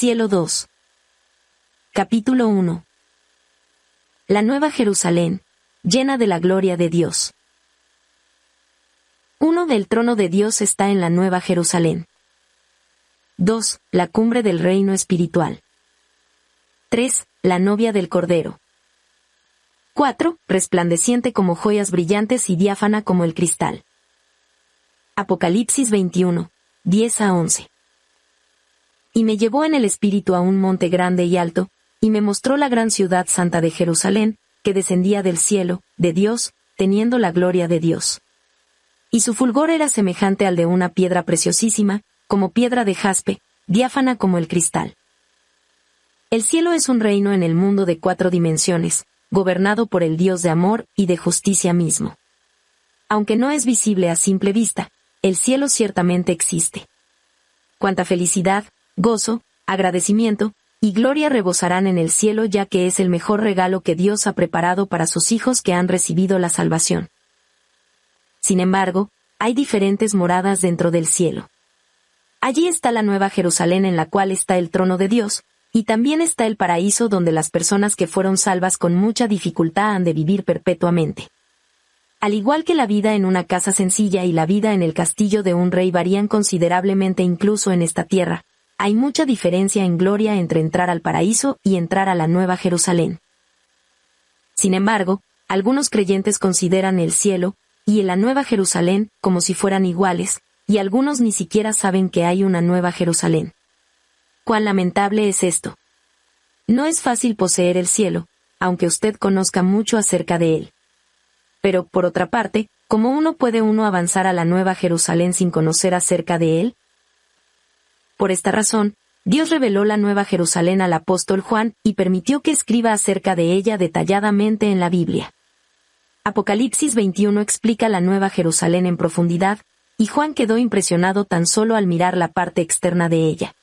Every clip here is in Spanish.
Cielo 2. Capítulo 1. La Nueva Jerusalén, llena de la gloria de Dios. Uno del trono de Dios está en la Nueva Jerusalén. 2. La cumbre del reino espiritual. 3. La novia del Cordero. 4. Resplandeciente como joyas brillantes y diáfana como el cristal. Apocalipsis 21, 10 a 11 y me llevó en el espíritu a un monte grande y alto, y me mostró la gran ciudad santa de Jerusalén, que descendía del cielo, de Dios, teniendo la gloria de Dios. Y su fulgor era semejante al de una piedra preciosísima, como piedra de jaspe, diáfana como el cristal. El cielo es un reino en el mundo de cuatro dimensiones, gobernado por el Dios de amor y de justicia mismo. Aunque no es visible a simple vista, el cielo ciertamente existe. Cuánta felicidad, gozo, agradecimiento, y gloria rebosarán en el cielo ya que es el mejor regalo que Dios ha preparado para sus hijos que han recibido la salvación. Sin embargo, hay diferentes moradas dentro del cielo. Allí está la nueva Jerusalén en la cual está el trono de Dios, y también está el paraíso donde las personas que fueron salvas con mucha dificultad han de vivir perpetuamente. Al igual que la vida en una casa sencilla y la vida en el castillo de un rey varían considerablemente incluso en esta tierra, hay mucha diferencia en gloria entre entrar al paraíso y entrar a la Nueva Jerusalén. Sin embargo, algunos creyentes consideran el cielo y la Nueva Jerusalén como si fueran iguales, y algunos ni siquiera saben que hay una Nueva Jerusalén. Cuán lamentable es esto. No es fácil poseer el cielo, aunque usted conozca mucho acerca de él. Pero, por otra parte, ¿cómo uno puede uno avanzar a la Nueva Jerusalén sin conocer acerca de él? Por esta razón, Dios reveló la Nueva Jerusalén al apóstol Juan y permitió que escriba acerca de ella detalladamente en la Biblia. Apocalipsis 21 explica la Nueva Jerusalén en profundidad, y Juan quedó impresionado tan solo al mirar la parte externa de ella.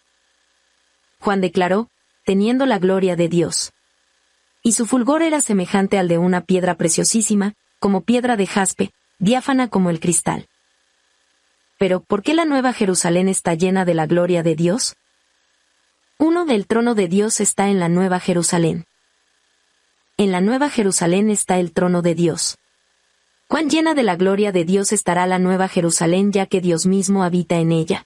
Juan declaró, teniendo la gloria de Dios. Y su fulgor era semejante al de una piedra preciosísima, como piedra de jaspe, diáfana como el cristal. Pero, ¿por qué la Nueva Jerusalén está llena de la gloria de Dios? Uno del trono de Dios está en la Nueva Jerusalén. En la Nueva Jerusalén está el trono de Dios. Cuán llena de la gloria de Dios estará la Nueva Jerusalén ya que Dios mismo habita en ella.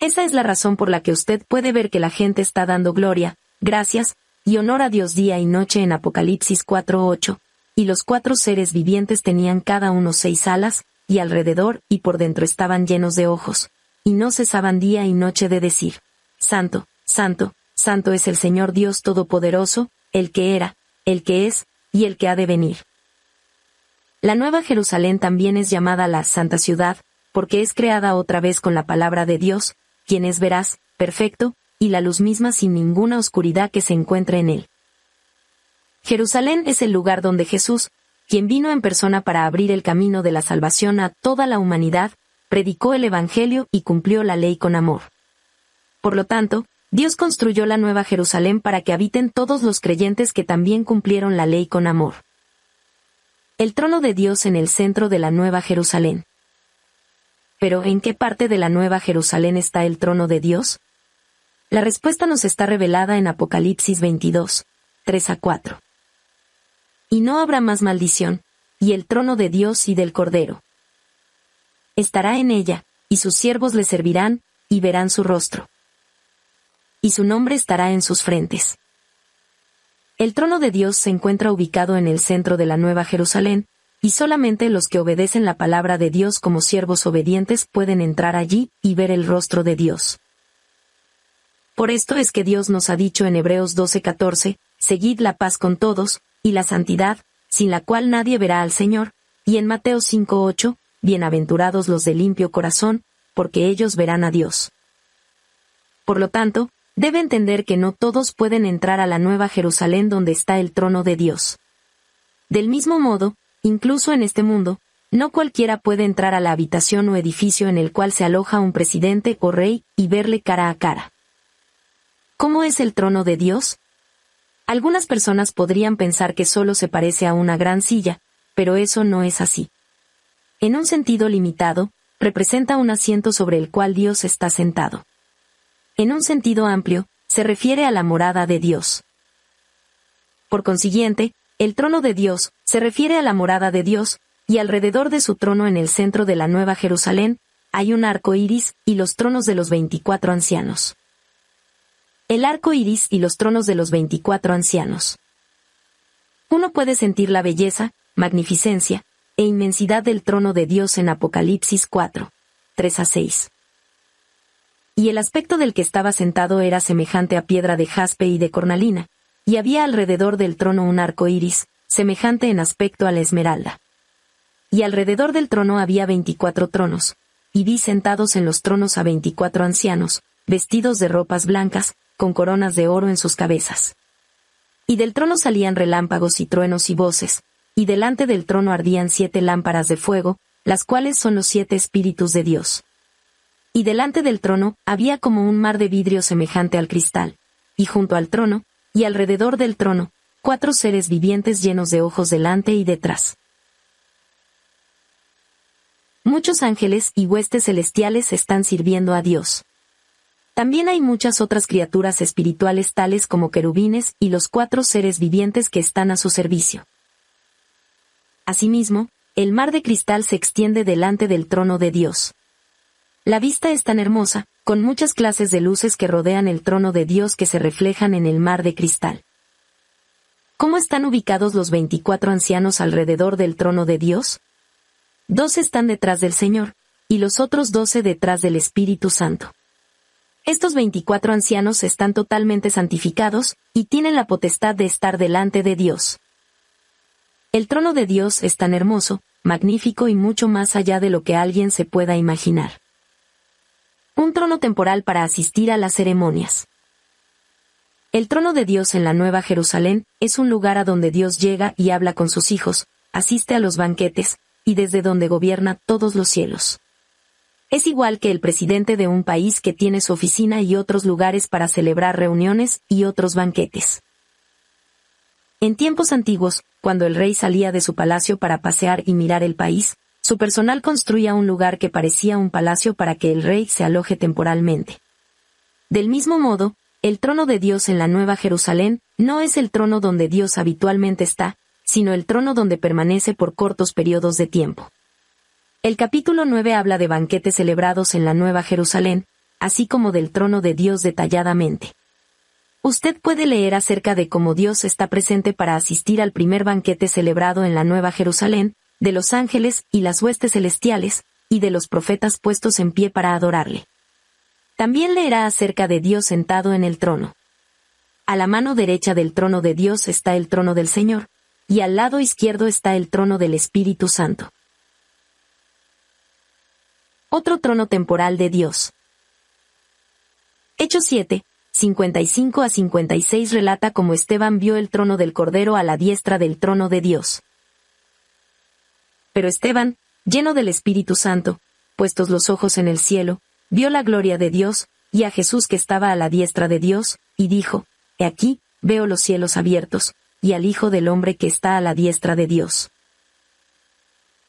Esa es la razón por la que usted puede ver que la gente está dando gloria, gracias, y honor a Dios día y noche en Apocalipsis 4.8, y los cuatro seres vivientes tenían cada uno seis alas, y alrededor y por dentro estaban llenos de ojos, y no cesaban día y noche de decir, Santo, Santo, Santo es el Señor Dios Todopoderoso, el que era, el que es, y el que ha de venir. La Nueva Jerusalén también es llamada la Santa Ciudad, porque es creada otra vez con la palabra de Dios, quien es veraz, perfecto, y la luz misma sin ninguna oscuridad que se encuentre en él. Jerusalén es el lugar donde Jesús, quien vino en persona para abrir el camino de la salvación a toda la humanidad, predicó el Evangelio y cumplió la ley con amor. Por lo tanto, Dios construyó la nueva Jerusalén para que habiten todos los creyentes que también cumplieron la ley con amor. El trono de Dios en el centro de la nueva Jerusalén. Pero ¿en qué parte de la nueva Jerusalén está el trono de Dios? La respuesta nos está revelada en Apocalipsis 22, 3 a 4 y no habrá más maldición, y el trono de Dios y del Cordero estará en ella, y sus siervos le servirán, y verán su rostro. Y su nombre estará en sus frentes. El trono de Dios se encuentra ubicado en el centro de la Nueva Jerusalén, y solamente los que obedecen la palabra de Dios como siervos obedientes pueden entrar allí y ver el rostro de Dios. Por esto es que Dios nos ha dicho en Hebreos 12:14, seguid la paz con todos, y la santidad, sin la cual nadie verá al Señor, y en Mateo 5.8, bienaventurados los de limpio corazón, porque ellos verán a Dios. Por lo tanto, debe entender que no todos pueden entrar a la nueva Jerusalén donde está el trono de Dios. Del mismo modo, incluso en este mundo, no cualquiera puede entrar a la habitación o edificio en el cual se aloja un presidente o rey y verle cara a cara. ¿Cómo es el trono de Dios? Algunas personas podrían pensar que solo se parece a una gran silla, pero eso no es así. En un sentido limitado, representa un asiento sobre el cual Dios está sentado. En un sentido amplio, se refiere a la morada de Dios. Por consiguiente, el trono de Dios se refiere a la morada de Dios, y alrededor de su trono en el centro de la Nueva Jerusalén, hay un arco iris y los tronos de los 24 ancianos el arco iris y los tronos de los veinticuatro ancianos. Uno puede sentir la belleza, magnificencia e inmensidad del trono de Dios en Apocalipsis 4, 3 a 6. Y el aspecto del que estaba sentado era semejante a piedra de jaspe y de cornalina, y había alrededor del trono un arco iris, semejante en aspecto a la esmeralda. Y alrededor del trono había veinticuatro tronos, y vi sentados en los tronos a veinticuatro ancianos, vestidos de ropas blancas, con coronas de oro en sus cabezas. Y del trono salían relámpagos y truenos y voces, y delante del trono ardían siete lámparas de fuego, las cuales son los siete espíritus de Dios. Y delante del trono había como un mar de vidrio semejante al cristal, y junto al trono, y alrededor del trono, cuatro seres vivientes llenos de ojos delante y detrás. Muchos ángeles y huestes celestiales están sirviendo a Dios. También hay muchas otras criaturas espirituales tales como querubines y los cuatro seres vivientes que están a su servicio. Asimismo, el mar de cristal se extiende delante del trono de Dios. La vista es tan hermosa, con muchas clases de luces que rodean el trono de Dios que se reflejan en el mar de cristal. ¿Cómo están ubicados los 24 ancianos alrededor del trono de Dios? Dos están detrás del Señor, y los otros doce detrás del Espíritu Santo. Estos 24 ancianos están totalmente santificados, y tienen la potestad de estar delante de Dios. El trono de Dios es tan hermoso, magnífico y mucho más allá de lo que alguien se pueda imaginar. Un trono temporal para asistir a las ceremonias. El trono de Dios en la Nueva Jerusalén es un lugar a donde Dios llega y habla con sus hijos, asiste a los banquetes, y desde donde gobierna todos los cielos. Es igual que el presidente de un país que tiene su oficina y otros lugares para celebrar reuniones y otros banquetes. En tiempos antiguos, cuando el rey salía de su palacio para pasear y mirar el país, su personal construía un lugar que parecía un palacio para que el rey se aloje temporalmente. Del mismo modo, el trono de Dios en la Nueva Jerusalén no es el trono donde Dios habitualmente está, sino el trono donde permanece por cortos periodos de tiempo. El capítulo 9 habla de banquetes celebrados en la Nueva Jerusalén, así como del trono de Dios detalladamente. Usted puede leer acerca de cómo Dios está presente para asistir al primer banquete celebrado en la Nueva Jerusalén, de los ángeles y las huestes celestiales, y de los profetas puestos en pie para adorarle. También leerá acerca de Dios sentado en el trono. A la mano derecha del trono de Dios está el trono del Señor, y al lado izquierdo está el trono del Espíritu Santo. Otro trono temporal de Dios. Hechos 7, 55 a 56 relata cómo Esteban vio el trono del Cordero a la diestra del trono de Dios. Pero Esteban, lleno del Espíritu Santo, puestos los ojos en el cielo, vio la gloria de Dios, y a Jesús que estaba a la diestra de Dios, y dijo, He aquí, veo los cielos abiertos, y al Hijo del Hombre que está a la diestra de Dios.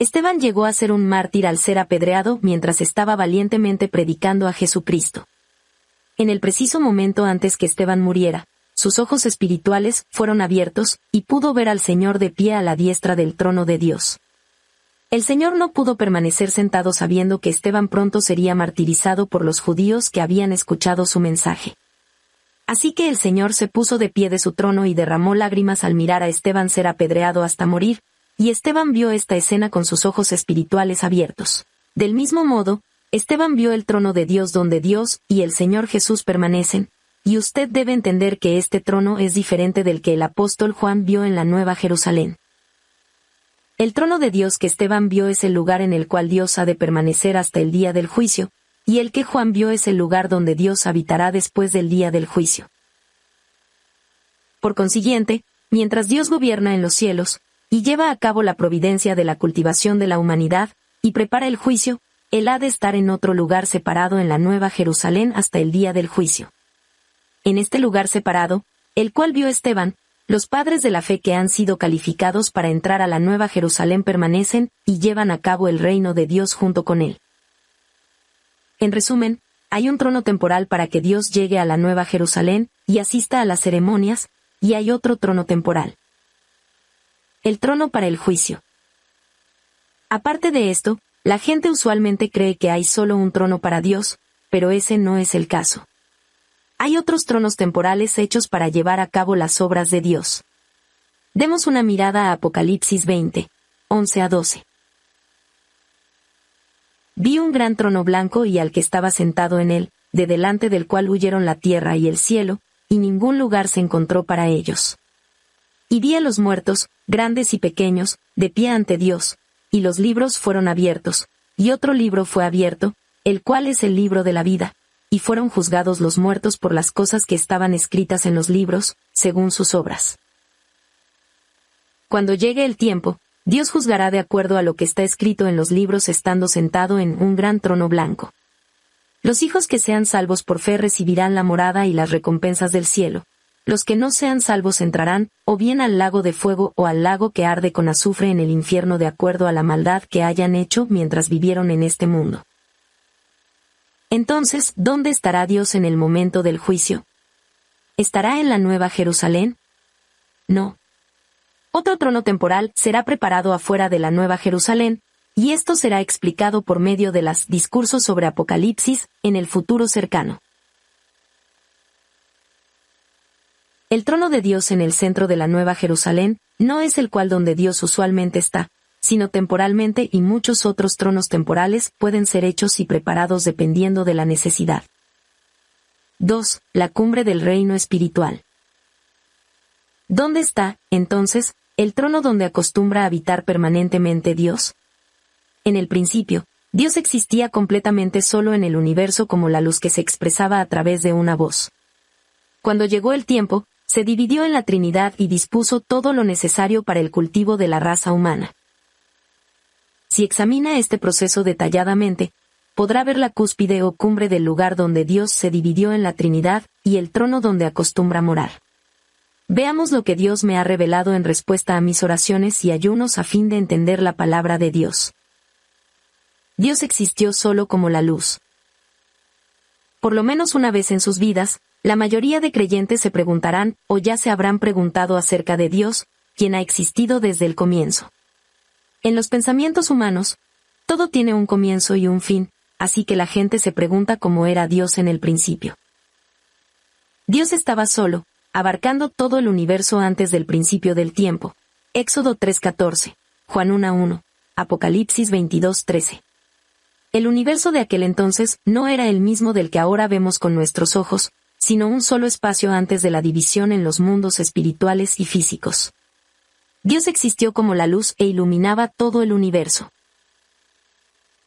Esteban llegó a ser un mártir al ser apedreado mientras estaba valientemente predicando a Jesucristo. En el preciso momento antes que Esteban muriera, sus ojos espirituales fueron abiertos, y pudo ver al Señor de pie a la diestra del trono de Dios. El Señor no pudo permanecer sentado sabiendo que Esteban pronto sería martirizado por los judíos que habían escuchado su mensaje. Así que el Señor se puso de pie de su trono y derramó lágrimas al mirar a Esteban ser apedreado hasta morir, y Esteban vio esta escena con sus ojos espirituales abiertos. Del mismo modo, Esteban vio el trono de Dios donde Dios y el Señor Jesús permanecen, y usted debe entender que este trono es diferente del que el apóstol Juan vio en la Nueva Jerusalén. El trono de Dios que Esteban vio es el lugar en el cual Dios ha de permanecer hasta el día del juicio, y el que Juan vio es el lugar donde Dios habitará después del día del juicio. Por consiguiente, mientras Dios gobierna en los cielos, y lleva a cabo la providencia de la cultivación de la humanidad, y prepara el juicio, él ha de estar en otro lugar separado en la Nueva Jerusalén hasta el día del juicio. En este lugar separado, el cual vio Esteban, los padres de la fe que han sido calificados para entrar a la Nueva Jerusalén permanecen y llevan a cabo el reino de Dios junto con él. En resumen, hay un trono temporal para que Dios llegue a la Nueva Jerusalén y asista a las ceremonias, y hay otro trono temporal el trono para el juicio. Aparte de esto, la gente usualmente cree que hay solo un trono para Dios, pero ese no es el caso. Hay otros tronos temporales hechos para llevar a cabo las obras de Dios. Demos una mirada a Apocalipsis 20, 11 a 12. Vi un gran trono blanco y al que estaba sentado en él, de delante del cual huyeron la tierra y el cielo, y ningún lugar se encontró para ellos. Y vi a los muertos, grandes y pequeños, de pie ante Dios, y los libros fueron abiertos, y otro libro fue abierto, el cual es el libro de la vida, y fueron juzgados los muertos por las cosas que estaban escritas en los libros, según sus obras. Cuando llegue el tiempo, Dios juzgará de acuerdo a lo que está escrito en los libros estando sentado en un gran trono blanco. Los hijos que sean salvos por fe recibirán la morada y las recompensas del cielo, los que no sean salvos entrarán, o bien al lago de fuego o al lago que arde con azufre en el infierno de acuerdo a la maldad que hayan hecho mientras vivieron en este mundo. Entonces, ¿dónde estará Dios en el momento del juicio? ¿Estará en la Nueva Jerusalén? No. Otro trono temporal será preparado afuera de la Nueva Jerusalén, y esto será explicado por medio de los discursos sobre Apocalipsis en el futuro cercano. El trono de Dios en el centro de la Nueva Jerusalén no es el cual donde Dios usualmente está, sino temporalmente y muchos otros tronos temporales pueden ser hechos y preparados dependiendo de la necesidad. 2. La cumbre del reino espiritual. ¿Dónde está, entonces, el trono donde acostumbra habitar permanentemente Dios? En el principio, Dios existía completamente solo en el universo como la luz que se expresaba a través de una voz. Cuando llegó el tiempo, se dividió en la Trinidad y dispuso todo lo necesario para el cultivo de la raza humana. Si examina este proceso detalladamente, podrá ver la cúspide o cumbre del lugar donde Dios se dividió en la Trinidad y el trono donde acostumbra morar. Veamos lo que Dios me ha revelado en respuesta a mis oraciones y ayunos a fin de entender la palabra de Dios. Dios existió solo como la luz. Por lo menos una vez en sus vidas, la mayoría de creyentes se preguntarán o ya se habrán preguntado acerca de Dios, quien ha existido desde el comienzo. En los pensamientos humanos, todo tiene un comienzo y un fin, así que la gente se pregunta cómo era Dios en el principio. Dios estaba solo, abarcando todo el universo antes del principio del tiempo. Éxodo 3.14, Juan 1.1, Apocalipsis 22.13. El universo de aquel entonces no era el mismo del que ahora vemos con nuestros ojos, sino un solo espacio antes de la división en los mundos espirituales y físicos. Dios existió como la luz e iluminaba todo el universo.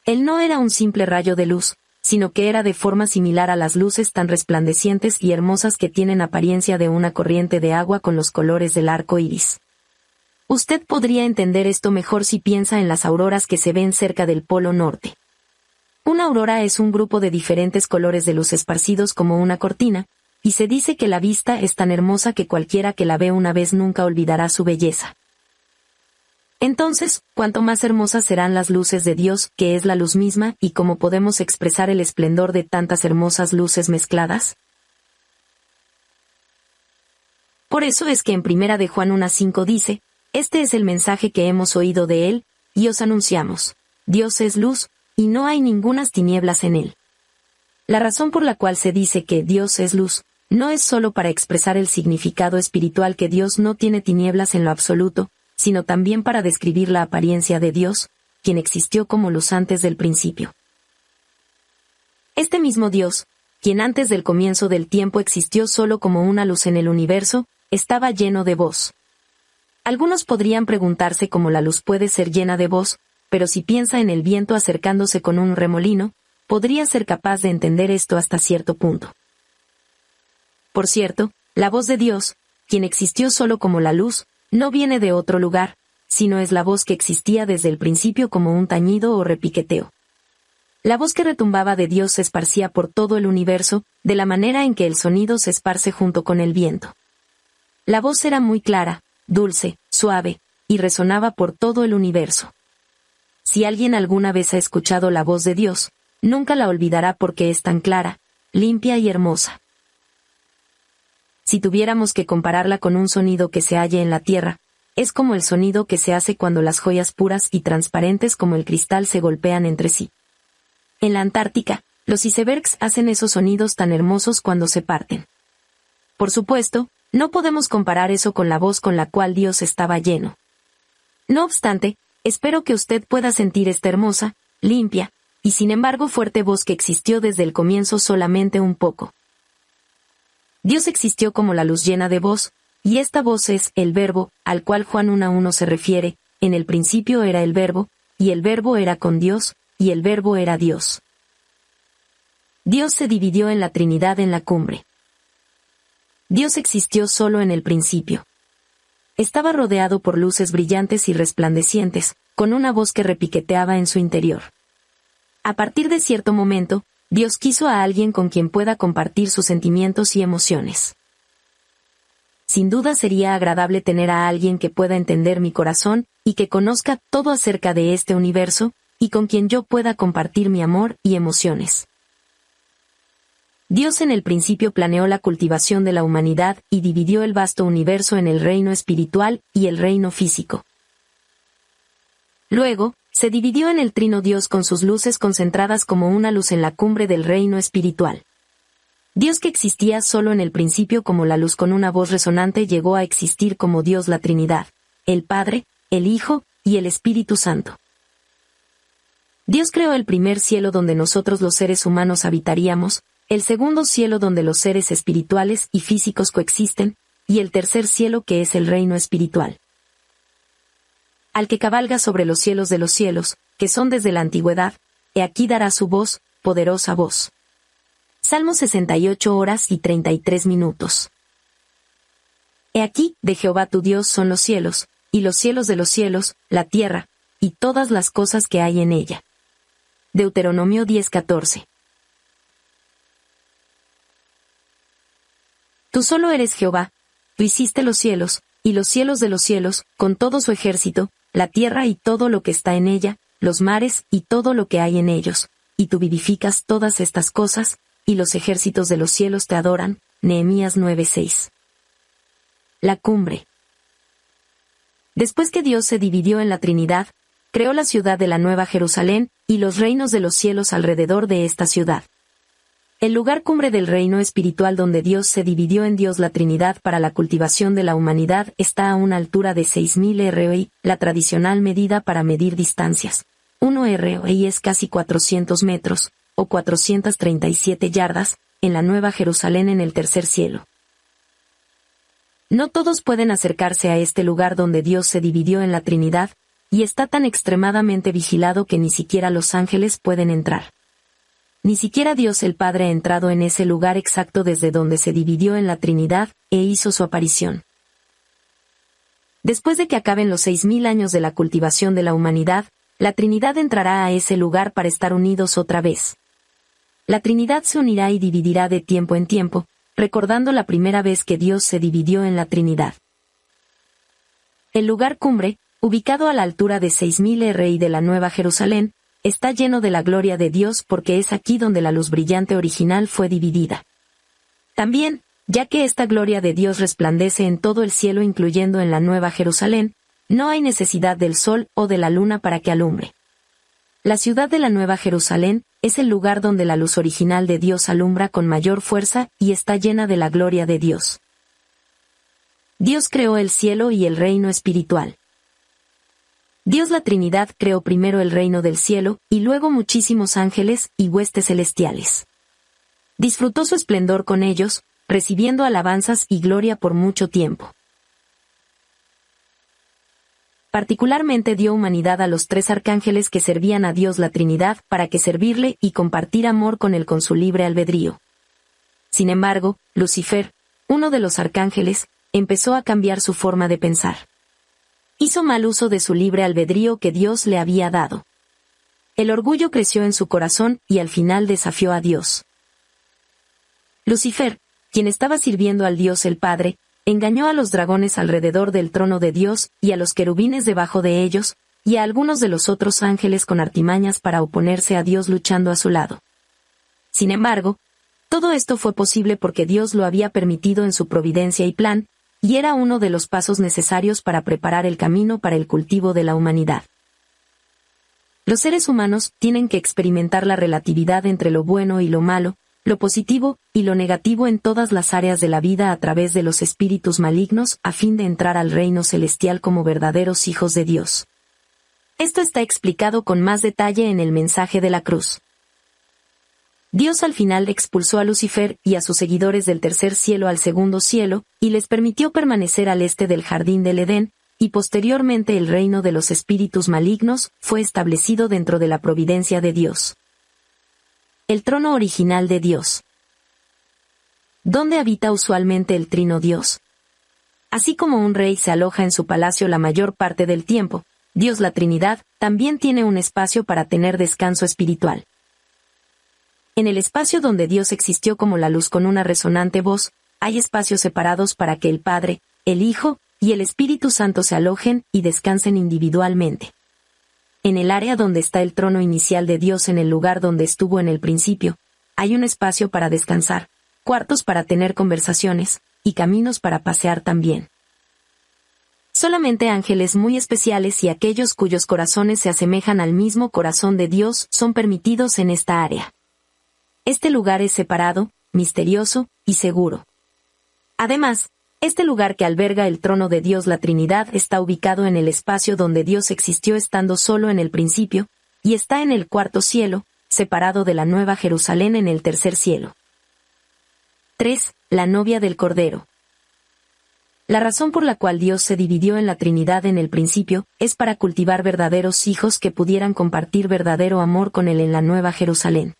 Él no era un simple rayo de luz, sino que era de forma similar a las luces tan resplandecientes y hermosas que tienen apariencia de una corriente de agua con los colores del arco iris. Usted podría entender esto mejor si piensa en las auroras que se ven cerca del Polo Norte. Una aurora es un grupo de diferentes colores de luz esparcidos como una cortina, y se dice que la vista es tan hermosa que cualquiera que la ve una vez nunca olvidará su belleza. Entonces, cuanto más hermosas serán las luces de Dios, que es la luz misma, y cómo podemos expresar el esplendor de tantas hermosas luces mezcladas? Por eso es que en Primera de Juan 1.5 dice, Este es el mensaje que hemos oído de Él, y os anunciamos. Dios es luz, y no hay ningunas tinieblas en él. La razón por la cual se dice que Dios es luz, no es sólo para expresar el significado espiritual que Dios no tiene tinieblas en lo absoluto, sino también para describir la apariencia de Dios, quien existió como luz antes del principio. Este mismo Dios, quien antes del comienzo del tiempo existió sólo como una luz en el universo, estaba lleno de voz. Algunos podrían preguntarse cómo la luz puede ser llena de voz, pero si piensa en el viento acercándose con un remolino, podría ser capaz de entender esto hasta cierto punto. Por cierto, la voz de Dios, quien existió solo como la luz, no viene de otro lugar, sino es la voz que existía desde el principio como un tañido o repiqueteo. La voz que retumbaba de Dios se esparcía por todo el universo, de la manera en que el sonido se esparce junto con el viento. La voz era muy clara, dulce, suave, y resonaba por todo el universo. Si alguien alguna vez ha escuchado la voz de Dios, nunca la olvidará porque es tan clara, limpia y hermosa. Si tuviéramos que compararla con un sonido que se halle en la tierra, es como el sonido que se hace cuando las joyas puras y transparentes como el cristal se golpean entre sí. En la Antártica, los icebergs hacen esos sonidos tan hermosos cuando se parten. Por supuesto, no podemos comparar eso con la voz con la cual Dios estaba lleno. No obstante, Espero que usted pueda sentir esta hermosa, limpia, y sin embargo fuerte voz que existió desde el comienzo solamente un poco. Dios existió como la luz llena de voz, y esta voz es el verbo, al cual Juan 1 se refiere, en el principio era el verbo, y el verbo era con Dios, y el verbo era Dios. Dios se dividió en la Trinidad en la cumbre. Dios existió solo en el principio. Estaba rodeado por luces brillantes y resplandecientes, con una voz que repiqueteaba en su interior. A partir de cierto momento, Dios quiso a alguien con quien pueda compartir sus sentimientos y emociones. Sin duda sería agradable tener a alguien que pueda entender mi corazón y que conozca todo acerca de este universo, y con quien yo pueda compartir mi amor y emociones. Dios en el principio planeó la cultivación de la humanidad y dividió el vasto universo en el reino espiritual y el reino físico. Luego, se dividió en el trino Dios con sus luces concentradas como una luz en la cumbre del reino espiritual. Dios que existía solo en el principio como la luz con una voz resonante llegó a existir como Dios la Trinidad, el Padre, el Hijo y el Espíritu Santo. Dios creó el primer cielo donde nosotros los seres humanos habitaríamos, el segundo cielo donde los seres espirituales y físicos coexisten, y el tercer cielo que es el reino espiritual. Al que cabalga sobre los cielos de los cielos, que son desde la antigüedad, he aquí dará su voz, poderosa voz. Salmo 68 horas y 33 minutos. He aquí, de Jehová tu Dios son los cielos, y los cielos de los cielos, la tierra, y todas las cosas que hay en ella. Deuteronomio 14. Tú solo eres Jehová. Tú hiciste los cielos, y los cielos de los cielos, con todo su ejército, la tierra y todo lo que está en ella, los mares y todo lo que hay en ellos, y tú vivificas todas estas cosas, y los ejércitos de los cielos te adoran. Nehemías 9:6. La cumbre. Después que Dios se dividió en la Trinidad, creó la ciudad de la Nueva Jerusalén, y los reinos de los cielos alrededor de esta ciudad el lugar cumbre del reino espiritual donde Dios se dividió en Dios la Trinidad para la cultivación de la humanidad está a una altura de 6.000 ROI, la tradicional medida para medir distancias. 1 ROI es casi 400 metros, o 437 yardas, en la Nueva Jerusalén en el tercer cielo. No todos pueden acercarse a este lugar donde Dios se dividió en la Trinidad, y está tan extremadamente vigilado que ni siquiera los ángeles pueden entrar ni siquiera Dios el Padre ha entrado en ese lugar exacto desde donde se dividió en la Trinidad e hizo su aparición. Después de que acaben los seis mil años de la cultivación de la humanidad, la Trinidad entrará a ese lugar para estar unidos otra vez. La Trinidad se unirá y dividirá de tiempo en tiempo, recordando la primera vez que Dios se dividió en la Trinidad. El lugar cumbre, ubicado a la altura de 6000 R y de la Nueva Jerusalén, está lleno de la gloria de Dios porque es aquí donde la luz brillante original fue dividida. También, ya que esta gloria de Dios resplandece en todo el cielo incluyendo en la Nueva Jerusalén, no hay necesidad del sol o de la luna para que alumbre. La ciudad de la Nueva Jerusalén es el lugar donde la luz original de Dios alumbra con mayor fuerza y está llena de la gloria de Dios. Dios creó el cielo y el reino espiritual. Dios la Trinidad creó primero el reino del cielo, y luego muchísimos ángeles y huestes celestiales. Disfrutó su esplendor con ellos, recibiendo alabanzas y gloria por mucho tiempo. Particularmente dio humanidad a los tres arcángeles que servían a Dios la Trinidad para que servirle y compartir amor con él con su libre albedrío. Sin embargo, Lucifer, uno de los arcángeles, empezó a cambiar su forma de pensar. Hizo mal uso de su libre albedrío que Dios le había dado. El orgullo creció en su corazón y al final desafió a Dios. Lucifer, quien estaba sirviendo al Dios el Padre, engañó a los dragones alrededor del trono de Dios y a los querubines debajo de ellos, y a algunos de los otros ángeles con artimañas para oponerse a Dios luchando a su lado. Sin embargo, todo esto fue posible porque Dios lo había permitido en su providencia y plan, y era uno de los pasos necesarios para preparar el camino para el cultivo de la humanidad. Los seres humanos tienen que experimentar la relatividad entre lo bueno y lo malo, lo positivo y lo negativo en todas las áreas de la vida a través de los espíritus malignos a fin de entrar al reino celestial como verdaderos hijos de Dios. Esto está explicado con más detalle en el mensaje de la cruz. Dios al final expulsó a Lucifer y a sus seguidores del tercer cielo al segundo cielo, y les permitió permanecer al este del jardín del Edén, y posteriormente el reino de los espíritus malignos fue establecido dentro de la providencia de Dios. El trono original de Dios. ¿Dónde habita usualmente el trino Dios? Así como un rey se aloja en su palacio la mayor parte del tiempo, Dios la Trinidad también tiene un espacio para tener descanso espiritual. En el espacio donde Dios existió como la luz con una resonante voz, hay espacios separados para que el Padre, el Hijo y el Espíritu Santo se alojen y descansen individualmente. En el área donde está el trono inicial de Dios en el lugar donde estuvo en el principio, hay un espacio para descansar, cuartos para tener conversaciones, y caminos para pasear también. Solamente ángeles muy especiales y aquellos cuyos corazones se asemejan al mismo corazón de Dios son permitidos en esta área. Este lugar es separado, misterioso y seguro. Además, este lugar que alberga el trono de Dios la Trinidad está ubicado en el espacio donde Dios existió estando solo en el principio, y está en el cuarto cielo, separado de la Nueva Jerusalén en el tercer cielo. 3. La novia del Cordero. La razón por la cual Dios se dividió en la Trinidad en el principio es para cultivar verdaderos hijos que pudieran compartir verdadero amor con Él en la Nueva Jerusalén.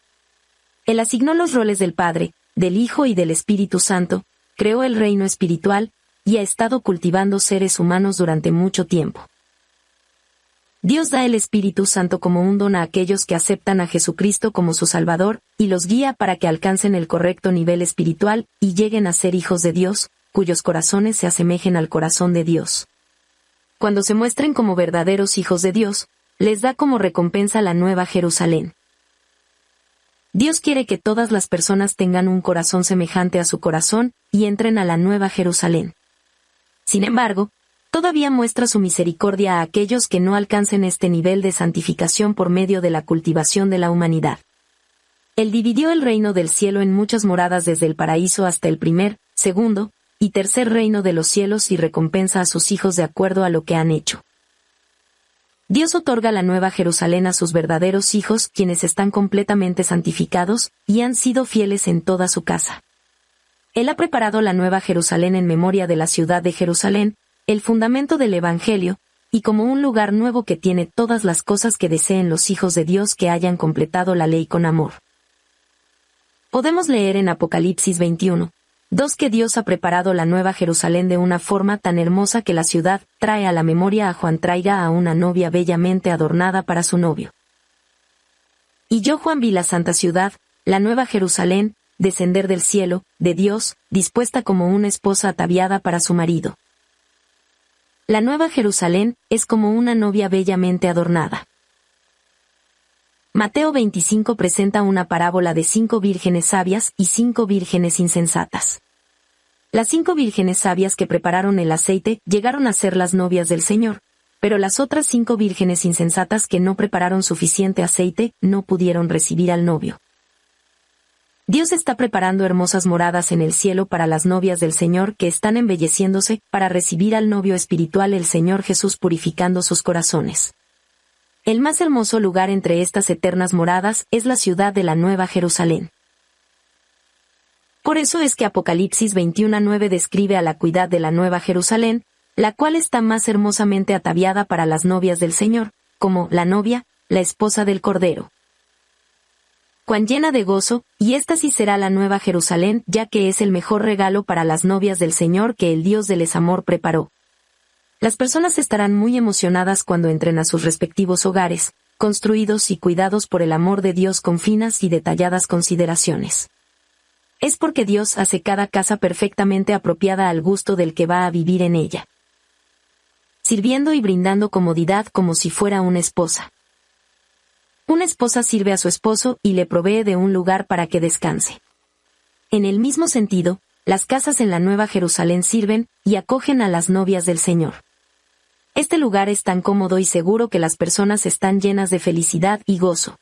Él asignó los roles del Padre, del Hijo y del Espíritu Santo, creó el reino espiritual, y ha estado cultivando seres humanos durante mucho tiempo. Dios da el Espíritu Santo como un don a aquellos que aceptan a Jesucristo como su Salvador, y los guía para que alcancen el correcto nivel espiritual y lleguen a ser hijos de Dios, cuyos corazones se asemejen al corazón de Dios. Cuando se muestren como verdaderos hijos de Dios, les da como recompensa la nueva Jerusalén. Dios quiere que todas las personas tengan un corazón semejante a su corazón y entren a la Nueva Jerusalén. Sin embargo, todavía muestra su misericordia a aquellos que no alcancen este nivel de santificación por medio de la cultivación de la humanidad. Él dividió el reino del cielo en muchas moradas desde el paraíso hasta el primer, segundo, y tercer reino de los cielos y recompensa a sus hijos de acuerdo a lo que han hecho. Dios otorga la Nueva Jerusalén a sus verdaderos hijos quienes están completamente santificados y han sido fieles en toda su casa. Él ha preparado la Nueva Jerusalén en memoria de la ciudad de Jerusalén, el fundamento del Evangelio, y como un lugar nuevo que tiene todas las cosas que deseen los hijos de Dios que hayan completado la ley con amor. Podemos leer en Apocalipsis 21, Dos que Dios ha preparado la nueva Jerusalén de una forma tan hermosa que la ciudad trae a la memoria a Juan traiga a una novia bellamente adornada para su novio. Y yo Juan vi la santa ciudad, la nueva Jerusalén, descender del cielo, de Dios, dispuesta como una esposa ataviada para su marido. La nueva Jerusalén es como una novia bellamente adornada. Mateo 25 presenta una parábola de cinco vírgenes sabias y cinco vírgenes insensatas. Las cinco vírgenes sabias que prepararon el aceite llegaron a ser las novias del Señor, pero las otras cinco vírgenes insensatas que no prepararon suficiente aceite no pudieron recibir al novio. Dios está preparando hermosas moradas en el cielo para las novias del Señor que están embelleciéndose para recibir al novio espiritual el Señor Jesús purificando sus corazones. El más hermoso lugar entre estas eternas moradas es la ciudad de la Nueva Jerusalén. Por eso es que Apocalipsis 21.9 describe a la cuidad de la Nueva Jerusalén, la cual está más hermosamente ataviada para las novias del Señor, como la novia, la esposa del Cordero. Cuán llena de gozo, y esta sí será la Nueva Jerusalén, ya que es el mejor regalo para las novias del Señor que el Dios del amor preparó. Las personas estarán muy emocionadas cuando entren a sus respectivos hogares, construidos y cuidados por el amor de Dios con finas y detalladas consideraciones es porque Dios hace cada casa perfectamente apropiada al gusto del que va a vivir en ella. Sirviendo y brindando comodidad como si fuera una esposa. Una esposa sirve a su esposo y le provee de un lugar para que descanse. En el mismo sentido, las casas en la Nueva Jerusalén sirven y acogen a las novias del Señor. Este lugar es tan cómodo y seguro que las personas están llenas de felicidad y gozo.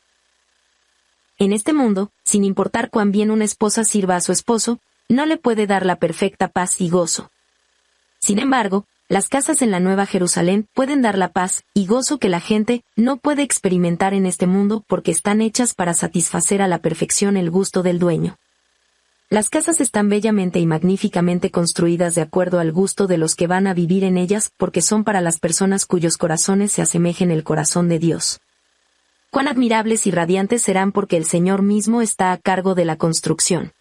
En este mundo, sin importar cuán bien una esposa sirva a su esposo, no le puede dar la perfecta paz y gozo. Sin embargo, las casas en la Nueva Jerusalén pueden dar la paz y gozo que la gente no puede experimentar en este mundo porque están hechas para satisfacer a la perfección el gusto del dueño. Las casas están bellamente y magníficamente construidas de acuerdo al gusto de los que van a vivir en ellas porque son para las personas cuyos corazones se asemejen el corazón de Dios cuán admirables y radiantes serán porque el Señor mismo está a cargo de la construcción.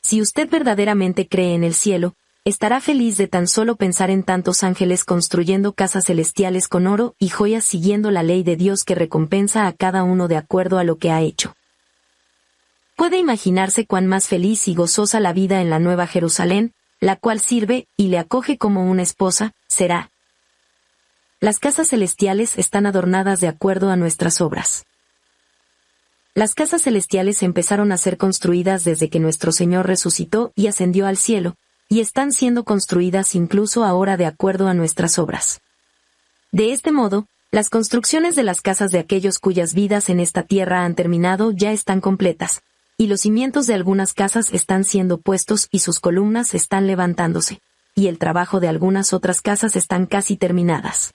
Si usted verdaderamente cree en el cielo, estará feliz de tan solo pensar en tantos ángeles construyendo casas celestiales con oro y joyas siguiendo la ley de Dios que recompensa a cada uno de acuerdo a lo que ha hecho. Puede imaginarse cuán más feliz y gozosa la vida en la Nueva Jerusalén, la cual sirve y le acoge como una esposa, será, las casas celestiales están adornadas de acuerdo a nuestras obras. Las casas celestiales empezaron a ser construidas desde que nuestro Señor resucitó y ascendió al cielo, y están siendo construidas incluso ahora de acuerdo a nuestras obras. De este modo, las construcciones de las casas de aquellos cuyas vidas en esta tierra han terminado ya están completas, y los cimientos de algunas casas están siendo puestos y sus columnas están levantándose, y el trabajo de algunas otras casas están casi terminadas.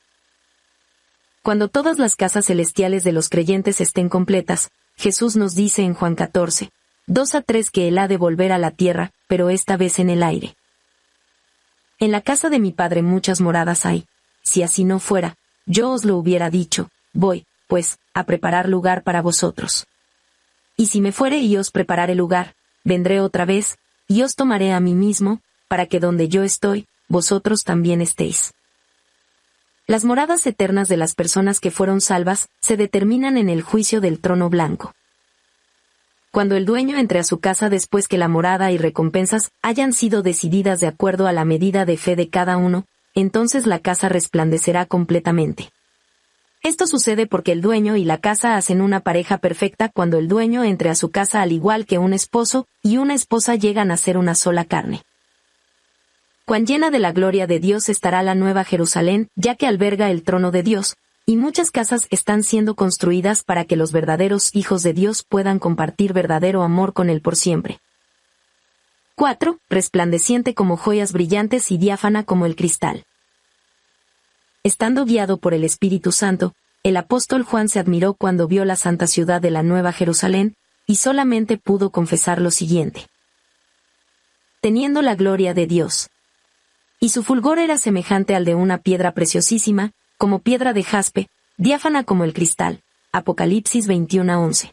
Cuando todas las casas celestiales de los creyentes estén completas, Jesús nos dice en Juan 14, 2 a 3 que Él ha de volver a la tierra, pero esta vez en el aire. En la casa de mi Padre muchas moradas hay. Si así no fuera, yo os lo hubiera dicho, voy, pues, a preparar lugar para vosotros. Y si me fuere y os prepararé lugar, vendré otra vez, y os tomaré a mí mismo, para que donde yo estoy, vosotros también estéis. Las moradas eternas de las personas que fueron salvas se determinan en el juicio del trono blanco. Cuando el dueño entre a su casa después que la morada y recompensas hayan sido decididas de acuerdo a la medida de fe de cada uno, entonces la casa resplandecerá completamente. Esto sucede porque el dueño y la casa hacen una pareja perfecta cuando el dueño entre a su casa al igual que un esposo y una esposa llegan a ser una sola carne cuán llena de la gloria de Dios estará la nueva Jerusalén, ya que alberga el trono de Dios, y muchas casas están siendo construidas para que los verdaderos hijos de Dios puedan compartir verdadero amor con Él por siempre. 4. Resplandeciente como joyas brillantes y diáfana como el cristal. Estando guiado por el Espíritu Santo, el apóstol Juan se admiró cuando vio la santa ciudad de la Nueva Jerusalén, y solamente pudo confesar lo siguiente. Teniendo la gloria de Dios y su fulgor era semejante al de una piedra preciosísima, como piedra de jaspe, diáfana como el cristal. Apocalipsis 21:11.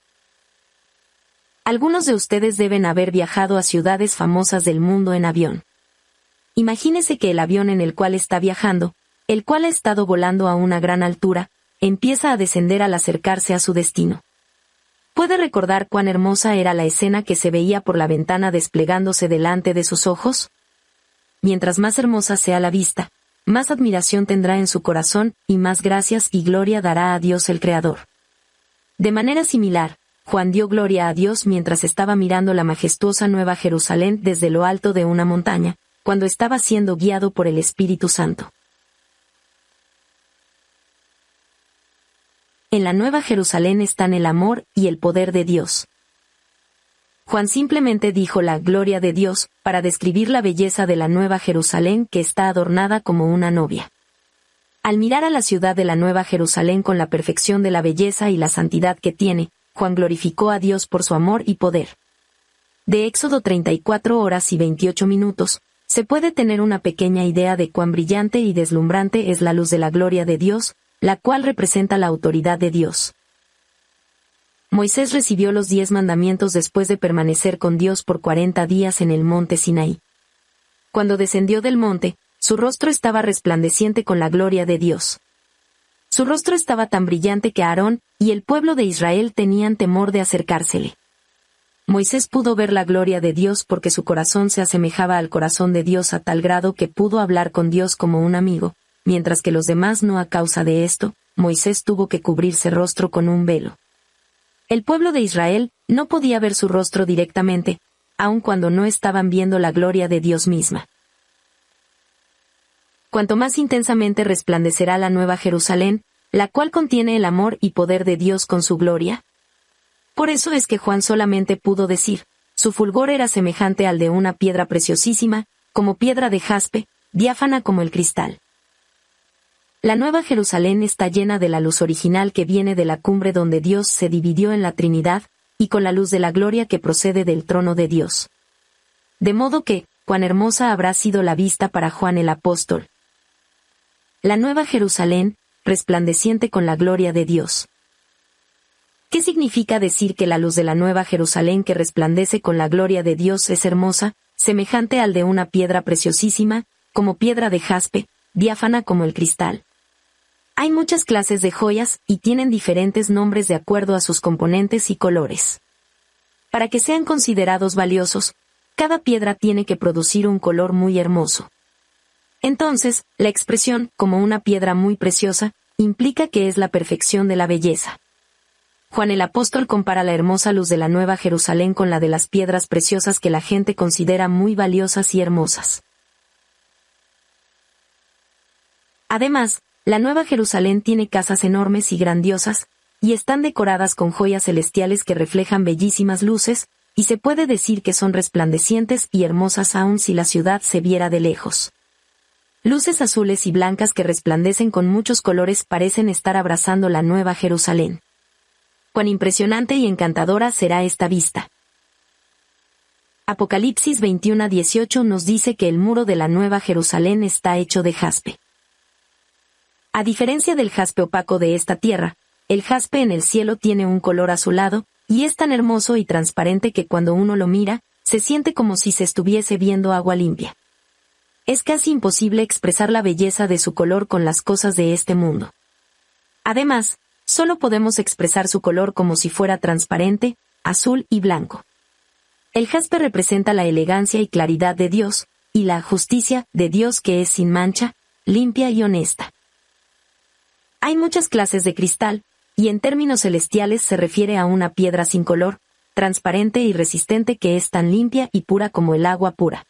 Algunos de ustedes deben haber viajado a ciudades famosas del mundo en avión. Imagínese que el avión en el cual está viajando, el cual ha estado volando a una gran altura, empieza a descender al acercarse a su destino. Puede recordar cuán hermosa era la escena que se veía por la ventana desplegándose delante de sus ojos? mientras más hermosa sea la vista, más admiración tendrá en su corazón, y más gracias y gloria dará a Dios el Creador. De manera similar, Juan dio gloria a Dios mientras estaba mirando la majestuosa Nueva Jerusalén desde lo alto de una montaña, cuando estaba siendo guiado por el Espíritu Santo. En la Nueva Jerusalén están el amor y el poder de Dios. Juan simplemente dijo la gloria de Dios para describir la belleza de la Nueva Jerusalén que está adornada como una novia. Al mirar a la ciudad de la Nueva Jerusalén con la perfección de la belleza y la santidad que tiene, Juan glorificó a Dios por su amor y poder. De Éxodo 34 horas y 28 minutos, se puede tener una pequeña idea de cuán brillante y deslumbrante es la luz de la gloria de Dios, la cual representa la autoridad de Dios. Moisés recibió los diez mandamientos después de permanecer con Dios por cuarenta días en el monte Sinaí. Cuando descendió del monte, su rostro estaba resplandeciente con la gloria de Dios. Su rostro estaba tan brillante que Aarón y el pueblo de Israel tenían temor de acercársele. Moisés pudo ver la gloria de Dios porque su corazón se asemejaba al corazón de Dios a tal grado que pudo hablar con Dios como un amigo, mientras que los demás no a causa de esto, Moisés tuvo que cubrirse rostro con un velo. El pueblo de Israel no podía ver su rostro directamente, aun cuando no estaban viendo la gloria de Dios misma. Cuanto más intensamente resplandecerá la nueva Jerusalén, la cual contiene el amor y poder de Dios con su gloria. Por eso es que Juan solamente pudo decir, su fulgor era semejante al de una piedra preciosísima, como piedra de jaspe, diáfana como el cristal. La Nueva Jerusalén está llena de la luz original que viene de la cumbre donde Dios se dividió en la Trinidad, y con la luz de la gloria que procede del trono de Dios. De modo que, cuán hermosa habrá sido la vista para Juan el apóstol. La Nueva Jerusalén, resplandeciente con la gloria de Dios. ¿Qué significa decir que la luz de la Nueva Jerusalén que resplandece con la gloria de Dios es hermosa, semejante al de una piedra preciosísima, como piedra de jaspe, diáfana como el cristal? Hay muchas clases de joyas y tienen diferentes nombres de acuerdo a sus componentes y colores. Para que sean considerados valiosos, cada piedra tiene que producir un color muy hermoso. Entonces, la expresión como una piedra muy preciosa implica que es la perfección de la belleza. Juan el apóstol compara la hermosa luz de la Nueva Jerusalén con la de las piedras preciosas que la gente considera muy valiosas y hermosas. Además, la Nueva Jerusalén tiene casas enormes y grandiosas, y están decoradas con joyas celestiales que reflejan bellísimas luces, y se puede decir que son resplandecientes y hermosas aun si la ciudad se viera de lejos. Luces azules y blancas que resplandecen con muchos colores parecen estar abrazando la Nueva Jerusalén. Cuán impresionante y encantadora será esta vista. Apocalipsis 21 18 nos dice que el muro de la Nueva Jerusalén está hecho de jaspe. A diferencia del jaspe opaco de esta tierra, el jaspe en el cielo tiene un color azulado, y es tan hermoso y transparente que cuando uno lo mira, se siente como si se estuviese viendo agua limpia. Es casi imposible expresar la belleza de su color con las cosas de este mundo. Además, solo podemos expresar su color como si fuera transparente, azul y blanco. El jaspe representa la elegancia y claridad de Dios, y la justicia de Dios que es sin mancha, limpia y honesta. Hay muchas clases de cristal, y en términos celestiales se refiere a una piedra sin color, transparente y resistente que es tan limpia y pura como el agua pura.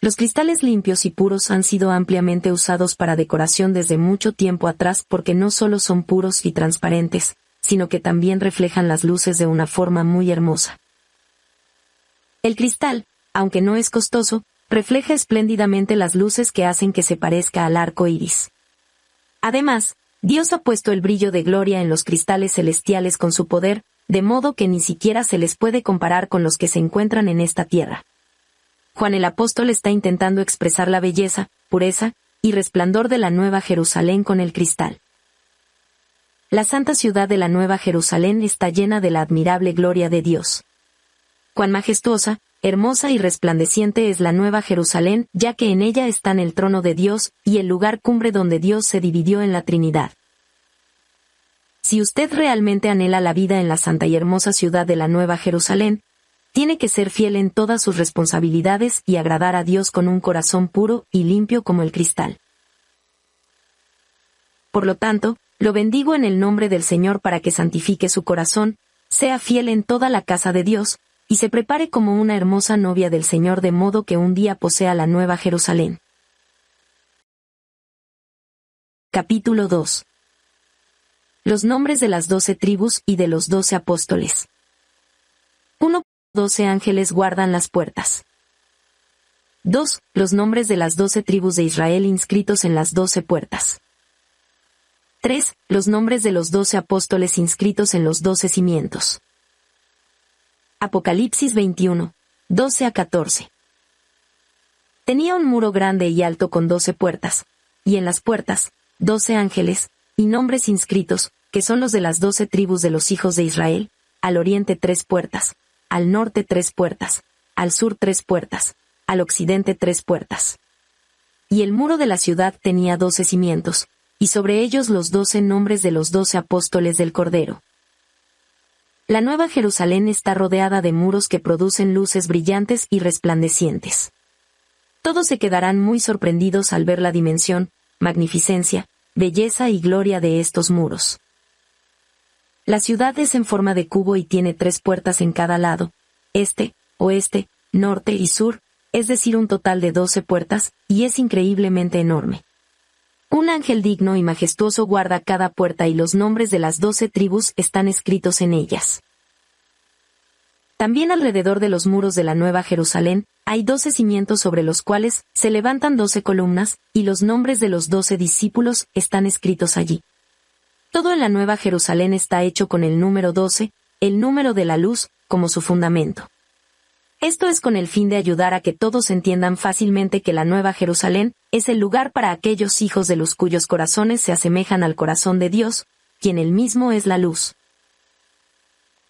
Los cristales limpios y puros han sido ampliamente usados para decoración desde mucho tiempo atrás porque no solo son puros y transparentes, sino que también reflejan las luces de una forma muy hermosa. El cristal, aunque no es costoso, refleja espléndidamente las luces que hacen que se parezca al arco iris. Además, Dios ha puesto el brillo de gloria en los cristales celestiales con su poder, de modo que ni siquiera se les puede comparar con los que se encuentran en esta tierra. Juan el apóstol está intentando expresar la belleza, pureza y resplandor de la Nueva Jerusalén con el cristal. La santa ciudad de la Nueva Jerusalén está llena de la admirable gloria de Dios. Cuán majestuosa, Hermosa y resplandeciente es la nueva Jerusalén, ya que en ella están el trono de Dios, y el lugar cumbre donde Dios se dividió en la Trinidad. Si usted realmente anhela la vida en la santa y hermosa ciudad de la Nueva Jerusalén, tiene que ser fiel en todas sus responsabilidades y agradar a Dios con un corazón puro y limpio como el cristal. Por lo tanto, lo bendigo en el nombre del Señor para que santifique su corazón, sea fiel en toda la casa de Dios, y se prepare como una hermosa novia del Señor de modo que un día posea la nueva Jerusalén. Capítulo 2 Los nombres de las doce tribus y de los doce apóstoles. Uno, Doce ángeles guardan las puertas. 2. Los nombres de las doce tribus de Israel inscritos en las doce puertas. 3. Los nombres de los doce apóstoles inscritos en los doce cimientos. Apocalipsis 21, 12 a 14. Tenía un muro grande y alto con doce puertas, y en las puertas, doce ángeles, y nombres inscritos, que son los de las doce tribus de los hijos de Israel, al oriente tres puertas, al norte tres puertas, al sur tres puertas, al occidente tres puertas. Y el muro de la ciudad tenía doce cimientos, y sobre ellos los doce nombres de los doce apóstoles del Cordero. La Nueva Jerusalén está rodeada de muros que producen luces brillantes y resplandecientes. Todos se quedarán muy sorprendidos al ver la dimensión, magnificencia, belleza y gloria de estos muros. La ciudad es en forma de cubo y tiene tres puertas en cada lado, este, oeste, norte y sur, es decir, un total de doce puertas, y es increíblemente enorme. Un ángel digno y majestuoso guarda cada puerta y los nombres de las doce tribus están escritos en ellas. También alrededor de los muros de la Nueva Jerusalén, hay doce cimientos sobre los cuales se levantan doce columnas, y los nombres de los doce discípulos están escritos allí. Todo en la Nueva Jerusalén está hecho con el número doce, el número de la luz, como su fundamento. Esto es con el fin de ayudar a que todos entiendan fácilmente que la Nueva Jerusalén es el lugar para aquellos hijos de los cuyos corazones se asemejan al corazón de Dios, quien él mismo es la luz.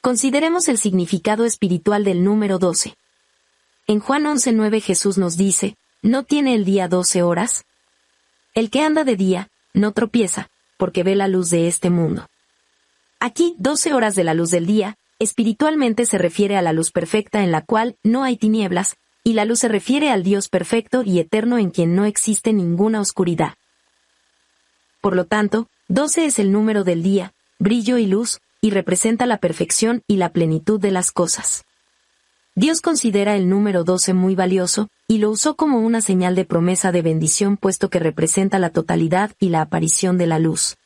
Consideremos el significado espiritual del número 12. En Juan 11.9 Jesús nos dice, ¿no tiene el día 12 horas? El que anda de día, no tropieza, porque ve la luz de este mundo. Aquí, 12 horas de la luz del día, Espiritualmente se refiere a la luz perfecta en la cual no hay tinieblas, y la luz se refiere al Dios perfecto y eterno en quien no existe ninguna oscuridad. Por lo tanto, 12 es el número del día, brillo y luz, y representa la perfección y la plenitud de las cosas. Dios considera el número 12 muy valioso, y lo usó como una señal de promesa de bendición puesto que representa la totalidad y la aparición de la luz.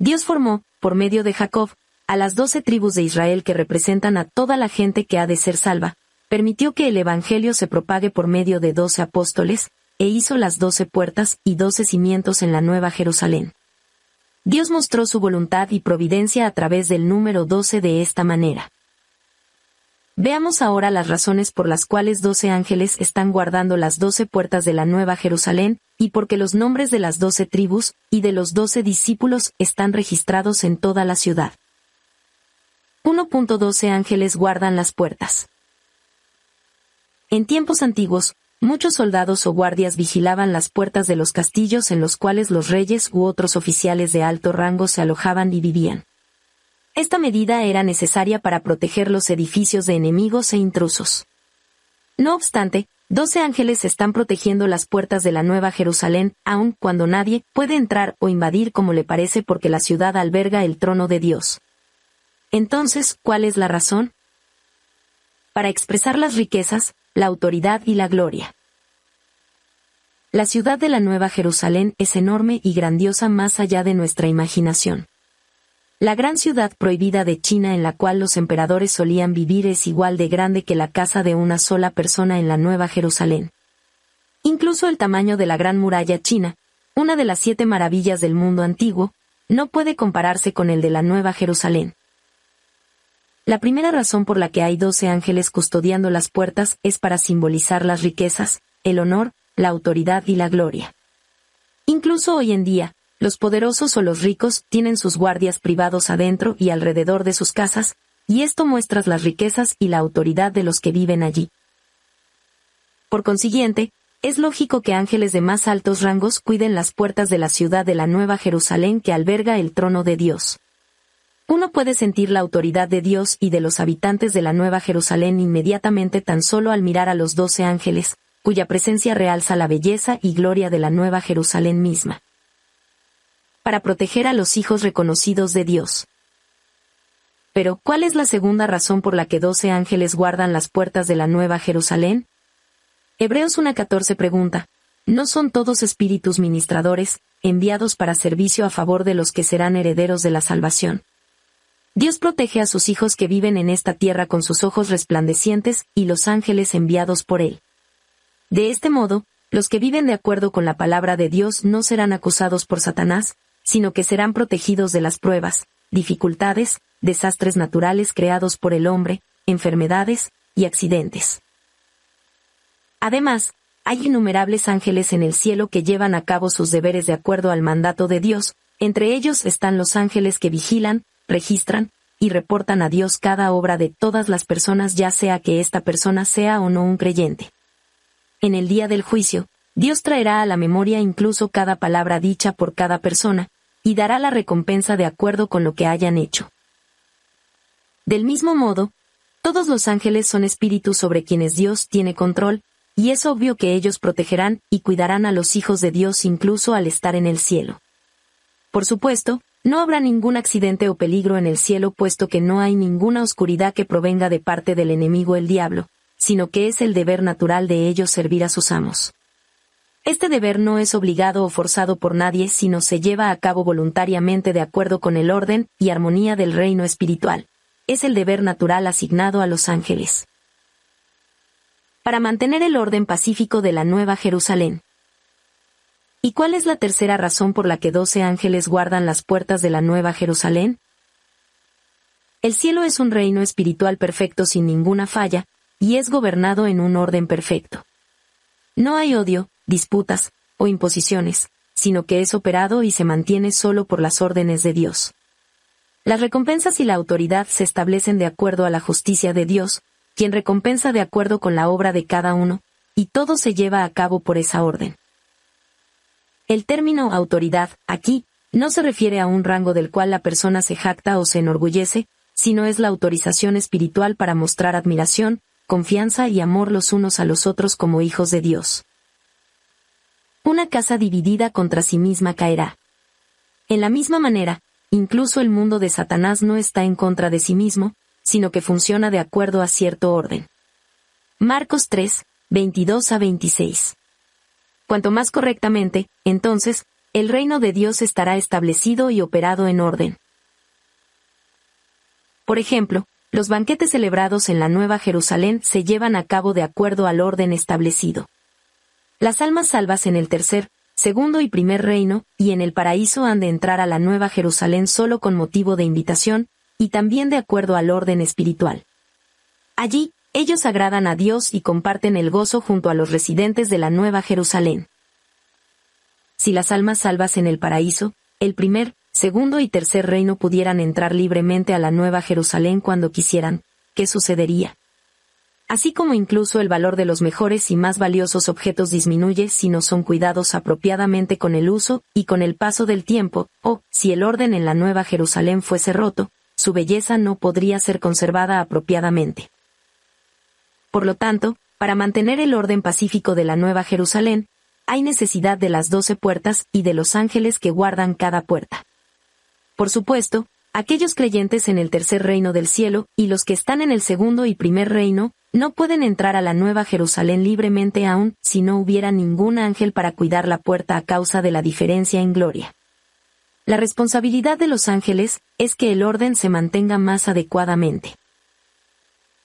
Dios formó, por medio de Jacob, a las doce tribus de Israel que representan a toda la gente que ha de ser salva, permitió que el Evangelio se propague por medio de doce apóstoles, e hizo las doce puertas y doce cimientos en la Nueva Jerusalén. Dios mostró su voluntad y providencia a través del número doce de esta manera. Veamos ahora las razones por las cuales doce ángeles están guardando las doce puertas de la Nueva Jerusalén, y porque los nombres de las doce tribus y de los doce discípulos están registrados en toda la ciudad. 1.12 ángeles guardan las puertas. En tiempos antiguos, muchos soldados o guardias vigilaban las puertas de los castillos en los cuales los reyes u otros oficiales de alto rango se alojaban y vivían. Esta medida era necesaria para proteger los edificios de enemigos e intrusos. No obstante, doce ángeles están protegiendo las puertas de la Nueva Jerusalén, aun cuando nadie puede entrar o invadir como le parece porque la ciudad alberga el trono de Dios. Entonces, ¿cuál es la razón? Para expresar las riquezas, la autoridad y la gloria. La ciudad de la Nueva Jerusalén es enorme y grandiosa más allá de nuestra imaginación. La gran ciudad prohibida de China en la cual los emperadores solían vivir es igual de grande que la casa de una sola persona en la Nueva Jerusalén. Incluso el tamaño de la Gran Muralla China, una de las siete maravillas del mundo antiguo, no puede compararse con el de la Nueva Jerusalén. La primera razón por la que hay doce ángeles custodiando las puertas es para simbolizar las riquezas, el honor, la autoridad y la gloria. Incluso hoy en día, los poderosos o los ricos tienen sus guardias privados adentro y alrededor de sus casas, y esto muestra las riquezas y la autoridad de los que viven allí. Por consiguiente, es lógico que ángeles de más altos rangos cuiden las puertas de la ciudad de la Nueva Jerusalén que alberga el trono de Dios uno puede sentir la autoridad de Dios y de los habitantes de la Nueva Jerusalén inmediatamente tan solo al mirar a los doce ángeles, cuya presencia realza la belleza y gloria de la Nueva Jerusalén misma. Para proteger a los hijos reconocidos de Dios. Pero, ¿cuál es la segunda razón por la que doce ángeles guardan las puertas de la Nueva Jerusalén? Hebreos 1.14 pregunta, ¿no son todos espíritus ministradores, enviados para servicio a favor de los que serán herederos de la salvación? Dios protege a sus hijos que viven en esta tierra con sus ojos resplandecientes y los ángeles enviados por Él. De este modo, los que viven de acuerdo con la palabra de Dios no serán acusados por Satanás, sino que serán protegidos de las pruebas, dificultades, desastres naturales creados por el hombre, enfermedades y accidentes. Además, hay innumerables ángeles en el cielo que llevan a cabo sus deberes de acuerdo al mandato de Dios, entre ellos están los ángeles que vigilan, registran, y reportan a Dios cada obra de todas las personas ya sea que esta persona sea o no un creyente. En el día del juicio, Dios traerá a la memoria incluso cada palabra dicha por cada persona, y dará la recompensa de acuerdo con lo que hayan hecho. Del mismo modo, todos los ángeles son espíritus sobre quienes Dios tiene control, y es obvio que ellos protegerán y cuidarán a los hijos de Dios incluso al estar en el cielo. Por supuesto, no habrá ningún accidente o peligro en el cielo puesto que no hay ninguna oscuridad que provenga de parte del enemigo el diablo, sino que es el deber natural de ellos servir a sus amos. Este deber no es obligado o forzado por nadie, sino se lleva a cabo voluntariamente de acuerdo con el orden y armonía del reino espiritual. Es el deber natural asignado a los ángeles. Para mantener el orden pacífico de la Nueva Jerusalén, ¿Y cuál es la tercera razón por la que doce ángeles guardan las puertas de la Nueva Jerusalén? El cielo es un reino espiritual perfecto sin ninguna falla, y es gobernado en un orden perfecto. No hay odio, disputas, o imposiciones, sino que es operado y se mantiene solo por las órdenes de Dios. Las recompensas y la autoridad se establecen de acuerdo a la justicia de Dios, quien recompensa de acuerdo con la obra de cada uno, y todo se lleva a cabo por esa orden. El término autoridad, aquí, no se refiere a un rango del cual la persona se jacta o se enorgullece, sino es la autorización espiritual para mostrar admiración, confianza y amor los unos a los otros como hijos de Dios. Una casa dividida contra sí misma caerá. En la misma manera, incluso el mundo de Satanás no está en contra de sí mismo, sino que funciona de acuerdo a cierto orden. Marcos 3, 22 a 26 cuanto más correctamente, entonces, el reino de Dios estará establecido y operado en orden. Por ejemplo, los banquetes celebrados en la Nueva Jerusalén se llevan a cabo de acuerdo al orden establecido. Las almas salvas en el tercer, segundo y primer reino, y en el paraíso han de entrar a la Nueva Jerusalén solo con motivo de invitación, y también de acuerdo al orden espiritual. Allí, ellos agradan a Dios y comparten el gozo junto a los residentes de la Nueva Jerusalén. Si las almas salvas en el paraíso, el primer, segundo y tercer reino pudieran entrar libremente a la Nueva Jerusalén cuando quisieran, ¿qué sucedería? Así como incluso el valor de los mejores y más valiosos objetos disminuye si no son cuidados apropiadamente con el uso y con el paso del tiempo, o, si el orden en la Nueva Jerusalén fuese roto, su belleza no podría ser conservada apropiadamente. Por lo tanto, para mantener el orden pacífico de la Nueva Jerusalén, hay necesidad de las doce puertas y de los ángeles que guardan cada puerta. Por supuesto, aquellos creyentes en el tercer reino del cielo y los que están en el segundo y primer reino, no pueden entrar a la Nueva Jerusalén libremente aún si no hubiera ningún ángel para cuidar la puerta a causa de la diferencia en gloria. La responsabilidad de los ángeles es que el orden se mantenga más adecuadamente.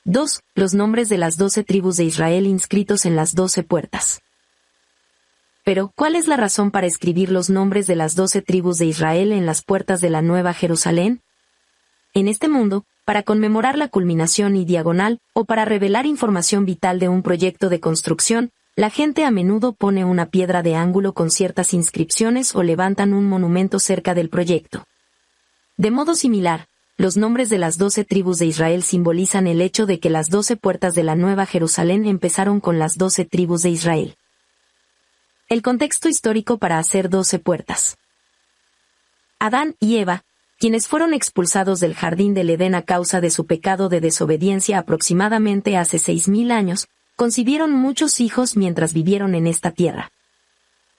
2. Los nombres de las doce tribus de Israel inscritos en las doce puertas. Pero, ¿cuál es la razón para escribir los nombres de las doce tribus de Israel en las puertas de la Nueva Jerusalén? En este mundo, para conmemorar la culminación y diagonal, o para revelar información vital de un proyecto de construcción, la gente a menudo pone una piedra de ángulo con ciertas inscripciones o levantan un monumento cerca del proyecto. De modo similar, los nombres de las doce tribus de Israel simbolizan el hecho de que las doce puertas de la Nueva Jerusalén empezaron con las doce tribus de Israel. El contexto histórico para hacer doce puertas. Adán y Eva, quienes fueron expulsados del jardín del Edén a causa de su pecado de desobediencia aproximadamente hace seis mil años, concibieron muchos hijos mientras vivieron en esta tierra.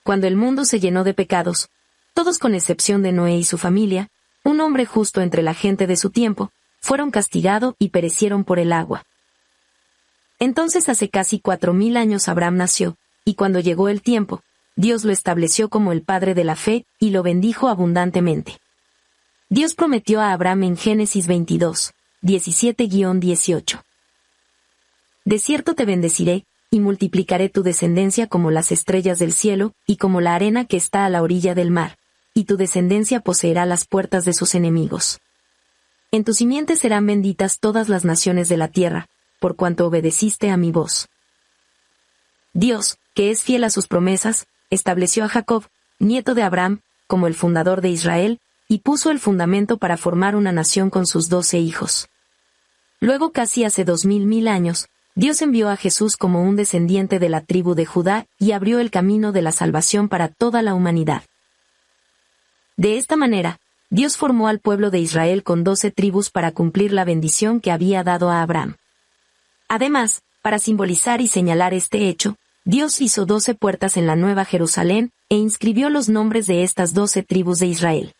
Cuando el mundo se llenó de pecados, todos con excepción de Noé y su familia, un hombre justo entre la gente de su tiempo, fueron castigado y perecieron por el agua. Entonces hace casi cuatro mil años Abraham nació, y cuando llegó el tiempo, Dios lo estableció como el padre de la fe y lo bendijo abundantemente. Dios prometió a Abraham en Génesis 22, 17-18. De cierto te bendeciré, y multiplicaré tu descendencia como las estrellas del cielo, y como la arena que está a la orilla del mar y tu descendencia poseerá las puertas de sus enemigos. En tu simiente serán benditas todas las naciones de la tierra, por cuanto obedeciste a mi voz. Dios, que es fiel a sus promesas, estableció a Jacob, nieto de Abraham, como el fundador de Israel, y puso el fundamento para formar una nación con sus doce hijos. Luego casi hace dos mil mil años, Dios envió a Jesús como un descendiente de la tribu de Judá y abrió el camino de la salvación para toda la humanidad. De esta manera, Dios formó al pueblo de Israel con doce tribus para cumplir la bendición que había dado a Abraham. Además, para simbolizar y señalar este hecho, Dios hizo doce puertas en la Nueva Jerusalén e inscribió los nombres de estas doce tribus de Israel.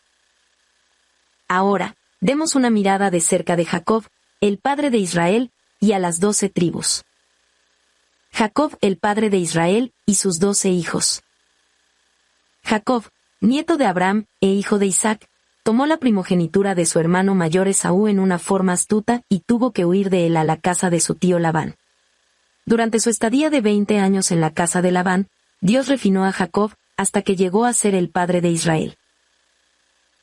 Ahora, demos una mirada de cerca de Jacob, el padre de Israel, y a las doce tribus. Jacob el padre de Israel y sus doce hijos. Jacob, nieto de Abraham e hijo de Isaac, tomó la primogenitura de su hermano mayor Esaú en una forma astuta y tuvo que huir de él a la casa de su tío Labán. Durante su estadía de 20 años en la casa de Labán, Dios refinó a Jacob hasta que llegó a ser el padre de Israel.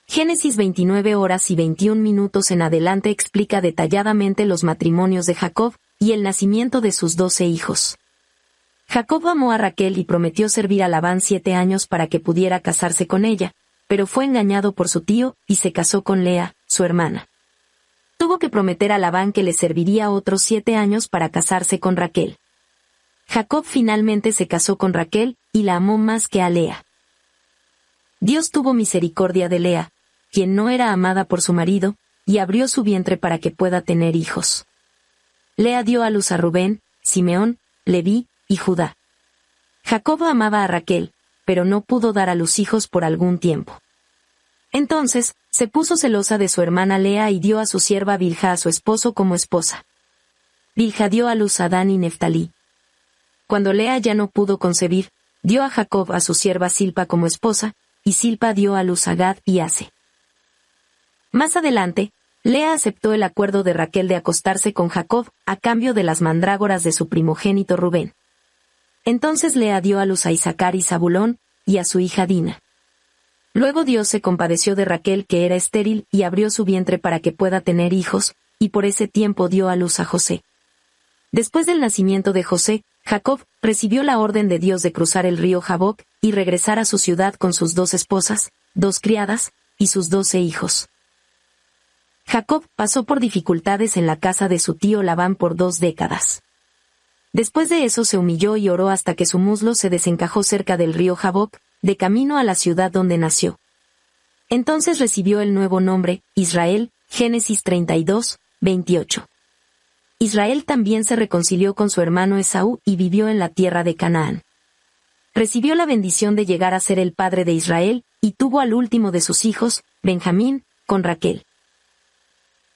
Génesis 29 horas y 21 minutos en adelante explica detalladamente los matrimonios de Jacob y el nacimiento de sus doce hijos. Jacob amó a Raquel y prometió servir a Labán siete años para que pudiera casarse con ella, pero fue engañado por su tío y se casó con Lea, su hermana. Tuvo que prometer a Labán que le serviría otros siete años para casarse con Raquel. Jacob finalmente se casó con Raquel y la amó más que a Lea. Dios tuvo misericordia de Lea, quien no era amada por su marido, y abrió su vientre para que pueda tener hijos. Lea dio a luz a Rubén, Simeón, Leví, y Judá. Jacob amaba a Raquel, pero no pudo dar a los hijos por algún tiempo. Entonces, se puso celosa de su hermana Lea y dio a su sierva Vilja a su esposo como esposa. Vilja dio a luz a Dan y Neftalí. Cuando Lea ya no pudo concebir, dio a Jacob a su sierva Silpa como esposa, y Silpa dio a luz a Gad y Ase. Más adelante, Lea aceptó el acuerdo de Raquel de acostarse con Jacob, a cambio de las mandrágoras de su primogénito Rubén. Entonces Lea dio a luz a Isaacar y Zabulón, y a su hija Dina. Luego Dios se compadeció de Raquel que era estéril y abrió su vientre para que pueda tener hijos, y por ese tiempo dio a luz a José. Después del nacimiento de José, Jacob recibió la orden de Dios de cruzar el río Jaboc y regresar a su ciudad con sus dos esposas, dos criadas, y sus doce hijos. Jacob pasó por dificultades en la casa de su tío Labán por dos décadas. Después de eso se humilló y oró hasta que su muslo se desencajó cerca del río Jaboc, de camino a la ciudad donde nació. Entonces recibió el nuevo nombre, Israel, Génesis 32, 28. Israel también se reconcilió con su hermano Esaú y vivió en la tierra de Canaán. Recibió la bendición de llegar a ser el padre de Israel, y tuvo al último de sus hijos, Benjamín, con Raquel.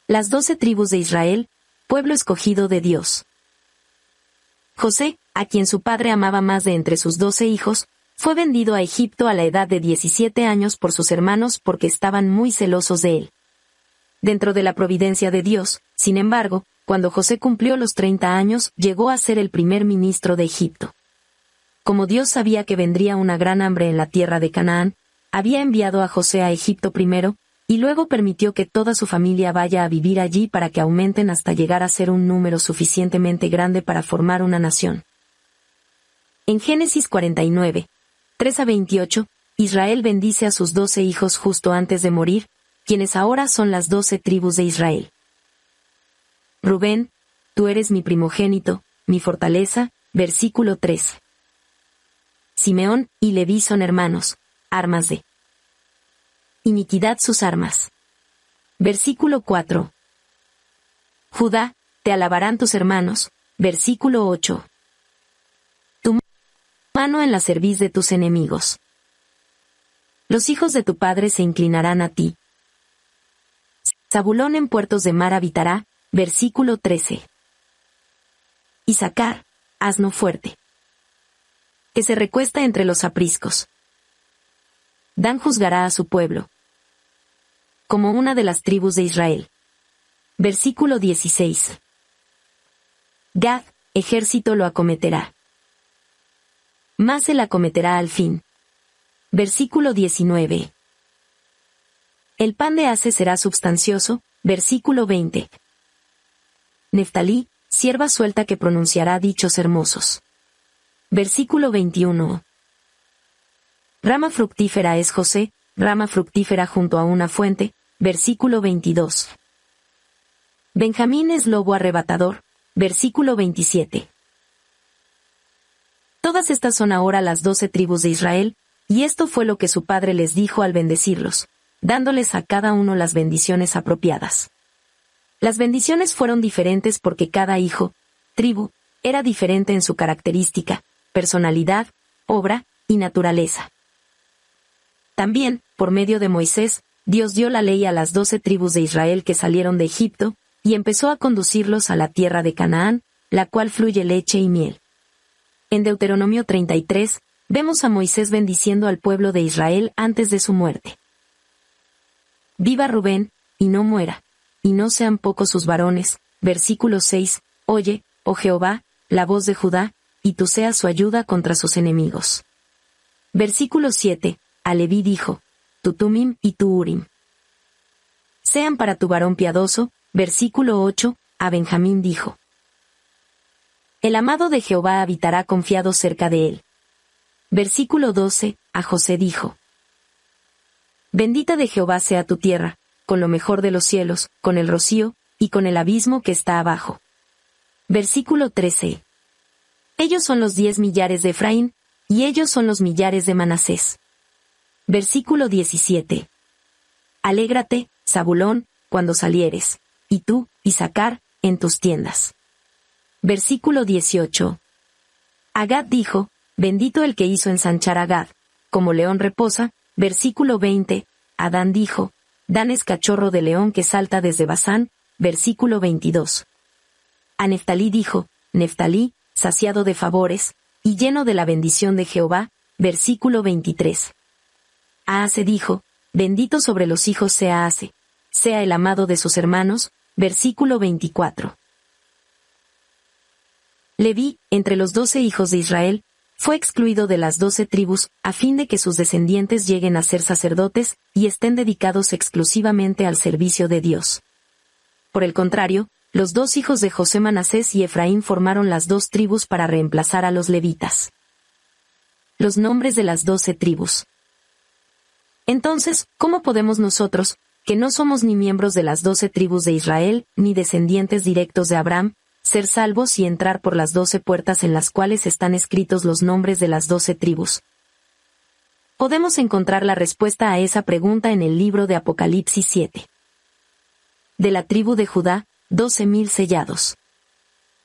Las doce tribus de Israel, pueblo escogido de Dios. José, a quien su padre amaba más de entre sus doce hijos, fue vendido a Egipto a la edad de 17 años por sus hermanos porque estaban muy celosos de él. Dentro de la providencia de Dios, sin embargo, cuando José cumplió los 30 años, llegó a ser el primer ministro de Egipto. Como Dios sabía que vendría una gran hambre en la tierra de Canaán, había enviado a José a Egipto primero, y luego permitió que toda su familia vaya a vivir allí para que aumenten hasta llegar a ser un número suficientemente grande para formar una nación. En Génesis 49, 3 a 28, Israel bendice a sus doce hijos justo antes de morir, quienes ahora son las doce tribus de Israel. Rubén, tú eres mi primogénito, mi fortaleza, versículo 3. Simeón y Leví son hermanos, armas de iniquidad sus armas. Versículo 4. Judá, te alabarán tus hermanos. Versículo 8. Tu mano en la cerviz de tus enemigos. Los hijos de tu padre se inclinarán a ti. Zabulón en puertos de mar habitará. Versículo 13. Y sacar, asno fuerte. Que se recuesta entre los apriscos. Dan juzgará a su pueblo como una de las tribus de Israel. Versículo 16. Gad, ejército lo acometerá. Más se la acometerá al fin. Versículo 19. El pan de Ace será substancioso, versículo 20. Neftalí, sierva suelta que pronunciará dichos hermosos. Versículo 21. Rama fructífera es José, rama fructífera junto a una fuente, versículo 22. Benjamín es lobo arrebatador, versículo 27. Todas estas son ahora las doce tribus de Israel, y esto fue lo que su padre les dijo al bendecirlos, dándoles a cada uno las bendiciones apropiadas. Las bendiciones fueron diferentes porque cada hijo, tribu, era diferente en su característica, personalidad, obra y naturaleza. También, por medio de Moisés, Dios dio la ley a las doce tribus de Israel que salieron de Egipto, y empezó a conducirlos a la tierra de Canaán, la cual fluye leche y miel. En Deuteronomio 33, vemos a Moisés bendiciendo al pueblo de Israel antes de su muerte. Viva Rubén, y no muera, y no sean pocos sus varones. Versículo 6, Oye, oh Jehová, la voz de Judá, y tú seas su ayuda contra sus enemigos. Versículo 7, «A Leví dijo, tu y tu urim. Sean para tu varón piadoso, versículo 8, a Benjamín dijo. El amado de Jehová habitará confiado cerca de él. Versículo 12, a José dijo. Bendita de Jehová sea tu tierra, con lo mejor de los cielos, con el rocío, y con el abismo que está abajo. Versículo 13. Ellos son los diez millares de Efraín, y ellos son los millares de Manasés. Versículo 17. Alégrate, Zabulón, cuando salieres, y tú, Isaacar, en tus tiendas. Versículo 18. Agad dijo, Bendito el que hizo ensanchar Agad, como león reposa, versículo 20, Adán dijo, Dan es cachorro de león que salta desde Bazán. versículo 22. A Neftalí dijo, Neftalí, saciado de favores, y lleno de la bendición de Jehová, versículo 23. Aase dijo, bendito sobre los hijos sea Aase, sea el amado de sus hermanos, versículo 24. Leví, entre los doce hijos de Israel, fue excluido de las doce tribus, a fin de que sus descendientes lleguen a ser sacerdotes y estén dedicados exclusivamente al servicio de Dios. Por el contrario, los dos hijos de José Manasés y Efraín formaron las dos tribus para reemplazar a los levitas. Los nombres de las doce tribus. Entonces, ¿cómo podemos nosotros, que no somos ni miembros de las doce tribus de Israel, ni descendientes directos de Abraham, ser salvos y entrar por las doce puertas en las cuales están escritos los nombres de las doce tribus. Podemos encontrar la respuesta a esa pregunta en el libro de Apocalipsis 7. De la tribu de Judá, doce mil sellados.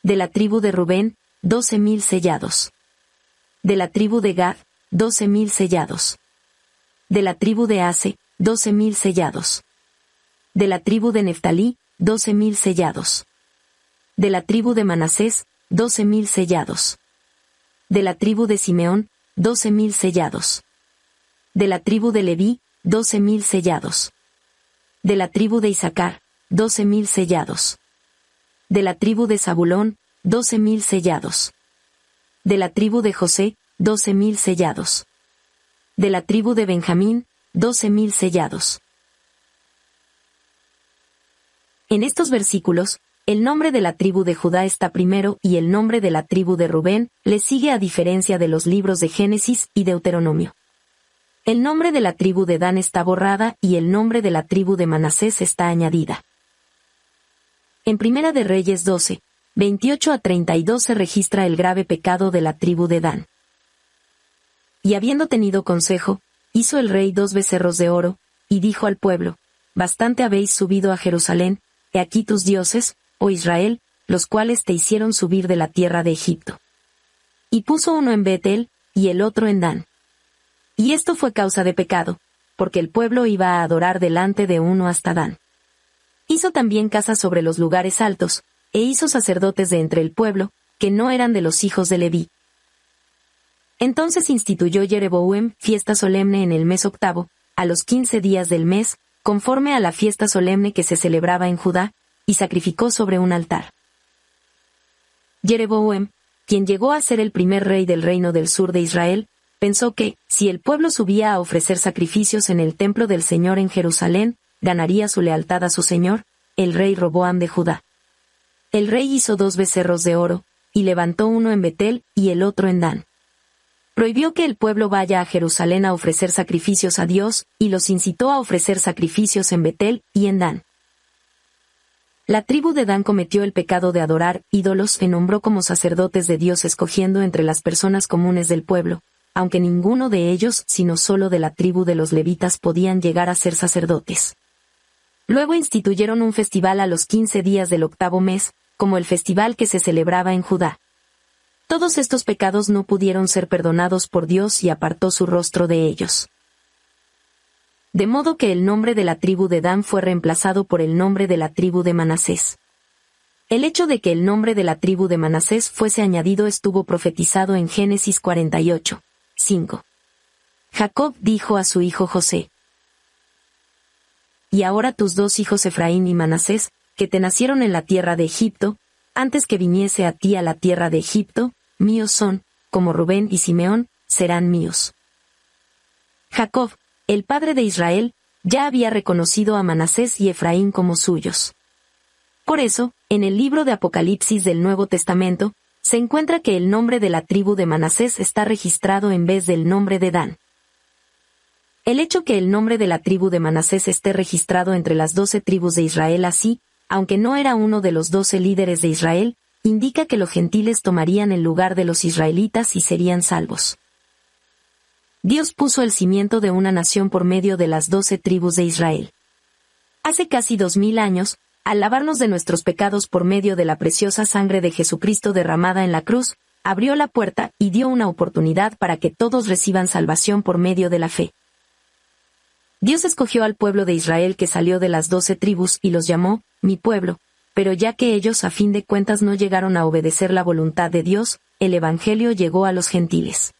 De la tribu de Rubén, doce mil sellados. De la tribu de Gad, doce mil sellados de la tribu de Ace, doce mil sellados. De la tribu de Neftalí, doce mil sellados. De la tribu de Manasés, doce mil sellados. De la tribu de Simeón, doce mil sellados. De la tribu de Leví, doce mil sellados. De la tribu de Isaacar, doce mil sellados. De la tribu de Zabulón, doce mil sellados. De la tribu de José, doce mil sellados de la tribu de Benjamín, 12.000 sellados. En estos versículos, el nombre de la tribu de Judá está primero y el nombre de la tribu de Rubén le sigue a diferencia de los libros de Génesis y Deuteronomio. El nombre de la tribu de Dan está borrada y el nombre de la tribu de Manasés está añadida. En Primera de Reyes 12, 28 a 32 se registra el grave pecado de la tribu de Dan. Y habiendo tenido consejo, hizo el rey dos becerros de oro, y dijo al pueblo, Bastante habéis subido a Jerusalén, he aquí tus dioses, oh Israel, los cuales te hicieron subir de la tierra de Egipto. Y puso uno en Betel, y el otro en Dan. Y esto fue causa de pecado, porque el pueblo iba a adorar delante de uno hasta Dan. Hizo también casa sobre los lugares altos, e hizo sacerdotes de entre el pueblo, que no eran de los hijos de Leví, entonces instituyó Jeroboam fiesta solemne en el mes octavo, a los quince días del mes, conforme a la fiesta solemne que se celebraba en Judá, y sacrificó sobre un altar. Jeroboam, quien llegó a ser el primer rey del reino del sur de Israel, pensó que, si el pueblo subía a ofrecer sacrificios en el templo del Señor en Jerusalén, ganaría su lealtad a su señor, el rey Roboam de Judá. El rey hizo dos becerros de oro, y levantó uno en Betel y el otro en Dan prohibió que el pueblo vaya a Jerusalén a ofrecer sacrificios a Dios, y los incitó a ofrecer sacrificios en Betel y en Dan. La tribu de Dan cometió el pecado de adorar ídolos y nombró como sacerdotes de Dios escogiendo entre las personas comunes del pueblo, aunque ninguno de ellos, sino solo de la tribu de los levitas, podían llegar a ser sacerdotes. Luego instituyeron un festival a los quince días del octavo mes, como el festival que se celebraba en Judá. Todos estos pecados no pudieron ser perdonados por Dios y apartó su rostro de ellos. De modo que el nombre de la tribu de Dan fue reemplazado por el nombre de la tribu de Manasés. El hecho de que el nombre de la tribu de Manasés fuese añadido estuvo profetizado en Génesis 48. 5. Jacob dijo a su hijo José, Y ahora tus dos hijos Efraín y Manasés, que te nacieron en la tierra de Egipto, antes que viniese a ti a la tierra de Egipto, míos son, como Rubén y Simeón, serán míos. Jacob, el padre de Israel, ya había reconocido a Manasés y Efraín como suyos. Por eso, en el libro de Apocalipsis del Nuevo Testamento, se encuentra que el nombre de la tribu de Manasés está registrado en vez del nombre de Dan. El hecho que el nombre de la tribu de Manasés esté registrado entre las doce tribus de Israel así, aunque no era uno de los doce líderes de Israel, indica que los gentiles tomarían el lugar de los israelitas y serían salvos. Dios puso el cimiento de una nación por medio de las doce tribus de Israel. Hace casi dos mil años, al lavarnos de nuestros pecados por medio de la preciosa sangre de Jesucristo derramada en la cruz, abrió la puerta y dio una oportunidad para que todos reciban salvación por medio de la fe. Dios escogió al pueblo de Israel que salió de las doce tribus y los llamó, mi pueblo, pero ya que ellos a fin de cuentas no llegaron a obedecer la voluntad de Dios, el Evangelio llegó a los gentiles.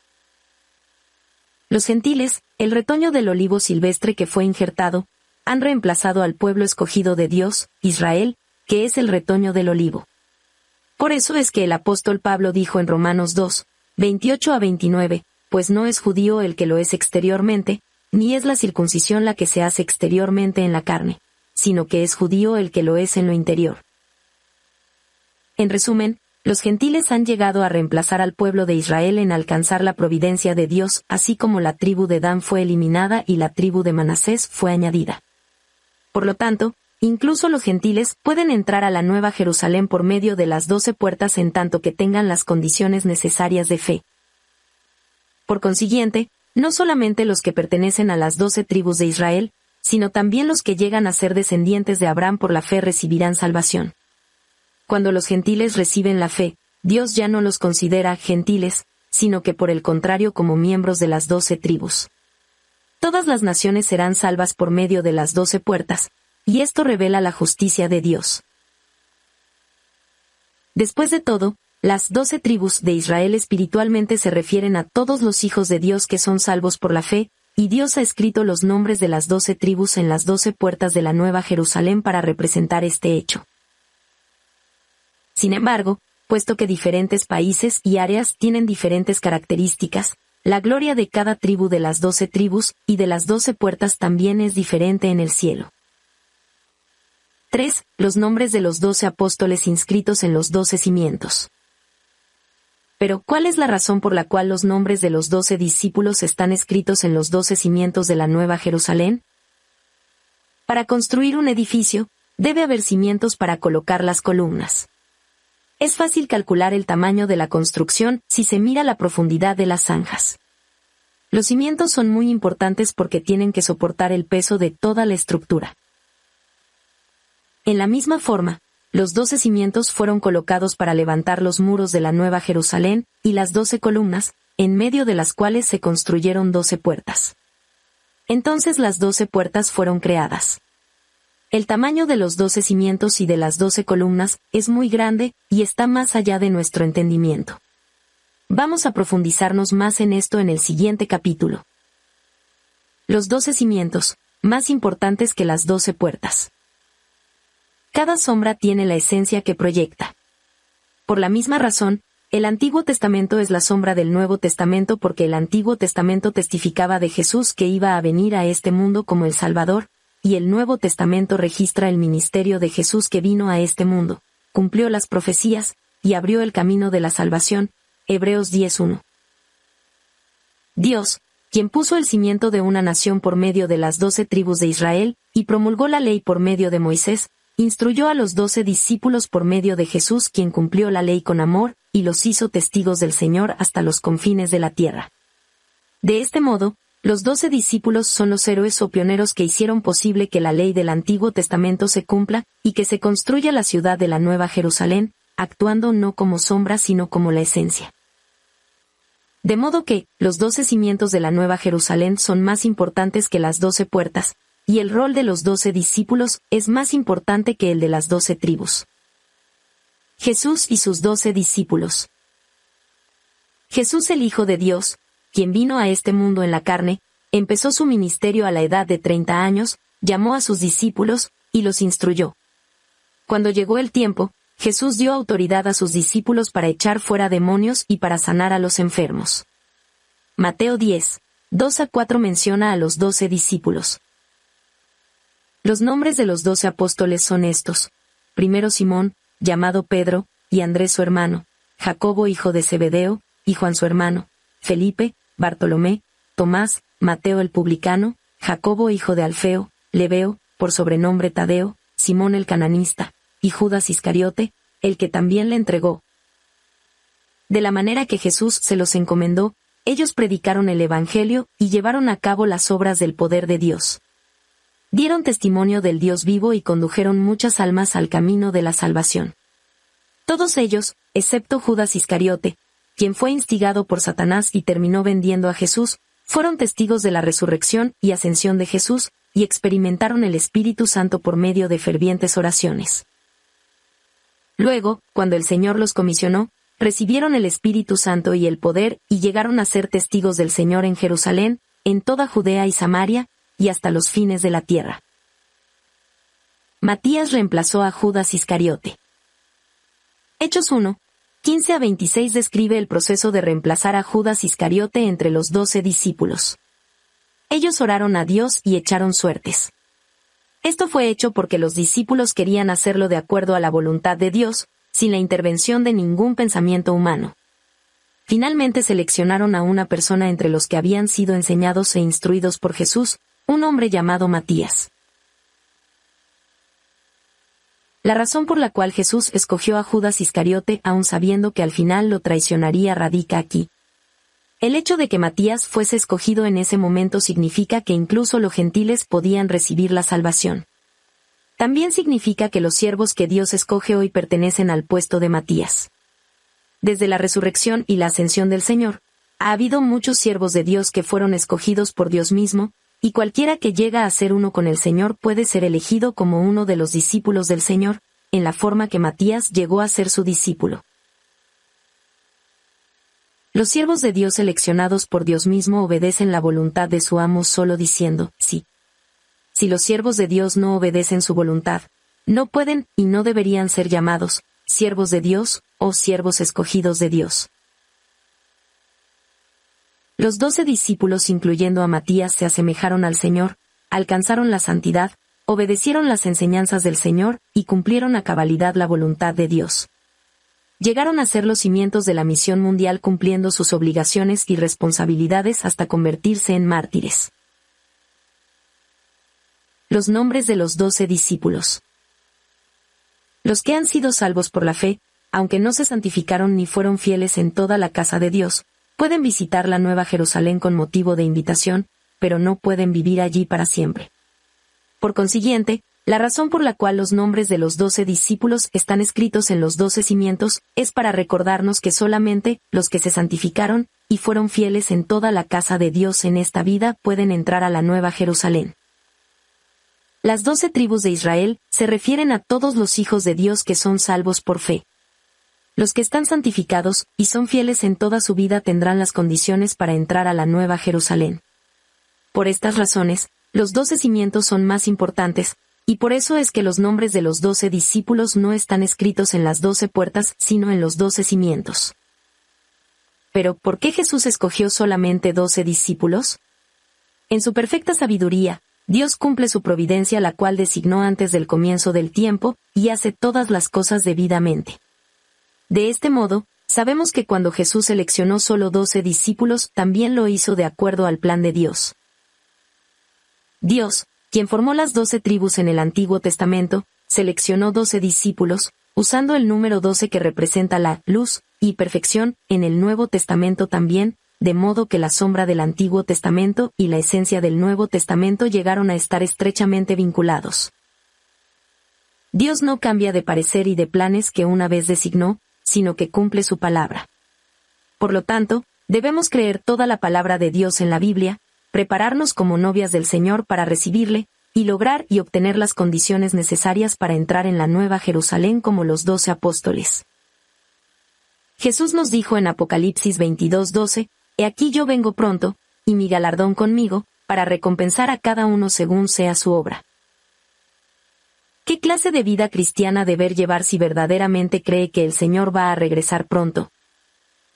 Los gentiles, el retoño del olivo silvestre que fue injertado, han reemplazado al pueblo escogido de Dios, Israel, que es el retoño del olivo. Por eso es que el apóstol Pablo dijo en Romanos 2, 28 a 29, pues no es judío el que lo es exteriormente, ni es la circuncisión la que se hace exteriormente en la carne, sino que es judío el que lo es en lo interior. En resumen, los gentiles han llegado a reemplazar al pueblo de Israel en alcanzar la providencia de Dios, así como la tribu de Dan fue eliminada y la tribu de Manasés fue añadida. Por lo tanto, incluso los gentiles pueden entrar a la Nueva Jerusalén por medio de las doce puertas en tanto que tengan las condiciones necesarias de fe. Por consiguiente, no solamente los que pertenecen a las doce tribus de Israel, sino también los que llegan a ser descendientes de Abraham por la fe recibirán salvación. Cuando los gentiles reciben la fe, Dios ya no los considera gentiles, sino que por el contrario como miembros de las doce tribus. Todas las naciones serán salvas por medio de las doce puertas, y esto revela la justicia de Dios. Después de todo, las doce tribus de Israel espiritualmente se refieren a todos los hijos de Dios que son salvos por la fe, y Dios ha escrito los nombres de las doce tribus en las doce puertas de la Nueva Jerusalén para representar este hecho. Sin embargo, puesto que diferentes países y áreas tienen diferentes características, la gloria de cada tribu de las doce tribus y de las doce puertas también es diferente en el cielo. 3. Los nombres de los doce apóstoles inscritos en los doce cimientos. Pero ¿cuál es la razón por la cual los nombres de los doce discípulos están escritos en los doce cimientos de la Nueva Jerusalén? Para construir un edificio, debe haber cimientos para colocar las columnas. Es fácil calcular el tamaño de la construcción si se mira la profundidad de las zanjas. Los cimientos son muy importantes porque tienen que soportar el peso de toda la estructura. En la misma forma, los doce cimientos fueron colocados para levantar los muros de la Nueva Jerusalén, y las doce columnas, en medio de las cuales se construyeron doce puertas. Entonces las doce puertas fueron creadas. El tamaño de los doce cimientos y de las doce columnas es muy grande y está más allá de nuestro entendimiento. Vamos a profundizarnos más en esto en el siguiente capítulo. Los doce cimientos, más importantes que las doce puertas. Cada sombra tiene la esencia que proyecta. Por la misma razón, el Antiguo Testamento es la sombra del Nuevo Testamento porque el Antiguo Testamento testificaba de Jesús que iba a venir a este mundo como el Salvador, y el Nuevo Testamento registra el ministerio de Jesús que vino a este mundo, cumplió las profecías, y abrió el camino de la salvación, Hebreos 10.1. Dios, quien puso el cimiento de una nación por medio de las doce tribus de Israel, y promulgó la ley por medio de Moisés, instruyó a los doce discípulos por medio de Jesús quien cumplió la ley con amor, y los hizo testigos del Señor hasta los confines de la tierra. De este modo, los doce discípulos son los héroes o pioneros que hicieron posible que la ley del Antiguo Testamento se cumpla, y que se construya la ciudad de la Nueva Jerusalén, actuando no como sombra sino como la esencia. De modo que, los doce cimientos de la Nueva Jerusalén son más importantes que las doce puertas, y el rol de los doce discípulos es más importante que el de las doce tribus. Jesús y sus doce discípulos. Jesús el Hijo de Dios, quien vino a este mundo en la carne, empezó su ministerio a la edad de 30 años, llamó a sus discípulos, y los instruyó. Cuando llegó el tiempo, Jesús dio autoridad a sus discípulos para echar fuera demonios y para sanar a los enfermos. Mateo 10, 2 a 4 menciona a los doce discípulos. Los nombres de los doce apóstoles son estos. Primero Simón, llamado Pedro, y Andrés su hermano, Jacobo hijo de Zebedeo, y Juan su hermano, Felipe, Bartolomé, Tomás, Mateo el publicano, Jacobo hijo de Alfeo, Leveo, por sobrenombre Tadeo, Simón el cananista, y Judas Iscariote, el que también le entregó. De la manera que Jesús se los encomendó, ellos predicaron el Evangelio y llevaron a cabo las obras del poder de Dios dieron testimonio del Dios vivo y condujeron muchas almas al camino de la salvación. Todos ellos, excepto Judas Iscariote, quien fue instigado por Satanás y terminó vendiendo a Jesús, fueron testigos de la resurrección y ascensión de Jesús, y experimentaron el Espíritu Santo por medio de fervientes oraciones. Luego, cuando el Señor los comisionó, recibieron el Espíritu Santo y el poder y llegaron a ser testigos del Señor en Jerusalén, en toda Judea y Samaria, y hasta los fines de la tierra. Matías reemplazó a Judas Iscariote. Hechos 1, 15 a 26 describe el proceso de reemplazar a Judas Iscariote entre los doce discípulos. Ellos oraron a Dios y echaron suertes. Esto fue hecho porque los discípulos querían hacerlo de acuerdo a la voluntad de Dios, sin la intervención de ningún pensamiento humano. Finalmente seleccionaron a una persona entre los que habían sido enseñados e instruidos por Jesús, un hombre llamado Matías. La razón por la cual Jesús escogió a Judas Iscariote aun sabiendo que al final lo traicionaría radica aquí. El hecho de que Matías fuese escogido en ese momento significa que incluso los gentiles podían recibir la salvación. También significa que los siervos que Dios escoge hoy pertenecen al puesto de Matías. Desde la resurrección y la ascensión del Señor, ha habido muchos siervos de Dios que fueron escogidos por Dios mismo, y cualquiera que llega a ser uno con el Señor puede ser elegido como uno de los discípulos del Señor, en la forma que Matías llegó a ser su discípulo. Los siervos de Dios seleccionados por Dios mismo obedecen la voluntad de su amo solo diciendo, sí. Si los siervos de Dios no obedecen su voluntad, no pueden y no deberían ser llamados, siervos de Dios, o siervos escogidos de Dios. Los doce discípulos, incluyendo a Matías, se asemejaron al Señor, alcanzaron la santidad, obedecieron las enseñanzas del Señor y cumplieron a cabalidad la voluntad de Dios. Llegaron a ser los cimientos de la misión mundial cumpliendo sus obligaciones y responsabilidades hasta convertirse en mártires. Los nombres de los doce discípulos. Los que han sido salvos por la fe, aunque no se santificaron ni fueron fieles en toda la casa de Dios, Pueden visitar la Nueva Jerusalén con motivo de invitación, pero no pueden vivir allí para siempre. Por consiguiente, la razón por la cual los nombres de los doce discípulos están escritos en los doce cimientos es para recordarnos que solamente los que se santificaron y fueron fieles en toda la casa de Dios en esta vida pueden entrar a la Nueva Jerusalén. Las doce tribus de Israel se refieren a todos los hijos de Dios que son salvos por fe. Los que están santificados y son fieles en toda su vida tendrán las condiciones para entrar a la Nueva Jerusalén. Por estas razones, los doce cimientos son más importantes, y por eso es que los nombres de los doce discípulos no están escritos en las doce puertas, sino en los doce cimientos. Pero, ¿por qué Jesús escogió solamente doce discípulos? En su perfecta sabiduría, Dios cumple su providencia la cual designó antes del comienzo del tiempo, y hace todas las cosas debidamente. De este modo, sabemos que cuando Jesús seleccionó solo doce discípulos, también lo hizo de acuerdo al plan de Dios. Dios, quien formó las doce tribus en el Antiguo Testamento, seleccionó doce discípulos, usando el número doce que representa la luz y perfección en el Nuevo Testamento también, de modo que la sombra del Antiguo Testamento y la esencia del Nuevo Testamento llegaron a estar estrechamente vinculados. Dios no cambia de parecer y de planes que una vez designó, sino que cumple su palabra. Por lo tanto, debemos creer toda la palabra de Dios en la Biblia, prepararnos como novias del Señor para recibirle, y lograr y obtener las condiciones necesarias para entrar en la Nueva Jerusalén como los doce apóstoles. Jesús nos dijo en Apocalipsis 22:12, He aquí yo vengo pronto, y mi galardón conmigo, para recompensar a cada uno según sea su obra. ¿Qué clase de vida cristiana deber llevar si verdaderamente cree que el Señor va a regresar pronto?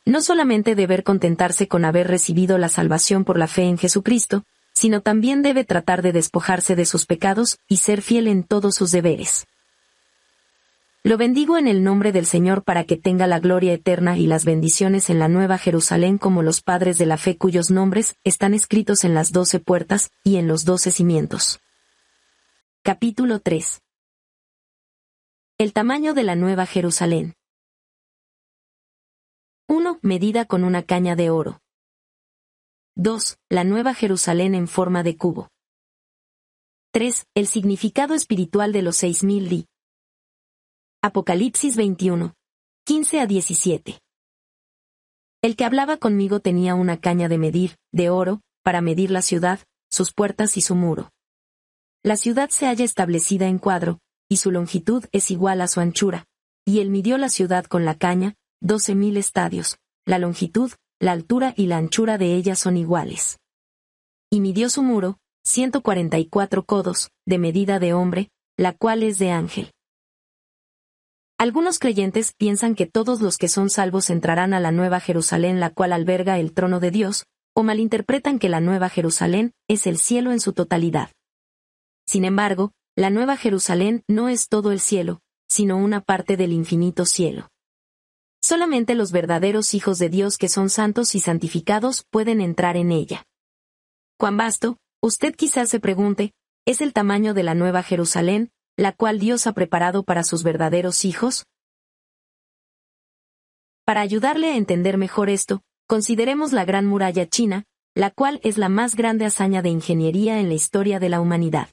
No solamente deber contentarse con haber recibido la salvación por la fe en Jesucristo, sino también debe tratar de despojarse de sus pecados y ser fiel en todos sus deberes. Lo bendigo en el nombre del Señor para que tenga la gloria eterna y las bendiciones en la Nueva Jerusalén como los padres de la fe cuyos nombres están escritos en las doce puertas y en los doce cimientos. Capítulo 3 el tamaño de la Nueva Jerusalén. 1. Medida con una caña de oro. 2. La Nueva Jerusalén en forma de cubo. 3. El significado espiritual de los 6000 di. Apocalipsis 21. 15 a 17. El que hablaba conmigo tenía una caña de medir, de oro, para medir la ciudad, sus puertas y su muro. La ciudad se halla establecida en cuadro, y su longitud es igual a su anchura. Y él midió la ciudad con la caña, doce mil estadios, la longitud, la altura y la anchura de ella son iguales. Y midió su muro, ciento cuarenta y cuatro codos, de medida de hombre, la cual es de ángel. Algunos creyentes piensan que todos los que son salvos entrarán a la Nueva Jerusalén la cual alberga el trono de Dios, o malinterpretan que la Nueva Jerusalén es el cielo en su totalidad. Sin embargo, la Nueva Jerusalén no es todo el cielo, sino una parte del infinito cielo. Solamente los verdaderos hijos de Dios que son santos y santificados pueden entrar en ella. Cuán vasto, usted quizás se pregunte, ¿es el tamaño de la Nueva Jerusalén, la cual Dios ha preparado para sus verdaderos hijos? Para ayudarle a entender mejor esto, consideremos la Gran Muralla China, la cual es la más grande hazaña de ingeniería en la historia de la humanidad.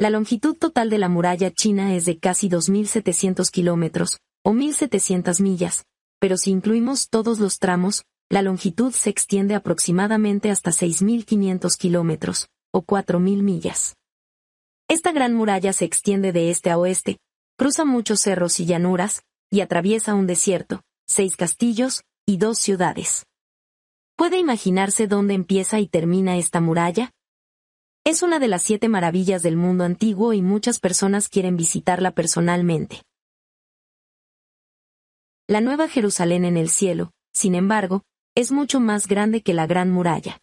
La longitud total de la muralla china es de casi 2.700 kilómetros, o 1.700 millas, pero si incluimos todos los tramos, la longitud se extiende aproximadamente hasta 6.500 kilómetros, o 4.000 millas. Esta gran muralla se extiende de este a oeste, cruza muchos cerros y llanuras, y atraviesa un desierto, seis castillos y dos ciudades. ¿Puede imaginarse dónde empieza y termina esta muralla? Es una de las siete maravillas del mundo antiguo y muchas personas quieren visitarla personalmente. La Nueva Jerusalén en el cielo, sin embargo, es mucho más grande que la Gran Muralla.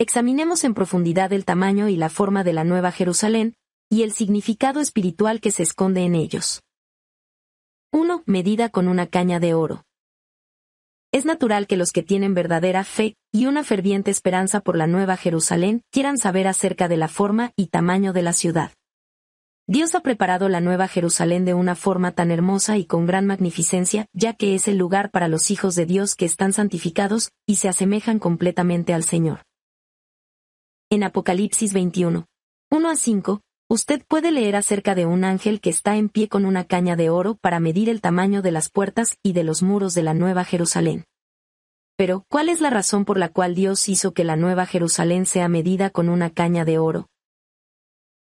Examinemos en profundidad el tamaño y la forma de la Nueva Jerusalén, y el significado espiritual que se esconde en ellos. 1. Medida con una caña de oro es natural que los que tienen verdadera fe y una ferviente esperanza por la Nueva Jerusalén quieran saber acerca de la forma y tamaño de la ciudad. Dios ha preparado la Nueva Jerusalén de una forma tan hermosa y con gran magnificencia, ya que es el lugar para los hijos de Dios que están santificados y se asemejan completamente al Señor. En Apocalipsis 21, 1 a 5, Usted puede leer acerca de un ángel que está en pie con una caña de oro para medir el tamaño de las puertas y de los muros de la Nueva Jerusalén. Pero, ¿cuál es la razón por la cual Dios hizo que la Nueva Jerusalén sea medida con una caña de oro?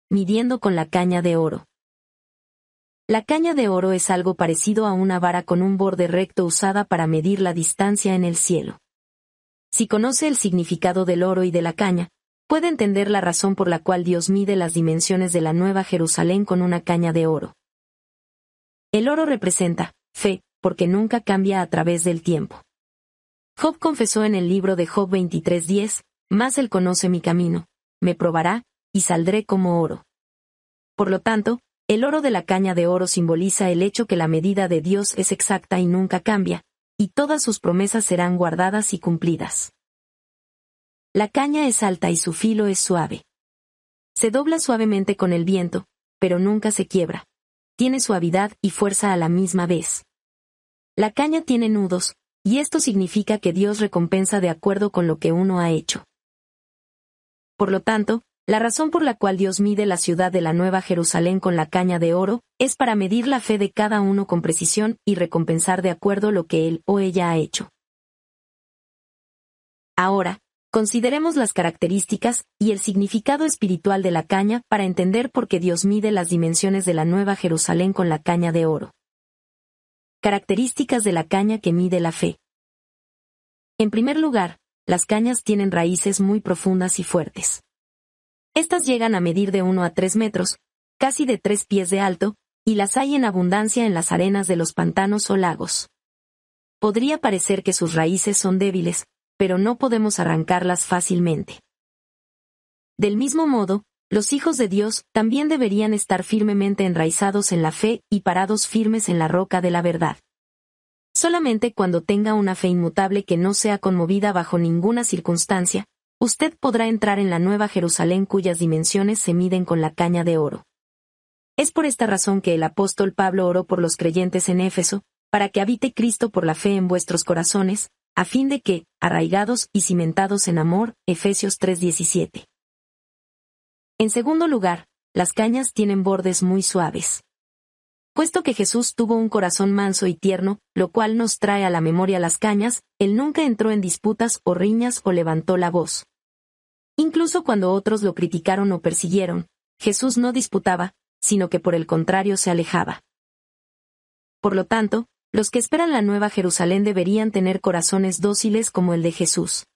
Midiendo con la caña de oro. La caña de oro es algo parecido a una vara con un borde recto usada para medir la distancia en el cielo. Si conoce el significado del oro y de la caña, puede entender la razón por la cual Dios mide las dimensiones de la Nueva Jerusalén con una caña de oro. El oro representa fe, porque nunca cambia a través del tiempo. Job confesó en el libro de Job 23:10, Más él conoce mi camino, me probará, y saldré como oro. Por lo tanto, el oro de la caña de oro simboliza el hecho que la medida de Dios es exacta y nunca cambia, y todas sus promesas serán guardadas y cumplidas. La caña es alta y su filo es suave. Se dobla suavemente con el viento, pero nunca se quiebra. Tiene suavidad y fuerza a la misma vez. La caña tiene nudos, y esto significa que Dios recompensa de acuerdo con lo que uno ha hecho. Por lo tanto, la razón por la cual Dios mide la ciudad de la Nueva Jerusalén con la caña de oro, es para medir la fe de cada uno con precisión y recompensar de acuerdo lo que él o ella ha hecho. Ahora, Consideremos las características y el significado espiritual de la caña para entender por qué Dios mide las dimensiones de la Nueva Jerusalén con la caña de oro. Características de la caña que mide la fe. En primer lugar, las cañas tienen raíces muy profundas y fuertes. Estas llegan a medir de 1 a 3 metros, casi de 3 pies de alto, y las hay en abundancia en las arenas de los pantanos o lagos. Podría parecer que sus raíces son débiles, pero no podemos arrancarlas fácilmente. Del mismo modo, los hijos de Dios también deberían estar firmemente enraizados en la fe y parados firmes en la roca de la verdad. Solamente cuando tenga una fe inmutable que no sea conmovida bajo ninguna circunstancia, usted podrá entrar en la nueva Jerusalén cuyas dimensiones se miden con la caña de oro. Es por esta razón que el apóstol Pablo oró por los creyentes en Éfeso, para que habite Cristo por la fe en vuestros corazones, a fin de que, arraigados y cimentados en amor, Efesios 3:17. En segundo lugar, las cañas tienen bordes muy suaves. Puesto que Jesús tuvo un corazón manso y tierno, lo cual nos trae a la memoria las cañas, él nunca entró en disputas o riñas o levantó la voz. Incluso cuando otros lo criticaron o persiguieron, Jesús no disputaba, sino que por el contrario se alejaba. Por lo tanto, los que esperan la nueva Jerusalén deberían tener corazones dóciles como el de Jesús.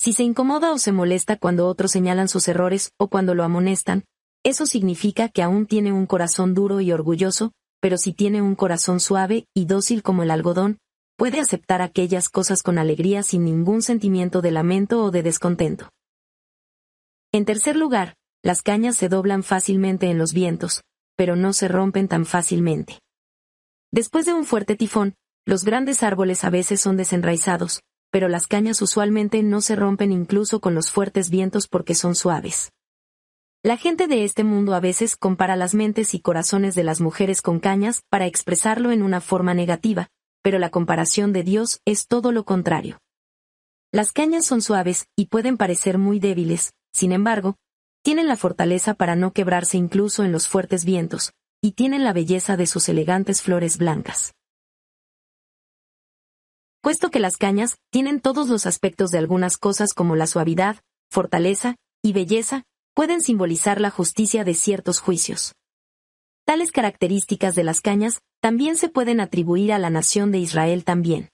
Si se incomoda o se molesta cuando otros señalan sus errores o cuando lo amonestan, eso significa que aún tiene un corazón duro y orgulloso, pero si tiene un corazón suave y dócil como el algodón, puede aceptar aquellas cosas con alegría sin ningún sentimiento de lamento o de descontento. En tercer lugar, las cañas se doblan fácilmente en los vientos, pero no se rompen tan fácilmente. Después de un fuerte tifón, los grandes árboles a veces son desenraizados, pero las cañas usualmente no se rompen incluso con los fuertes vientos porque son suaves. La gente de este mundo a veces compara las mentes y corazones de las mujeres con cañas para expresarlo en una forma negativa, pero la comparación de Dios es todo lo contrario. Las cañas son suaves y pueden parecer muy débiles, sin embargo, tienen la fortaleza para no quebrarse incluso en los fuertes vientos, y tienen la belleza de sus elegantes flores blancas. Puesto que las cañas tienen todos los aspectos de algunas cosas como la suavidad, fortaleza y belleza, pueden simbolizar la justicia de ciertos juicios. Tales características de las cañas también se pueden atribuir a la nación de Israel también.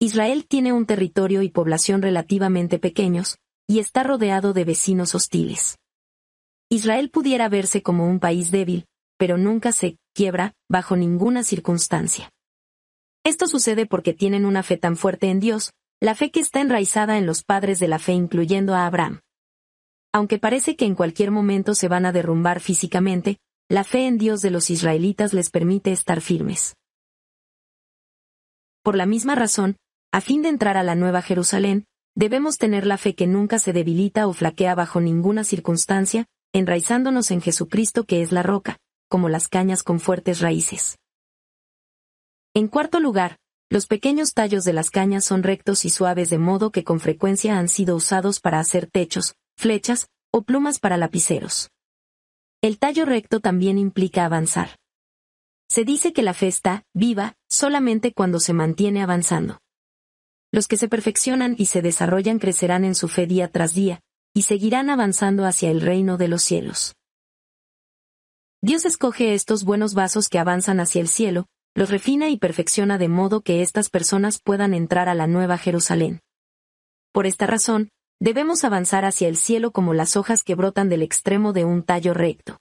Israel tiene un territorio y población relativamente pequeños, y está rodeado de vecinos hostiles. Israel pudiera verse como un país débil, pero nunca se quiebra bajo ninguna circunstancia. Esto sucede porque tienen una fe tan fuerte en Dios, la fe que está enraizada en los padres de la fe incluyendo a Abraham. Aunque parece que en cualquier momento se van a derrumbar físicamente, la fe en Dios de los israelitas les permite estar firmes. Por la misma razón, a fin de entrar a la Nueva Jerusalén, debemos tener la fe que nunca se debilita o flaquea bajo ninguna circunstancia, enraizándonos en Jesucristo que es la roca, como las cañas con fuertes raíces. En cuarto lugar, los pequeños tallos de las cañas son rectos y suaves de modo que con frecuencia han sido usados para hacer techos, flechas o plumas para lapiceros. El tallo recto también implica avanzar. Se dice que la fe está viva solamente cuando se mantiene avanzando. Los que se perfeccionan y se desarrollan crecerán en su fe día tras día, y seguirán avanzando hacia el reino de los cielos. Dios escoge estos buenos vasos que avanzan hacia el cielo, los refina y perfecciona de modo que estas personas puedan entrar a la nueva Jerusalén. Por esta razón, debemos avanzar hacia el cielo como las hojas que brotan del extremo de un tallo recto.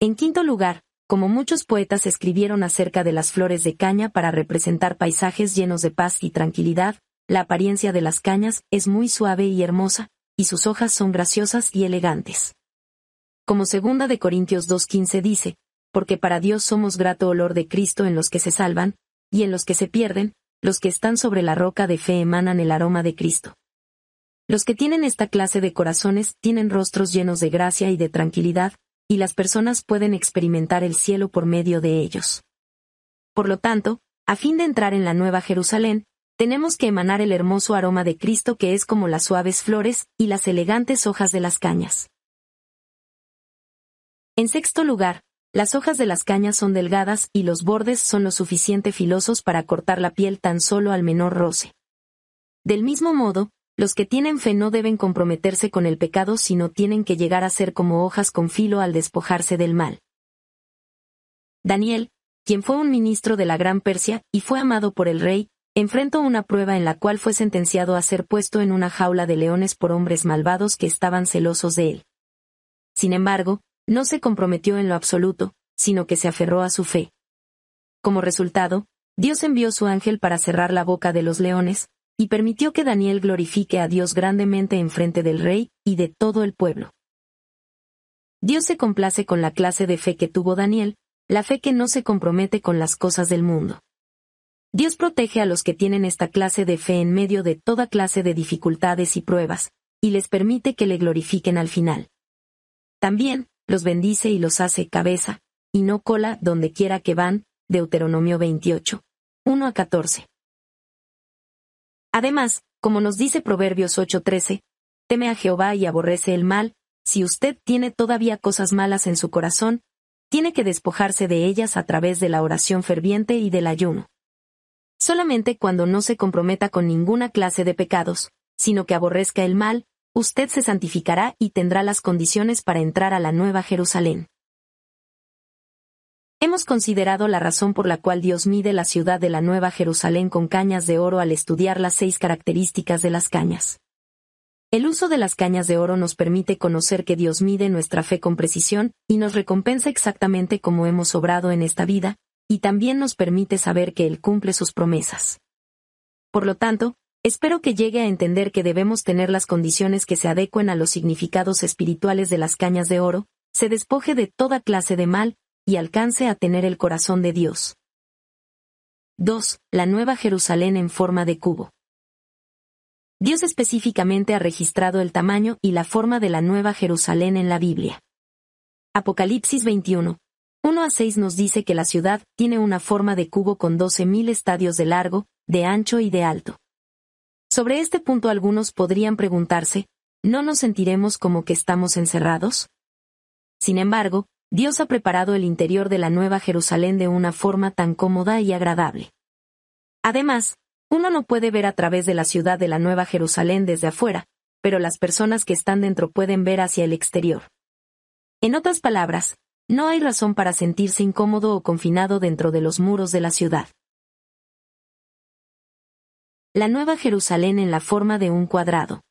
En quinto lugar, como muchos poetas escribieron acerca de las flores de caña para representar paisajes llenos de paz y tranquilidad, la apariencia de las cañas es muy suave y hermosa, y sus hojas son graciosas y elegantes como segunda de Corintios 2.15 dice, porque para Dios somos grato olor de Cristo en los que se salvan, y en los que se pierden, los que están sobre la roca de fe emanan el aroma de Cristo. Los que tienen esta clase de corazones tienen rostros llenos de gracia y de tranquilidad, y las personas pueden experimentar el cielo por medio de ellos. Por lo tanto, a fin de entrar en la Nueva Jerusalén, tenemos que emanar el hermoso aroma de Cristo que es como las suaves flores y las elegantes hojas de las cañas. En sexto lugar, las hojas de las cañas son delgadas y los bordes son lo suficiente filosos para cortar la piel tan solo al menor roce. Del mismo modo, los que tienen fe no deben comprometerse con el pecado sino tienen que llegar a ser como hojas con filo al despojarse del mal. Daniel, quien fue un ministro de la Gran Persia y fue amado por el rey, enfrentó una prueba en la cual fue sentenciado a ser puesto en una jaula de leones por hombres malvados que estaban celosos de él. Sin embargo, no se comprometió en lo absoluto, sino que se aferró a su fe. Como resultado, Dios envió su ángel para cerrar la boca de los leones, y permitió que Daniel glorifique a Dios grandemente en frente del rey y de todo el pueblo. Dios se complace con la clase de fe que tuvo Daniel, la fe que no se compromete con las cosas del mundo. Dios protege a los que tienen esta clase de fe en medio de toda clase de dificultades y pruebas, y les permite que le glorifiquen al final. También, los bendice y los hace cabeza, y no cola donde quiera que van, Deuteronomio 28, 1 a 14. Además, como nos dice Proverbios 8:13, teme a Jehová y aborrece el mal, si usted tiene todavía cosas malas en su corazón, tiene que despojarse de ellas a través de la oración ferviente y del ayuno. Solamente cuando no se comprometa con ninguna clase de pecados, sino que aborrezca el mal, usted se santificará y tendrá las condiciones para entrar a la Nueva Jerusalén. Hemos considerado la razón por la cual Dios mide la ciudad de la Nueva Jerusalén con cañas de oro al estudiar las seis características de las cañas. El uso de las cañas de oro nos permite conocer que Dios mide nuestra fe con precisión y nos recompensa exactamente como hemos obrado en esta vida, y también nos permite saber que Él cumple sus promesas. Por lo tanto, Espero que llegue a entender que debemos tener las condiciones que se adecuen a los significados espirituales de las cañas de oro, se despoje de toda clase de mal, y alcance a tener el corazón de Dios. 2. La Nueva Jerusalén en forma de cubo. Dios específicamente ha registrado el tamaño y la forma de la Nueva Jerusalén en la Biblia. Apocalipsis 21. 1 a 6 nos dice que la ciudad tiene una forma de cubo con 12.000 estadios de largo, de ancho y de alto. Sobre este punto algunos podrían preguntarse, ¿no nos sentiremos como que estamos encerrados? Sin embargo, Dios ha preparado el interior de la Nueva Jerusalén de una forma tan cómoda y agradable. Además, uno no puede ver a través de la ciudad de la Nueva Jerusalén desde afuera, pero las personas que están dentro pueden ver hacia el exterior. En otras palabras, no hay razón para sentirse incómodo o confinado dentro de los muros de la ciudad la Nueva Jerusalén en la forma de un cuadrado.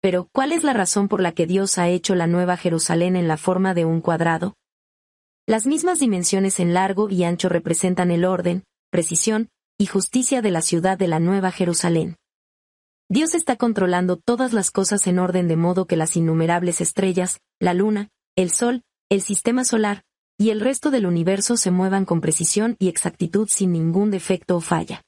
Pero, ¿cuál es la razón por la que Dios ha hecho la Nueva Jerusalén en la forma de un cuadrado? Las mismas dimensiones en largo y ancho representan el orden, precisión y justicia de la ciudad de la Nueva Jerusalén. Dios está controlando todas las cosas en orden de modo que las innumerables estrellas, la luna, el sol, el sistema solar, y el resto del universo se muevan con precisión y exactitud sin ningún defecto o falla.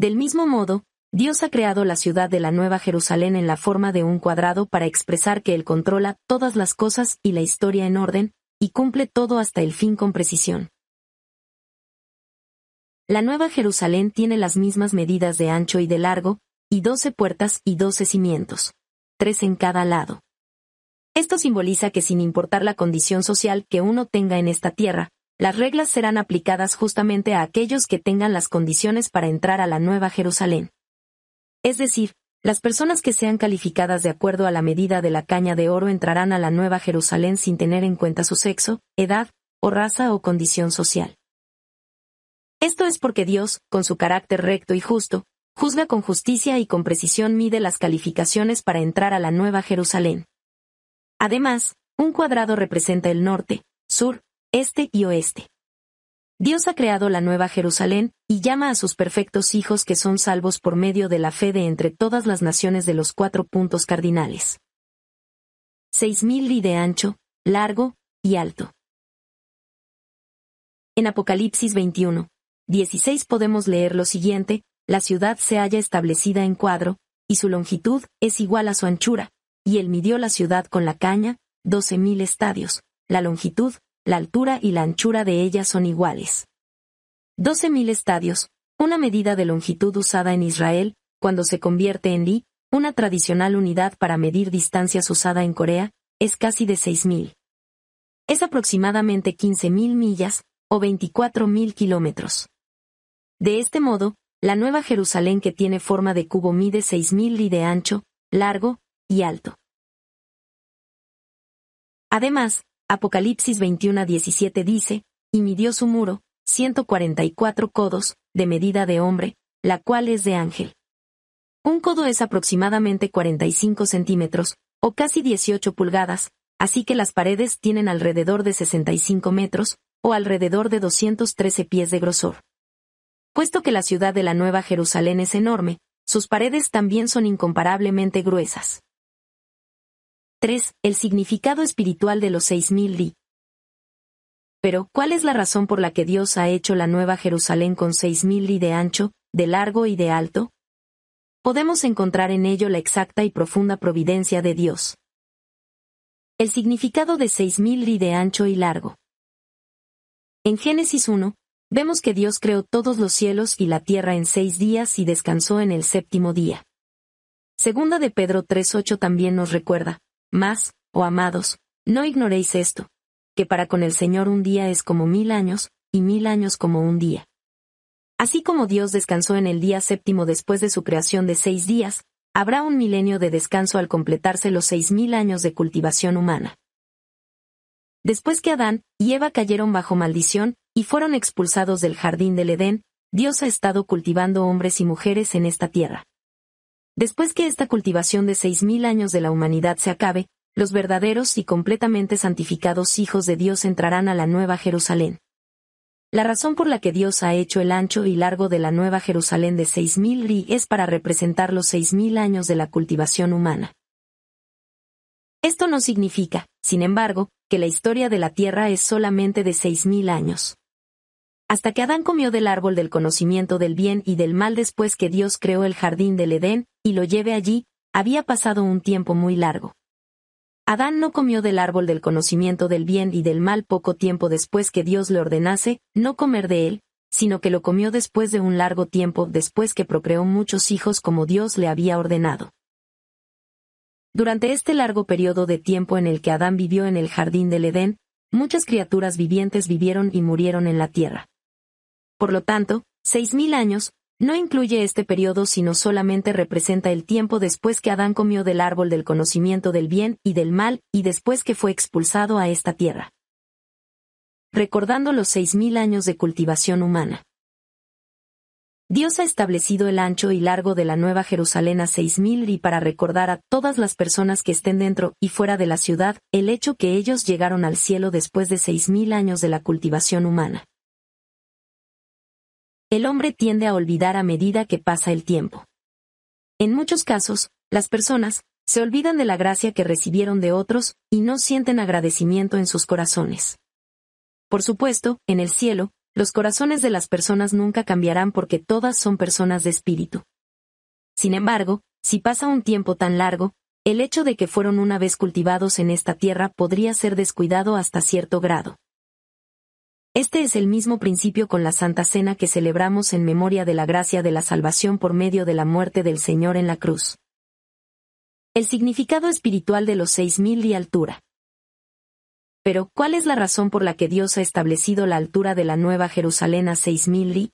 Del mismo modo, Dios ha creado la ciudad de la Nueva Jerusalén en la forma de un cuadrado para expresar que Él controla todas las cosas y la historia en orden, y cumple todo hasta el fin con precisión. La Nueva Jerusalén tiene las mismas medidas de ancho y de largo, y doce puertas y doce cimientos, tres en cada lado. Esto simboliza que sin importar la condición social que uno tenga en esta tierra, las reglas serán aplicadas justamente a aquellos que tengan las condiciones para entrar a la Nueva Jerusalén. Es decir, las personas que sean calificadas de acuerdo a la medida de la caña de oro entrarán a la Nueva Jerusalén sin tener en cuenta su sexo, edad, o raza o condición social. Esto es porque Dios, con su carácter recto y justo, juzga con justicia y con precisión mide las calificaciones para entrar a la Nueva Jerusalén. Además, un cuadrado representa el norte, sur, este y oeste. Dios ha creado la nueva Jerusalén, y llama a sus perfectos hijos que son salvos por medio de la fe de entre todas las naciones de los cuatro puntos cardinales. Seis mil li de ancho, largo y alto. En Apocalipsis 21, 16 podemos leer lo siguiente, la ciudad se halla establecida en cuadro, y su longitud es igual a su anchura, y él midió la ciudad con la caña, doce mil estadios, la longitud, la altura y la anchura de ella son iguales. 12.000 estadios, una medida de longitud usada en Israel, cuando se convierte en li, una tradicional unidad para medir distancias usada en Corea, es casi de 6.000. Es aproximadamente 15.000 millas, o 24.000 kilómetros. De este modo, la Nueva Jerusalén que tiene forma de cubo mide 6.000 li de ancho, largo y alto. Además, Apocalipsis 21 17 dice, y midió su muro, 144 codos, de medida de hombre, la cual es de ángel. Un codo es aproximadamente 45 centímetros, o casi 18 pulgadas, así que las paredes tienen alrededor de 65 metros, o alrededor de 213 pies de grosor. Puesto que la ciudad de la Nueva Jerusalén es enorme, sus paredes también son incomparablemente gruesas. 3. El significado espiritual de los 6.000 mil Pero, ¿cuál es la razón por la que Dios ha hecho la Nueva Jerusalén con seis mil de ancho, de largo y de alto? Podemos encontrar en ello la exacta y profunda providencia de Dios. El significado de seis mil de ancho y largo. En Génesis 1, vemos que Dios creó todos los cielos y la tierra en seis días y descansó en el séptimo día. Segunda de Pedro 3.8 también nos recuerda, mas, oh amados, no ignoréis esto, que para con el Señor un día es como mil años, y mil años como un día. Así como Dios descansó en el día séptimo después de su creación de seis días, habrá un milenio de descanso al completarse los seis mil años de cultivación humana. Después que Adán y Eva cayeron bajo maldición y fueron expulsados del jardín del Edén, Dios ha estado cultivando hombres y mujeres en esta tierra. Después que esta cultivación de seis mil años de la humanidad se acabe, los verdaderos y completamente santificados hijos de Dios entrarán a la Nueva Jerusalén. La razón por la que Dios ha hecho el ancho y largo de la Nueva Jerusalén de seis mil ri es para representar los seis mil años de la cultivación humana. Esto no significa, sin embargo, que la historia de la Tierra es solamente de seis mil años. Hasta que Adán comió del árbol del conocimiento del bien y del mal después que Dios creó el jardín del Edén, y lo lleve allí, había pasado un tiempo muy largo. Adán no comió del árbol del conocimiento del bien y del mal poco tiempo después que Dios le ordenase no comer de él, sino que lo comió después de un largo tiempo después que procreó muchos hijos como Dios le había ordenado. Durante este largo periodo de tiempo en el que Adán vivió en el jardín del Edén, muchas criaturas vivientes vivieron y murieron en la tierra. Por lo tanto, seis mil años, no incluye este periodo sino solamente representa el tiempo después que Adán comió del árbol del conocimiento del bien y del mal y después que fue expulsado a esta tierra. Recordando los seis mil años de cultivación humana. Dios ha establecido el ancho y largo de la Nueva Jerusalén a seis mil y para recordar a todas las personas que estén dentro y fuera de la ciudad el hecho que ellos llegaron al cielo después de seis mil años de la cultivación humana el hombre tiende a olvidar a medida que pasa el tiempo. En muchos casos, las personas se olvidan de la gracia que recibieron de otros y no sienten agradecimiento en sus corazones. Por supuesto, en el cielo, los corazones de las personas nunca cambiarán porque todas son personas de espíritu. Sin embargo, si pasa un tiempo tan largo, el hecho de que fueron una vez cultivados en esta tierra podría ser descuidado hasta cierto grado. Este es el mismo principio con la Santa Cena que celebramos en memoria de la gracia de la salvación por medio de la muerte del Señor en la cruz. El significado espiritual de los seis mil y altura. Pero, ¿cuál es la razón por la que Dios ha establecido la altura de la Nueva Jerusalén a seis mil li?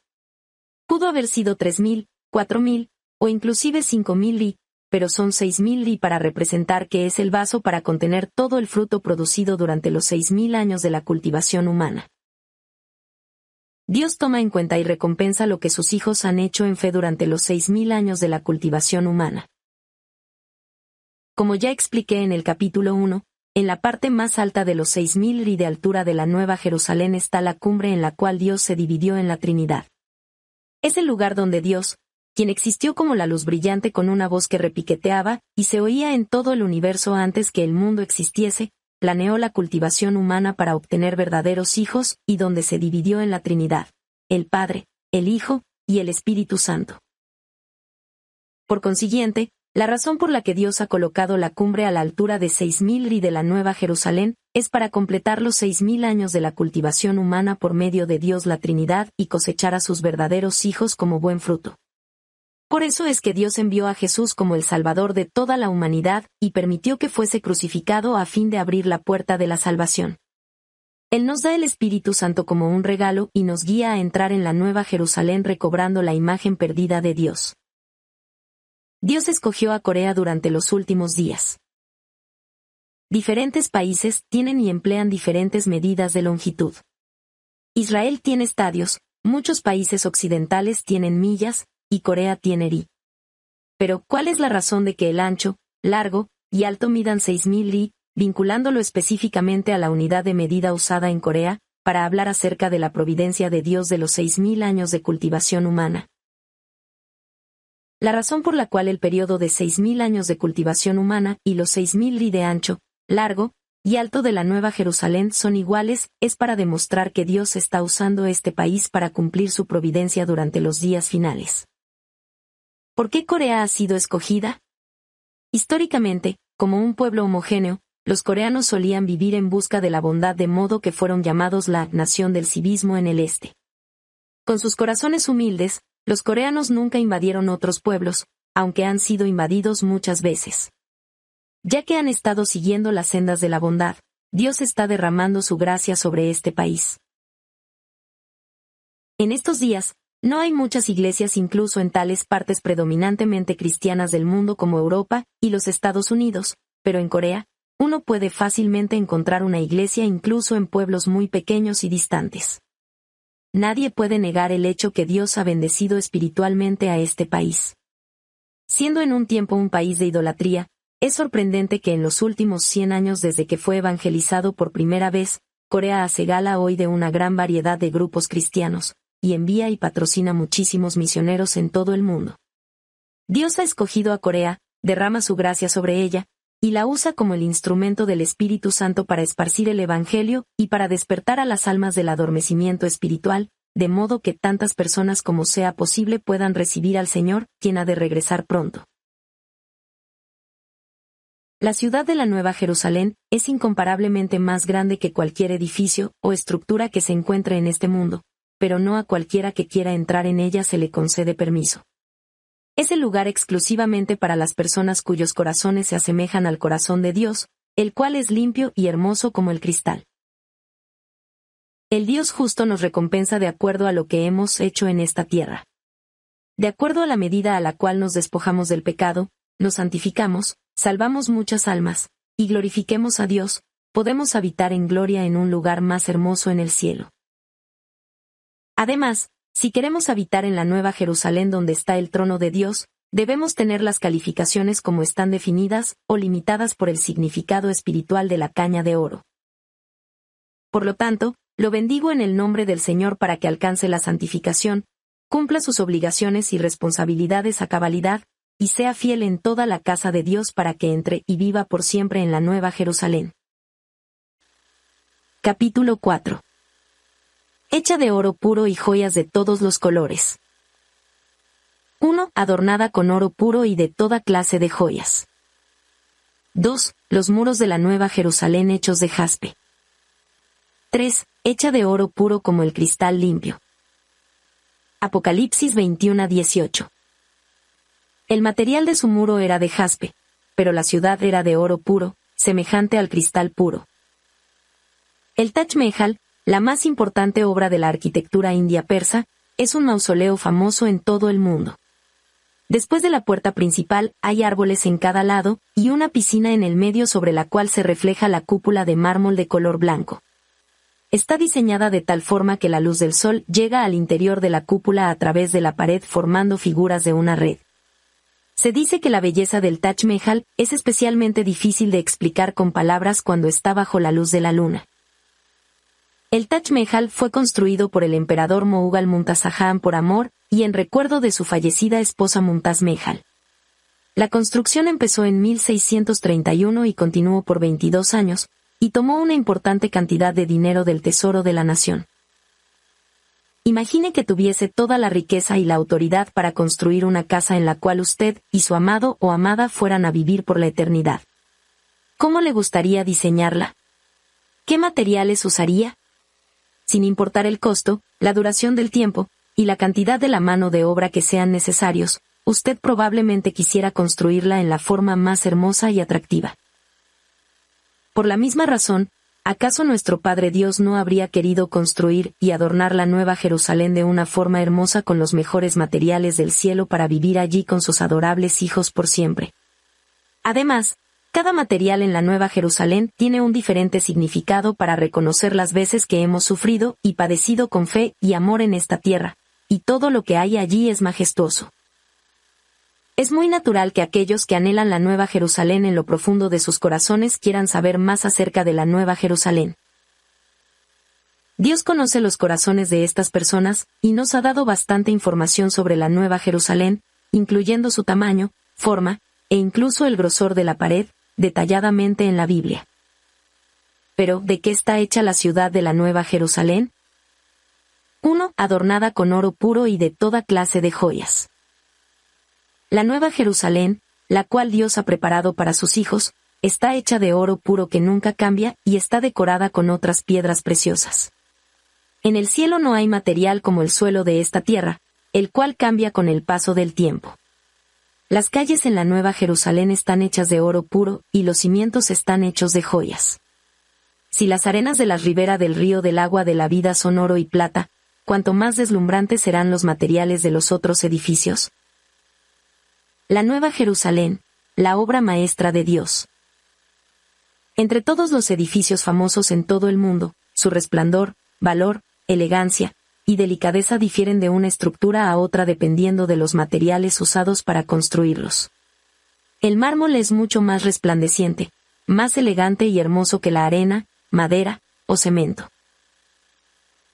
Pudo haber sido tres mil, cuatro mil, o inclusive cinco mil li, pero son seis mil li para representar que es el vaso para contener todo el fruto producido durante los seis mil años de la cultivación humana. Dios toma en cuenta y recompensa lo que sus hijos han hecho en fe durante los seis mil años de la cultivación humana. Como ya expliqué en el capítulo 1, en la parte más alta de los seis mil y de altura de la Nueva Jerusalén está la cumbre en la cual Dios se dividió en la Trinidad. Es el lugar donde Dios, quien existió como la luz brillante con una voz que repiqueteaba y se oía en todo el universo antes que el mundo existiese, planeó la cultivación humana para obtener verdaderos hijos y donde se dividió en la Trinidad, el Padre, el Hijo y el Espíritu Santo. Por consiguiente, la razón por la que Dios ha colocado la cumbre a la altura de 6.000 y de la Nueva Jerusalén es para completar los 6.000 años de la cultivación humana por medio de Dios la Trinidad y cosechar a sus verdaderos hijos como buen fruto. Por eso es que Dios envió a Jesús como el Salvador de toda la humanidad y permitió que fuese crucificado a fin de abrir la puerta de la salvación. Él nos da el Espíritu Santo como un regalo y nos guía a entrar en la Nueva Jerusalén recobrando la imagen perdida de Dios. Dios escogió a Corea durante los últimos días. Diferentes países tienen y emplean diferentes medidas de longitud. Israel tiene estadios, muchos países occidentales tienen millas, y Corea tiene ri. Pero, ¿cuál es la razón de que el ancho, largo y alto midan 6.000 ri, vinculándolo específicamente a la unidad de medida usada en Corea, para hablar acerca de la providencia de Dios de los 6.000 años de cultivación humana? La razón por la cual el periodo de 6.000 años de cultivación humana y los 6.000 ri de ancho, largo y alto de la Nueva Jerusalén son iguales es para demostrar que Dios está usando este país para cumplir su providencia durante los días finales. ¿Por qué Corea ha sido escogida? Históricamente, como un pueblo homogéneo, los coreanos solían vivir en busca de la bondad de modo que fueron llamados la nación del civismo en el este. Con sus corazones humildes, los coreanos nunca invadieron otros pueblos, aunque han sido invadidos muchas veces. Ya que han estado siguiendo las sendas de la bondad, Dios está derramando su gracia sobre este país. En estos días, no hay muchas iglesias incluso en tales partes predominantemente cristianas del mundo como Europa y los Estados Unidos, pero en Corea, uno puede fácilmente encontrar una iglesia incluso en pueblos muy pequeños y distantes. Nadie puede negar el hecho que Dios ha bendecido espiritualmente a este país. Siendo en un tiempo un país de idolatría, es sorprendente que en los últimos 100 años desde que fue evangelizado por primera vez, Corea hace gala hoy de una gran variedad de grupos cristianos, y envía y patrocina muchísimos misioneros en todo el mundo. Dios ha escogido a Corea, derrama su gracia sobre ella, y la usa como el instrumento del Espíritu Santo para esparcir el Evangelio y para despertar a las almas del adormecimiento espiritual, de modo que tantas personas como sea posible puedan recibir al Señor, quien ha de regresar pronto. La ciudad de la Nueva Jerusalén es incomparablemente más grande que cualquier edificio o estructura que se encuentre en este mundo, pero no a cualquiera que quiera entrar en ella se le concede permiso. Es el lugar exclusivamente para las personas cuyos corazones se asemejan al corazón de Dios, el cual es limpio y hermoso como el cristal. El Dios justo nos recompensa de acuerdo a lo que hemos hecho en esta tierra. De acuerdo a la medida a la cual nos despojamos del pecado, nos santificamos, salvamos muchas almas, y glorifiquemos a Dios, podemos habitar en gloria en un lugar más hermoso en el cielo. Además, si queremos habitar en la Nueva Jerusalén donde está el trono de Dios, debemos tener las calificaciones como están definidas o limitadas por el significado espiritual de la caña de oro. Por lo tanto, lo bendigo en el nombre del Señor para que alcance la santificación, cumpla sus obligaciones y responsabilidades a cabalidad, y sea fiel en toda la casa de Dios para que entre y viva por siempre en la Nueva Jerusalén. Capítulo 4 hecha de oro puro y joyas de todos los colores. 1. Adornada con oro puro y de toda clase de joyas. 2. Los muros de la Nueva Jerusalén hechos de jaspe. 3. Hecha de oro puro como el cristal limpio. Apocalipsis 21 18. El material de su muro era de jaspe, pero la ciudad era de oro puro, semejante al cristal puro. El Taj la más importante obra de la arquitectura india persa, es un mausoleo famoso en todo el mundo. Después de la puerta principal hay árboles en cada lado y una piscina en el medio sobre la cual se refleja la cúpula de mármol de color blanco. Está diseñada de tal forma que la luz del sol llega al interior de la cúpula a través de la pared formando figuras de una red. Se dice que la belleza del Taj Mahal es especialmente difícil de explicar con palabras cuando está bajo la luz de la luna. El Taj Mahal fue construido por el emperador Mughal Mumtaz por amor y en recuerdo de su fallecida esposa Mumtaz La construcción empezó en 1631 y continuó por 22 años, y tomó una importante cantidad de dinero del tesoro de la nación. Imagine que tuviese toda la riqueza y la autoridad para construir una casa en la cual usted y su amado o amada fueran a vivir por la eternidad. ¿Cómo le gustaría diseñarla? ¿Qué materiales usaría? sin importar el costo, la duración del tiempo, y la cantidad de la mano de obra que sean necesarios, usted probablemente quisiera construirla en la forma más hermosa y atractiva. Por la misma razón, ¿acaso nuestro Padre Dios no habría querido construir y adornar la nueva Jerusalén de una forma hermosa con los mejores materiales del cielo para vivir allí con sus adorables hijos por siempre? Además, cada material en la Nueva Jerusalén tiene un diferente significado para reconocer las veces que hemos sufrido y padecido con fe y amor en esta tierra, y todo lo que hay allí es majestuoso. Es muy natural que aquellos que anhelan la Nueva Jerusalén en lo profundo de sus corazones quieran saber más acerca de la Nueva Jerusalén. Dios conoce los corazones de estas personas y nos ha dado bastante información sobre la Nueva Jerusalén, incluyendo su tamaño, forma, e incluso el grosor de la pared, detalladamente en la Biblia. Pero, ¿de qué está hecha la ciudad de la Nueva Jerusalén? 1. Adornada con oro puro y de toda clase de joyas. La Nueva Jerusalén, la cual Dios ha preparado para sus hijos, está hecha de oro puro que nunca cambia y está decorada con otras piedras preciosas. En el cielo no hay material como el suelo de esta tierra, el cual cambia con el paso del tiempo. Las calles en la Nueva Jerusalén están hechas de oro puro, y los cimientos están hechos de joyas. Si las arenas de la ribera del río del agua de la vida son oro y plata, cuanto más deslumbrantes serán los materiales de los otros edificios. La Nueva Jerusalén, la obra maestra de Dios. Entre todos los edificios famosos en todo el mundo, su resplandor, valor, elegancia, y delicadeza difieren de una estructura a otra dependiendo de los materiales usados para construirlos. El mármol es mucho más resplandeciente, más elegante y hermoso que la arena, madera o cemento.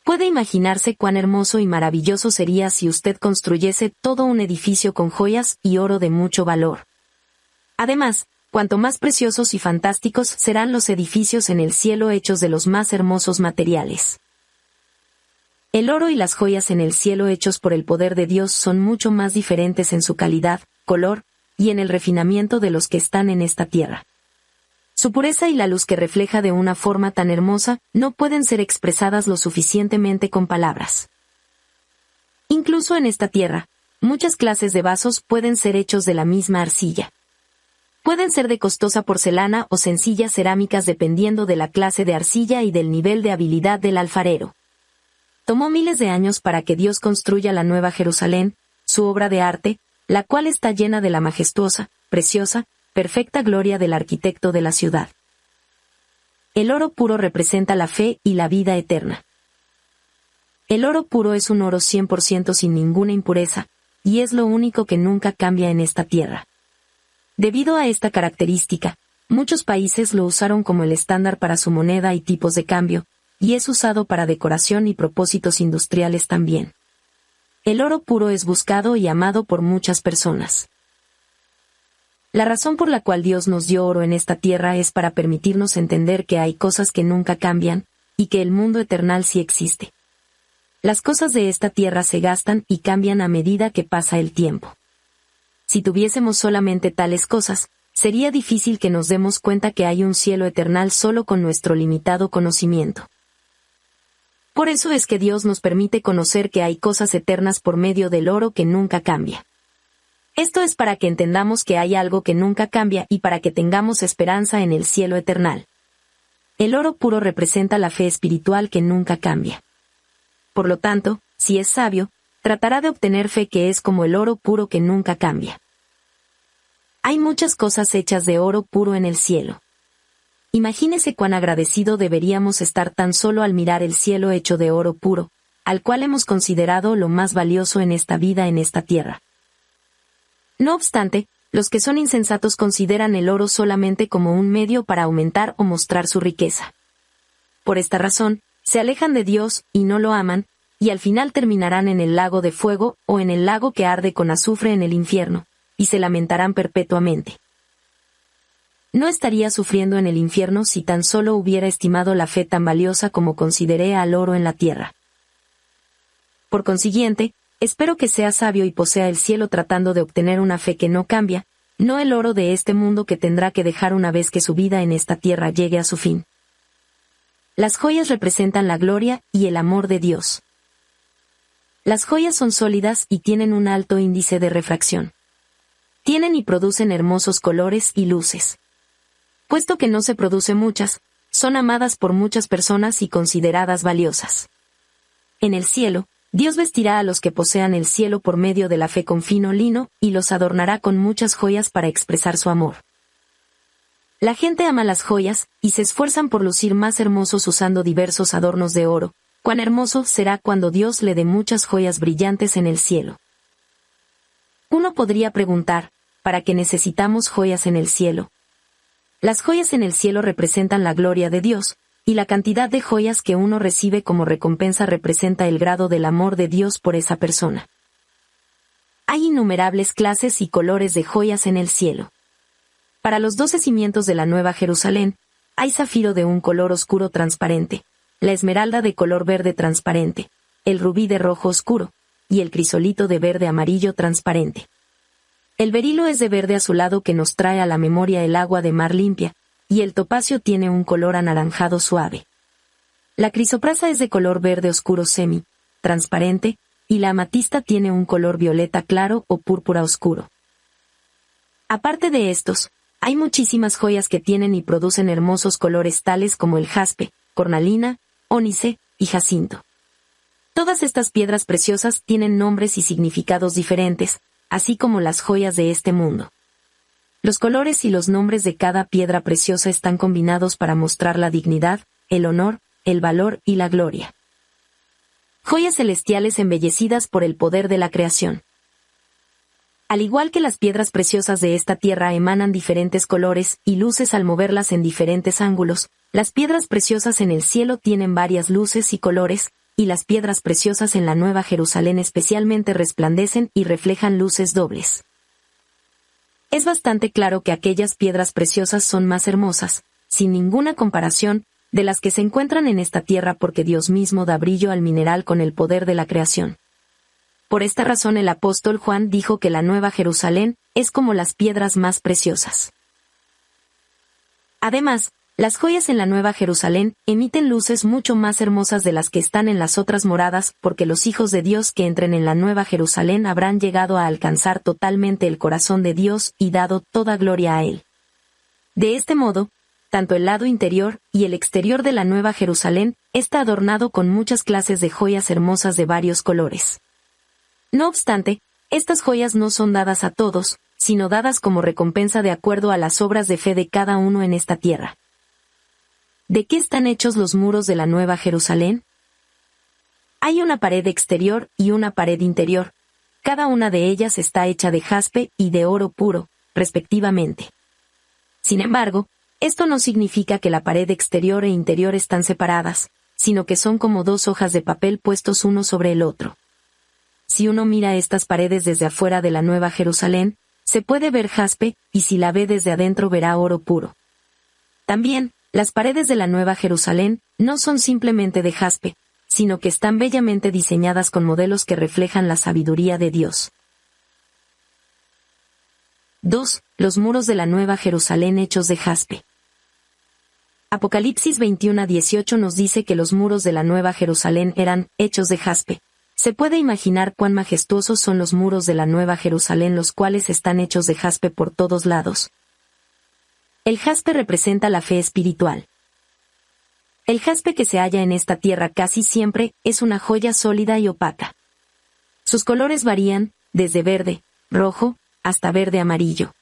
Puede imaginarse cuán hermoso y maravilloso sería si usted construyese todo un edificio con joyas y oro de mucho valor. Además, cuanto más preciosos y fantásticos serán los edificios en el cielo hechos de los más hermosos materiales. El oro y las joyas en el cielo hechos por el poder de Dios son mucho más diferentes en su calidad, color, y en el refinamiento de los que están en esta tierra. Su pureza y la luz que refleja de una forma tan hermosa no pueden ser expresadas lo suficientemente con palabras. Incluso en esta tierra, muchas clases de vasos pueden ser hechos de la misma arcilla. Pueden ser de costosa porcelana o sencillas cerámicas dependiendo de la clase de arcilla y del nivel de habilidad del alfarero. Tomó miles de años para que Dios construya la Nueva Jerusalén, su obra de arte, la cual está llena de la majestuosa, preciosa, perfecta gloria del arquitecto de la ciudad. El oro puro representa la fe y la vida eterna. El oro puro es un oro 100% sin ninguna impureza, y es lo único que nunca cambia en esta tierra. Debido a esta característica, muchos países lo usaron como el estándar para su moneda y tipos de cambio, y es usado para decoración y propósitos industriales también. El oro puro es buscado y amado por muchas personas. La razón por la cual Dios nos dio oro en esta tierra es para permitirnos entender que hay cosas que nunca cambian, y que el mundo eternal sí existe. Las cosas de esta tierra se gastan y cambian a medida que pasa el tiempo. Si tuviésemos solamente tales cosas, sería difícil que nos demos cuenta que hay un cielo eternal solo con nuestro limitado conocimiento. Por eso es que Dios nos permite conocer que hay cosas eternas por medio del oro que nunca cambia. Esto es para que entendamos que hay algo que nunca cambia y para que tengamos esperanza en el cielo eternal. El oro puro representa la fe espiritual que nunca cambia. Por lo tanto, si es sabio, tratará de obtener fe que es como el oro puro que nunca cambia. Hay muchas cosas hechas de oro puro en el cielo. Imagínese cuán agradecido deberíamos estar tan solo al mirar el cielo hecho de oro puro, al cual hemos considerado lo más valioso en esta vida en esta tierra. No obstante, los que son insensatos consideran el oro solamente como un medio para aumentar o mostrar su riqueza. Por esta razón, se alejan de Dios y no lo aman, y al final terminarán en el lago de fuego o en el lago que arde con azufre en el infierno, y se lamentarán perpetuamente no estaría sufriendo en el infierno si tan solo hubiera estimado la fe tan valiosa como consideré al oro en la tierra. Por consiguiente, espero que sea sabio y posea el cielo tratando de obtener una fe que no cambia, no el oro de este mundo que tendrá que dejar una vez que su vida en esta tierra llegue a su fin. Las joyas representan la gloria y el amor de Dios. Las joyas son sólidas y tienen un alto índice de refracción. Tienen y producen hermosos colores y luces puesto que no se produce muchas, son amadas por muchas personas y consideradas valiosas. En el cielo, Dios vestirá a los que posean el cielo por medio de la fe con fino lino, y los adornará con muchas joyas para expresar su amor. La gente ama las joyas, y se esfuerzan por lucir más hermosos usando diversos adornos de oro. Cuán hermoso será cuando Dios le dé muchas joyas brillantes en el cielo. Uno podría preguntar, ¿para qué necesitamos joyas en el cielo? Las joyas en el cielo representan la gloria de Dios, y la cantidad de joyas que uno recibe como recompensa representa el grado del amor de Dios por esa persona. Hay innumerables clases y colores de joyas en el cielo. Para los doce cimientos de la Nueva Jerusalén, hay zafiro de un color oscuro transparente, la esmeralda de color verde transparente, el rubí de rojo oscuro, y el crisolito de verde amarillo transparente. El berilo es de verde azulado que nos trae a la memoria el agua de mar limpia, y el topacio tiene un color anaranjado suave. La crisoprasa es de color verde oscuro semi, transparente, y la amatista tiene un color violeta claro o púrpura oscuro. Aparte de estos, hay muchísimas joyas que tienen y producen hermosos colores tales como el jaspe, cornalina, ónice y jacinto. Todas estas piedras preciosas tienen nombres y significados diferentes, así como las joyas de este mundo. Los colores y los nombres de cada piedra preciosa están combinados para mostrar la dignidad, el honor, el valor y la gloria. Joyas celestiales embellecidas por el poder de la creación. Al igual que las piedras preciosas de esta tierra emanan diferentes colores y luces al moverlas en diferentes ángulos, las piedras preciosas en el cielo tienen varias luces y colores, y las piedras preciosas en la Nueva Jerusalén especialmente resplandecen y reflejan luces dobles. Es bastante claro que aquellas piedras preciosas son más hermosas, sin ninguna comparación, de las que se encuentran en esta tierra porque Dios mismo da brillo al mineral con el poder de la creación. Por esta razón el apóstol Juan dijo que la Nueva Jerusalén es como las piedras más preciosas. Además, las joyas en la Nueva Jerusalén emiten luces mucho más hermosas de las que están en las otras moradas, porque los hijos de Dios que entren en la Nueva Jerusalén habrán llegado a alcanzar totalmente el corazón de Dios y dado toda gloria a Él. De este modo, tanto el lado interior y el exterior de la Nueva Jerusalén está adornado con muchas clases de joyas hermosas de varios colores. No obstante, estas joyas no son dadas a todos, sino dadas como recompensa de acuerdo a las obras de fe de cada uno en esta tierra. ¿De qué están hechos los muros de la Nueva Jerusalén? Hay una pared exterior y una pared interior. Cada una de ellas está hecha de jaspe y de oro puro, respectivamente. Sin embargo, esto no significa que la pared exterior e interior están separadas, sino que son como dos hojas de papel puestos uno sobre el otro. Si uno mira estas paredes desde afuera de la Nueva Jerusalén, se puede ver jaspe, y si la ve desde adentro verá oro puro. También, las paredes de la Nueva Jerusalén no son simplemente de jaspe, sino que están bellamente diseñadas con modelos que reflejan la sabiduría de Dios. 2. Los muros de la Nueva Jerusalén hechos de jaspe. Apocalipsis 21 a 18 nos dice que los muros de la Nueva Jerusalén eran hechos de jaspe. Se puede imaginar cuán majestuosos son los muros de la Nueva Jerusalén los cuales están hechos de jaspe por todos lados. El jaspe representa la fe espiritual. El jaspe que se halla en esta tierra casi siempre es una joya sólida y opaca. Sus colores varían, desde verde, rojo, hasta verde amarillo.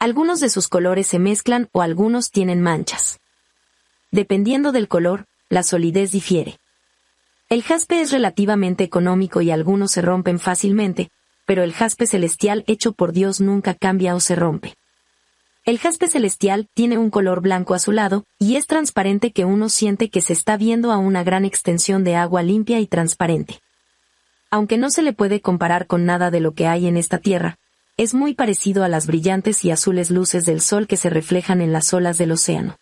Algunos de sus colores se mezclan o algunos tienen manchas. Dependiendo del color, la solidez difiere. El jaspe es relativamente económico y algunos se rompen fácilmente, pero el jaspe celestial hecho por Dios nunca cambia o se rompe. El jaspe celestial tiene un color blanco azulado y es transparente que uno siente que se está viendo a una gran extensión de agua limpia y transparente. Aunque no se le puede comparar con nada de lo que hay en esta tierra, es muy parecido a las brillantes y azules luces del sol que se reflejan en las olas del océano.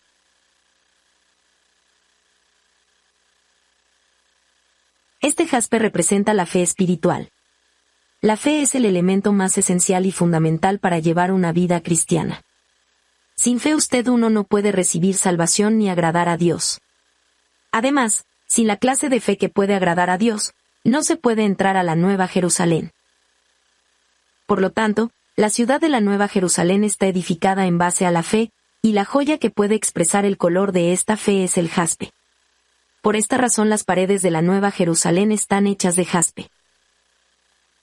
Este jaspe representa la fe espiritual. La fe es el elemento más esencial y fundamental para llevar una vida cristiana. Sin fe usted uno no puede recibir salvación ni agradar a Dios. Además, sin la clase de fe que puede agradar a Dios, no se puede entrar a la Nueva Jerusalén. Por lo tanto, la ciudad de la Nueva Jerusalén está edificada en base a la fe, y la joya que puede expresar el color de esta fe es el jaspe. Por esta razón las paredes de la Nueva Jerusalén están hechas de jaspe.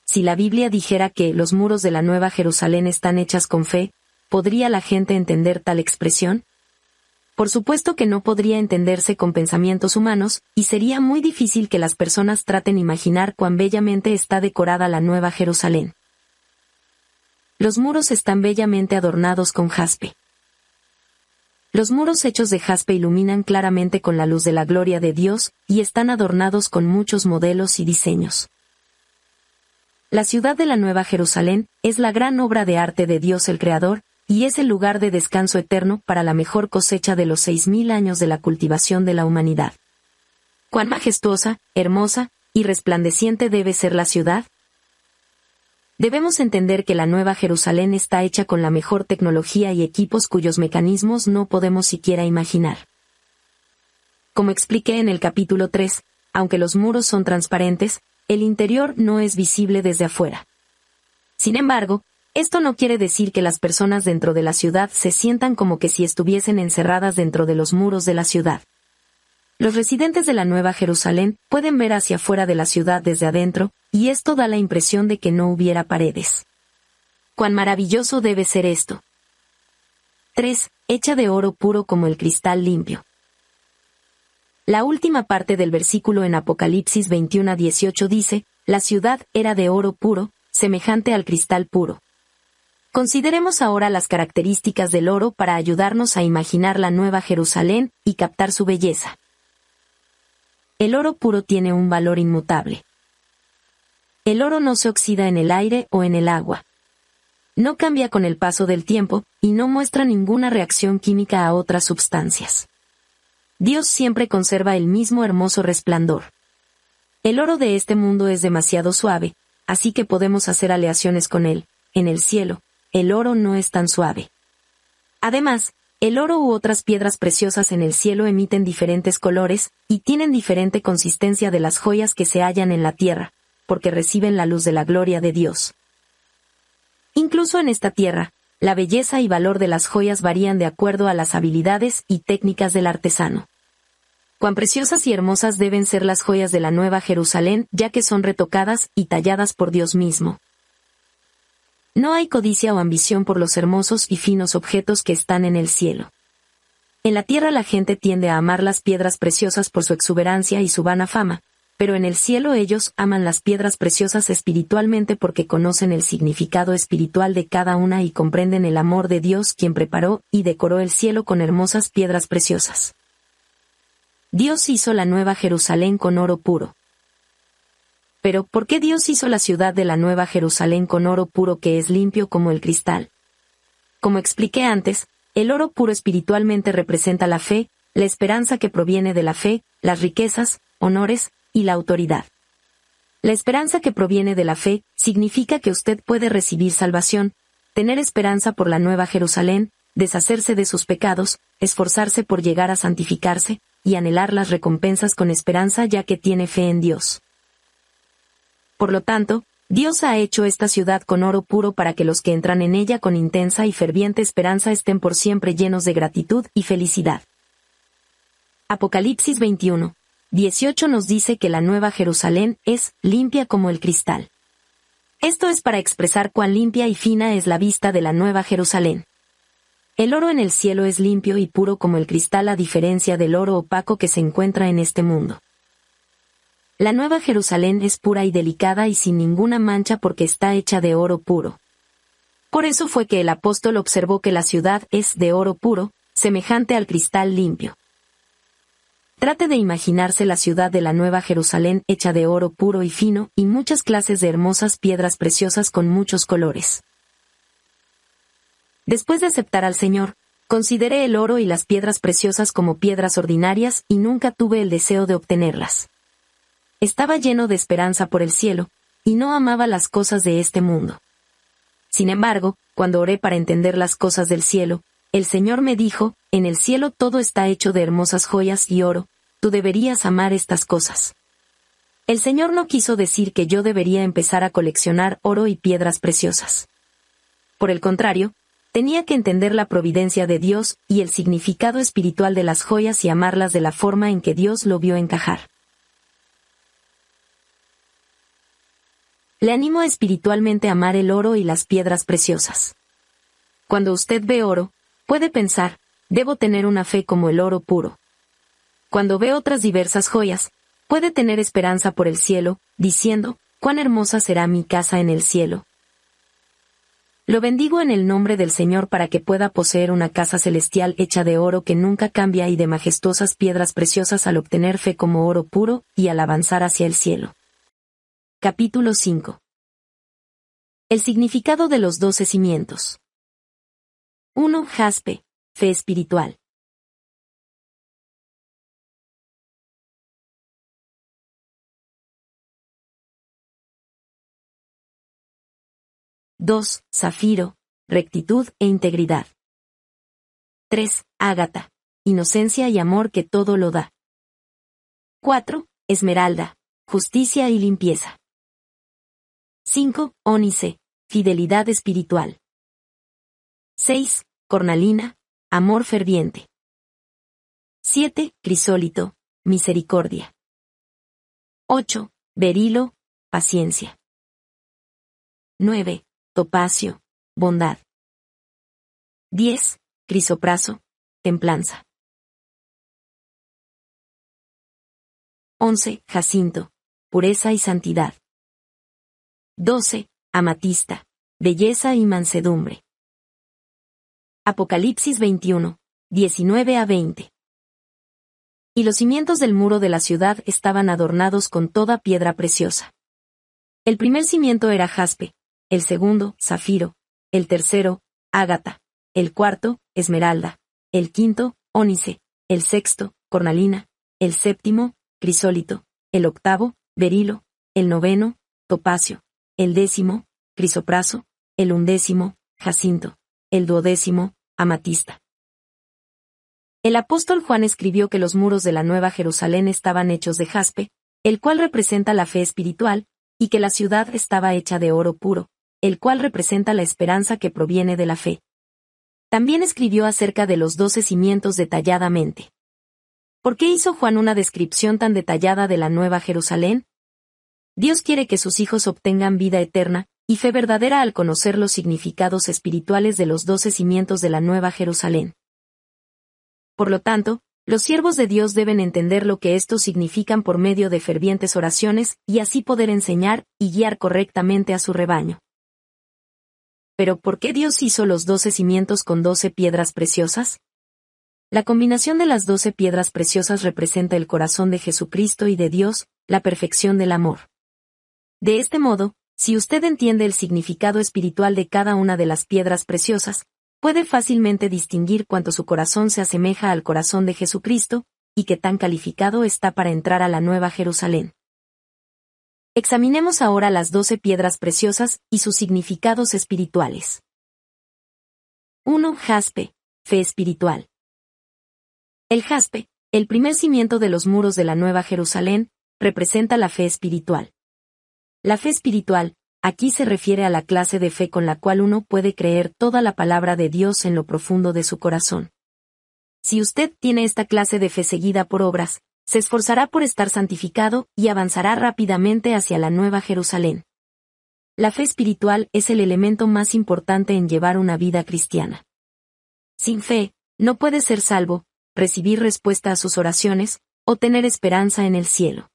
Si la Biblia dijera que los muros de la Nueva Jerusalén están hechas con fe, ¿Podría la gente entender tal expresión? Por supuesto que no podría entenderse con pensamientos humanos, y sería muy difícil que las personas traten imaginar cuán bellamente está decorada la Nueva Jerusalén. Los muros están bellamente adornados con jaspe. Los muros hechos de jaspe iluminan claramente con la luz de la gloria de Dios, y están adornados con muchos modelos y diseños. La ciudad de la Nueva Jerusalén es la gran obra de arte de Dios el Creador, y es el lugar de descanso eterno para la mejor cosecha de los seis mil años de la cultivación de la humanidad. Cuán majestuosa, hermosa y resplandeciente debe ser la ciudad. Debemos entender que la Nueva Jerusalén está hecha con la mejor tecnología y equipos cuyos mecanismos no podemos siquiera imaginar. Como expliqué en el capítulo 3, aunque los muros son transparentes, el interior no es visible desde afuera. Sin embargo, esto no quiere decir que las personas dentro de la ciudad se sientan como que si estuviesen encerradas dentro de los muros de la ciudad. Los residentes de la Nueva Jerusalén pueden ver hacia afuera de la ciudad desde adentro, y esto da la impresión de que no hubiera paredes. Cuán maravilloso debe ser esto. 3. Hecha de oro puro como el cristal limpio. La última parte del versículo en Apocalipsis 21 18 dice, La ciudad era de oro puro, semejante al cristal puro. Consideremos ahora las características del oro para ayudarnos a imaginar la Nueva Jerusalén y captar su belleza. El oro puro tiene un valor inmutable. El oro no se oxida en el aire o en el agua. No cambia con el paso del tiempo y no muestra ninguna reacción química a otras sustancias. Dios siempre conserva el mismo hermoso resplandor. El oro de este mundo es demasiado suave, así que podemos hacer aleaciones con él, en el cielo, el oro no es tan suave. Además, el oro u otras piedras preciosas en el cielo emiten diferentes colores y tienen diferente consistencia de las joyas que se hallan en la tierra, porque reciben la luz de la gloria de Dios. Incluso en esta tierra, la belleza y valor de las joyas varían de acuerdo a las habilidades y técnicas del artesano. Cuán preciosas y hermosas deben ser las joyas de la Nueva Jerusalén, ya que son retocadas y talladas por Dios mismo. No hay codicia o ambición por los hermosos y finos objetos que están en el cielo. En la tierra la gente tiende a amar las piedras preciosas por su exuberancia y su vana fama, pero en el cielo ellos aman las piedras preciosas espiritualmente porque conocen el significado espiritual de cada una y comprenden el amor de Dios quien preparó y decoró el cielo con hermosas piedras preciosas. Dios hizo la nueva Jerusalén con oro puro. Pero, ¿por qué Dios hizo la ciudad de la Nueva Jerusalén con oro puro que es limpio como el cristal? Como expliqué antes, el oro puro espiritualmente representa la fe, la esperanza que proviene de la fe, las riquezas, honores, y la autoridad. La esperanza que proviene de la fe significa que usted puede recibir salvación, tener esperanza por la Nueva Jerusalén, deshacerse de sus pecados, esforzarse por llegar a santificarse, y anhelar las recompensas con esperanza ya que tiene fe en Dios. Por lo tanto, Dios ha hecho esta ciudad con oro puro para que los que entran en ella con intensa y ferviente esperanza estén por siempre llenos de gratitud y felicidad. Apocalipsis 21. 18 nos dice que la nueva Jerusalén es limpia como el cristal. Esto es para expresar cuán limpia y fina es la vista de la nueva Jerusalén. El oro en el cielo es limpio y puro como el cristal a diferencia del oro opaco que se encuentra en este mundo. La Nueva Jerusalén es pura y delicada y sin ninguna mancha porque está hecha de oro puro. Por eso fue que el apóstol observó que la ciudad es de oro puro, semejante al cristal limpio. Trate de imaginarse la ciudad de la Nueva Jerusalén hecha de oro puro y fino y muchas clases de hermosas piedras preciosas con muchos colores. Después de aceptar al Señor, consideré el oro y las piedras preciosas como piedras ordinarias y nunca tuve el deseo de obtenerlas. Estaba lleno de esperanza por el cielo, y no amaba las cosas de este mundo. Sin embargo, cuando oré para entender las cosas del cielo, el Señor me dijo, en el cielo todo está hecho de hermosas joyas y oro, tú deberías amar estas cosas. El Señor no quiso decir que yo debería empezar a coleccionar oro y piedras preciosas. Por el contrario, tenía que entender la providencia de Dios y el significado espiritual de las joyas y amarlas de la forma en que Dios lo vio encajar. Le animo espiritualmente a amar el oro y las piedras preciosas. Cuando usted ve oro, puede pensar, debo tener una fe como el oro puro. Cuando ve otras diversas joyas, puede tener esperanza por el cielo, diciendo, cuán hermosa será mi casa en el cielo. Lo bendigo en el nombre del Señor para que pueda poseer una casa celestial hecha de oro que nunca cambia y de majestuosas piedras preciosas al obtener fe como oro puro y al avanzar hacia el cielo. Capítulo 5. El significado de los doce cimientos. 1. Jaspe, fe espiritual. 2. Zafiro, rectitud e integridad. 3. Ágata, inocencia y amor que todo lo da. 4. Esmeralda, justicia y limpieza. 5. Ónice, fidelidad espiritual. 6. Cornalina, amor ferviente. 7. Crisólito, misericordia. 8. Berilo, paciencia. 9. Topacio, bondad. 10. Crisopraso, templanza. 11. Jacinto, pureza y santidad. 12. Amatista. Belleza y mansedumbre. Apocalipsis 21. 19 a 20. Y los cimientos del muro de la ciudad estaban adornados con toda piedra preciosa. El primer cimiento era jaspe, el segundo, zafiro, el tercero, ágata, el cuarto, esmeralda, el quinto, ónice, el sexto, cornalina, el séptimo, crisólito, el octavo, berilo, el noveno, topacio, el décimo, crisopraso, el undécimo, jacinto, el duodécimo, amatista. El apóstol Juan escribió que los muros de la Nueva Jerusalén estaban hechos de jaspe, el cual representa la fe espiritual, y que la ciudad estaba hecha de oro puro, el cual representa la esperanza que proviene de la fe. También escribió acerca de los doce cimientos detalladamente. ¿Por qué hizo Juan una descripción tan detallada de la Nueva Jerusalén? Dios quiere que sus hijos obtengan vida eterna y fe verdadera al conocer los significados espirituales de los doce cimientos de la Nueva Jerusalén. Por lo tanto, los siervos de Dios deben entender lo que estos significan por medio de fervientes oraciones y así poder enseñar y guiar correctamente a su rebaño. Pero ¿por qué Dios hizo los doce cimientos con doce piedras preciosas? La combinación de las doce piedras preciosas representa el corazón de Jesucristo y de Dios, la perfección del amor. De este modo, si usted entiende el significado espiritual de cada una de las piedras preciosas, puede fácilmente distinguir cuánto su corazón se asemeja al corazón de Jesucristo, y qué tan calificado está para entrar a la Nueva Jerusalén. Examinemos ahora las doce piedras preciosas y sus significados espirituales. 1. Jaspe, fe espiritual. El jaspe, el primer cimiento de los muros de la Nueva Jerusalén, representa la fe espiritual. La fe espiritual, aquí se refiere a la clase de fe con la cual uno puede creer toda la palabra de Dios en lo profundo de su corazón. Si usted tiene esta clase de fe seguida por obras, se esforzará por estar santificado y avanzará rápidamente hacia la Nueva Jerusalén. La fe espiritual es el elemento más importante en llevar una vida cristiana. Sin fe, no puede ser salvo, recibir respuesta a sus oraciones, o tener esperanza en el cielo.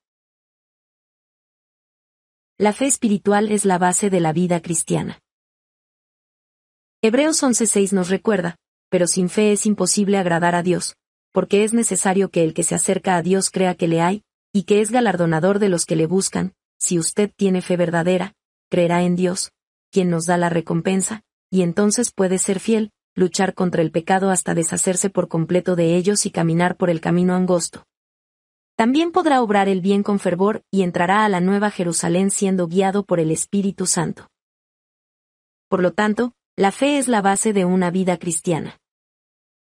La fe espiritual es la base de la vida cristiana. Hebreos 11:6 nos recuerda, pero sin fe es imposible agradar a Dios, porque es necesario que el que se acerca a Dios crea que le hay, y que es galardonador de los que le buscan, si usted tiene fe verdadera, creerá en Dios, quien nos da la recompensa, y entonces puede ser fiel, luchar contra el pecado hasta deshacerse por completo de ellos y caminar por el camino angosto. También podrá obrar el bien con fervor y entrará a la Nueva Jerusalén siendo guiado por el Espíritu Santo. Por lo tanto, la fe es la base de una vida cristiana.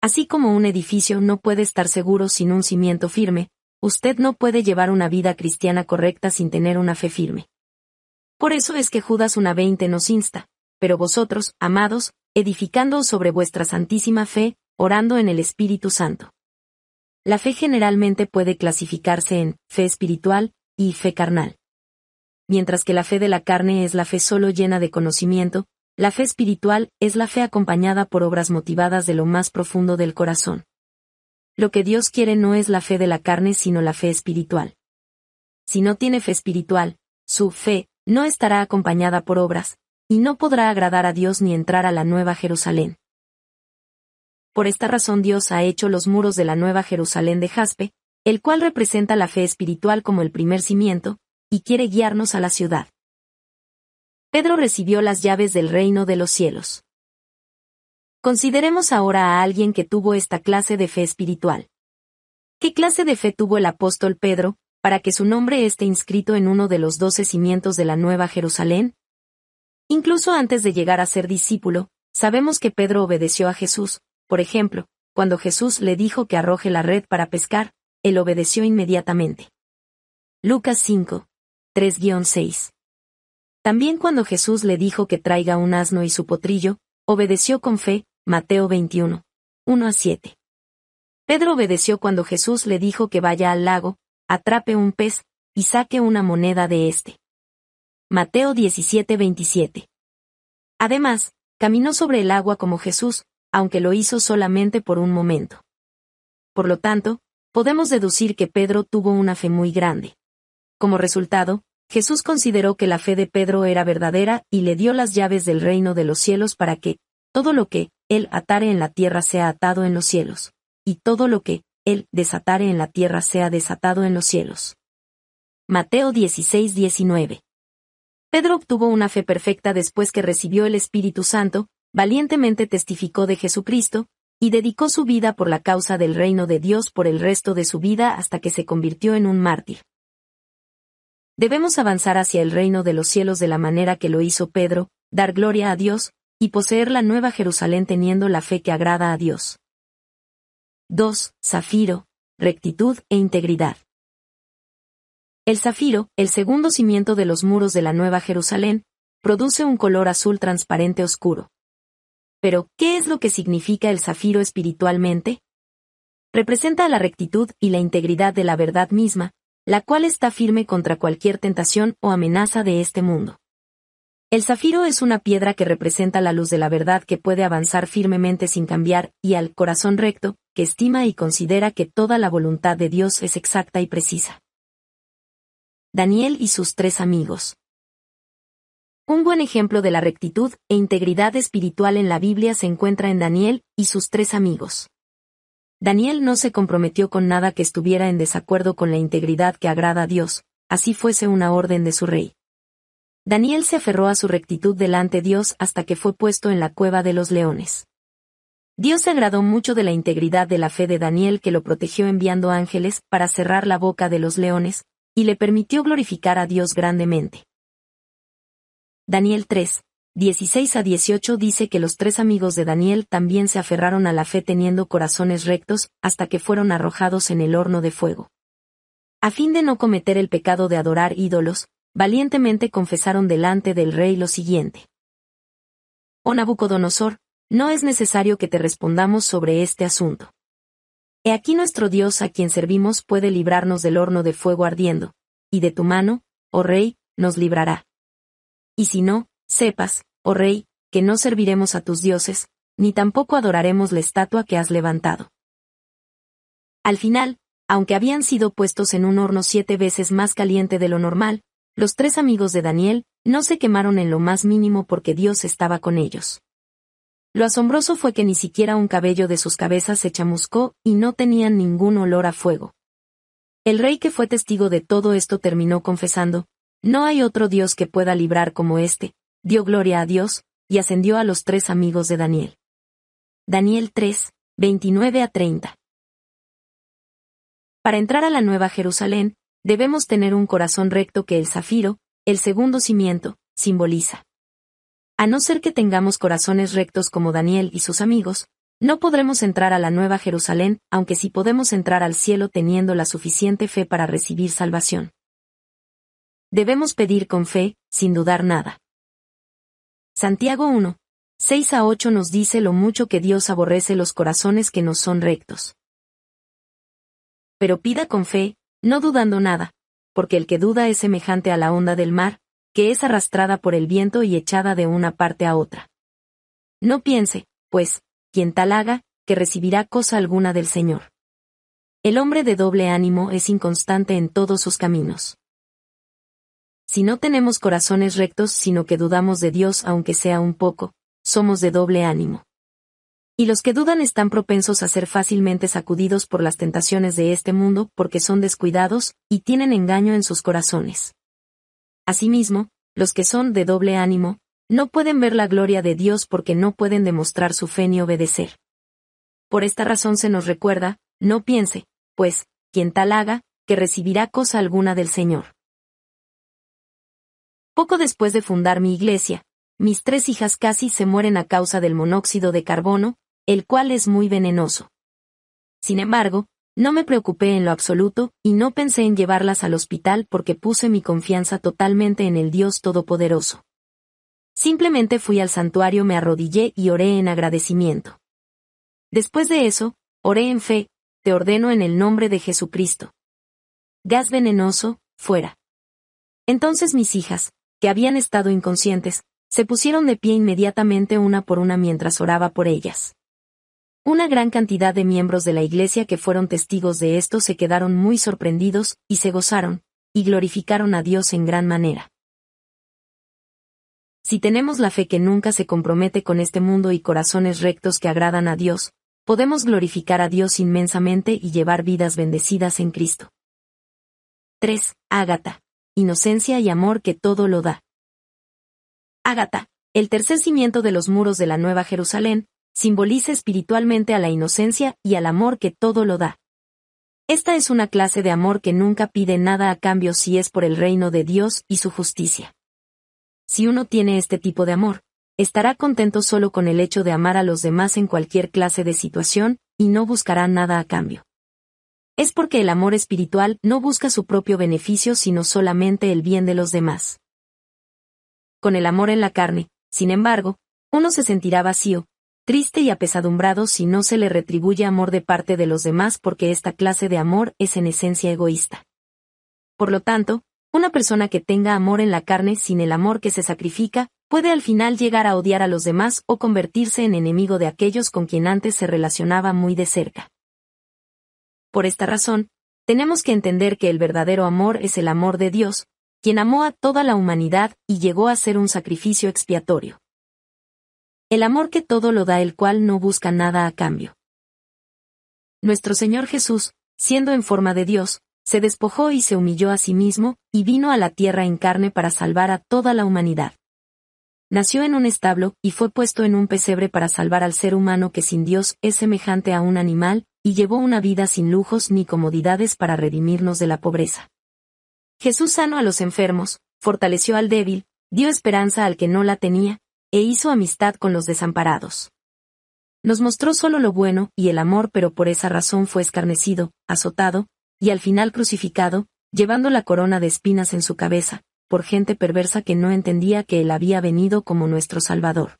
Así como un edificio no puede estar seguro sin un cimiento firme, usted no puede llevar una vida cristiana correcta sin tener una fe firme. Por eso es que Judas 1.20 nos insta, pero vosotros, amados, edificándoos sobre vuestra santísima fe, orando en el Espíritu Santo. La fe generalmente puede clasificarse en fe espiritual y fe carnal. Mientras que la fe de la carne es la fe solo llena de conocimiento, la fe espiritual es la fe acompañada por obras motivadas de lo más profundo del corazón. Lo que Dios quiere no es la fe de la carne sino la fe espiritual. Si no tiene fe espiritual, su fe no estará acompañada por obras, y no podrá agradar a Dios ni entrar a la Nueva Jerusalén. Por esta razón Dios ha hecho los muros de la Nueva Jerusalén de Jaspe, el cual representa la fe espiritual como el primer cimiento, y quiere guiarnos a la ciudad. Pedro recibió las llaves del reino de los cielos. Consideremos ahora a alguien que tuvo esta clase de fe espiritual. ¿Qué clase de fe tuvo el apóstol Pedro, para que su nombre esté inscrito en uno de los doce cimientos de la Nueva Jerusalén? Incluso antes de llegar a ser discípulo, sabemos que Pedro obedeció a Jesús, por ejemplo, cuando Jesús le dijo que arroje la red para pescar, él obedeció inmediatamente. Lucas 5, 3-6. También cuando Jesús le dijo que traiga un asno y su potrillo, obedeció con fe, Mateo 21, 1 a 7. Pedro obedeció cuando Jesús le dijo que vaya al lago, atrape un pez, y saque una moneda de éste. Mateo 17, 27. Además, caminó sobre el agua como Jesús, aunque lo hizo solamente por un momento. Por lo tanto, podemos deducir que Pedro tuvo una fe muy grande. Como resultado, Jesús consideró que la fe de Pedro era verdadera y le dio las llaves del reino de los cielos para que, todo lo que, él atare en la tierra sea atado en los cielos, y todo lo que, él desatare en la tierra sea desatado en los cielos. Mateo 16:19. Pedro obtuvo una fe perfecta después que recibió el Espíritu Santo, valientemente testificó de Jesucristo, y dedicó su vida por la causa del reino de Dios por el resto de su vida hasta que se convirtió en un mártir. Debemos avanzar hacia el reino de los cielos de la manera que lo hizo Pedro, dar gloria a Dios, y poseer la nueva Jerusalén teniendo la fe que agrada a Dios. 2. Zafiro, rectitud e integridad. El zafiro, el segundo cimiento de los muros de la Nueva Jerusalén, produce un color azul transparente oscuro. Pero, ¿qué es lo que significa el zafiro espiritualmente? Representa la rectitud y la integridad de la verdad misma, la cual está firme contra cualquier tentación o amenaza de este mundo. El zafiro es una piedra que representa la luz de la verdad que puede avanzar firmemente sin cambiar y al corazón recto, que estima y considera que toda la voluntad de Dios es exacta y precisa. Daniel y sus tres amigos. Un buen ejemplo de la rectitud e integridad espiritual en la Biblia se encuentra en Daniel y sus tres amigos. Daniel no se comprometió con nada que estuviera en desacuerdo con la integridad que agrada a Dios, así fuese una orden de su rey. Daniel se aferró a su rectitud delante Dios hasta que fue puesto en la cueva de los leones. Dios se agradó mucho de la integridad de la fe de Daniel que lo protegió enviando ángeles para cerrar la boca de los leones, y le permitió glorificar a Dios grandemente. Daniel 3, 16 a 18 dice que los tres amigos de Daniel también se aferraron a la fe teniendo corazones rectos, hasta que fueron arrojados en el horno de fuego. A fin de no cometer el pecado de adorar ídolos, valientemente confesaron delante del rey lo siguiente. Oh Nabucodonosor, no es necesario que te respondamos sobre este asunto. He aquí nuestro Dios a quien servimos puede librarnos del horno de fuego ardiendo, y de tu mano, oh rey, nos librará. Y si no, sepas, oh rey, que no serviremos a tus dioses, ni tampoco adoraremos la estatua que has levantado. Al final, aunque habían sido puestos en un horno siete veces más caliente de lo normal, los tres amigos de Daniel no se quemaron en lo más mínimo porque Dios estaba con ellos. Lo asombroso fue que ni siquiera un cabello de sus cabezas se chamuscó y no tenían ningún olor a fuego. El rey que fue testigo de todo esto terminó confesando, no hay otro Dios que pueda librar como este. dio gloria a Dios, y ascendió a los tres amigos de Daniel. Daniel 3, 29 a 30. Para entrar a la Nueva Jerusalén, debemos tener un corazón recto que el zafiro, el segundo cimiento, simboliza. A no ser que tengamos corazones rectos como Daniel y sus amigos, no podremos entrar a la Nueva Jerusalén, aunque sí podemos entrar al cielo teniendo la suficiente fe para recibir salvación. Debemos pedir con fe, sin dudar nada. Santiago 1. 6 a 8 nos dice lo mucho que Dios aborrece los corazones que no son rectos. Pero pida con fe, no dudando nada, porque el que duda es semejante a la onda del mar, que es arrastrada por el viento y echada de una parte a otra. No piense, pues, quien tal haga, que recibirá cosa alguna del Señor. El hombre de doble ánimo es inconstante en todos sus caminos. Si no tenemos corazones rectos sino que dudamos de Dios aunque sea un poco, somos de doble ánimo. Y los que dudan están propensos a ser fácilmente sacudidos por las tentaciones de este mundo porque son descuidados, y tienen engaño en sus corazones. Asimismo, los que son de doble ánimo, no pueden ver la gloria de Dios porque no pueden demostrar su fe ni obedecer. Por esta razón se nos recuerda, no piense, pues, quien tal haga, que recibirá cosa alguna del Señor. Poco después de fundar mi iglesia, mis tres hijas casi se mueren a causa del monóxido de carbono, el cual es muy venenoso. Sin embargo, no me preocupé en lo absoluto y no pensé en llevarlas al hospital porque puse mi confianza totalmente en el Dios Todopoderoso. Simplemente fui al santuario, me arrodillé y oré en agradecimiento. Después de eso, oré en fe, te ordeno en el nombre de Jesucristo. Gas venenoso, fuera. Entonces mis hijas, que habían estado inconscientes, se pusieron de pie inmediatamente una por una mientras oraba por ellas. Una gran cantidad de miembros de la iglesia que fueron testigos de esto se quedaron muy sorprendidos, y se gozaron, y glorificaron a Dios en gran manera. Si tenemos la fe que nunca se compromete con este mundo y corazones rectos que agradan a Dios, podemos glorificar a Dios inmensamente y llevar vidas bendecidas en Cristo. 3. Ágata inocencia y amor que todo lo da. Ágata, el tercer cimiento de los muros de la Nueva Jerusalén, simboliza espiritualmente a la inocencia y al amor que todo lo da. Esta es una clase de amor que nunca pide nada a cambio si es por el reino de Dios y su justicia. Si uno tiene este tipo de amor, estará contento solo con el hecho de amar a los demás en cualquier clase de situación, y no buscará nada a cambio es porque el amor espiritual no busca su propio beneficio sino solamente el bien de los demás. Con el amor en la carne, sin embargo, uno se sentirá vacío, triste y apesadumbrado si no se le retribuye amor de parte de los demás porque esta clase de amor es en esencia egoísta. Por lo tanto, una persona que tenga amor en la carne sin el amor que se sacrifica, puede al final llegar a odiar a los demás o convertirse en enemigo de aquellos con quien antes se relacionaba muy de cerca. Por esta razón, tenemos que entender que el verdadero amor es el amor de Dios, quien amó a toda la humanidad y llegó a ser un sacrificio expiatorio. El amor que todo lo da el cual no busca nada a cambio. Nuestro Señor Jesús, siendo en forma de Dios, se despojó y se humilló a sí mismo, y vino a la tierra en carne para salvar a toda la humanidad. Nació en un establo, y fue puesto en un pesebre para salvar al ser humano que sin Dios es semejante a un animal, y llevó una vida sin lujos ni comodidades para redimirnos de la pobreza. Jesús sanó a los enfermos, fortaleció al débil, dio esperanza al que no la tenía, e hizo amistad con los desamparados. Nos mostró solo lo bueno y el amor, pero por esa razón fue escarnecido, azotado, y al final crucificado, llevando la corona de espinas en su cabeza, por gente perversa que no entendía que él había venido como nuestro Salvador.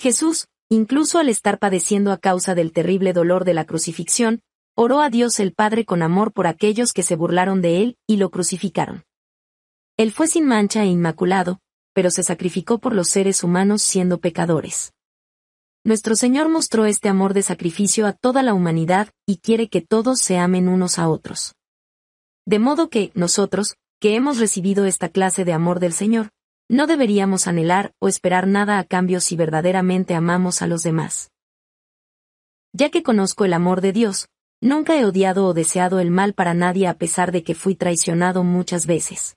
Jesús, Incluso al estar padeciendo a causa del terrible dolor de la crucifixión, oró a Dios el Padre con amor por aquellos que se burlaron de él y lo crucificaron. Él fue sin mancha e inmaculado, pero se sacrificó por los seres humanos siendo pecadores. Nuestro Señor mostró este amor de sacrificio a toda la humanidad y quiere que todos se amen unos a otros. De modo que, nosotros, que hemos recibido esta clase de amor del Señor, no deberíamos anhelar o esperar nada a cambio si verdaderamente amamos a los demás. Ya que conozco el amor de Dios, nunca he odiado o deseado el mal para nadie a pesar de que fui traicionado muchas veces.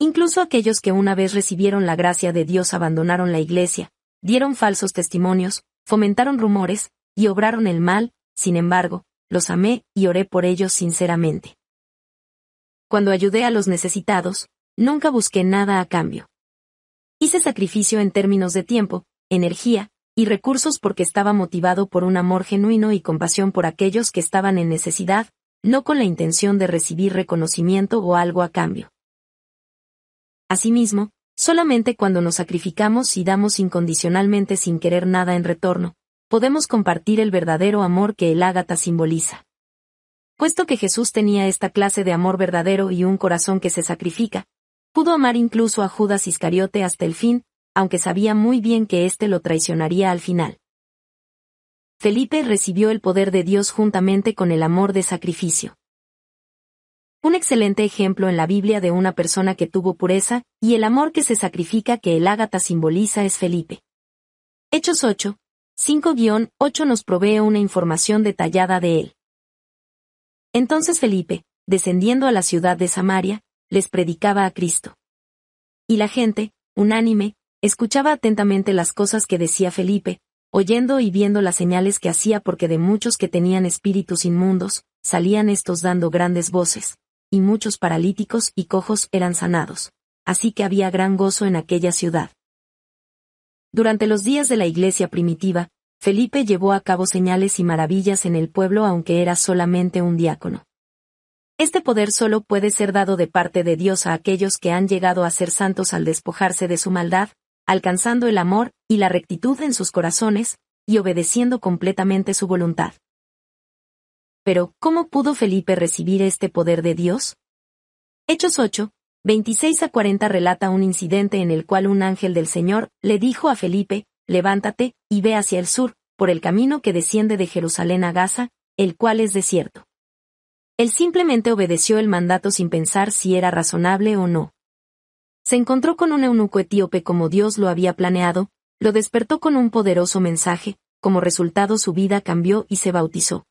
Incluso aquellos que una vez recibieron la gracia de Dios abandonaron la iglesia, dieron falsos testimonios, fomentaron rumores, y obraron el mal, sin embargo, los amé y oré por ellos sinceramente. Cuando ayudé a los necesitados, Nunca busqué nada a cambio. Hice sacrificio en términos de tiempo, energía, y recursos porque estaba motivado por un amor genuino y compasión por aquellos que estaban en necesidad, no con la intención de recibir reconocimiento o algo a cambio. Asimismo, solamente cuando nos sacrificamos y damos incondicionalmente sin querer nada en retorno, podemos compartir el verdadero amor que el ágata simboliza. Puesto que Jesús tenía esta clase de amor verdadero y un corazón que se sacrifica, Pudo amar incluso a Judas Iscariote hasta el fin, aunque sabía muy bien que éste lo traicionaría al final. Felipe recibió el poder de Dios juntamente con el amor de sacrificio. Un excelente ejemplo en la Biblia de una persona que tuvo pureza, y el amor que se sacrifica que el ágata simboliza es Felipe. Hechos 8, 5-8 nos provee una información detallada de él. Entonces Felipe, descendiendo a la ciudad de Samaria, les predicaba a Cristo. Y la gente, unánime, escuchaba atentamente las cosas que decía Felipe, oyendo y viendo las señales que hacía porque de muchos que tenían espíritus inmundos, salían estos dando grandes voces, y muchos paralíticos y cojos eran sanados, así que había gran gozo en aquella ciudad. Durante los días de la iglesia primitiva, Felipe llevó a cabo señales y maravillas en el pueblo aunque era solamente un diácono. Este poder solo puede ser dado de parte de Dios a aquellos que han llegado a ser santos al despojarse de su maldad, alcanzando el amor y la rectitud en sus corazones, y obedeciendo completamente su voluntad. Pero, ¿cómo pudo Felipe recibir este poder de Dios? Hechos 8, 26 a 40 relata un incidente en el cual un ángel del Señor le dijo a Felipe, levántate, y ve hacia el sur, por el camino que desciende de Jerusalén a Gaza, el cual es desierto. Él simplemente obedeció el mandato sin pensar si era razonable o no. Se encontró con un eunuco etíope como Dios lo había planeado, lo despertó con un poderoso mensaje, como resultado su vida cambió y se bautizó.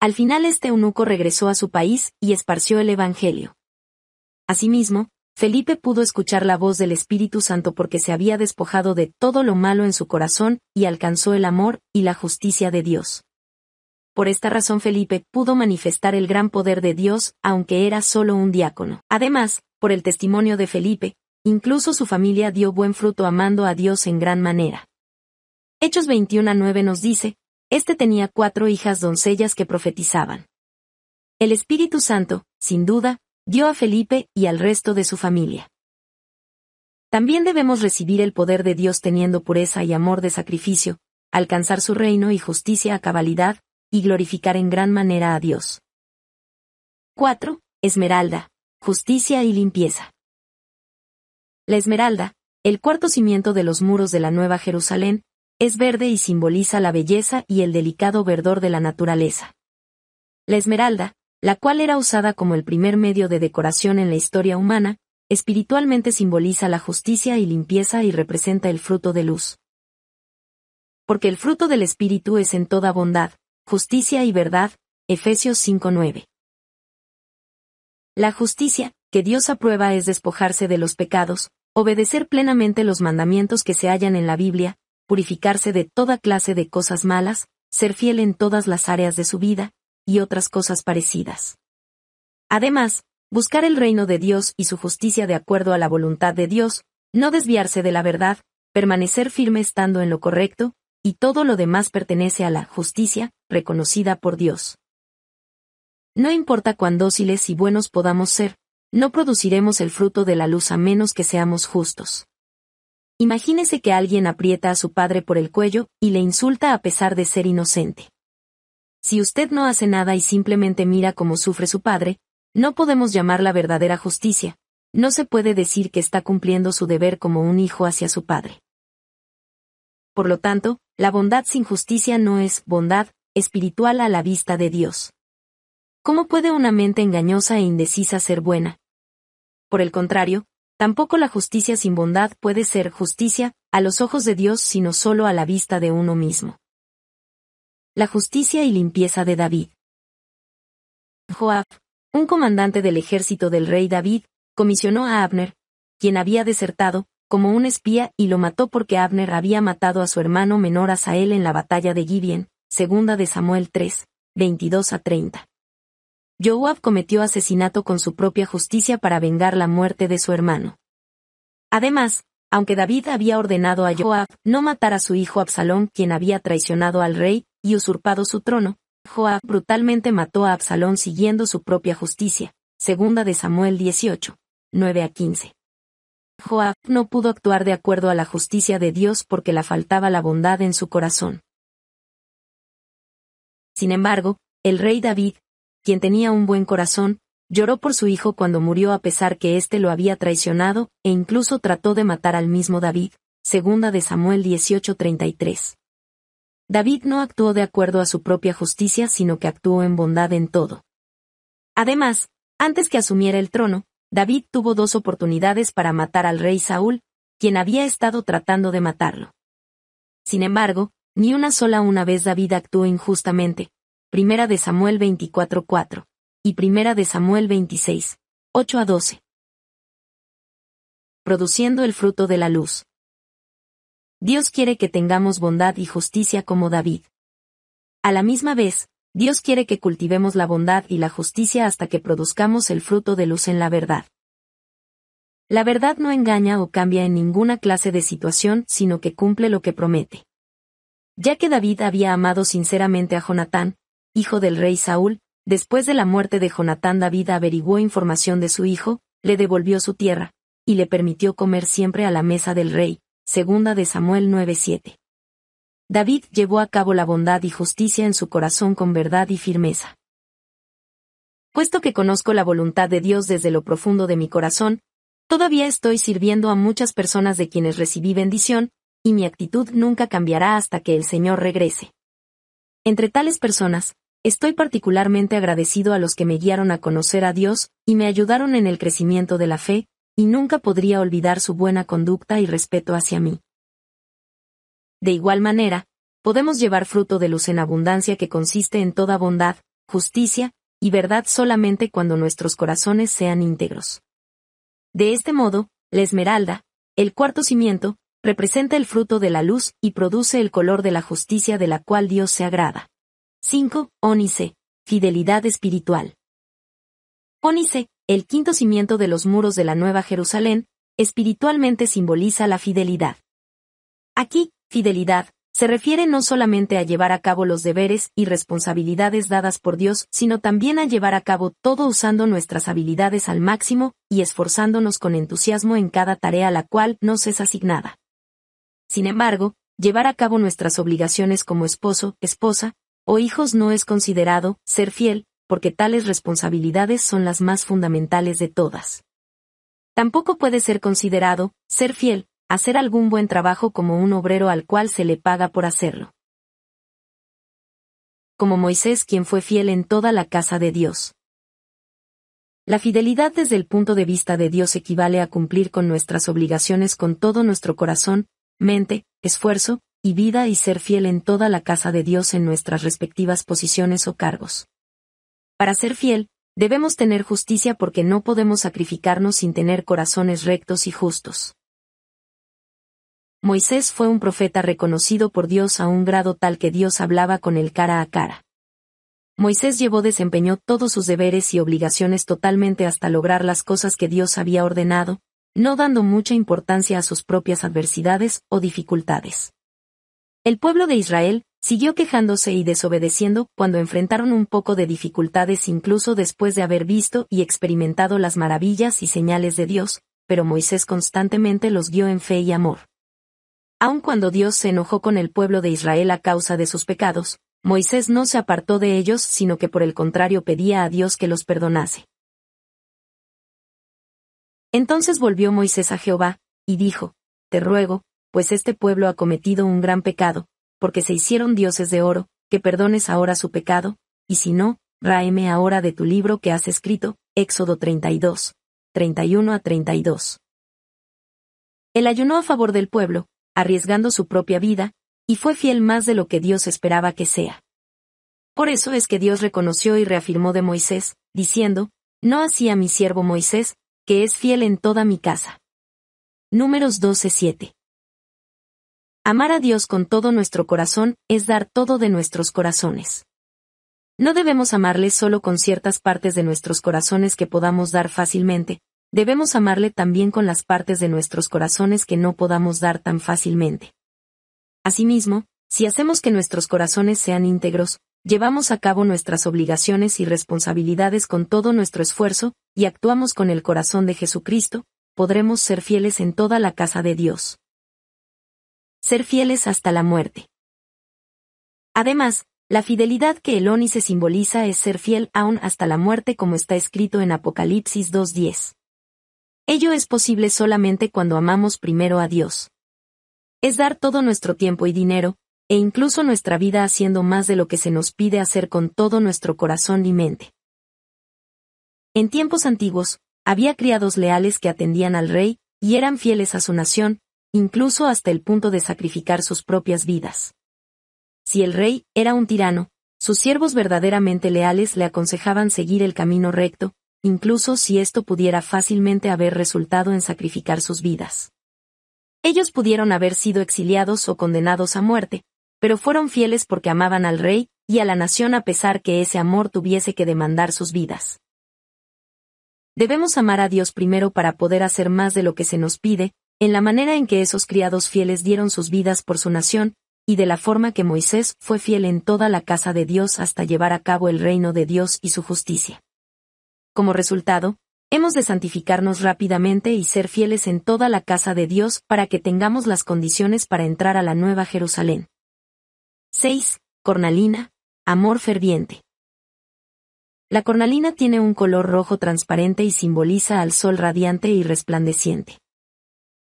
Al final este eunuco regresó a su país y esparció el Evangelio. Asimismo, Felipe pudo escuchar la voz del Espíritu Santo porque se había despojado de todo lo malo en su corazón y alcanzó el amor y la justicia de Dios. Por esta razón Felipe pudo manifestar el gran poder de Dios, aunque era solo un diácono. Además, por el testimonio de Felipe, incluso su familia dio buen fruto amando a Dios en gran manera. Hechos 21 a 9 nos dice, este tenía cuatro hijas doncellas que profetizaban. El Espíritu Santo, sin duda, dio a Felipe y al resto de su familia. También debemos recibir el poder de Dios teniendo pureza y amor de sacrificio, alcanzar su reino y justicia a cabalidad, y glorificar en gran manera a Dios. 4. Esmeralda, justicia y limpieza. La esmeralda, el cuarto cimiento de los muros de la Nueva Jerusalén, es verde y simboliza la belleza y el delicado verdor de la naturaleza. La esmeralda, la cual era usada como el primer medio de decoración en la historia humana, espiritualmente simboliza la justicia y limpieza y representa el fruto de luz. Porque el fruto del Espíritu es en toda bondad, Justicia y verdad, Efesios 5:9. La justicia, que Dios aprueba es despojarse de los pecados, obedecer plenamente los mandamientos que se hallan en la Biblia, purificarse de toda clase de cosas malas, ser fiel en todas las áreas de su vida, y otras cosas parecidas. Además, buscar el reino de Dios y su justicia de acuerdo a la voluntad de Dios, no desviarse de la verdad, permanecer firme estando en lo correcto, y todo lo demás pertenece a la justicia, reconocida por Dios. No importa cuán dóciles y buenos podamos ser, no produciremos el fruto de la luz a menos que seamos justos. Imagínese que alguien aprieta a su padre por el cuello y le insulta a pesar de ser inocente. Si usted no hace nada y simplemente mira cómo sufre su padre, no podemos llamar la verdadera justicia, no se puede decir que está cumpliendo su deber como un hijo hacia su padre. Por lo tanto, la bondad sin justicia no es bondad espiritual a la vista de Dios. ¿Cómo puede una mente engañosa e indecisa ser buena? Por el contrario, tampoco la justicia sin bondad puede ser justicia, a los ojos de Dios, sino solo a la vista de uno mismo. La justicia y limpieza de David. Joab, un comandante del ejército del rey David, comisionó a Abner, quien había desertado, como un espía y lo mató porque Abner había matado a su hermano menor Sael en la batalla de Gibeón, segunda de Samuel 3, 22 a 30. Joab cometió asesinato con su propia justicia para vengar la muerte de su hermano. Además, aunque David había ordenado a Joab no matar a su hijo Absalón quien había traicionado al rey y usurpado su trono, Joab brutalmente mató a Absalón siguiendo su propia justicia, segunda de Samuel 18, 9 a 15. Joab no pudo actuar de acuerdo a la justicia de Dios porque le faltaba la bondad en su corazón. Sin embargo, el rey David, quien tenía un buen corazón, lloró por su hijo cuando murió a pesar que éste lo había traicionado, e incluso trató de matar al mismo David, segunda de Samuel 18:33. David no actuó de acuerdo a su propia justicia, sino que actuó en bondad en todo. Además, antes que asumiera el trono, David tuvo dos oportunidades para matar al rey Saúl, quien había estado tratando de matarlo. Sin embargo, ni una sola una vez David actuó injustamente. Primera de Samuel 24:4 y Primera de Samuel 26, a 12. Produciendo el fruto de la luz. Dios quiere que tengamos bondad y justicia como David. A la misma vez, Dios quiere que cultivemos la bondad y la justicia hasta que produzcamos el fruto de luz en la verdad. La verdad no engaña o cambia en ninguna clase de situación, sino que cumple lo que promete. Ya que David había amado sinceramente a Jonatán, hijo del rey Saúl, después de la muerte de Jonatán David averiguó información de su hijo, le devolvió su tierra, y le permitió comer siempre a la mesa del rey, segunda de Samuel 9:7. David llevó a cabo la bondad y justicia en su corazón con verdad y firmeza. Puesto que conozco la voluntad de Dios desde lo profundo de mi corazón, todavía estoy sirviendo a muchas personas de quienes recibí bendición, y mi actitud nunca cambiará hasta que el Señor regrese. Entre tales personas, estoy particularmente agradecido a los que me guiaron a conocer a Dios y me ayudaron en el crecimiento de la fe, y nunca podría olvidar su buena conducta y respeto hacia mí. De igual manera, podemos llevar fruto de luz en abundancia que consiste en toda bondad, justicia, y verdad solamente cuando nuestros corazones sean íntegros. De este modo, la esmeralda, el cuarto cimiento, representa el fruto de la luz y produce el color de la justicia de la cual Dios se agrada. 5. Ónice, fidelidad espiritual. Ónice, el quinto cimiento de los muros de la Nueva Jerusalén, espiritualmente simboliza la fidelidad. Aquí, Fidelidad, se refiere no solamente a llevar a cabo los deberes y responsabilidades dadas por Dios, sino también a llevar a cabo todo usando nuestras habilidades al máximo y esforzándonos con entusiasmo en cada tarea a la cual nos es asignada. Sin embargo, llevar a cabo nuestras obligaciones como esposo, esposa, o hijos no es considerado ser fiel, porque tales responsabilidades son las más fundamentales de todas. Tampoco puede ser considerado ser fiel, hacer algún buen trabajo como un obrero al cual se le paga por hacerlo. Como Moisés quien fue fiel en toda la casa de Dios. La fidelidad desde el punto de vista de Dios equivale a cumplir con nuestras obligaciones con todo nuestro corazón, mente, esfuerzo, y vida y ser fiel en toda la casa de Dios en nuestras respectivas posiciones o cargos. Para ser fiel, debemos tener justicia porque no podemos sacrificarnos sin tener corazones rectos y justos. Moisés fue un profeta reconocido por Dios a un grado tal que Dios hablaba con él cara a cara. Moisés llevó desempeñó todos sus deberes y obligaciones totalmente hasta lograr las cosas que Dios había ordenado, no dando mucha importancia a sus propias adversidades o dificultades. El pueblo de Israel siguió quejándose y desobedeciendo cuando enfrentaron un poco de dificultades incluso después de haber visto y experimentado las maravillas y señales de Dios, pero Moisés constantemente los guió en fe y amor. Aun cuando Dios se enojó con el pueblo de Israel a causa de sus pecados, Moisés no se apartó de ellos, sino que por el contrario pedía a Dios que los perdonase. Entonces volvió Moisés a Jehová, y dijo, Te ruego, pues este pueblo ha cometido un gran pecado, porque se hicieron dioses de oro, que perdones ahora su pecado, y si no, ráeme ahora de tu libro que has escrito, Éxodo 32, 31 a 32. El ayunó a favor del pueblo, arriesgando su propia vida, y fue fiel más de lo que Dios esperaba que sea. Por eso es que Dios reconoció y reafirmó de Moisés, diciendo, No así a mi siervo Moisés, que es fiel en toda mi casa. Números 12.7. Amar a Dios con todo nuestro corazón es dar todo de nuestros corazones. No debemos amarle solo con ciertas partes de nuestros corazones que podamos dar fácilmente, Debemos amarle también con las partes de nuestros corazones que no podamos dar tan fácilmente. Asimismo, si hacemos que nuestros corazones sean íntegros, llevamos a cabo nuestras obligaciones y responsabilidades con todo nuestro esfuerzo, y actuamos con el corazón de Jesucristo, podremos ser fieles en toda la casa de Dios. Ser fieles hasta la muerte. Además, la fidelidad que el se simboliza es ser fiel aún hasta la muerte como está escrito en Apocalipsis 2.10. Ello es posible solamente cuando amamos primero a Dios. Es dar todo nuestro tiempo y dinero, e incluso nuestra vida haciendo más de lo que se nos pide hacer con todo nuestro corazón y mente. En tiempos antiguos, había criados leales que atendían al rey, y eran fieles a su nación, incluso hasta el punto de sacrificar sus propias vidas. Si el rey era un tirano, sus siervos verdaderamente leales le aconsejaban seguir el camino recto, incluso si esto pudiera fácilmente haber resultado en sacrificar sus vidas. Ellos pudieron haber sido exiliados o condenados a muerte, pero fueron fieles porque amaban al rey y a la nación a pesar que ese amor tuviese que demandar sus vidas. Debemos amar a Dios primero para poder hacer más de lo que se nos pide, en la manera en que esos criados fieles dieron sus vidas por su nación, y de la forma que Moisés fue fiel en toda la casa de Dios hasta llevar a cabo el reino de Dios y su justicia. Como resultado, hemos de santificarnos rápidamente y ser fieles en toda la casa de Dios para que tengamos las condiciones para entrar a la Nueva Jerusalén. 6. Cornalina, amor ferviente. La cornalina tiene un color rojo transparente y simboliza al sol radiante y resplandeciente.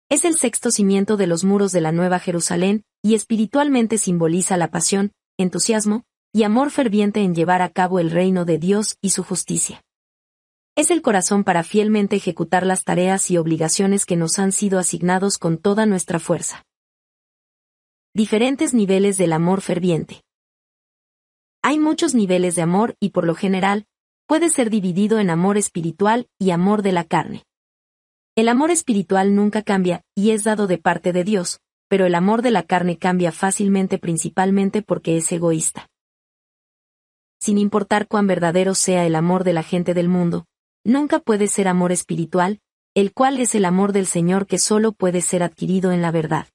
Es el sexto cimiento de los muros de la Nueva Jerusalén, y espiritualmente simboliza la pasión, entusiasmo, y amor ferviente en llevar a cabo el reino de Dios y su justicia es el corazón para fielmente ejecutar las tareas y obligaciones que nos han sido asignados con toda nuestra fuerza. Diferentes niveles del amor ferviente. Hay muchos niveles de amor y por lo general, puede ser dividido en amor espiritual y amor de la carne. El amor espiritual nunca cambia y es dado de parte de Dios, pero el amor de la carne cambia fácilmente principalmente porque es egoísta. Sin importar cuán verdadero sea el amor de la gente del mundo, nunca puede ser amor espiritual, el cual es el amor del Señor que solo puede ser adquirido en la verdad.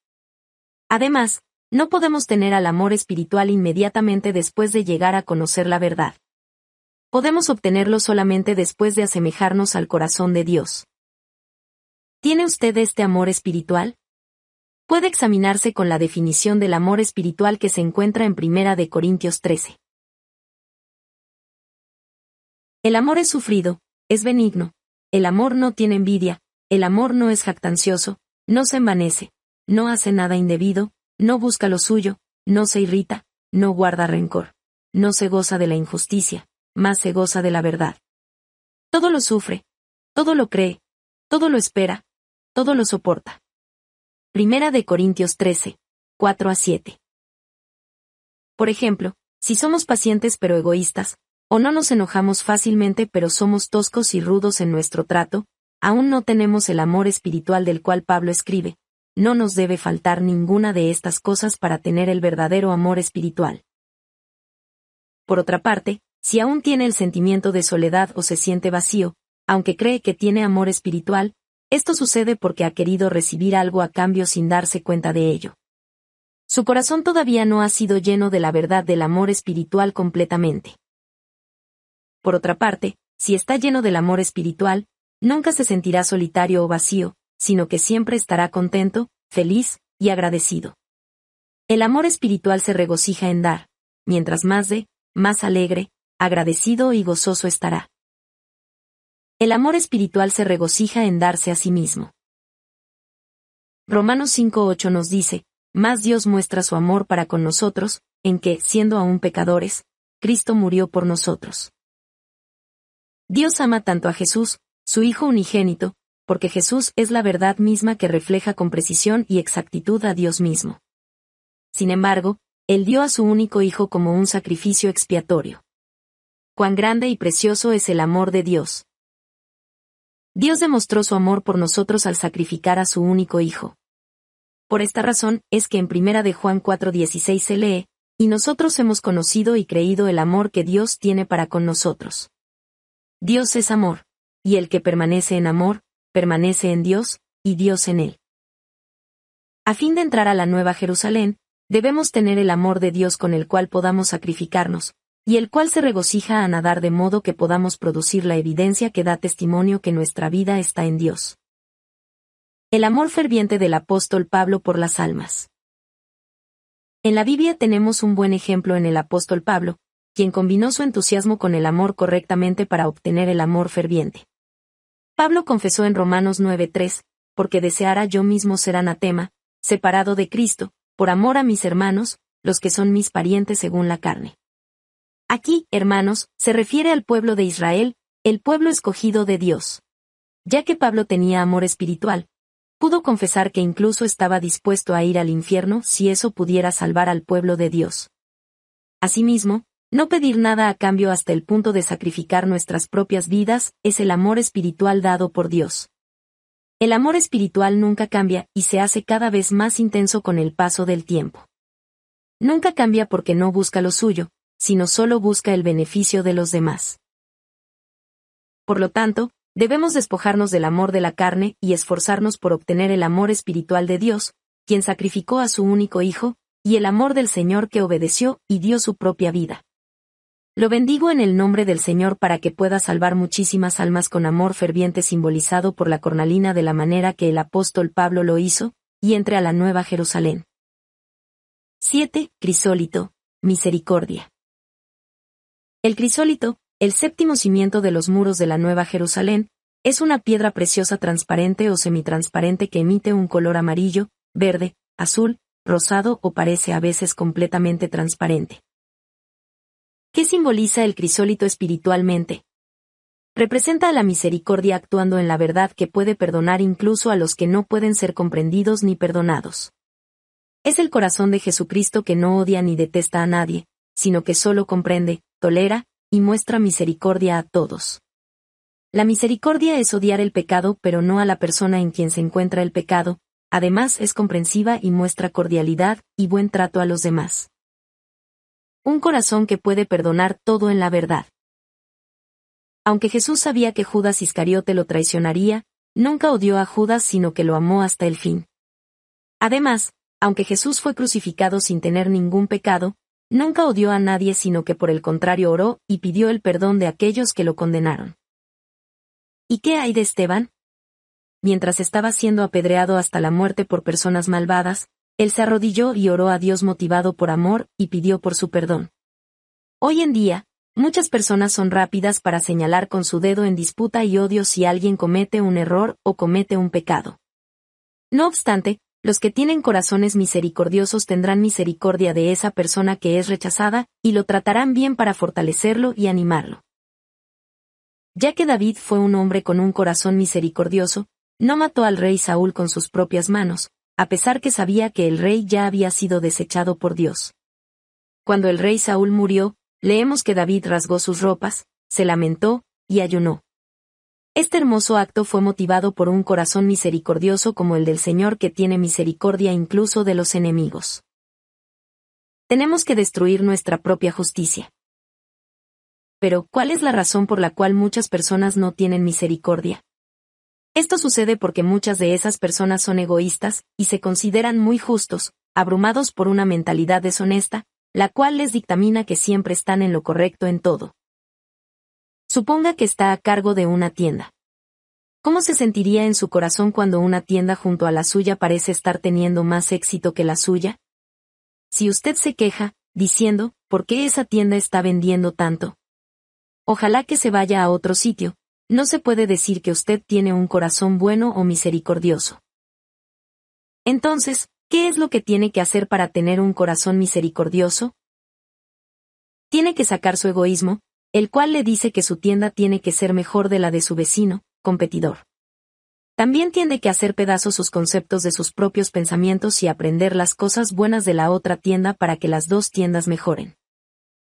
Además, no podemos tener al amor espiritual inmediatamente después de llegar a conocer la verdad. Podemos obtenerlo solamente después de asemejarnos al corazón de Dios. ¿Tiene usted este amor espiritual? Puede examinarse con la definición del amor espiritual que se encuentra en de Corintios 13. El amor es sufrido, es benigno. El amor no tiene envidia, el amor no es jactancioso, no se envanece, no hace nada indebido, no busca lo suyo, no se irrita, no guarda rencor, no se goza de la injusticia, más se goza de la verdad. Todo lo sufre, todo lo cree, todo lo espera, todo lo soporta. Primera de Corintios 13, 4 a 7. Por ejemplo, si somos pacientes pero egoístas, o no nos enojamos fácilmente pero somos toscos y rudos en nuestro trato, aún no tenemos el amor espiritual del cual Pablo escribe, no nos debe faltar ninguna de estas cosas para tener el verdadero amor espiritual. Por otra parte, si aún tiene el sentimiento de soledad o se siente vacío, aunque cree que tiene amor espiritual, esto sucede porque ha querido recibir algo a cambio sin darse cuenta de ello. Su corazón todavía no ha sido lleno de la verdad del amor espiritual completamente. Por otra parte, si está lleno del amor espiritual, nunca se sentirá solitario o vacío, sino que siempre estará contento, feliz y agradecido. El amor espiritual se regocija en dar, mientras más de, más alegre, agradecido y gozoso estará. El amor espiritual se regocija en darse a sí mismo. Romanos 5.8 nos dice, más Dios muestra su amor para con nosotros, en que, siendo aún pecadores, Cristo murió por nosotros. Dios ama tanto a Jesús, su Hijo unigénito, porque Jesús es la verdad misma que refleja con precisión y exactitud a Dios mismo. Sin embargo, Él dio a su único Hijo como un sacrificio expiatorio. Cuán grande y precioso es el amor de Dios. Dios demostró su amor por nosotros al sacrificar a su único Hijo. Por esta razón es que en primera de Juan 4:16 se lee, y nosotros hemos conocido y creído el amor que Dios tiene para con nosotros. Dios es amor, y el que permanece en amor, permanece en Dios, y Dios en él. A fin de entrar a la Nueva Jerusalén, debemos tener el amor de Dios con el cual podamos sacrificarnos, y el cual se regocija a nadar de modo que podamos producir la evidencia que da testimonio que nuestra vida está en Dios. El amor ferviente del apóstol Pablo por las almas. En la Biblia tenemos un buen ejemplo en el apóstol Pablo, quien combinó su entusiasmo con el amor correctamente para obtener el amor ferviente. Pablo confesó en Romanos 9:3, porque deseara yo mismo ser anatema, separado de Cristo, por amor a mis hermanos, los que son mis parientes según la carne. Aquí, hermanos, se refiere al pueblo de Israel, el pueblo escogido de Dios. Ya que Pablo tenía amor espiritual, pudo confesar que incluso estaba dispuesto a ir al infierno si eso pudiera salvar al pueblo de Dios. Asimismo, no pedir nada a cambio hasta el punto de sacrificar nuestras propias vidas es el amor espiritual dado por Dios. El amor espiritual nunca cambia y se hace cada vez más intenso con el paso del tiempo. Nunca cambia porque no busca lo suyo, sino solo busca el beneficio de los demás. Por lo tanto, debemos despojarnos del amor de la carne y esforzarnos por obtener el amor espiritual de Dios, quien sacrificó a su único Hijo, y el amor del Señor que obedeció y dio su propia vida. Lo bendigo en el nombre del Señor para que pueda salvar muchísimas almas con amor ferviente simbolizado por la cornalina de la manera que el apóstol Pablo lo hizo, y entre a la Nueva Jerusalén. 7. Crisólito, misericordia. El crisólito, el séptimo cimiento de los muros de la Nueva Jerusalén, es una piedra preciosa transparente o semitransparente que emite un color amarillo, verde, azul, rosado o parece a veces completamente transparente. ¿Qué simboliza el crisólito espiritualmente? Representa a la misericordia actuando en la verdad que puede perdonar incluso a los que no pueden ser comprendidos ni perdonados. Es el corazón de Jesucristo que no odia ni detesta a nadie, sino que solo comprende, tolera, y muestra misericordia a todos. La misericordia es odiar el pecado pero no a la persona en quien se encuentra el pecado, además es comprensiva y muestra cordialidad y buen trato a los demás. Un corazón que puede perdonar todo en la verdad. Aunque Jesús sabía que Judas Iscariote lo traicionaría, nunca odió a Judas sino que lo amó hasta el fin. Además, aunque Jesús fue crucificado sin tener ningún pecado, nunca odió a nadie sino que por el contrario oró y pidió el perdón de aquellos que lo condenaron. ¿Y qué hay de Esteban? Mientras estaba siendo apedreado hasta la muerte por personas malvadas, él se arrodilló y oró a Dios motivado por amor, y pidió por su perdón. Hoy en día, muchas personas son rápidas para señalar con su dedo en disputa y odio si alguien comete un error o comete un pecado. No obstante, los que tienen corazones misericordiosos tendrán misericordia de esa persona que es rechazada, y lo tratarán bien para fortalecerlo y animarlo. Ya que David fue un hombre con un corazón misericordioso, no mató al rey Saúl con sus propias manos, a pesar que sabía que el rey ya había sido desechado por Dios. Cuando el rey Saúl murió, leemos que David rasgó sus ropas, se lamentó, y ayunó. Este hermoso acto fue motivado por un corazón misericordioso como el del Señor que tiene misericordia incluso de los enemigos. Tenemos que destruir nuestra propia justicia. Pero, ¿cuál es la razón por la cual muchas personas no tienen misericordia? Esto sucede porque muchas de esas personas son egoístas y se consideran muy justos, abrumados por una mentalidad deshonesta, la cual les dictamina que siempre están en lo correcto en todo. Suponga que está a cargo de una tienda. ¿Cómo se sentiría en su corazón cuando una tienda junto a la suya parece estar teniendo más éxito que la suya? Si usted se queja, diciendo, ¿por qué esa tienda está vendiendo tanto? Ojalá que se vaya a otro sitio, no se puede decir que usted tiene un corazón bueno o misericordioso. Entonces, ¿qué es lo que tiene que hacer para tener un corazón misericordioso? Tiene que sacar su egoísmo, el cual le dice que su tienda tiene que ser mejor de la de su vecino, competidor. También tiene que hacer pedazos sus conceptos de sus propios pensamientos y aprender las cosas buenas de la otra tienda para que las dos tiendas mejoren.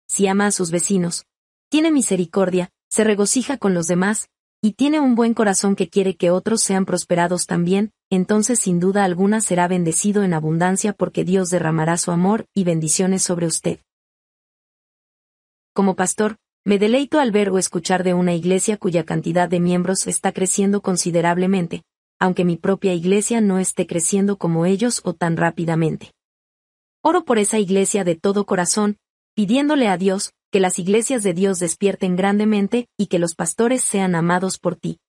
Si ama a sus vecinos, tiene misericordia, se regocija con los demás, y tiene un buen corazón que quiere que otros sean prosperados también, entonces sin duda alguna será bendecido en abundancia porque Dios derramará su amor y bendiciones sobre usted. Como pastor, me deleito al ver o escuchar de una iglesia cuya cantidad de miembros está creciendo considerablemente, aunque mi propia iglesia no esté creciendo como ellos o tan rápidamente. Oro por esa iglesia de todo corazón, pidiéndole a Dios, que las iglesias de Dios despierten grandemente, y que los pastores sean amados por ti.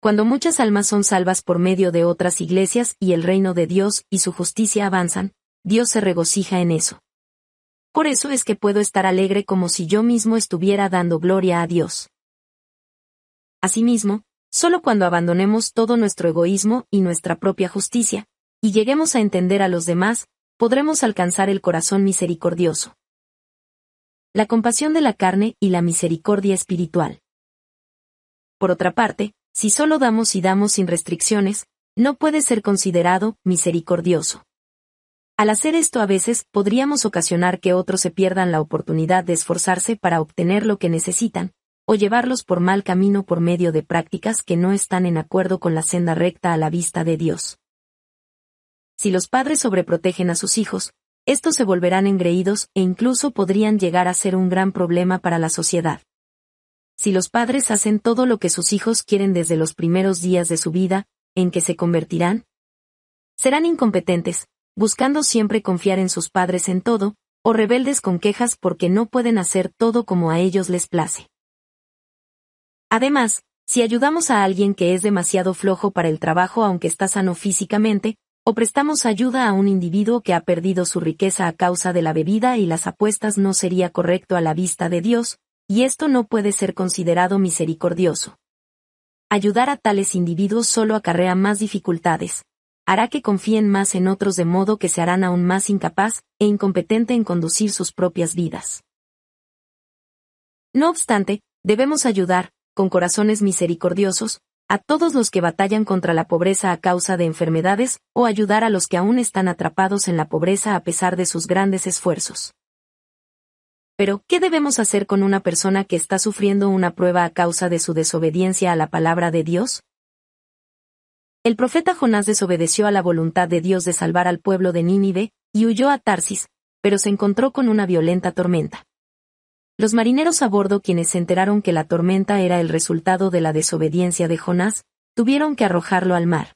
Cuando muchas almas son salvas por medio de otras iglesias y el reino de Dios y su justicia avanzan, Dios se regocija en eso. Por eso es que puedo estar alegre como si yo mismo estuviera dando gloria a Dios. Asimismo, solo cuando abandonemos todo nuestro egoísmo y nuestra propia justicia, y lleguemos a entender a los demás, podremos alcanzar el corazón misericordioso la compasión de la carne y la misericordia espiritual. Por otra parte, si solo damos y damos sin restricciones, no puede ser considerado misericordioso. Al hacer esto a veces podríamos ocasionar que otros se pierdan la oportunidad de esforzarse para obtener lo que necesitan, o llevarlos por mal camino por medio de prácticas que no están en acuerdo con la senda recta a la vista de Dios. Si los padres sobreprotegen a sus hijos, estos se volverán engreídos e incluso podrían llegar a ser un gran problema para la sociedad. Si los padres hacen todo lo que sus hijos quieren desde los primeros días de su vida, ¿en qué se convertirán? Serán incompetentes, buscando siempre confiar en sus padres en todo, o rebeldes con quejas porque no pueden hacer todo como a ellos les place. Además, si ayudamos a alguien que es demasiado flojo para el trabajo aunque está sano físicamente, o prestamos ayuda a un individuo que ha perdido su riqueza a causa de la bebida y las apuestas no sería correcto a la vista de Dios, y esto no puede ser considerado misericordioso. Ayudar a tales individuos solo acarrea más dificultades, hará que confíen más en otros de modo que se harán aún más incapaz e incompetente en conducir sus propias vidas. No obstante, debemos ayudar, con corazones misericordiosos, a todos los que batallan contra la pobreza a causa de enfermedades, o ayudar a los que aún están atrapados en la pobreza a pesar de sus grandes esfuerzos. Pero, ¿qué debemos hacer con una persona que está sufriendo una prueba a causa de su desobediencia a la palabra de Dios? El profeta Jonás desobedeció a la voluntad de Dios de salvar al pueblo de Nínive, y huyó a Tarsis, pero se encontró con una violenta tormenta. Los marineros a bordo quienes se enteraron que la tormenta era el resultado de la desobediencia de Jonás, tuvieron que arrojarlo al mar.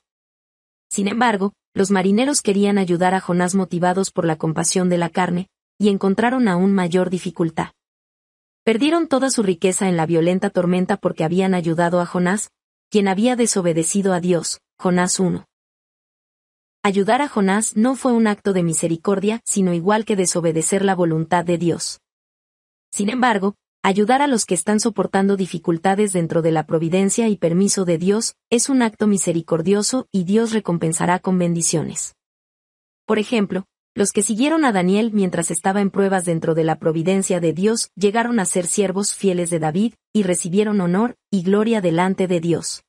Sin embargo, los marineros querían ayudar a Jonás motivados por la compasión de la carne, y encontraron aún mayor dificultad. Perdieron toda su riqueza en la violenta tormenta porque habían ayudado a Jonás, quien había desobedecido a Dios, Jonás 1. Ayudar a Jonás no fue un acto de misericordia, sino igual que desobedecer la voluntad de Dios. Sin embargo, ayudar a los que están soportando dificultades dentro de la providencia y permiso de Dios es un acto misericordioso y Dios recompensará con bendiciones. Por ejemplo, los que siguieron a Daniel mientras estaba en pruebas dentro de la providencia de Dios llegaron a ser siervos fieles de David y recibieron honor y gloria delante de Dios.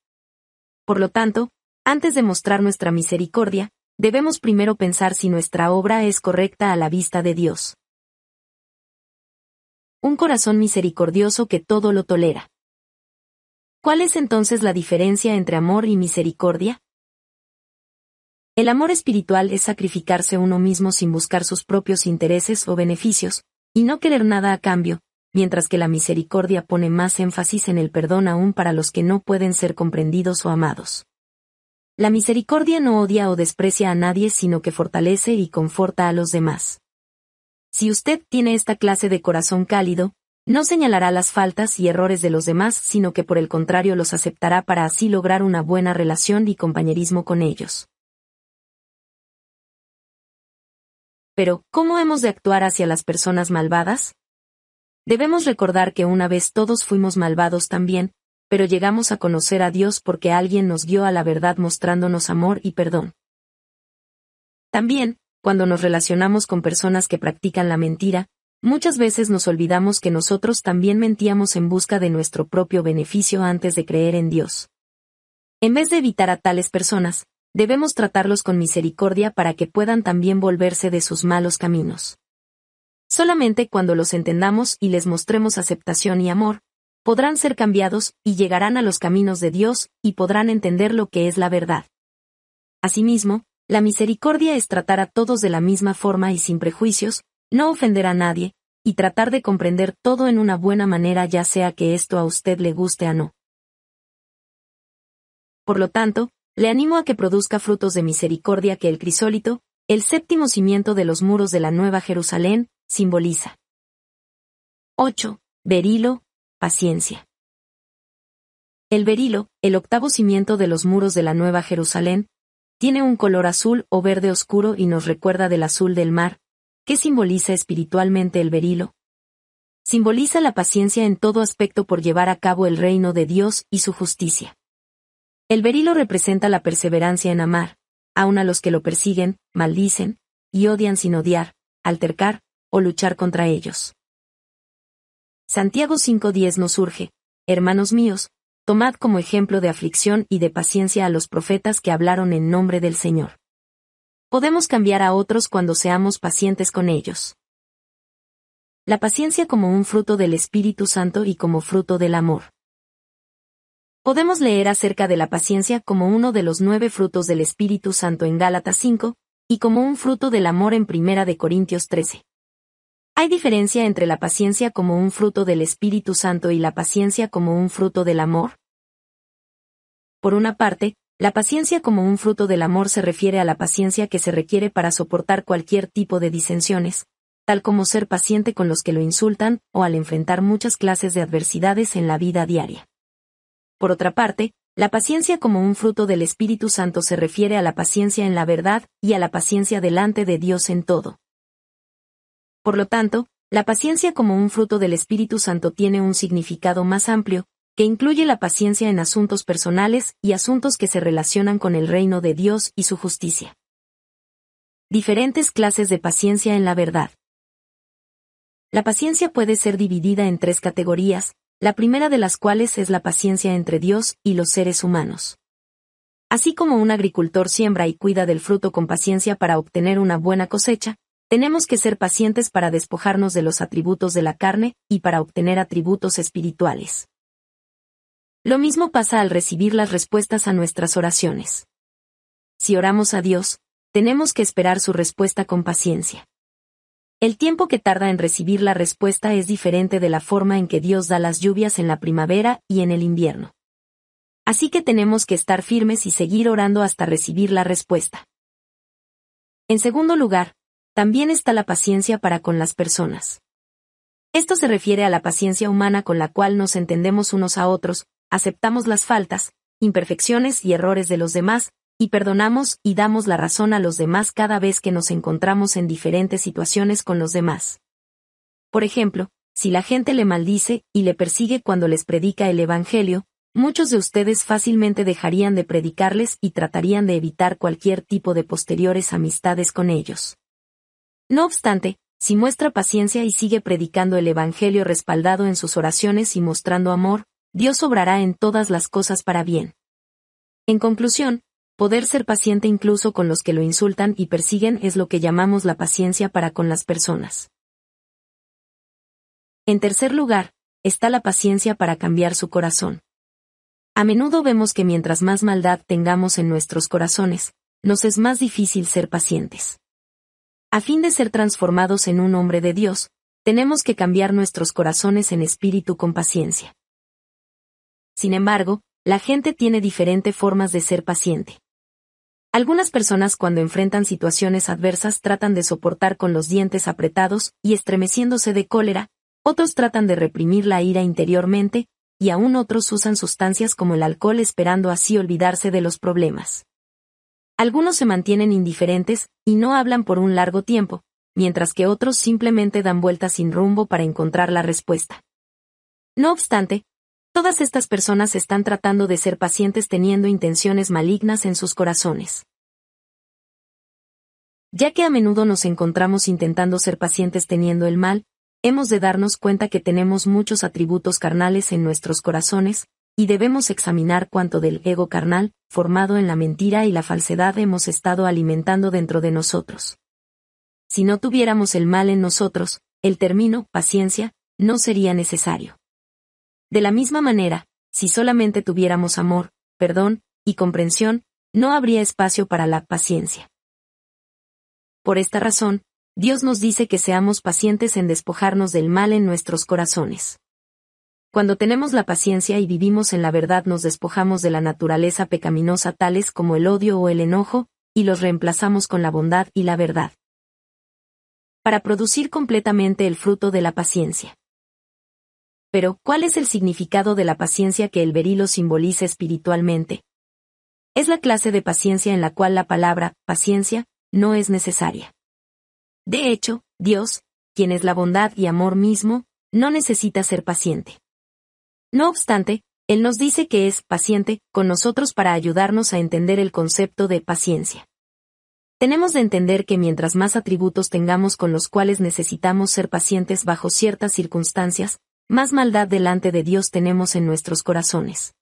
Por lo tanto, antes de mostrar nuestra misericordia, debemos primero pensar si nuestra obra es correcta a la vista de Dios un corazón misericordioso que todo lo tolera. ¿Cuál es entonces la diferencia entre amor y misericordia? El amor espiritual es sacrificarse uno mismo sin buscar sus propios intereses o beneficios, y no querer nada a cambio, mientras que la misericordia pone más énfasis en el perdón aún para los que no pueden ser comprendidos o amados. La misericordia no odia o desprecia a nadie, sino que fortalece y conforta a los demás. Si usted tiene esta clase de corazón cálido, no señalará las faltas y errores de los demás, sino que por el contrario los aceptará para así lograr una buena relación y compañerismo con ellos. Pero, ¿cómo hemos de actuar hacia las personas malvadas? Debemos recordar que una vez todos fuimos malvados también, pero llegamos a conocer a Dios porque alguien nos guió a la verdad mostrándonos amor y perdón. También, cuando nos relacionamos con personas que practican la mentira, muchas veces nos olvidamos que nosotros también mentíamos en busca de nuestro propio beneficio antes de creer en Dios. En vez de evitar a tales personas, debemos tratarlos con misericordia para que puedan también volverse de sus malos caminos. Solamente cuando los entendamos y les mostremos aceptación y amor, podrán ser cambiados y llegarán a los caminos de Dios y podrán entender lo que es la verdad. Asimismo, la misericordia es tratar a todos de la misma forma y sin prejuicios, no ofender a nadie, y tratar de comprender todo en una buena manera ya sea que esto a usted le guste o no. Por lo tanto, le animo a que produzca frutos de misericordia que el crisólito, el séptimo cimiento de los muros de la Nueva Jerusalén, simboliza. 8. Berilo, paciencia. El berilo, el octavo cimiento de los muros de la Nueva Jerusalén, tiene un color azul o verde oscuro y nos recuerda del azul del mar, que simboliza espiritualmente el berilo. Simboliza la paciencia en todo aspecto por llevar a cabo el reino de Dios y su justicia. El berilo representa la perseverancia en amar, aun a los que lo persiguen, maldicen, y odian sin odiar, altercar, o luchar contra ellos. Santiago 5.10 nos urge, hermanos míos, tomad como ejemplo de aflicción y de paciencia a los profetas que hablaron en nombre del Señor. Podemos cambiar a otros cuando seamos pacientes con ellos. La paciencia como un fruto del Espíritu Santo y como fruto del amor. Podemos leer acerca de la paciencia como uno de los nueve frutos del Espíritu Santo en Gálatas 5, y como un fruto del amor en Primera de Corintios 13. Hay diferencia entre la paciencia como un fruto del Espíritu Santo y la paciencia como un fruto del amor. Por una parte, la paciencia como un fruto del amor se refiere a la paciencia que se requiere para soportar cualquier tipo de disensiones, tal como ser paciente con los que lo insultan o al enfrentar muchas clases de adversidades en la vida diaria. Por otra parte, la paciencia como un fruto del Espíritu Santo se refiere a la paciencia en la verdad y a la paciencia delante de Dios en todo. Por lo tanto, la paciencia como un fruto del Espíritu Santo tiene un significado más amplio, que incluye la paciencia en asuntos personales y asuntos que se relacionan con el reino de Dios y su justicia. Diferentes clases de paciencia en la verdad. La paciencia puede ser dividida en tres categorías, la primera de las cuales es la paciencia entre Dios y los seres humanos. Así como un agricultor siembra y cuida del fruto con paciencia para obtener una buena cosecha, tenemos que ser pacientes para despojarnos de los atributos de la carne y para obtener atributos espirituales. Lo mismo pasa al recibir las respuestas a nuestras oraciones. Si oramos a Dios, tenemos que esperar su respuesta con paciencia. El tiempo que tarda en recibir la respuesta es diferente de la forma en que Dios da las lluvias en la primavera y en el invierno. Así que tenemos que estar firmes y seguir orando hasta recibir la respuesta. En segundo lugar, también está la paciencia para con las personas. Esto se refiere a la paciencia humana con la cual nos entendemos unos a otros, aceptamos las faltas, imperfecciones y errores de los demás, y perdonamos y damos la razón a los demás cada vez que nos encontramos en diferentes situaciones con los demás. Por ejemplo, si la gente le maldice y le persigue cuando les predica el Evangelio, muchos de ustedes fácilmente dejarían de predicarles y tratarían de evitar cualquier tipo de posteriores amistades con ellos. No obstante, si muestra paciencia y sigue predicando el Evangelio respaldado en sus oraciones y mostrando amor, Dios obrará en todas las cosas para bien. En conclusión, poder ser paciente incluso con los que lo insultan y persiguen es lo que llamamos la paciencia para con las personas. En tercer lugar, está la paciencia para cambiar su corazón. A menudo vemos que mientras más maldad tengamos en nuestros corazones, nos es más difícil ser pacientes. A fin de ser transformados en un hombre de Dios, tenemos que cambiar nuestros corazones en espíritu con paciencia. Sin embargo, la gente tiene diferentes formas de ser paciente. Algunas personas cuando enfrentan situaciones adversas tratan de soportar con los dientes apretados y estremeciéndose de cólera, otros tratan de reprimir la ira interiormente, y aún otros usan sustancias como el alcohol esperando así olvidarse de los problemas. Algunos se mantienen indiferentes y no hablan por un largo tiempo, mientras que otros simplemente dan vueltas sin rumbo para encontrar la respuesta. No obstante, todas estas personas están tratando de ser pacientes teniendo intenciones malignas en sus corazones. Ya que a menudo nos encontramos intentando ser pacientes teniendo el mal, hemos de darnos cuenta que tenemos muchos atributos carnales en nuestros corazones, y debemos examinar cuánto del ego carnal, formado en la mentira y la falsedad hemos estado alimentando dentro de nosotros. Si no tuviéramos el mal en nosotros, el término paciencia no sería necesario. De la misma manera, si solamente tuviéramos amor, perdón y comprensión, no habría espacio para la paciencia. Por esta razón, Dios nos dice que seamos pacientes en despojarnos del mal en nuestros corazones. Cuando tenemos la paciencia y vivimos en la verdad nos despojamos de la naturaleza pecaminosa tales como el odio o el enojo, y los reemplazamos con la bondad y la verdad. Para producir completamente el fruto de la paciencia. Pero, ¿cuál es el significado de la paciencia que el berilo simboliza espiritualmente? Es la clase de paciencia en la cual la palabra, paciencia, no es necesaria. De hecho, Dios, quien es la bondad y amor mismo, no necesita ser paciente. No obstante, él nos dice que es paciente con nosotros para ayudarnos a entender el concepto de paciencia. Tenemos de entender que mientras más atributos tengamos con los cuales necesitamos ser pacientes bajo ciertas circunstancias, más maldad delante de Dios tenemos en nuestros corazones.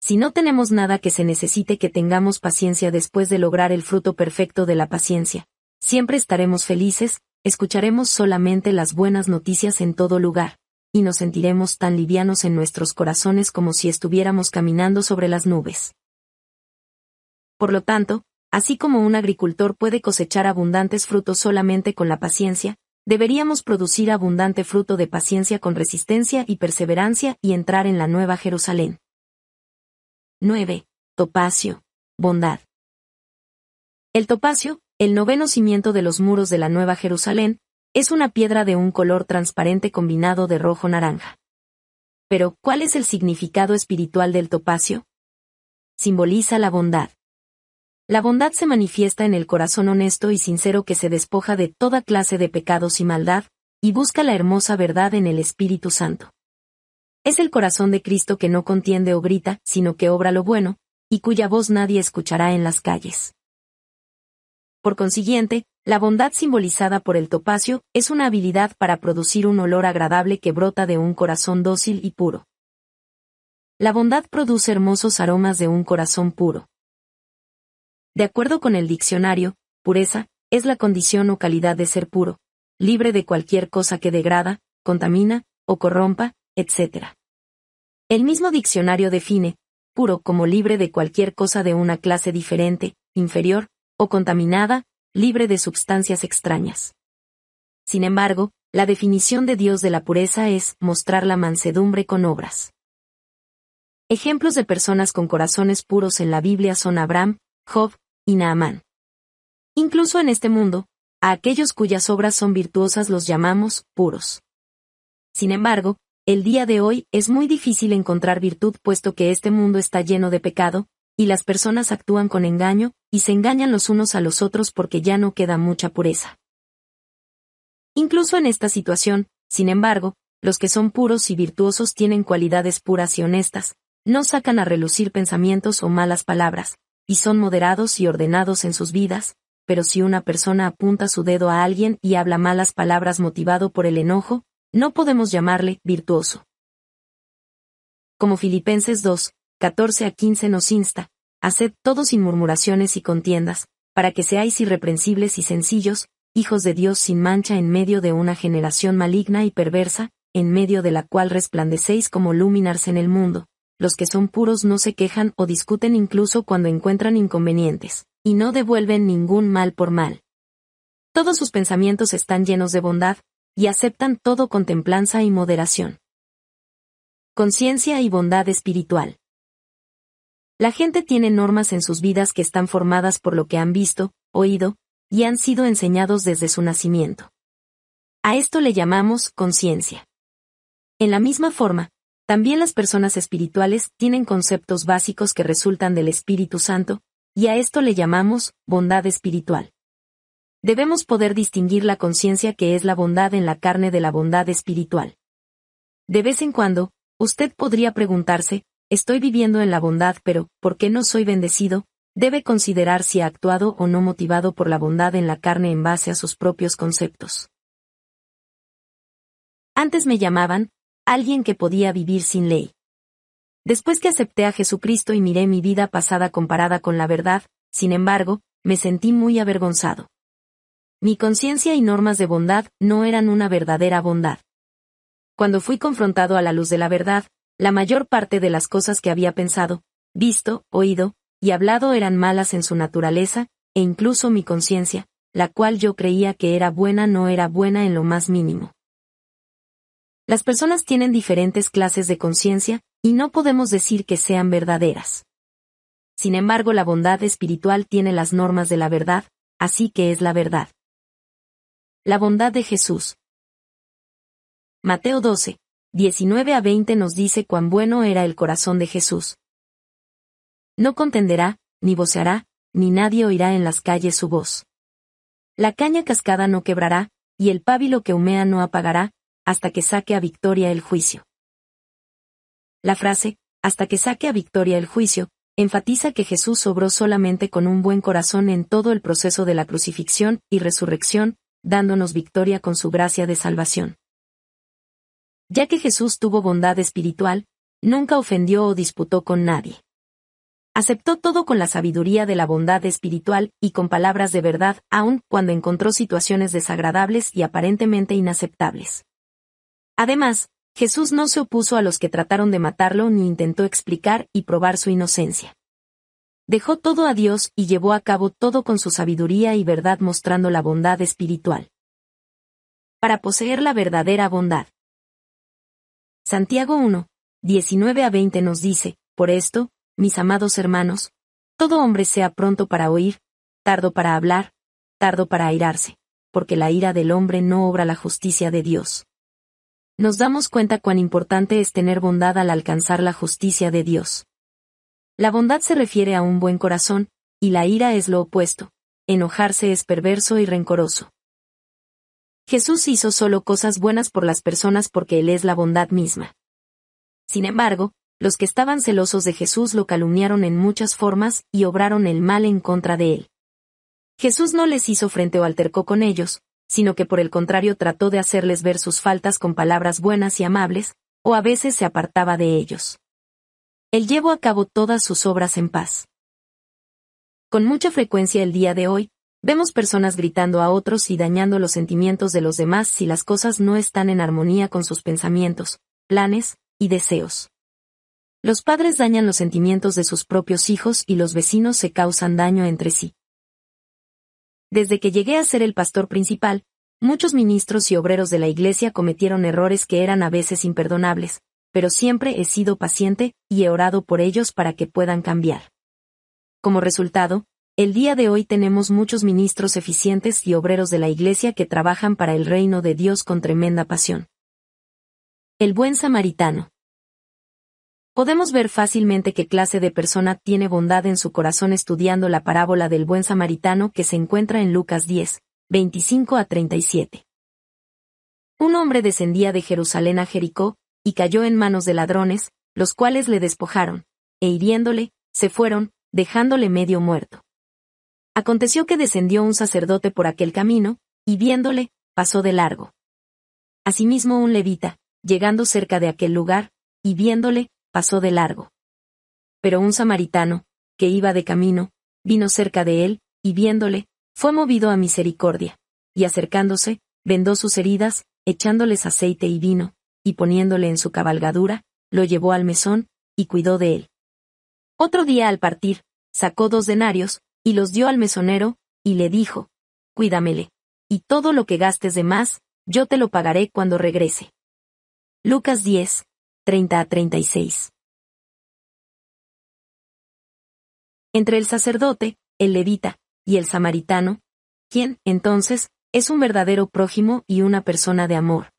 Si no tenemos nada que se necesite que tengamos paciencia después de lograr el fruto perfecto de la paciencia, siempre estaremos felices, escucharemos solamente las buenas noticias en todo lugar, y nos sentiremos tan livianos en nuestros corazones como si estuviéramos caminando sobre las nubes. Por lo tanto, así como un agricultor puede cosechar abundantes frutos solamente con la paciencia, deberíamos producir abundante fruto de paciencia con resistencia y perseverancia y entrar en la nueva Jerusalén. 9. Topacio. Bondad. El topacio, el noveno cimiento de los muros de la Nueva Jerusalén, es una piedra de un color transparente combinado de rojo-naranja. Pero, ¿cuál es el significado espiritual del topacio? Simboliza la bondad. La bondad se manifiesta en el corazón honesto y sincero que se despoja de toda clase de pecados y maldad, y busca la hermosa verdad en el Espíritu Santo. Es el corazón de Cristo que no contiende o grita, sino que obra lo bueno, y cuya voz nadie escuchará en las calles. Por consiguiente, la bondad simbolizada por el topacio es una habilidad para producir un olor agradable que brota de un corazón dócil y puro. La bondad produce hermosos aromas de un corazón puro. De acuerdo con el diccionario, pureza, es la condición o calidad de ser puro, libre de cualquier cosa que degrada, contamina, o corrompa, etc. El mismo diccionario define, puro como libre de cualquier cosa de una clase diferente, inferior, o contaminada, libre de sustancias extrañas. Sin embargo, la definición de Dios de la pureza es mostrar la mansedumbre con obras. Ejemplos de personas con corazones puros en la Biblia son Abraham, Job y Naamán. Incluso en este mundo, a aquellos cuyas obras son virtuosas los llamamos puros. Sin embargo, el día de hoy es muy difícil encontrar virtud puesto que este mundo está lleno de pecado, y las personas actúan con engaño, y se engañan los unos a los otros porque ya no queda mucha pureza. Incluso en esta situación, sin embargo, los que son puros y virtuosos tienen cualidades puras y honestas, no sacan a relucir pensamientos o malas palabras, y son moderados y ordenados en sus vidas, pero si una persona apunta su dedo a alguien y habla malas palabras motivado por el enojo, no podemos llamarle virtuoso. Como Filipenses 2, 14 a 15 nos insta, haced todo sin murmuraciones y contiendas, para que seáis irreprensibles y sencillos, hijos de Dios sin mancha en medio de una generación maligna y perversa, en medio de la cual resplandecéis como luminars en el mundo. Los que son puros no se quejan o discuten incluso cuando encuentran inconvenientes, y no devuelven ningún mal por mal. Todos sus pensamientos están llenos de bondad, y aceptan todo con templanza y moderación. Conciencia y bondad espiritual. La gente tiene normas en sus vidas que están formadas por lo que han visto, oído, y han sido enseñados desde su nacimiento. A esto le llamamos conciencia. En la misma forma, también las personas espirituales tienen conceptos básicos que resultan del Espíritu Santo, y a esto le llamamos bondad espiritual. Debemos poder distinguir la conciencia que es la bondad en la carne de la bondad espiritual. De vez en cuando, usted podría preguntarse, estoy viviendo en la bondad pero, ¿por qué no soy bendecido? Debe considerar si ha actuado o no motivado por la bondad en la carne en base a sus propios conceptos. Antes me llamaban, alguien que podía vivir sin ley. Después que acepté a Jesucristo y miré mi vida pasada comparada con la verdad, sin embargo, me sentí muy avergonzado. Mi conciencia y normas de bondad no eran una verdadera bondad. Cuando fui confrontado a la luz de la verdad, la mayor parte de las cosas que había pensado, visto, oído y hablado eran malas en su naturaleza, e incluso mi conciencia, la cual yo creía que era buena no era buena en lo más mínimo. Las personas tienen diferentes clases de conciencia, y no podemos decir que sean verdaderas. Sin embargo, la bondad espiritual tiene las normas de la verdad, así que es la verdad. La bondad de Jesús. Mateo 12, 19 a 20 nos dice cuán bueno era el corazón de Jesús. No contenderá, ni voceará, ni nadie oirá en las calles su voz. La caña cascada no quebrará, y el pábilo que humea no apagará, hasta que saque a victoria el juicio. La frase, hasta que saque a victoria el juicio, enfatiza que Jesús obró solamente con un buen corazón en todo el proceso de la crucifixión y resurrección, dándonos victoria con su gracia de salvación ya que Jesús tuvo bondad espiritual, nunca ofendió o disputó con nadie. Aceptó todo con la sabiduría de la bondad espiritual y con palabras de verdad, aun cuando encontró situaciones desagradables y aparentemente inaceptables. Además, Jesús no se opuso a los que trataron de matarlo ni intentó explicar y probar su inocencia. Dejó todo a Dios y llevó a cabo todo con su sabiduría y verdad mostrando la bondad espiritual. Para poseer la verdadera bondad. Santiago 1, 19 a 20 nos dice, por esto, mis amados hermanos, todo hombre sea pronto para oír, tardo para hablar, tardo para airarse, porque la ira del hombre no obra la justicia de Dios. Nos damos cuenta cuán importante es tener bondad al alcanzar la justicia de Dios. La bondad se refiere a un buen corazón, y la ira es lo opuesto. Enojarse es perverso y rencoroso. Jesús hizo solo cosas buenas por las personas porque Él es la bondad misma. Sin embargo, los que estaban celosos de Jesús lo calumniaron en muchas formas y obraron el mal en contra de Él. Jesús no les hizo frente o altercó con ellos, sino que por el contrario trató de hacerles ver sus faltas con palabras buenas y amables, o a veces se apartaba de ellos. Él llevó a cabo todas sus obras en paz. Con mucha frecuencia el día de hoy, Vemos personas gritando a otros y dañando los sentimientos de los demás si las cosas no están en armonía con sus pensamientos, planes y deseos. Los padres dañan los sentimientos de sus propios hijos y los vecinos se causan daño entre sí. Desde que llegué a ser el pastor principal, muchos ministros y obreros de la iglesia cometieron errores que eran a veces imperdonables, pero siempre he sido paciente y he orado por ellos para que puedan cambiar. Como resultado, el día de hoy tenemos muchos ministros eficientes y obreros de la Iglesia que trabajan para el reino de Dios con tremenda pasión. El buen samaritano. Podemos ver fácilmente qué clase de persona tiene bondad en su corazón estudiando la parábola del buen samaritano que se encuentra en Lucas 10, 25 a 37. Un hombre descendía de Jerusalén a Jericó, y cayó en manos de ladrones, los cuales le despojaron, e hiriéndole, se fueron, dejándole medio muerto. Aconteció que descendió un sacerdote por aquel camino, y viéndole, pasó de largo. Asimismo un levita, llegando cerca de aquel lugar, y viéndole, pasó de largo. Pero un samaritano, que iba de camino, vino cerca de él, y viéndole, fue movido a misericordia, y acercándose, vendó sus heridas, echándoles aceite y vino, y poniéndole en su cabalgadura, lo llevó al mesón, y cuidó de él. Otro día al partir, sacó dos denarios, y los dio al mesonero, y le dijo, Cuídamele. Y todo lo que gastes de más, yo te lo pagaré cuando regrese. Lucas 10, 30 a 36. Entre el sacerdote, el levita, y el samaritano, quien, entonces, es un verdadero prójimo y una persona de amor.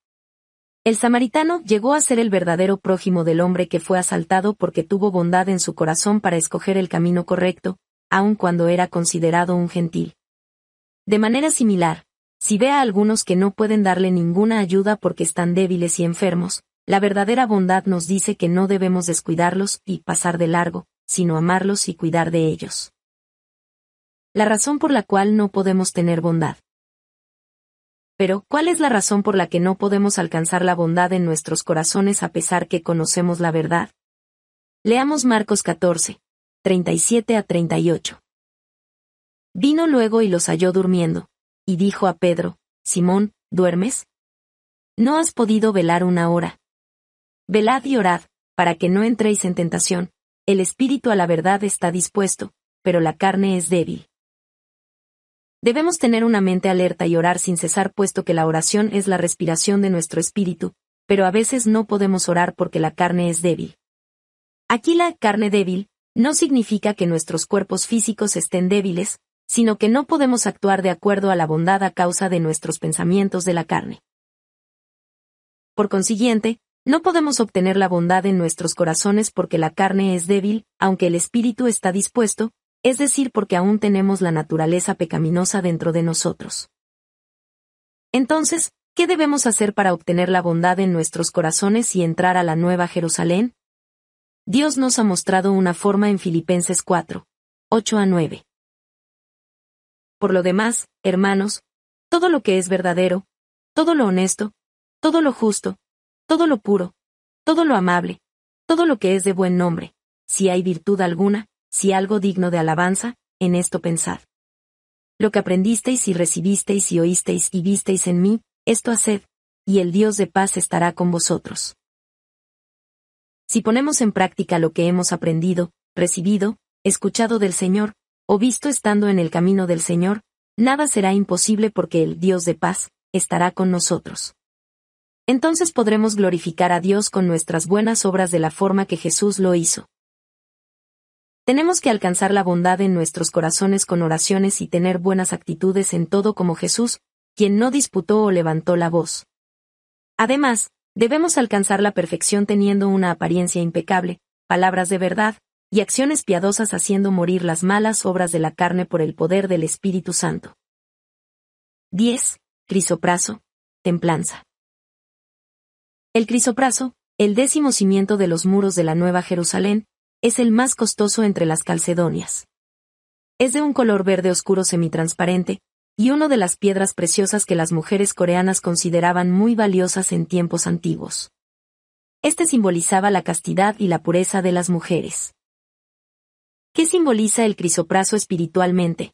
El samaritano llegó a ser el verdadero prójimo del hombre que fue asaltado porque tuvo bondad en su corazón para escoger el camino correcto, aun cuando era considerado un gentil. De manera similar, si ve a algunos que no pueden darle ninguna ayuda porque están débiles y enfermos, la verdadera bondad nos dice que no debemos descuidarlos y pasar de largo, sino amarlos y cuidar de ellos. La razón por la cual no podemos tener bondad. Pero, ¿cuál es la razón por la que no podemos alcanzar la bondad en nuestros corazones a pesar que conocemos la verdad? Leamos Marcos 14, 37 a 38. Vino luego y los halló durmiendo, y dijo a Pedro, Simón, ¿duermes? No has podido velar una hora. Velad y orad, para que no entréis en tentación, el espíritu a la verdad está dispuesto, pero la carne es débil. Debemos tener una mente alerta y orar sin cesar puesto que la oración es la respiración de nuestro espíritu, pero a veces no podemos orar porque la carne es débil. Aquí la carne débil no significa que nuestros cuerpos físicos estén débiles, sino que no podemos actuar de acuerdo a la bondad a causa de nuestros pensamientos de la carne. Por consiguiente, no podemos obtener la bondad en nuestros corazones porque la carne es débil, aunque el espíritu está dispuesto, es decir, porque aún tenemos la naturaleza pecaminosa dentro de nosotros. Entonces, ¿qué debemos hacer para obtener la bondad en nuestros corazones y entrar a la Nueva Jerusalén? Dios nos ha mostrado una forma en Filipenses 4, 8 a 9. Por lo demás, hermanos, todo lo que es verdadero, todo lo honesto, todo lo justo, todo lo puro, todo lo amable, todo lo que es de buen nombre, si hay virtud alguna, si algo digno de alabanza, en esto pensad. Lo que aprendisteis y recibisteis y oísteis y visteis en mí, esto haced, y el Dios de paz estará con vosotros. Si ponemos en práctica lo que hemos aprendido, recibido, escuchado del Señor, o visto estando en el camino del Señor, nada será imposible porque el Dios de paz estará con nosotros. Entonces podremos glorificar a Dios con nuestras buenas obras de la forma que Jesús lo hizo. Tenemos que alcanzar la bondad en nuestros corazones con oraciones y tener buenas actitudes en todo como Jesús, quien no disputó o levantó la voz. Además, Debemos alcanzar la perfección teniendo una apariencia impecable, palabras de verdad, y acciones piadosas haciendo morir las malas obras de la carne por el poder del Espíritu Santo. 10. Crisopraso. Templanza. El crisopraso, el décimo cimiento de los muros de la Nueva Jerusalén, es el más costoso entre las calcedonias. Es de un color verde oscuro semitransparente, y una de las piedras preciosas que las mujeres coreanas consideraban muy valiosas en tiempos antiguos. Este simbolizaba la castidad y la pureza de las mujeres. ¿Qué simboliza el crisoprazo espiritualmente?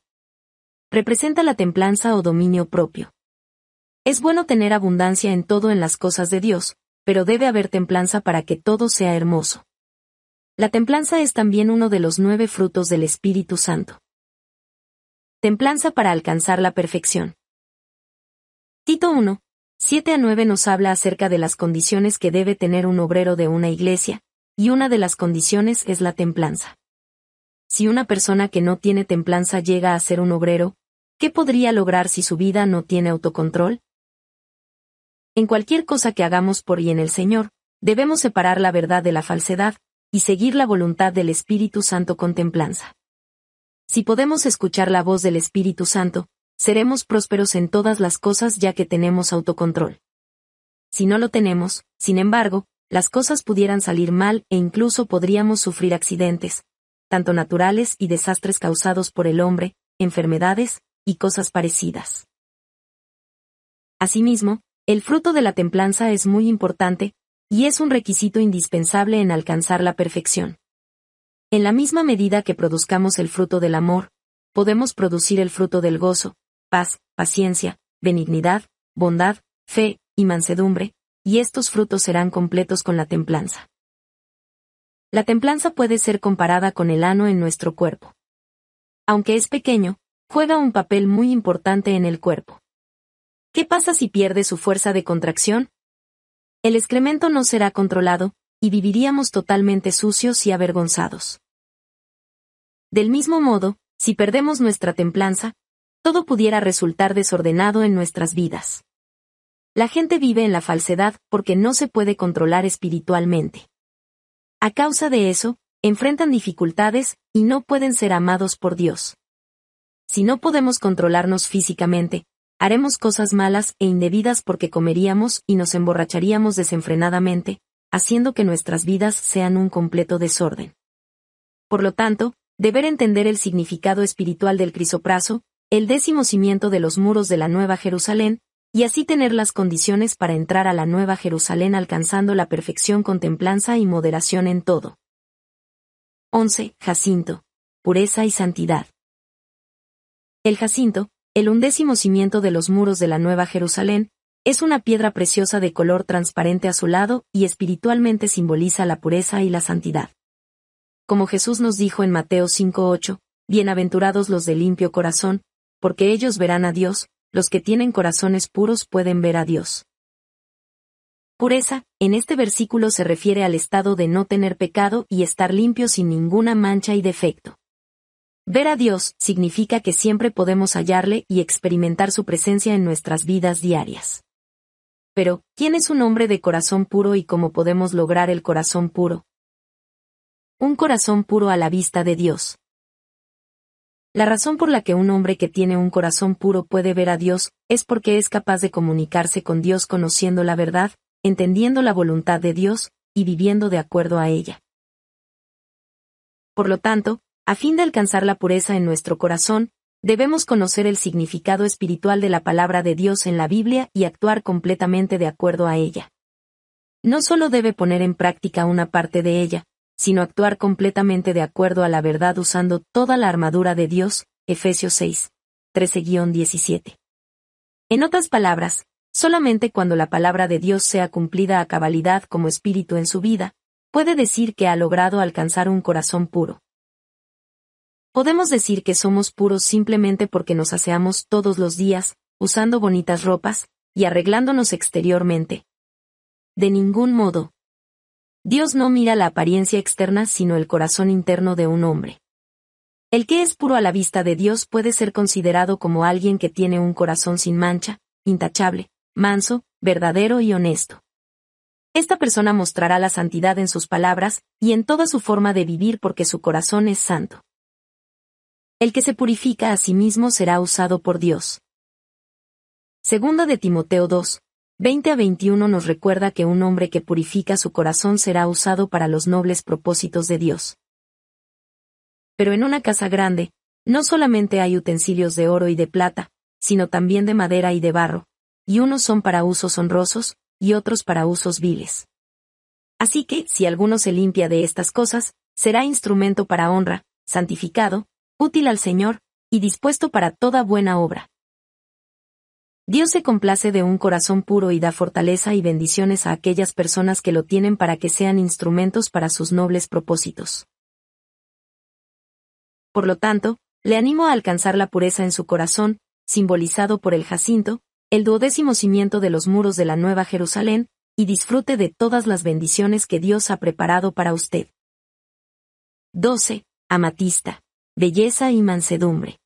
Representa la templanza o dominio propio. Es bueno tener abundancia en todo en las cosas de Dios, pero debe haber templanza para que todo sea hermoso. La templanza es también uno de los nueve frutos del Espíritu Santo templanza para alcanzar la perfección. Tito 1, 7 a 9 nos habla acerca de las condiciones que debe tener un obrero de una iglesia, y una de las condiciones es la templanza. Si una persona que no tiene templanza llega a ser un obrero, ¿qué podría lograr si su vida no tiene autocontrol? En cualquier cosa que hagamos por y en el Señor, debemos separar la verdad de la falsedad, y seguir la voluntad del Espíritu Santo con templanza. Si podemos escuchar la voz del Espíritu Santo, seremos prósperos en todas las cosas ya que tenemos autocontrol. Si no lo tenemos, sin embargo, las cosas pudieran salir mal e incluso podríamos sufrir accidentes, tanto naturales y desastres causados por el hombre, enfermedades, y cosas parecidas. Asimismo, el fruto de la templanza es muy importante, y es un requisito indispensable en alcanzar la perfección. En la misma medida que produzcamos el fruto del amor, podemos producir el fruto del gozo, paz, paciencia, benignidad, bondad, fe y mansedumbre, y estos frutos serán completos con la templanza. La templanza puede ser comparada con el ano en nuestro cuerpo. Aunque es pequeño, juega un papel muy importante en el cuerpo. ¿Qué pasa si pierde su fuerza de contracción? El excremento no será controlado, y viviríamos totalmente sucios y avergonzados. Del mismo modo, si perdemos nuestra templanza, todo pudiera resultar desordenado en nuestras vidas. La gente vive en la falsedad porque no se puede controlar espiritualmente. A causa de eso, enfrentan dificultades y no pueden ser amados por Dios. Si no podemos controlarnos físicamente, haremos cosas malas e indebidas porque comeríamos y nos emborracharíamos desenfrenadamente, haciendo que nuestras vidas sean un completo desorden. Por lo tanto, deber entender el significado espiritual del crisopraso, el décimo cimiento de los muros de la Nueva Jerusalén, y así tener las condiciones para entrar a la Nueva Jerusalén alcanzando la perfección con templanza y moderación en todo. 11. Jacinto. Pureza y santidad. El jacinto, el undécimo cimiento de los muros de la Nueva Jerusalén, es una piedra preciosa de color transparente azulado y espiritualmente simboliza la pureza y la santidad como Jesús nos dijo en Mateo 5.8, Bienaventurados los de limpio corazón, porque ellos verán a Dios, los que tienen corazones puros pueden ver a Dios. Pureza, en este versículo se refiere al estado de no tener pecado y estar limpio sin ninguna mancha y defecto. Ver a Dios significa que siempre podemos hallarle y experimentar su presencia en nuestras vidas diarias. Pero, ¿quién es un hombre de corazón puro y cómo podemos lograr el corazón puro? Un corazón puro a la vista de Dios. La razón por la que un hombre que tiene un corazón puro puede ver a Dios, es porque es capaz de comunicarse con Dios conociendo la verdad, entendiendo la voluntad de Dios, y viviendo de acuerdo a ella. Por lo tanto, a fin de alcanzar la pureza en nuestro corazón, debemos conocer el significado espiritual de la palabra de Dios en la Biblia y actuar completamente de acuerdo a ella. No solo debe poner en práctica una parte de ella, sino actuar completamente de acuerdo a la verdad usando toda la armadura de Dios, Efesios 6, 13-17. En otras palabras, solamente cuando la palabra de Dios sea cumplida a cabalidad como espíritu en su vida, puede decir que ha logrado alcanzar un corazón puro. Podemos decir que somos puros simplemente porque nos aseamos todos los días, usando bonitas ropas, y arreglándonos exteriormente. De ningún modo, Dios no mira la apariencia externa sino el corazón interno de un hombre. El que es puro a la vista de Dios puede ser considerado como alguien que tiene un corazón sin mancha, intachable, manso, verdadero y honesto. Esta persona mostrará la santidad en sus palabras y en toda su forma de vivir porque su corazón es santo. El que se purifica a sí mismo será usado por Dios. Segunda de Timoteo 2, 20 a 21 nos recuerda que un hombre que purifica su corazón será usado para los nobles propósitos de Dios. Pero en una casa grande, no solamente hay utensilios de oro y de plata, sino también de madera y de barro, y unos son para usos honrosos, y otros para usos viles. Así que, si alguno se limpia de estas cosas, será instrumento para honra, santificado, útil al Señor, y dispuesto para toda buena obra. Dios se complace de un corazón puro y da fortaleza y bendiciones a aquellas personas que lo tienen para que sean instrumentos para sus nobles propósitos. Por lo tanto, le animo a alcanzar la pureza en su corazón, simbolizado por el Jacinto, el duodécimo cimiento de los muros de la Nueva Jerusalén, y disfrute de todas las bendiciones que Dios ha preparado para usted. 12. Amatista. Belleza y mansedumbre.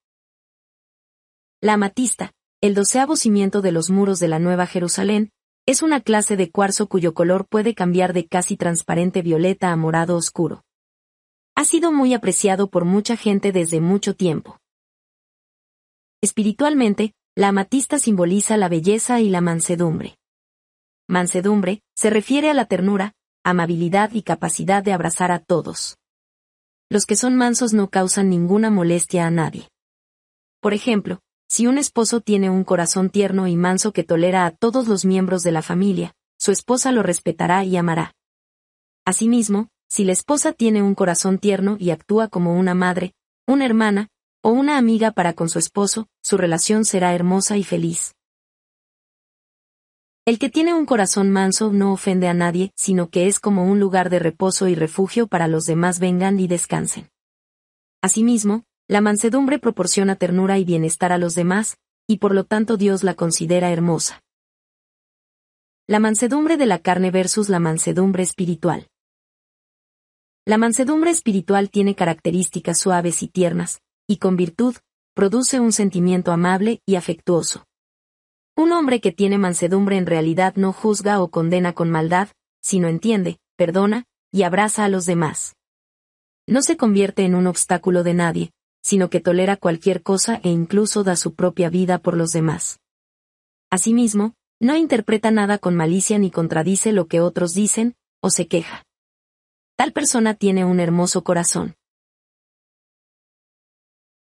La amatista, el doceavo cimiento de los muros de la Nueva Jerusalén, es una clase de cuarzo cuyo color puede cambiar de casi transparente violeta a morado oscuro. Ha sido muy apreciado por mucha gente desde mucho tiempo. Espiritualmente, la amatista simboliza la belleza y la mansedumbre. Mansedumbre se refiere a la ternura, amabilidad y capacidad de abrazar a todos. Los que son mansos no causan ninguna molestia a nadie. Por ejemplo, si un esposo tiene un corazón tierno y manso que tolera a todos los miembros de la familia, su esposa lo respetará y amará. Asimismo, si la esposa tiene un corazón tierno y actúa como una madre, una hermana, o una amiga para con su esposo, su relación será hermosa y feliz. El que tiene un corazón manso no ofende a nadie, sino que es como un lugar de reposo y refugio para los demás vengan y descansen. Asimismo, la mansedumbre proporciona ternura y bienestar a los demás, y por lo tanto Dios la considera hermosa. La mansedumbre de la carne versus la mansedumbre espiritual. La mansedumbre espiritual tiene características suaves y tiernas, y con virtud, produce un sentimiento amable y afectuoso. Un hombre que tiene mansedumbre en realidad no juzga o condena con maldad, sino entiende, perdona, y abraza a los demás. No se convierte en un obstáculo de nadie, sino que tolera cualquier cosa e incluso da su propia vida por los demás. Asimismo, no interpreta nada con malicia ni contradice lo que otros dicen, o se queja. Tal persona tiene un hermoso corazón.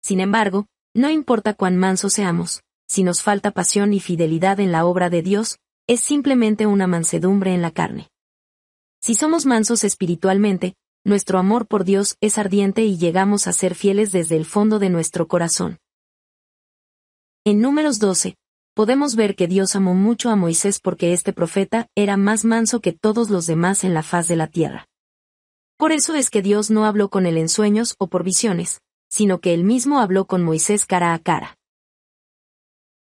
Sin embargo, no importa cuán mansos seamos, si nos falta pasión y fidelidad en la obra de Dios, es simplemente una mansedumbre en la carne. Si somos mansos espiritualmente, nuestro amor por Dios es ardiente y llegamos a ser fieles desde el fondo de nuestro corazón. En números 12, podemos ver que Dios amó mucho a Moisés porque este profeta era más manso que todos los demás en la faz de la tierra. Por eso es que Dios no habló con él en sueños o por visiones, sino que él mismo habló con Moisés cara a cara.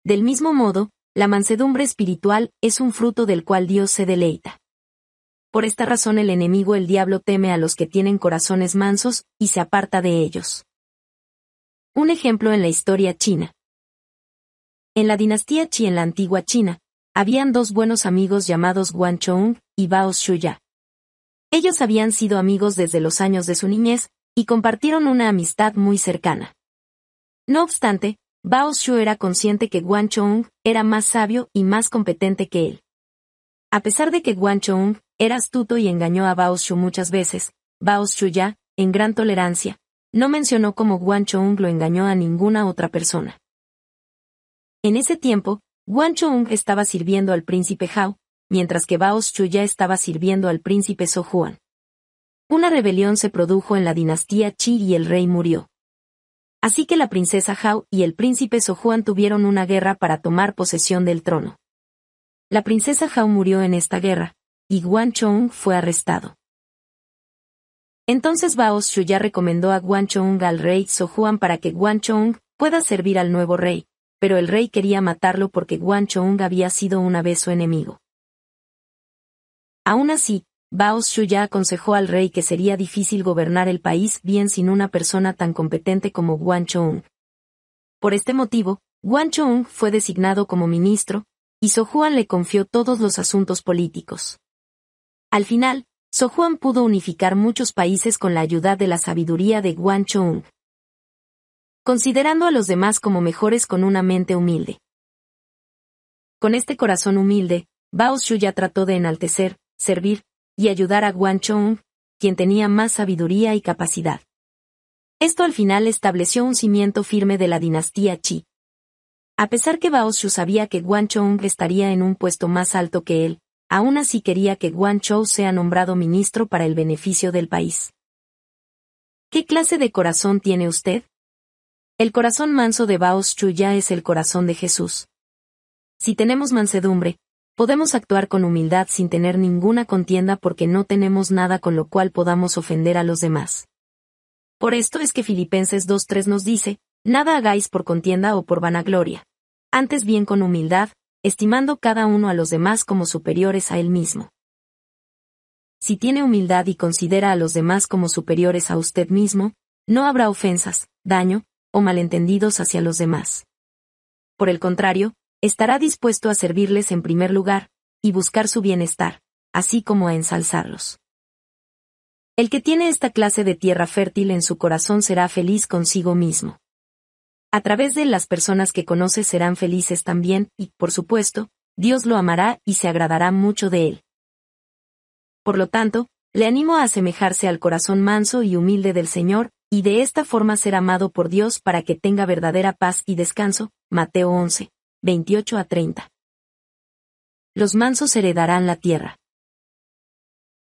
Del mismo modo, la mansedumbre espiritual es un fruto del cual Dios se deleita. Por esta razón el enemigo el diablo teme a los que tienen corazones mansos, y se aparta de ellos. Un ejemplo en la historia china. En la dinastía Qi en la antigua China, habían dos buenos amigos llamados Guan Chong y Bao Shuya. Ellos habían sido amigos desde los años de su niñez, y compartieron una amistad muy cercana. No obstante, Bao Shu era consciente que Guan Chong era más sabio y más competente que él. A pesar de que Guan Chong era astuto y engañó a Bao Xu muchas veces. Bao Shu ya, en gran tolerancia, no mencionó cómo Guan Chong lo engañó a ninguna otra persona. En ese tiempo, Guan Chong estaba sirviendo al príncipe Hao, mientras que Bao Xu ya estaba sirviendo al príncipe So Juan. Una rebelión se produjo en la dinastía Qi y el rey murió. Así que la princesa Hao y el príncipe So Juan tuvieron una guerra para tomar posesión del trono. La princesa Hao murió en esta guerra, y Guan Chong fue arrestado. Entonces Bao ya recomendó a Guan Chong al rey Juan para que Guan Chong pueda servir al nuevo rey, pero el rey quería matarlo porque Guan Chong había sido una vez su enemigo. Aún así, Bao ya aconsejó al rey que sería difícil gobernar el país bien sin una persona tan competente como Guan Chong. Por este motivo, Guan Chong fue designado como ministro, y Sojuan le confió todos los asuntos políticos. Al final, So pudo unificar muchos países con la ayuda de la sabiduría de Guan Chong, considerando a los demás como mejores con una mente humilde. Con este corazón humilde, Bao ya trató de enaltecer, servir y ayudar a Guan Chong, quien tenía más sabiduría y capacidad. Esto al final estableció un cimiento firme de la dinastía Qi. A pesar que Bao Shu sabía que Guan Chong estaría en un puesto más alto que él, aún así quería que Guan Chou sea nombrado ministro para el beneficio del país. ¿Qué clase de corazón tiene usted? El corazón manso de Baos ya es el corazón de Jesús. Si tenemos mansedumbre, podemos actuar con humildad sin tener ninguna contienda porque no tenemos nada con lo cual podamos ofender a los demás. Por esto es que Filipenses 2.3 nos dice, nada hagáis por contienda o por vanagloria. Antes bien con humildad, estimando cada uno a los demás como superiores a él mismo. Si tiene humildad y considera a los demás como superiores a usted mismo, no habrá ofensas, daño, o malentendidos hacia los demás. Por el contrario, estará dispuesto a servirles en primer lugar, y buscar su bienestar, así como a ensalzarlos. El que tiene esta clase de tierra fértil en su corazón será feliz consigo mismo. A través de las personas que conoce serán felices también, y, por supuesto, Dios lo amará y se agradará mucho de él. Por lo tanto, le animo a asemejarse al corazón manso y humilde del Señor, y de esta forma ser amado por Dios para que tenga verdadera paz y descanso. Mateo 11, 28 a 30. Los mansos heredarán la tierra.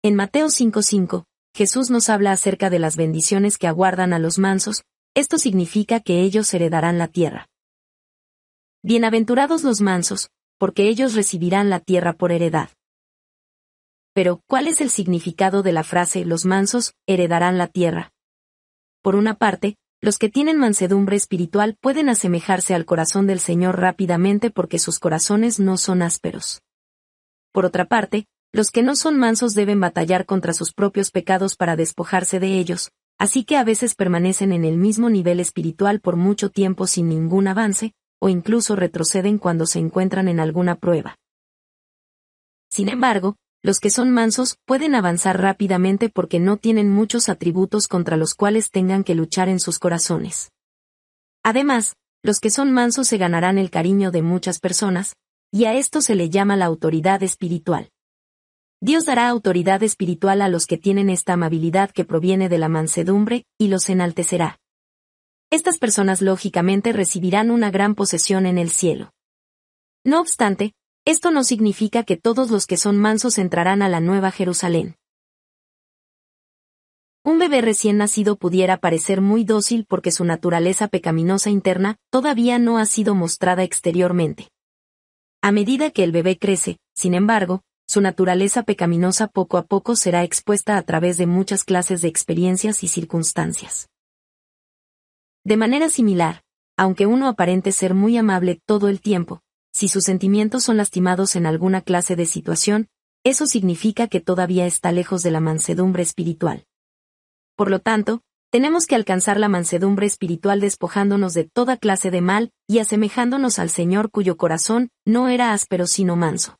En Mateo 5:5, Jesús nos habla acerca de las bendiciones que aguardan a los mansos, esto significa que ellos heredarán la tierra. Bienaventurados los mansos, porque ellos recibirán la tierra por heredad. Pero, ¿cuál es el significado de la frase los mansos heredarán la tierra? Por una parte, los que tienen mansedumbre espiritual pueden asemejarse al corazón del Señor rápidamente porque sus corazones no son ásperos. Por otra parte, los que no son mansos deben batallar contra sus propios pecados para despojarse de ellos, así que a veces permanecen en el mismo nivel espiritual por mucho tiempo sin ningún avance, o incluso retroceden cuando se encuentran en alguna prueba. Sin embargo, los que son mansos pueden avanzar rápidamente porque no tienen muchos atributos contra los cuales tengan que luchar en sus corazones. Además, los que son mansos se ganarán el cariño de muchas personas, y a esto se le llama la autoridad espiritual. Dios dará autoridad espiritual a los que tienen esta amabilidad que proviene de la mansedumbre, y los enaltecerá. Estas personas lógicamente recibirán una gran posesión en el cielo. No obstante, esto no significa que todos los que son mansos entrarán a la Nueva Jerusalén. Un bebé recién nacido pudiera parecer muy dócil porque su naturaleza pecaminosa interna todavía no ha sido mostrada exteriormente. A medida que el bebé crece, sin embargo, su naturaleza pecaminosa poco a poco será expuesta a través de muchas clases de experiencias y circunstancias. De manera similar, aunque uno aparente ser muy amable todo el tiempo, si sus sentimientos son lastimados en alguna clase de situación, eso significa que todavía está lejos de la mansedumbre espiritual. Por lo tanto, tenemos que alcanzar la mansedumbre espiritual despojándonos de toda clase de mal y asemejándonos al Señor cuyo corazón no era áspero sino manso.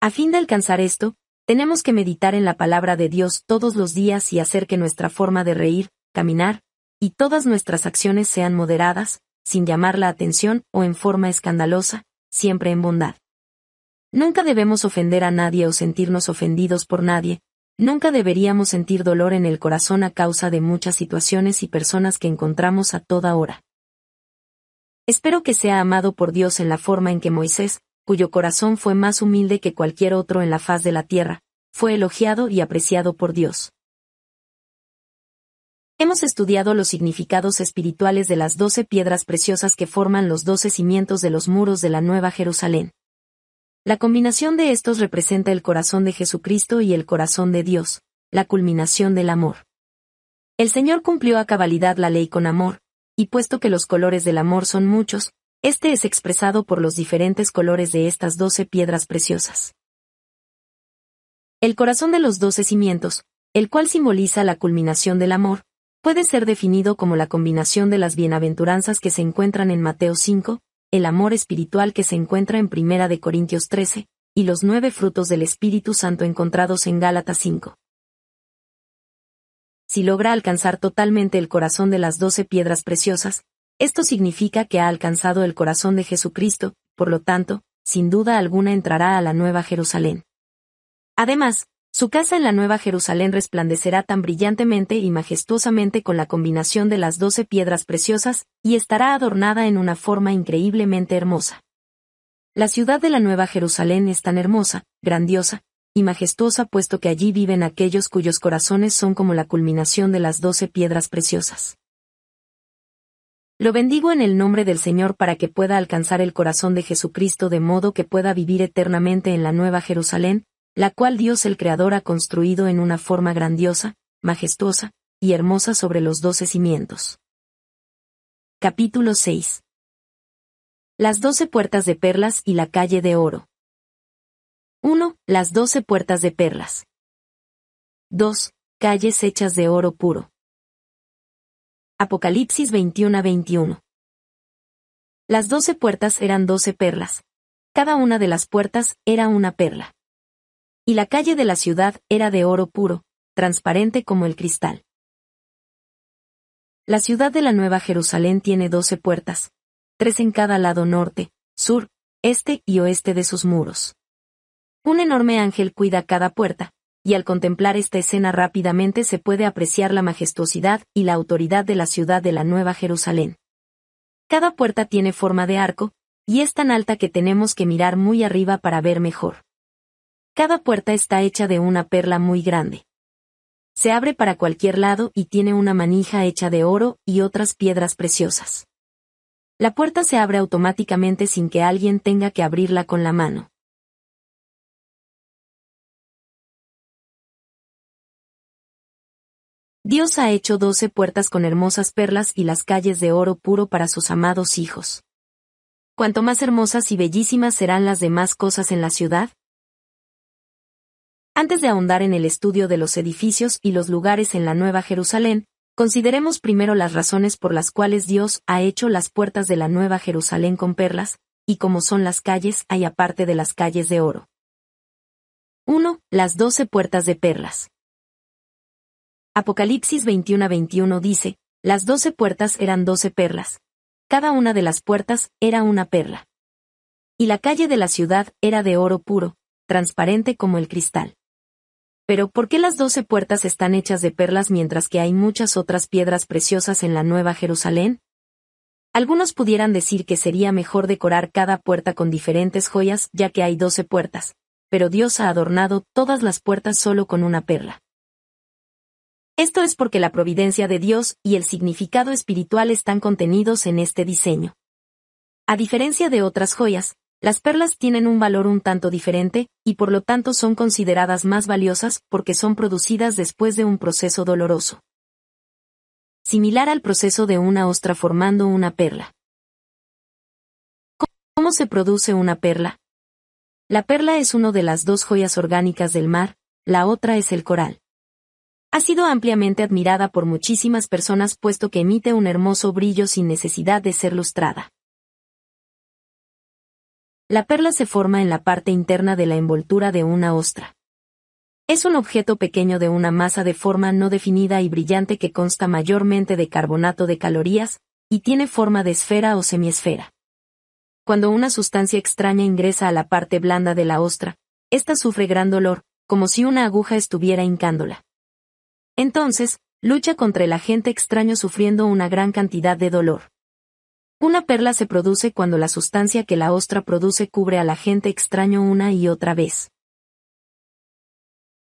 A fin de alcanzar esto, tenemos que meditar en la palabra de Dios todos los días y hacer que nuestra forma de reír, caminar, y todas nuestras acciones sean moderadas, sin llamar la atención o en forma escandalosa, siempre en bondad. Nunca debemos ofender a nadie o sentirnos ofendidos por nadie, nunca deberíamos sentir dolor en el corazón a causa de muchas situaciones y personas que encontramos a toda hora. Espero que sea amado por Dios en la forma en que Moisés, cuyo corazón fue más humilde que cualquier otro en la faz de la tierra, fue elogiado y apreciado por Dios. Hemos estudiado los significados espirituales de las doce piedras preciosas que forman los doce cimientos de los muros de la Nueva Jerusalén. La combinación de estos representa el corazón de Jesucristo y el corazón de Dios, la culminación del amor. El Señor cumplió a cabalidad la ley con amor, y puesto que los colores del amor son muchos, este es expresado por los diferentes colores de estas doce piedras preciosas. El corazón de los doce cimientos, el cual simboliza la culminación del amor, puede ser definido como la combinación de las bienaventuranzas que se encuentran en Mateo 5, el amor espiritual que se encuentra en Primera de Corintios 13, y los nueve frutos del Espíritu Santo encontrados en Gálatas 5. Si logra alcanzar totalmente el corazón de las doce piedras preciosas, esto significa que ha alcanzado el corazón de Jesucristo, por lo tanto, sin duda alguna entrará a la Nueva Jerusalén. Además, su casa en la Nueva Jerusalén resplandecerá tan brillantemente y majestuosamente con la combinación de las doce piedras preciosas, y estará adornada en una forma increíblemente hermosa. La ciudad de la Nueva Jerusalén es tan hermosa, grandiosa, y majestuosa puesto que allí viven aquellos cuyos corazones son como la culminación de las doce piedras preciosas. Lo bendigo en el nombre del Señor para que pueda alcanzar el corazón de Jesucristo de modo que pueda vivir eternamente en la Nueva Jerusalén, la cual Dios el Creador ha construido en una forma grandiosa, majestuosa y hermosa sobre los doce cimientos. Capítulo 6 Las doce puertas de perlas y la calle de oro. 1. Las doce puertas de perlas. 2. Calles hechas de oro puro. Apocalipsis 21 21. Las doce puertas eran doce perlas. Cada una de las puertas era una perla. Y la calle de la ciudad era de oro puro, transparente como el cristal. La ciudad de la Nueva Jerusalén tiene doce puertas, tres en cada lado norte, sur, este y oeste de sus muros. Un enorme ángel cuida cada puerta, y al contemplar esta escena rápidamente se puede apreciar la majestuosidad y la autoridad de la ciudad de la Nueva Jerusalén. Cada puerta tiene forma de arco, y es tan alta que tenemos que mirar muy arriba para ver mejor. Cada puerta está hecha de una perla muy grande. Se abre para cualquier lado y tiene una manija hecha de oro y otras piedras preciosas. La puerta se abre automáticamente sin que alguien tenga que abrirla con la mano. Dios ha hecho doce puertas con hermosas perlas y las calles de oro puro para sus amados hijos. Cuanto más hermosas y bellísimas serán las demás cosas en la ciudad. Antes de ahondar en el estudio de los edificios y los lugares en la Nueva Jerusalén, consideremos primero las razones por las cuales Dios ha hecho las puertas de la Nueva Jerusalén con perlas, y cómo son las calles hay aparte de las calles de oro. 1. Las doce puertas de perlas. Apocalipsis 21 21 dice, las doce puertas eran doce perlas. Cada una de las puertas era una perla. Y la calle de la ciudad era de oro puro, transparente como el cristal. Pero ¿por qué las doce puertas están hechas de perlas mientras que hay muchas otras piedras preciosas en la Nueva Jerusalén? Algunos pudieran decir que sería mejor decorar cada puerta con diferentes joyas ya que hay doce puertas, pero Dios ha adornado todas las puertas solo con una perla. Esto es porque la providencia de Dios y el significado espiritual están contenidos en este diseño. A diferencia de otras joyas, las perlas tienen un valor un tanto diferente, y por lo tanto son consideradas más valiosas porque son producidas después de un proceso doloroso. Similar al proceso de una ostra formando una perla. ¿Cómo se produce una perla? La perla es una de las dos joyas orgánicas del mar, la otra es el coral ha sido ampliamente admirada por muchísimas personas puesto que emite un hermoso brillo sin necesidad de ser lustrada. La perla se forma en la parte interna de la envoltura de una ostra. Es un objeto pequeño de una masa de forma no definida y brillante que consta mayormente de carbonato de calorías, y tiene forma de esfera o semiesfera. Cuando una sustancia extraña ingresa a la parte blanda de la ostra, ésta sufre gran dolor, como si una aguja estuviera hincándola. Entonces, lucha contra el agente extraño sufriendo una gran cantidad de dolor. Una perla se produce cuando la sustancia que la ostra produce cubre al agente extraño una y otra vez.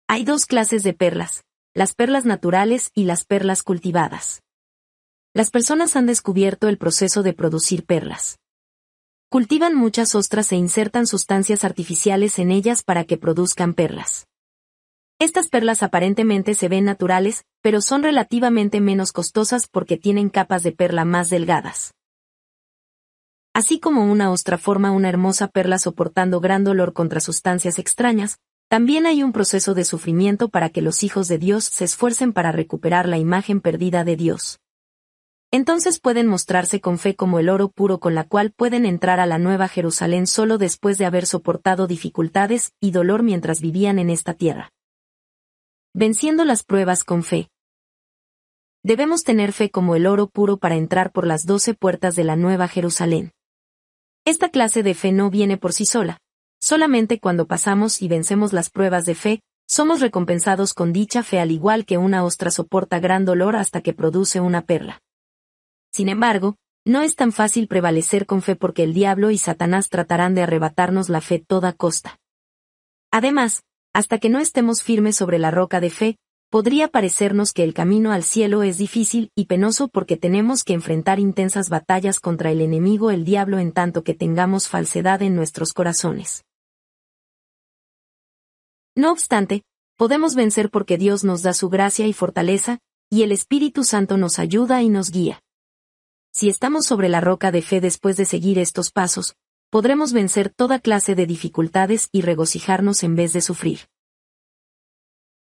Hay dos clases de perlas, las perlas naturales y las perlas cultivadas. Las personas han descubierto el proceso de producir perlas. Cultivan muchas ostras e insertan sustancias artificiales en ellas para que produzcan perlas. Estas perlas aparentemente se ven naturales, pero son relativamente menos costosas porque tienen capas de perla más delgadas. Así como una ostra forma una hermosa perla soportando gran dolor contra sustancias extrañas, también hay un proceso de sufrimiento para que los hijos de Dios se esfuercen para recuperar la imagen perdida de Dios. Entonces pueden mostrarse con fe como el oro puro con la cual pueden entrar a la Nueva Jerusalén solo después de haber soportado dificultades y dolor mientras vivían en esta tierra venciendo las pruebas con fe. Debemos tener fe como el oro puro para entrar por las doce puertas de la Nueva Jerusalén. Esta clase de fe no viene por sí sola. Solamente cuando pasamos y vencemos las pruebas de fe, somos recompensados con dicha fe al igual que una ostra soporta gran dolor hasta que produce una perla. Sin embargo, no es tan fácil prevalecer con fe porque el diablo y Satanás tratarán de arrebatarnos la fe toda costa. Además, hasta que no estemos firmes sobre la roca de fe, podría parecernos que el camino al cielo es difícil y penoso porque tenemos que enfrentar intensas batallas contra el enemigo el diablo en tanto que tengamos falsedad en nuestros corazones. No obstante, podemos vencer porque Dios nos da su gracia y fortaleza, y el Espíritu Santo nos ayuda y nos guía. Si estamos sobre la roca de fe después de seguir estos pasos, podremos vencer toda clase de dificultades y regocijarnos en vez de sufrir.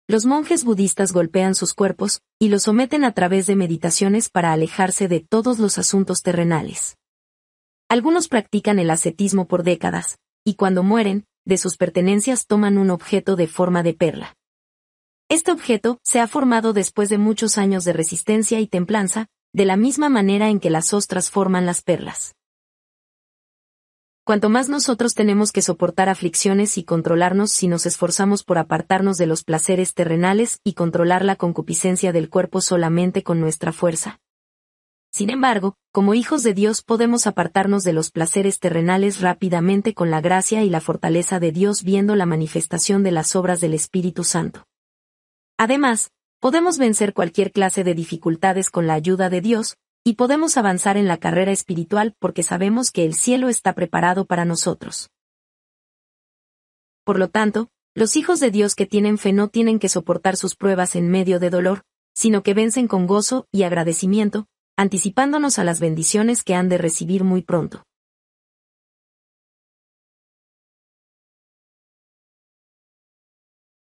Los monjes budistas golpean sus cuerpos, y los someten a través de meditaciones para alejarse de todos los asuntos terrenales. Algunos practican el ascetismo por décadas, y cuando mueren, de sus pertenencias toman un objeto de forma de perla. Este objeto se ha formado después de muchos años de resistencia y templanza, de la misma manera en que las ostras forman las perlas. Cuanto más nosotros tenemos que soportar aflicciones y controlarnos si nos esforzamos por apartarnos de los placeres terrenales y controlar la concupiscencia del cuerpo solamente con nuestra fuerza. Sin embargo, como hijos de Dios podemos apartarnos de los placeres terrenales rápidamente con la gracia y la fortaleza de Dios viendo la manifestación de las obras del Espíritu Santo. Además, podemos vencer cualquier clase de dificultades con la ayuda de Dios, y podemos avanzar en la carrera espiritual porque sabemos que el cielo está preparado para nosotros. Por lo tanto, los hijos de Dios que tienen fe no tienen que soportar sus pruebas en medio de dolor, sino que vencen con gozo y agradecimiento, anticipándonos a las bendiciones que han de recibir muy pronto.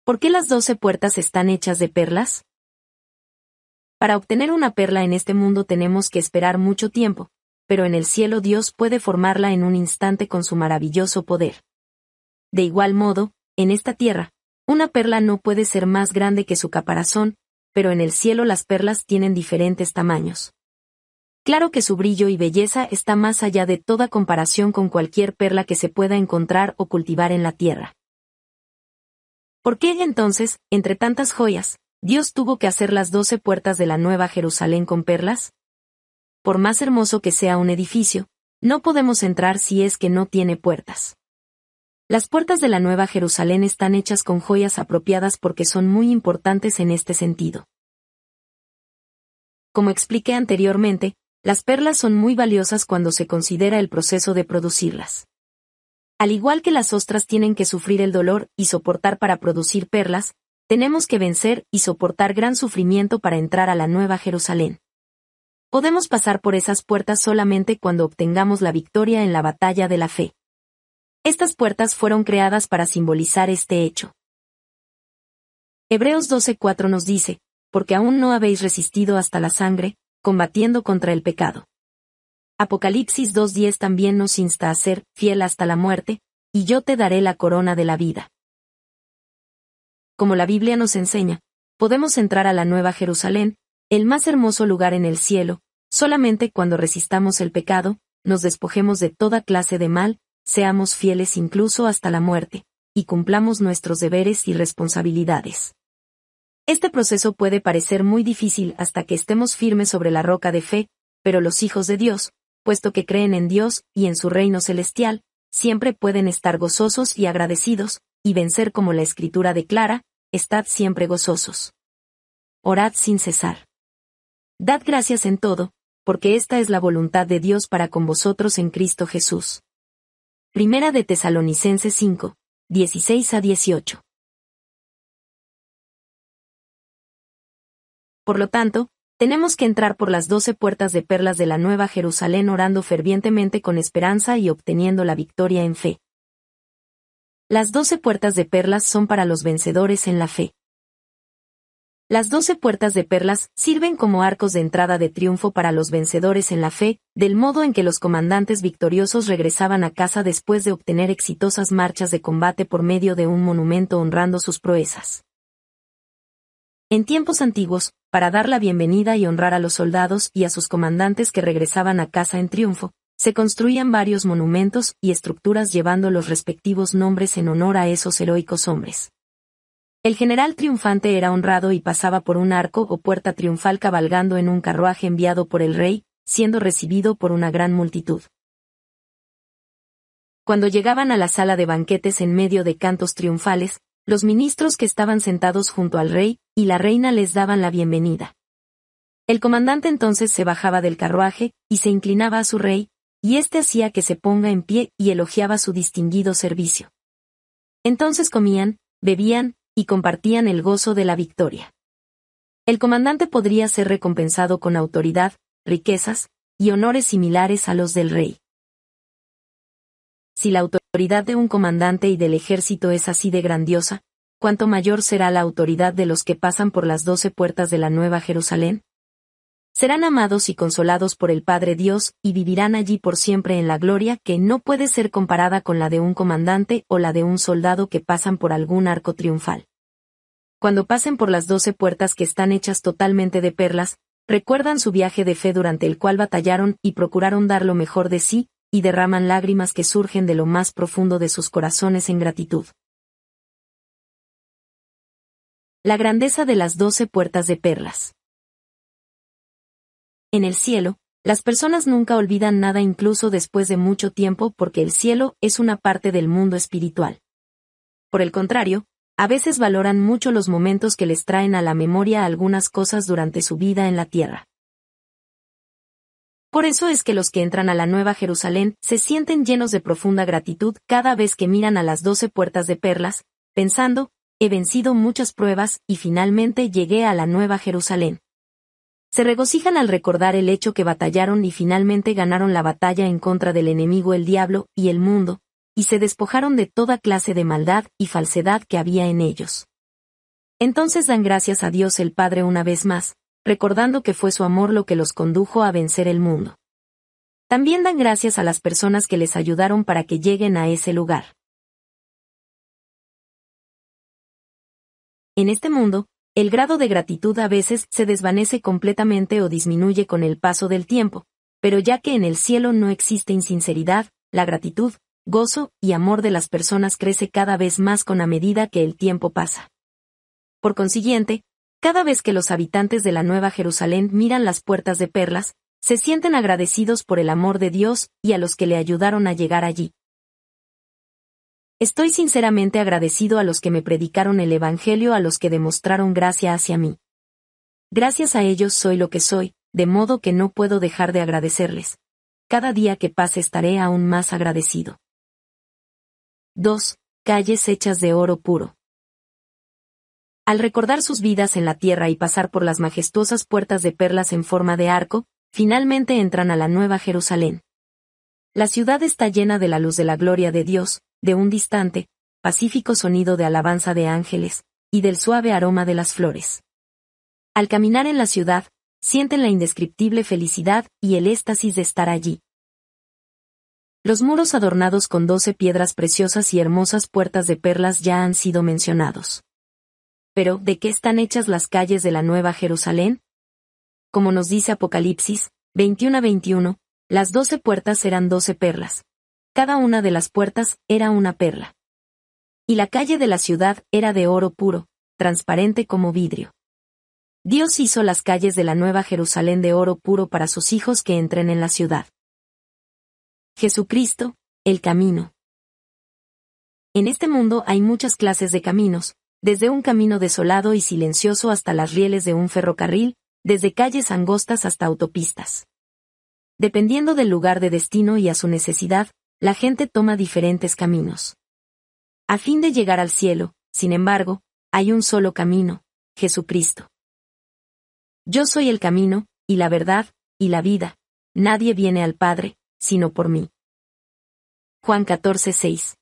¿Por qué las doce puertas están hechas de perlas? Para obtener una perla en este mundo tenemos que esperar mucho tiempo, pero en el cielo Dios puede formarla en un instante con su maravilloso poder. De igual modo, en esta tierra, una perla no puede ser más grande que su caparazón, pero en el cielo las perlas tienen diferentes tamaños. Claro que su brillo y belleza está más allá de toda comparación con cualquier perla que se pueda encontrar o cultivar en la tierra. ¿Por qué entonces, entre tantas joyas, Dios tuvo que hacer las doce puertas de la Nueva Jerusalén con perlas. Por más hermoso que sea un edificio, no podemos entrar si es que no tiene puertas. Las puertas de la Nueva Jerusalén están hechas con joyas apropiadas porque son muy importantes en este sentido. Como expliqué anteriormente, las perlas son muy valiosas cuando se considera el proceso de producirlas. Al igual que las ostras tienen que sufrir el dolor y soportar para producir perlas, tenemos que vencer y soportar gran sufrimiento para entrar a la Nueva Jerusalén. Podemos pasar por esas puertas solamente cuando obtengamos la victoria en la batalla de la fe. Estas puertas fueron creadas para simbolizar este hecho. Hebreos 12:4 nos dice, porque aún no habéis resistido hasta la sangre, combatiendo contra el pecado. Apocalipsis 2:10 también nos insta a ser fiel hasta la muerte, y yo te daré la corona de la vida como la Biblia nos enseña, podemos entrar a la Nueva Jerusalén, el más hermoso lugar en el cielo, solamente cuando resistamos el pecado, nos despojemos de toda clase de mal, seamos fieles incluso hasta la muerte, y cumplamos nuestros deberes y responsabilidades. Este proceso puede parecer muy difícil hasta que estemos firmes sobre la roca de fe, pero los hijos de Dios, puesto que creen en Dios y en su reino celestial, siempre pueden estar gozosos y agradecidos, y vencer como la Escritura declara, estad siempre gozosos. Orad sin cesar. Dad gracias en todo, porque esta es la voluntad de Dios para con vosotros en Cristo Jesús. Primera de Tesalonicenses 5, 16 a 18. Por lo tanto, tenemos que entrar por las doce puertas de perlas de la Nueva Jerusalén orando fervientemente con esperanza y obteniendo la victoria en fe. Las doce puertas de perlas son para los vencedores en la fe. Las doce puertas de perlas sirven como arcos de entrada de triunfo para los vencedores en la fe, del modo en que los comandantes victoriosos regresaban a casa después de obtener exitosas marchas de combate por medio de un monumento honrando sus proezas. En tiempos antiguos, para dar la bienvenida y honrar a los soldados y a sus comandantes que regresaban a casa en triunfo, se construían varios monumentos y estructuras llevando los respectivos nombres en honor a esos heroicos hombres. El general triunfante era honrado y pasaba por un arco o puerta triunfal cabalgando en un carruaje enviado por el rey, siendo recibido por una gran multitud. Cuando llegaban a la sala de banquetes en medio de cantos triunfales, los ministros que estaban sentados junto al rey y la reina les daban la bienvenida. El comandante entonces se bajaba del carruaje y se inclinaba a su rey, y éste hacía que se ponga en pie y elogiaba su distinguido servicio. Entonces comían, bebían, y compartían el gozo de la victoria. El comandante podría ser recompensado con autoridad, riquezas, y honores similares a los del rey. Si la autoridad de un comandante y del ejército es así de grandiosa, ¿cuánto mayor será la autoridad de los que pasan por las doce puertas de la Nueva Jerusalén? serán amados y consolados por el Padre Dios, y vivirán allí por siempre en la gloria que no puede ser comparada con la de un comandante o la de un soldado que pasan por algún arco triunfal. Cuando pasen por las doce puertas que están hechas totalmente de perlas, recuerdan su viaje de fe durante el cual batallaron y procuraron dar lo mejor de sí, y derraman lágrimas que surgen de lo más profundo de sus corazones en gratitud. La grandeza de las doce puertas de perlas. En el cielo, las personas nunca olvidan nada incluso después de mucho tiempo porque el cielo es una parte del mundo espiritual. Por el contrario, a veces valoran mucho los momentos que les traen a la memoria algunas cosas durante su vida en la tierra. Por eso es que los que entran a la Nueva Jerusalén se sienten llenos de profunda gratitud cada vez que miran a las doce puertas de perlas, pensando, he vencido muchas pruebas y finalmente llegué a la Nueva Jerusalén se regocijan al recordar el hecho que batallaron y finalmente ganaron la batalla en contra del enemigo el diablo y el mundo, y se despojaron de toda clase de maldad y falsedad que había en ellos. Entonces dan gracias a Dios el Padre una vez más, recordando que fue su amor lo que los condujo a vencer el mundo. También dan gracias a las personas que les ayudaron para que lleguen a ese lugar. En este mundo, el grado de gratitud a veces se desvanece completamente o disminuye con el paso del tiempo, pero ya que en el cielo no existe insinceridad, la gratitud, gozo y amor de las personas crece cada vez más con la medida que el tiempo pasa. Por consiguiente, cada vez que los habitantes de la Nueva Jerusalén miran las puertas de perlas, se sienten agradecidos por el amor de Dios y a los que le ayudaron a llegar allí. Estoy sinceramente agradecido a los que me predicaron el Evangelio, a los que demostraron gracia hacia mí. Gracias a ellos soy lo que soy, de modo que no puedo dejar de agradecerles. Cada día que pase estaré aún más agradecido. 2. Calles hechas de oro puro. Al recordar sus vidas en la tierra y pasar por las majestuosas puertas de perlas en forma de arco, finalmente entran a la Nueva Jerusalén. La ciudad está llena de la luz de la gloria de Dios, de un distante, pacífico sonido de alabanza de ángeles, y del suave aroma de las flores. Al caminar en la ciudad, sienten la indescriptible felicidad y el éxtasis de estar allí. Los muros adornados con doce piedras preciosas y hermosas puertas de perlas ya han sido mencionados. Pero, ¿de qué están hechas las calles de la Nueva Jerusalén? Como nos dice Apocalipsis, 21 21, las doce puertas serán doce perlas, cada una de las puertas era una perla. Y la calle de la ciudad era de oro puro, transparente como vidrio. Dios hizo las calles de la Nueva Jerusalén de oro puro para sus hijos que entren en la ciudad. Jesucristo, el camino. En este mundo hay muchas clases de caminos, desde un camino desolado y silencioso hasta las rieles de un ferrocarril, desde calles angostas hasta autopistas. Dependiendo del lugar de destino y a su necesidad, la gente toma diferentes caminos. A fin de llegar al cielo, sin embargo, hay un solo camino, Jesucristo. Yo soy el camino, y la verdad, y la vida. Nadie viene al Padre, sino por mí. Juan 14:6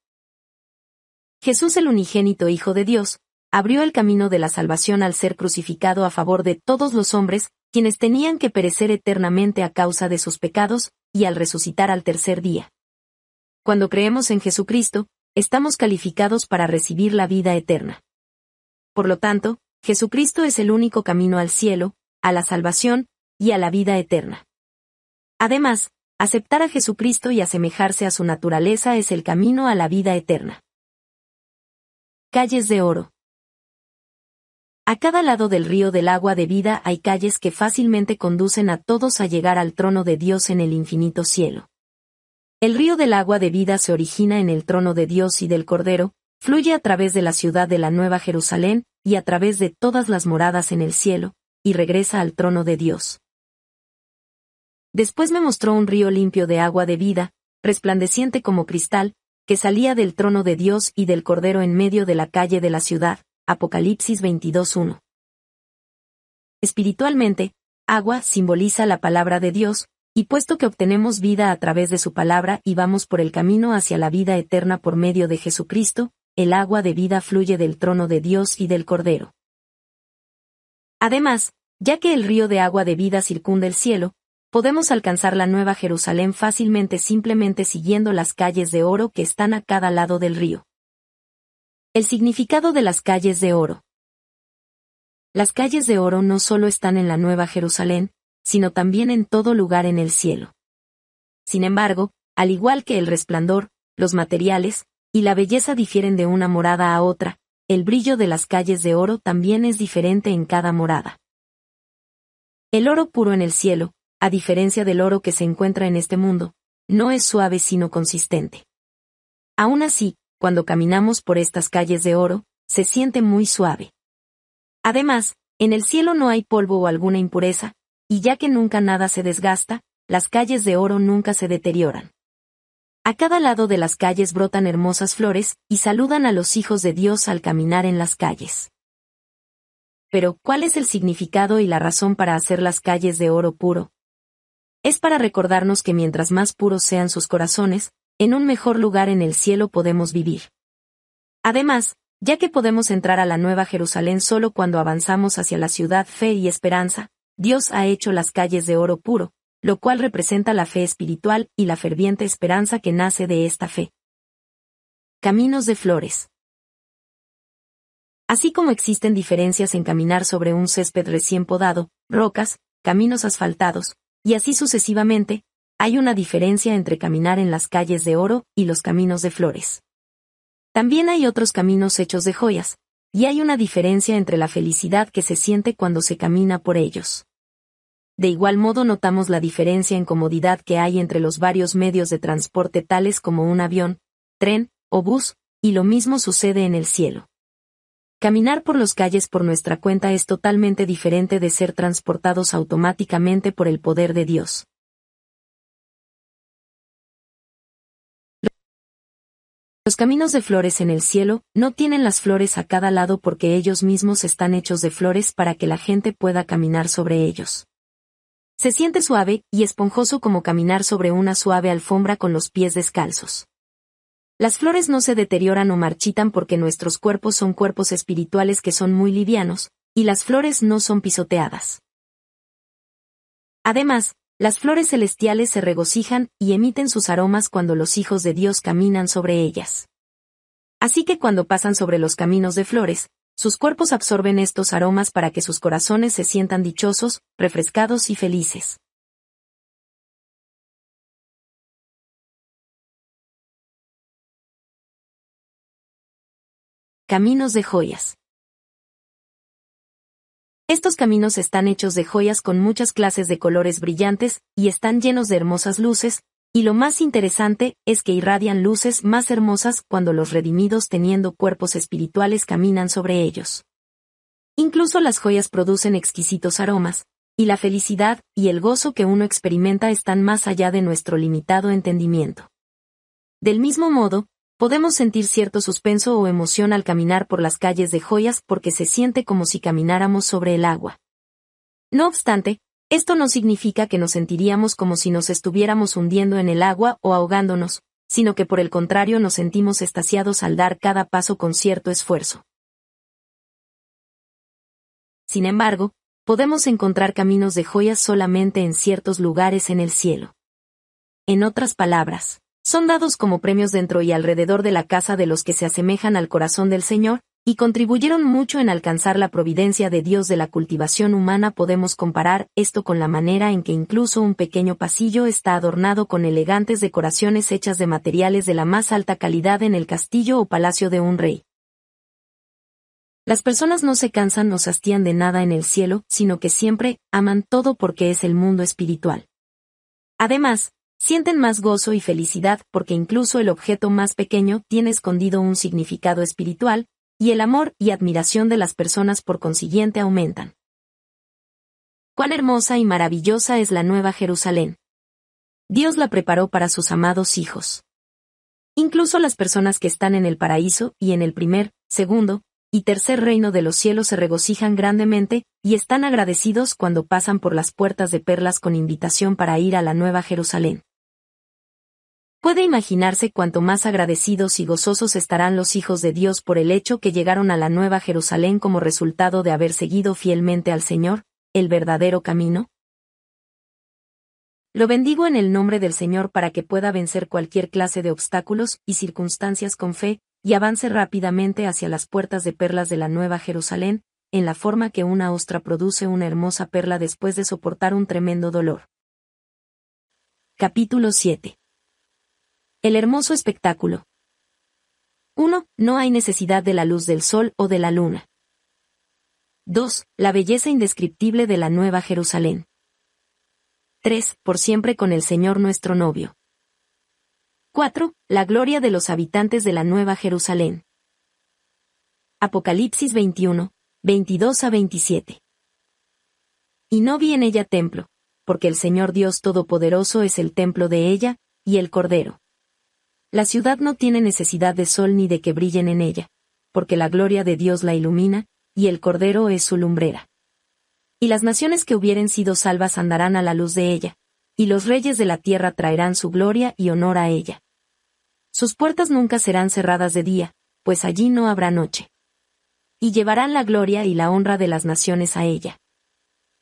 Jesús el unigénito Hijo de Dios, abrió el camino de la salvación al ser crucificado a favor de todos los hombres, quienes tenían que perecer eternamente a causa de sus pecados, y al resucitar al tercer día. Cuando creemos en Jesucristo, estamos calificados para recibir la vida eterna. Por lo tanto, Jesucristo es el único camino al cielo, a la salvación, y a la vida eterna. Además, aceptar a Jesucristo y asemejarse a su naturaleza es el camino a la vida eterna. Calles de oro. A cada lado del río del agua de vida hay calles que fácilmente conducen a todos a llegar al trono de Dios en el infinito cielo. El río del agua de vida se origina en el trono de Dios y del Cordero, fluye a través de la ciudad de la Nueva Jerusalén y a través de todas las moradas en el cielo, y regresa al trono de Dios. Después me mostró un río limpio de agua de vida, resplandeciente como cristal, que salía del trono de Dios y del Cordero en medio de la calle de la ciudad. Apocalipsis 22.1. Espiritualmente, agua simboliza la palabra de Dios, y puesto que obtenemos vida a través de su palabra y vamos por el camino hacia la vida eterna por medio de Jesucristo, el agua de vida fluye del trono de Dios y del Cordero. Además, ya que el río de agua de vida circunda el cielo, podemos alcanzar la Nueva Jerusalén fácilmente simplemente siguiendo las calles de oro que están a cada lado del río. El significado de las calles de oro. Las calles de oro no solo están en la Nueva Jerusalén, sino también en todo lugar en el cielo. Sin embargo, al igual que el resplandor, los materiales, y la belleza difieren de una morada a otra, el brillo de las calles de oro también es diferente en cada morada. El oro puro en el cielo, a diferencia del oro que se encuentra en este mundo, no es suave sino consistente. Aún así, cuando caminamos por estas calles de oro, se siente muy suave. Además, en el cielo no hay polvo o alguna impureza, y ya que nunca nada se desgasta, las calles de oro nunca se deterioran. A cada lado de las calles brotan hermosas flores, y saludan a los hijos de Dios al caminar en las calles. Pero, ¿cuál es el significado y la razón para hacer las calles de oro puro? Es para recordarnos que mientras más puros sean sus corazones, en un mejor lugar en el cielo podemos vivir. Además, ya que podemos entrar a la Nueva Jerusalén solo cuando avanzamos hacia la ciudad fe y esperanza, Dios ha hecho las calles de oro puro, lo cual representa la fe espiritual y la ferviente esperanza que nace de esta fe. Caminos de flores. Así como existen diferencias en caminar sobre un césped recién podado, rocas, caminos asfaltados, y así sucesivamente, hay una diferencia entre caminar en las calles de oro y los caminos de flores. También hay otros caminos hechos de joyas, y hay una diferencia entre la felicidad que se siente cuando se camina por ellos. De igual modo notamos la diferencia en comodidad que hay entre los varios medios de transporte tales como un avión, tren o bus, y lo mismo sucede en el cielo. Caminar por las calles por nuestra cuenta es totalmente diferente de ser transportados automáticamente por el poder de Dios. Los caminos de flores en el cielo no tienen las flores a cada lado porque ellos mismos están hechos de flores para que la gente pueda caminar sobre ellos. Se siente suave y esponjoso como caminar sobre una suave alfombra con los pies descalzos. Las flores no se deterioran o marchitan porque nuestros cuerpos son cuerpos espirituales que son muy livianos, y las flores no son pisoteadas. Además, las flores celestiales se regocijan y emiten sus aromas cuando los hijos de Dios caminan sobre ellas. Así que cuando pasan sobre los caminos de flores, sus cuerpos absorben estos aromas para que sus corazones se sientan dichosos, refrescados y felices. Caminos de joyas. Estos caminos están hechos de joyas con muchas clases de colores brillantes y están llenos de hermosas luces, y lo más interesante es que irradian luces más hermosas cuando los redimidos teniendo cuerpos espirituales caminan sobre ellos. Incluso las joyas producen exquisitos aromas, y la felicidad y el gozo que uno experimenta están más allá de nuestro limitado entendimiento. Del mismo modo, podemos sentir cierto suspenso o emoción al caminar por las calles de joyas porque se siente como si camináramos sobre el agua. No obstante, esto no significa que nos sentiríamos como si nos estuviéramos hundiendo en el agua o ahogándonos, sino que por el contrario nos sentimos estasiados al dar cada paso con cierto esfuerzo. Sin embargo, podemos encontrar caminos de joyas solamente en ciertos lugares en el cielo. En otras palabras, son dados como premios dentro y alrededor de la casa de los que se asemejan al corazón del Señor, y contribuyeron mucho en alcanzar la providencia de Dios de la cultivación humana podemos comparar esto con la manera en que incluso un pequeño pasillo está adornado con elegantes decoraciones hechas de materiales de la más alta calidad en el castillo o palacio de un rey. Las personas no se cansan o sastían de nada en el cielo, sino que siempre aman todo porque es el mundo espiritual. Además, sienten más gozo y felicidad porque incluso el objeto más pequeño tiene escondido un significado espiritual, y el amor y admiración de las personas por consiguiente aumentan. Cuán hermosa y maravillosa es la nueva Jerusalén. Dios la preparó para sus amados hijos. Incluso las personas que están en el paraíso y en el primer, segundo, y tercer reino de los cielos se regocijan grandemente, y están agradecidos cuando pasan por las puertas de perlas con invitación para ir a la Nueva Jerusalén. Puede imaginarse cuánto más agradecidos y gozosos estarán los hijos de Dios por el hecho que llegaron a la Nueva Jerusalén como resultado de haber seguido fielmente al Señor, el verdadero camino. Lo bendigo en el nombre del Señor para que pueda vencer cualquier clase de obstáculos y circunstancias con fe, y avance rápidamente hacia las puertas de perlas de la Nueva Jerusalén, en la forma que una ostra produce una hermosa perla después de soportar un tremendo dolor. Capítulo 7 el hermoso espectáculo. 1. No hay necesidad de la luz del sol o de la luna. 2. La belleza indescriptible de la Nueva Jerusalén. 3. Por siempre con el Señor nuestro novio. 4. La gloria de los habitantes de la Nueva Jerusalén. Apocalipsis 21, 22 a 27. Y no vi en ella templo, porque el Señor Dios Todopoderoso es el templo de ella, y el Cordero. La ciudad no tiene necesidad de sol ni de que brillen en ella, porque la gloria de Dios la ilumina, y el Cordero es su lumbrera. Y las naciones que hubieren sido salvas andarán a la luz de ella, y los reyes de la tierra traerán su gloria y honor a ella. Sus puertas nunca serán cerradas de día, pues allí no habrá noche. Y llevarán la gloria y la honra de las naciones a ella.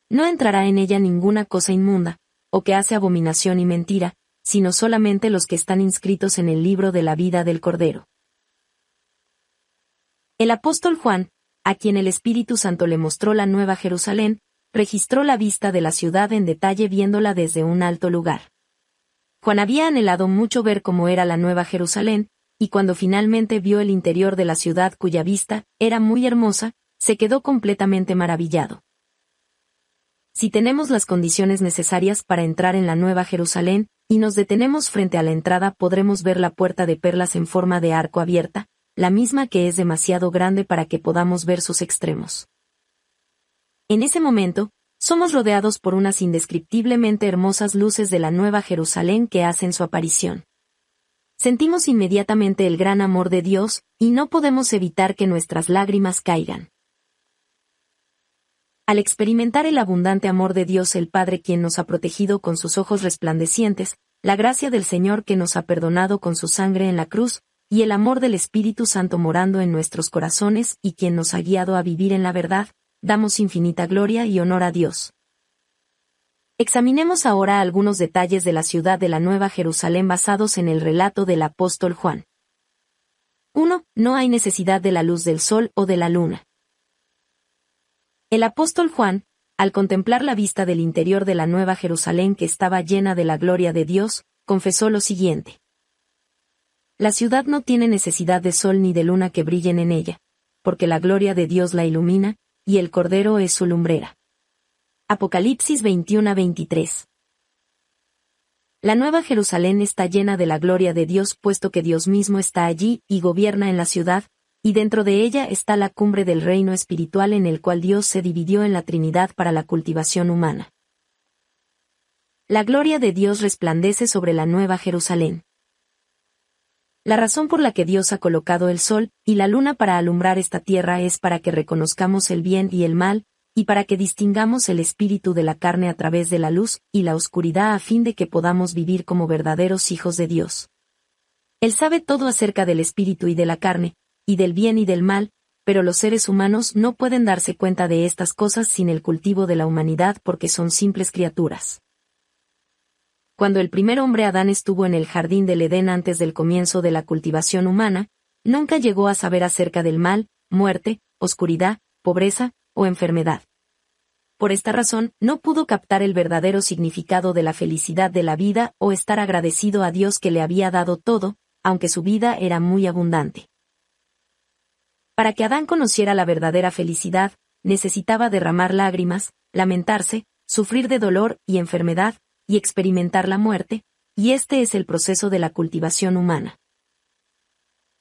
No entrará en ella ninguna cosa inmunda, o que hace abominación y mentira, sino solamente los que están inscritos en el libro de la vida del Cordero. El apóstol Juan, a quien el Espíritu Santo le mostró la Nueva Jerusalén, registró la vista de la ciudad en detalle viéndola desde un alto lugar. Juan había anhelado mucho ver cómo era la Nueva Jerusalén, y cuando finalmente vio el interior de la ciudad cuya vista era muy hermosa, se quedó completamente maravillado. Si tenemos las condiciones necesarias para entrar en la Nueva Jerusalén, y nos detenemos frente a la entrada podremos ver la puerta de perlas en forma de arco abierta, la misma que es demasiado grande para que podamos ver sus extremos. En ese momento, somos rodeados por unas indescriptiblemente hermosas luces de la Nueva Jerusalén que hacen su aparición. Sentimos inmediatamente el gran amor de Dios, y no podemos evitar que nuestras lágrimas caigan al experimentar el abundante amor de Dios el Padre quien nos ha protegido con sus ojos resplandecientes, la gracia del Señor que nos ha perdonado con su sangre en la cruz, y el amor del Espíritu Santo morando en nuestros corazones y quien nos ha guiado a vivir en la verdad, damos infinita gloria y honor a Dios. Examinemos ahora algunos detalles de la ciudad de la Nueva Jerusalén basados en el relato del apóstol Juan. 1. No hay necesidad de la luz del sol o de la luna. El apóstol Juan, al contemplar la vista del interior de la Nueva Jerusalén que estaba llena de la gloria de Dios, confesó lo siguiente. La ciudad no tiene necesidad de sol ni de luna que brillen en ella, porque la gloria de Dios la ilumina, y el Cordero es su lumbrera. Apocalipsis 21 23. La Nueva Jerusalén está llena de la gloria de Dios puesto que Dios mismo está allí y gobierna en la ciudad, y dentro de ella está la cumbre del reino espiritual en el cual Dios se dividió en la Trinidad para la cultivación humana. La gloria de Dios resplandece sobre la nueva Jerusalén. La razón por la que Dios ha colocado el sol y la luna para alumbrar esta tierra es para que reconozcamos el bien y el mal, y para que distingamos el espíritu de la carne a través de la luz y la oscuridad a fin de que podamos vivir como verdaderos hijos de Dios. Él sabe todo acerca del espíritu y de la carne, y del bien y del mal, pero los seres humanos no pueden darse cuenta de estas cosas sin el cultivo de la humanidad porque son simples criaturas. Cuando el primer hombre Adán estuvo en el jardín del Edén antes del comienzo de la cultivación humana, nunca llegó a saber acerca del mal, muerte, oscuridad, pobreza o enfermedad. Por esta razón, no pudo captar el verdadero significado de la felicidad de la vida o estar agradecido a Dios que le había dado todo, aunque su vida era muy abundante. Para que Adán conociera la verdadera felicidad, necesitaba derramar lágrimas, lamentarse, sufrir de dolor y enfermedad, y experimentar la muerte, y este es el proceso de la cultivación humana.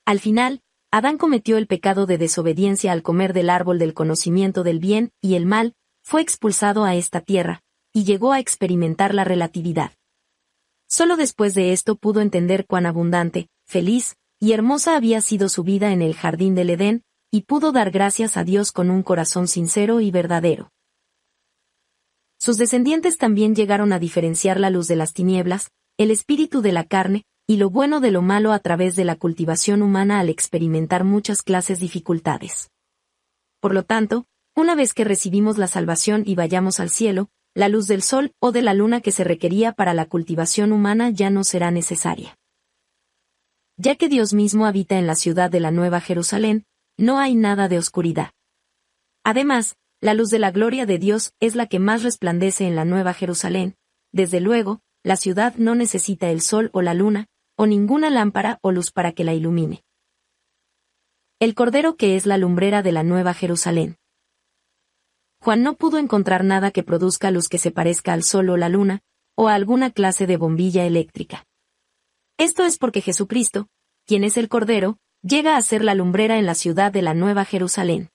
Al final, Adán cometió el pecado de desobediencia al comer del árbol del conocimiento del bien y el mal, fue expulsado a esta tierra, y llegó a experimentar la relatividad. Solo después de esto pudo entender cuán abundante, feliz y hermosa había sido su vida en el jardín del Edén, y pudo dar gracias a Dios con un corazón sincero y verdadero. Sus descendientes también llegaron a diferenciar la luz de las tinieblas, el espíritu de la carne, y lo bueno de lo malo a través de la cultivación humana al experimentar muchas clases dificultades. Por lo tanto, una vez que recibimos la salvación y vayamos al cielo, la luz del sol o de la luna que se requería para la cultivación humana ya no será necesaria. Ya que Dios mismo habita en la ciudad de la Nueva Jerusalén, no hay nada de oscuridad. Además, la luz de la gloria de Dios es la que más resplandece en la Nueva Jerusalén. Desde luego, la ciudad no necesita el sol o la luna, o ninguna lámpara o luz para que la ilumine. El Cordero que es la lumbrera de la Nueva Jerusalén. Juan no pudo encontrar nada que produzca luz que se parezca al sol o la luna, o a alguna clase de bombilla eléctrica. Esto es porque Jesucristo, quien es el Cordero, llega a ser la lumbrera en la ciudad de la Nueva Jerusalén.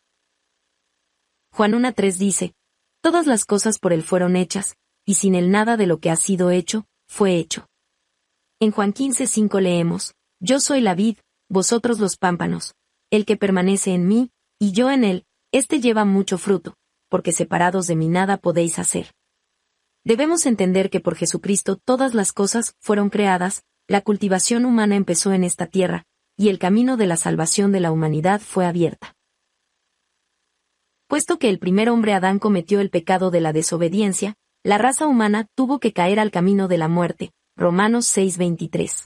Juan 1.3 dice, Todas las cosas por él fueron hechas, y sin él nada de lo que ha sido hecho, fue hecho. En Juan 15.5 leemos, Yo soy la vid, vosotros los pámpanos, el que permanece en mí, y yo en él, éste lleva mucho fruto, porque separados de mí nada podéis hacer. Debemos entender que por Jesucristo todas las cosas fueron creadas, la cultivación humana empezó en esta tierra, y el camino de la salvación de la humanidad fue abierta. Puesto que el primer hombre Adán cometió el pecado de la desobediencia, la raza humana tuvo que caer al camino de la muerte. Romanos 6:23.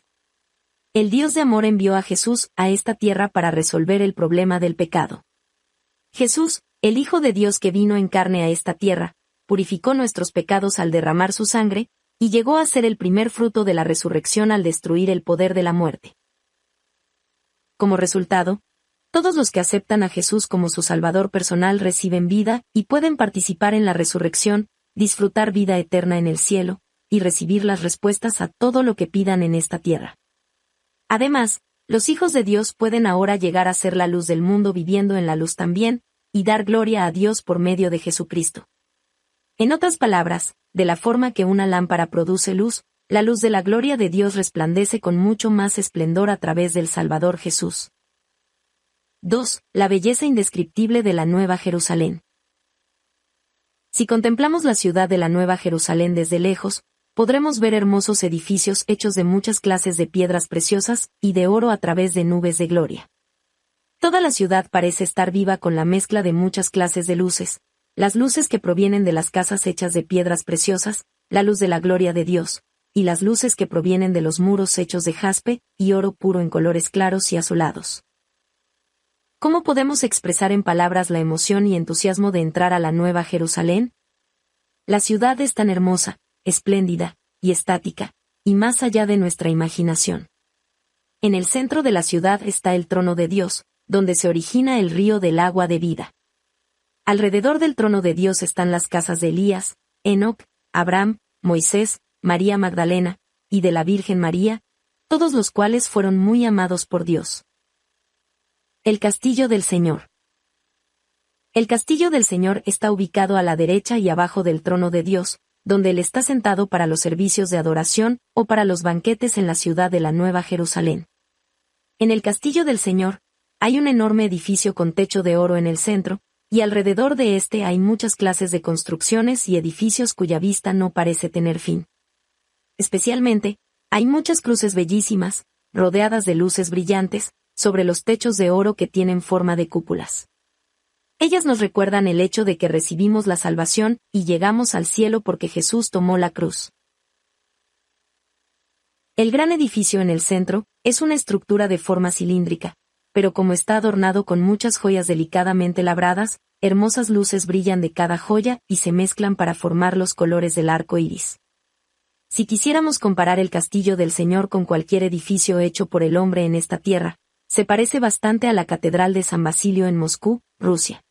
El Dios de amor envió a Jesús a esta tierra para resolver el problema del pecado. Jesús, el Hijo de Dios que vino en carne a esta tierra, purificó nuestros pecados al derramar su sangre, y llegó a ser el primer fruto de la resurrección al destruir el poder de la muerte. Como resultado, todos los que aceptan a Jesús como su Salvador personal reciben vida y pueden participar en la resurrección, disfrutar vida eterna en el cielo, y recibir las respuestas a todo lo que pidan en esta tierra. Además, los hijos de Dios pueden ahora llegar a ser la luz del mundo viviendo en la luz también, y dar gloria a Dios por medio de Jesucristo. En otras palabras, de la forma que una lámpara produce luz, la luz de la gloria de Dios resplandece con mucho más esplendor a través del Salvador Jesús. 2. La belleza indescriptible de la Nueva Jerusalén. Si contemplamos la ciudad de la Nueva Jerusalén desde lejos, podremos ver hermosos edificios hechos de muchas clases de piedras preciosas y de oro a través de nubes de gloria. Toda la ciudad parece estar viva con la mezcla de muchas clases de luces, las luces que provienen de las casas hechas de piedras preciosas, la luz de la gloria de Dios, y las luces que provienen de los muros hechos de jaspe y oro puro en colores claros y azulados. ¿Cómo podemos expresar en palabras la emoción y entusiasmo de entrar a la Nueva Jerusalén? La ciudad es tan hermosa, espléndida, y estática, y más allá de nuestra imaginación. En el centro de la ciudad está el trono de Dios, donde se origina el río del agua de vida. Alrededor del trono de Dios están las casas de Elías, Enoch, Abraham, Moisés, María Magdalena, y de la Virgen María, todos los cuales fueron muy amados por Dios. El Castillo del Señor. El Castillo del Señor está ubicado a la derecha y abajo del trono de Dios, donde Él está sentado para los servicios de adoración o para los banquetes en la ciudad de la Nueva Jerusalén. En el Castillo del Señor, hay un enorme edificio con techo de oro en el centro, y alrededor de este hay muchas clases de construcciones y edificios cuya vista no parece tener fin especialmente, hay muchas cruces bellísimas, rodeadas de luces brillantes, sobre los techos de oro que tienen forma de cúpulas. Ellas nos recuerdan el hecho de que recibimos la salvación y llegamos al cielo porque Jesús tomó la cruz. El gran edificio en el centro es una estructura de forma cilíndrica, pero como está adornado con muchas joyas delicadamente labradas, hermosas luces brillan de cada joya y se mezclan para formar los colores del arco iris. Si quisiéramos comparar el castillo del Señor con cualquier edificio hecho por el hombre en esta tierra, se parece bastante a la Catedral de San Basilio en Moscú, Rusia.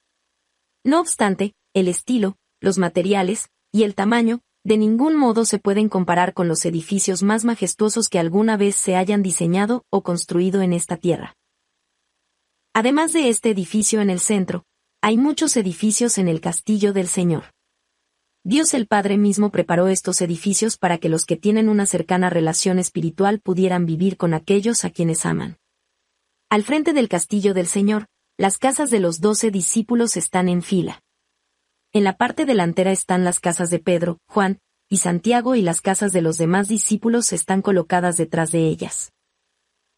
No obstante, el estilo, los materiales, y el tamaño, de ningún modo se pueden comparar con los edificios más majestuosos que alguna vez se hayan diseñado o construido en esta tierra. Además de este edificio en el centro, hay muchos edificios en el castillo del Señor. Dios el Padre mismo preparó estos edificios para que los que tienen una cercana relación espiritual pudieran vivir con aquellos a quienes aman. Al frente del castillo del Señor, las casas de los doce discípulos están en fila. En la parte delantera están las casas de Pedro, Juan, y Santiago y las casas de los demás discípulos están colocadas detrás de ellas.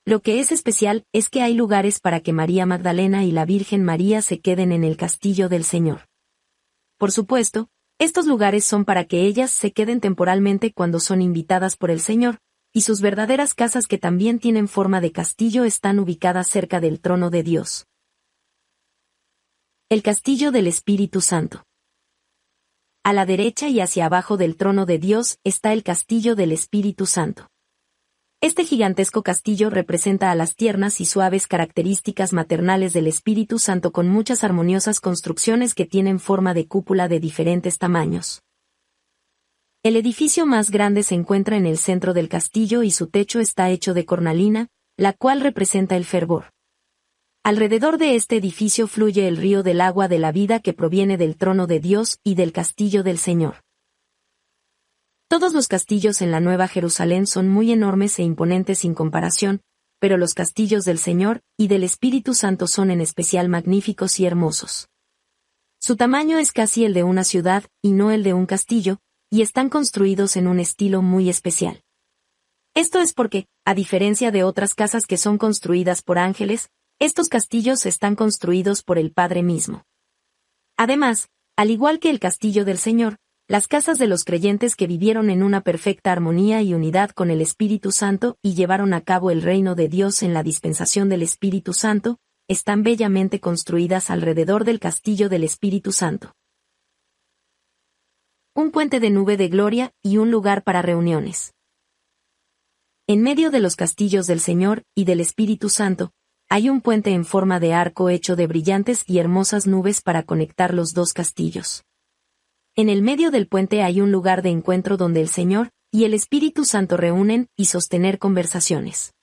Lo que es especial es que hay lugares para que María Magdalena y la Virgen María se queden en el castillo del Señor. Por supuesto, estos lugares son para que ellas se queden temporalmente cuando son invitadas por el Señor, y sus verdaderas casas que también tienen forma de castillo están ubicadas cerca del trono de Dios. El castillo del Espíritu Santo. A la derecha y hacia abajo del trono de Dios está el castillo del Espíritu Santo. Este gigantesco castillo representa a las tiernas y suaves características maternales del Espíritu Santo con muchas armoniosas construcciones que tienen forma de cúpula de diferentes tamaños. El edificio más grande se encuentra en el centro del castillo y su techo está hecho de cornalina, la cual representa el fervor. Alrededor de este edificio fluye el río del agua de la vida que proviene del trono de Dios y del castillo del Señor. Todos los castillos en la Nueva Jerusalén son muy enormes e imponentes sin comparación, pero los castillos del Señor y del Espíritu Santo son en especial magníficos y hermosos. Su tamaño es casi el de una ciudad y no el de un castillo, y están construidos en un estilo muy especial. Esto es porque, a diferencia de otras casas que son construidas por ángeles, estos castillos están construidos por el Padre mismo. Además, al igual que el castillo del Señor, las casas de los creyentes que vivieron en una perfecta armonía y unidad con el Espíritu Santo y llevaron a cabo el reino de Dios en la dispensación del Espíritu Santo, están bellamente construidas alrededor del castillo del Espíritu Santo. Un puente de nube de gloria y un lugar para reuniones. En medio de los castillos del Señor y del Espíritu Santo, hay un puente en forma de arco hecho de brillantes y hermosas nubes para conectar los dos castillos. En el medio del puente hay un lugar de encuentro donde el Señor y el Espíritu Santo reúnen y sostener conversaciones.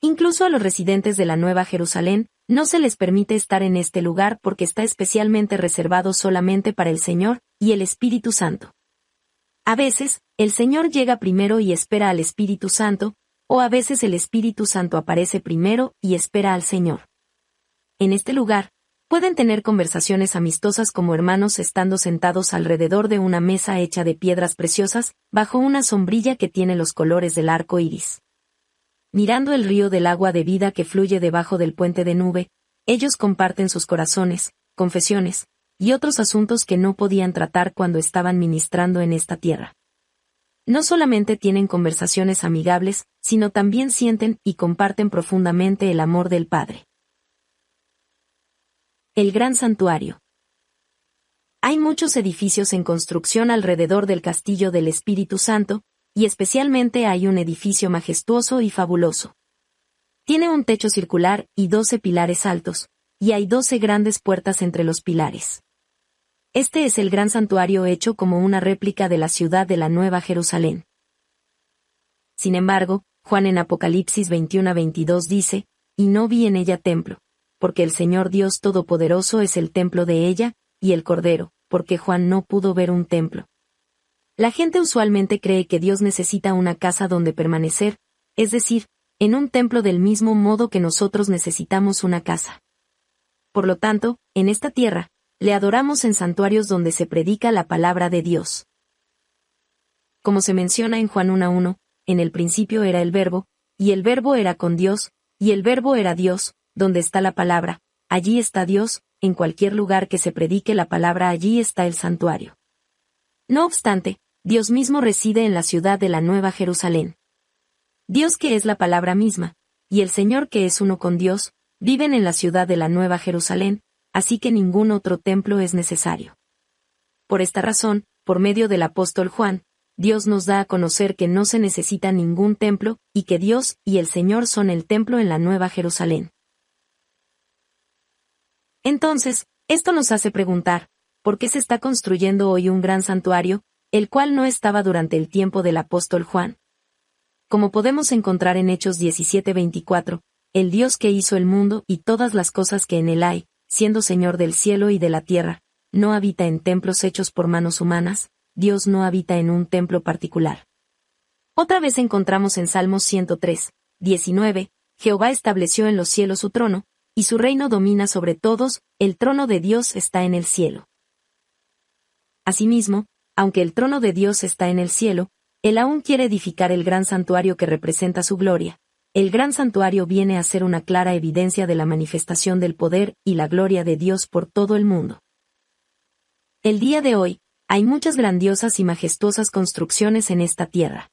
Incluso a los residentes de la Nueva Jerusalén, no se les permite estar en este lugar porque está especialmente reservado solamente para el Señor y el Espíritu Santo. A veces, el Señor llega primero y espera al Espíritu Santo, o a veces el Espíritu Santo aparece primero y espera al Señor. En este lugar, Pueden tener conversaciones amistosas como hermanos estando sentados alrededor de una mesa hecha de piedras preciosas, bajo una sombrilla que tiene los colores del arco iris. Mirando el río del agua de vida que fluye debajo del puente de nube, ellos comparten sus corazones, confesiones, y otros asuntos que no podían tratar cuando estaban ministrando en esta tierra. No solamente tienen conversaciones amigables, sino también sienten y comparten profundamente el amor del Padre. El Gran Santuario. Hay muchos edificios en construcción alrededor del Castillo del Espíritu Santo, y especialmente hay un edificio majestuoso y fabuloso. Tiene un techo circular y doce pilares altos, y hay doce grandes puertas entre los pilares. Este es el gran santuario hecho como una réplica de la ciudad de la Nueva Jerusalén. Sin embargo, Juan en Apocalipsis 21 22 dice, y no vi en ella templo, porque el Señor Dios Todopoderoso es el templo de ella, y el Cordero, porque Juan no pudo ver un templo. La gente usualmente cree que Dios necesita una casa donde permanecer, es decir, en un templo del mismo modo que nosotros necesitamos una casa. Por lo tanto, en esta tierra, le adoramos en santuarios donde se predica la palabra de Dios. Como se menciona en Juan 1.1, en el principio era el verbo, y el verbo era con Dios, y el verbo era Dios, donde está la palabra, allí está Dios, en cualquier lugar que se predique la palabra allí está el santuario. No obstante, Dios mismo reside en la ciudad de la Nueva Jerusalén. Dios que es la palabra misma, y el Señor que es uno con Dios, viven en la ciudad de la Nueva Jerusalén, así que ningún otro templo es necesario. Por esta razón, por medio del apóstol Juan, Dios nos da a conocer que no se necesita ningún templo, y que Dios y el Señor son el templo en la Nueva Jerusalén. Entonces, esto nos hace preguntar, ¿por qué se está construyendo hoy un gran santuario, el cual no estaba durante el tiempo del apóstol Juan? Como podemos encontrar en Hechos 17:24, el Dios que hizo el mundo y todas las cosas que en él hay, siendo Señor del cielo y de la tierra, no habita en templos hechos por manos humanas, Dios no habita en un templo particular. Otra vez encontramos en Salmos 103, 19, Jehová estableció en los cielos su trono, y su reino domina sobre todos, el trono de Dios está en el cielo. Asimismo, aunque el trono de Dios está en el cielo, Él aún quiere edificar el gran santuario que representa su gloria. El gran santuario viene a ser una clara evidencia de la manifestación del poder y la gloria de Dios por todo el mundo. El día de hoy, hay muchas grandiosas y majestuosas construcciones en esta tierra.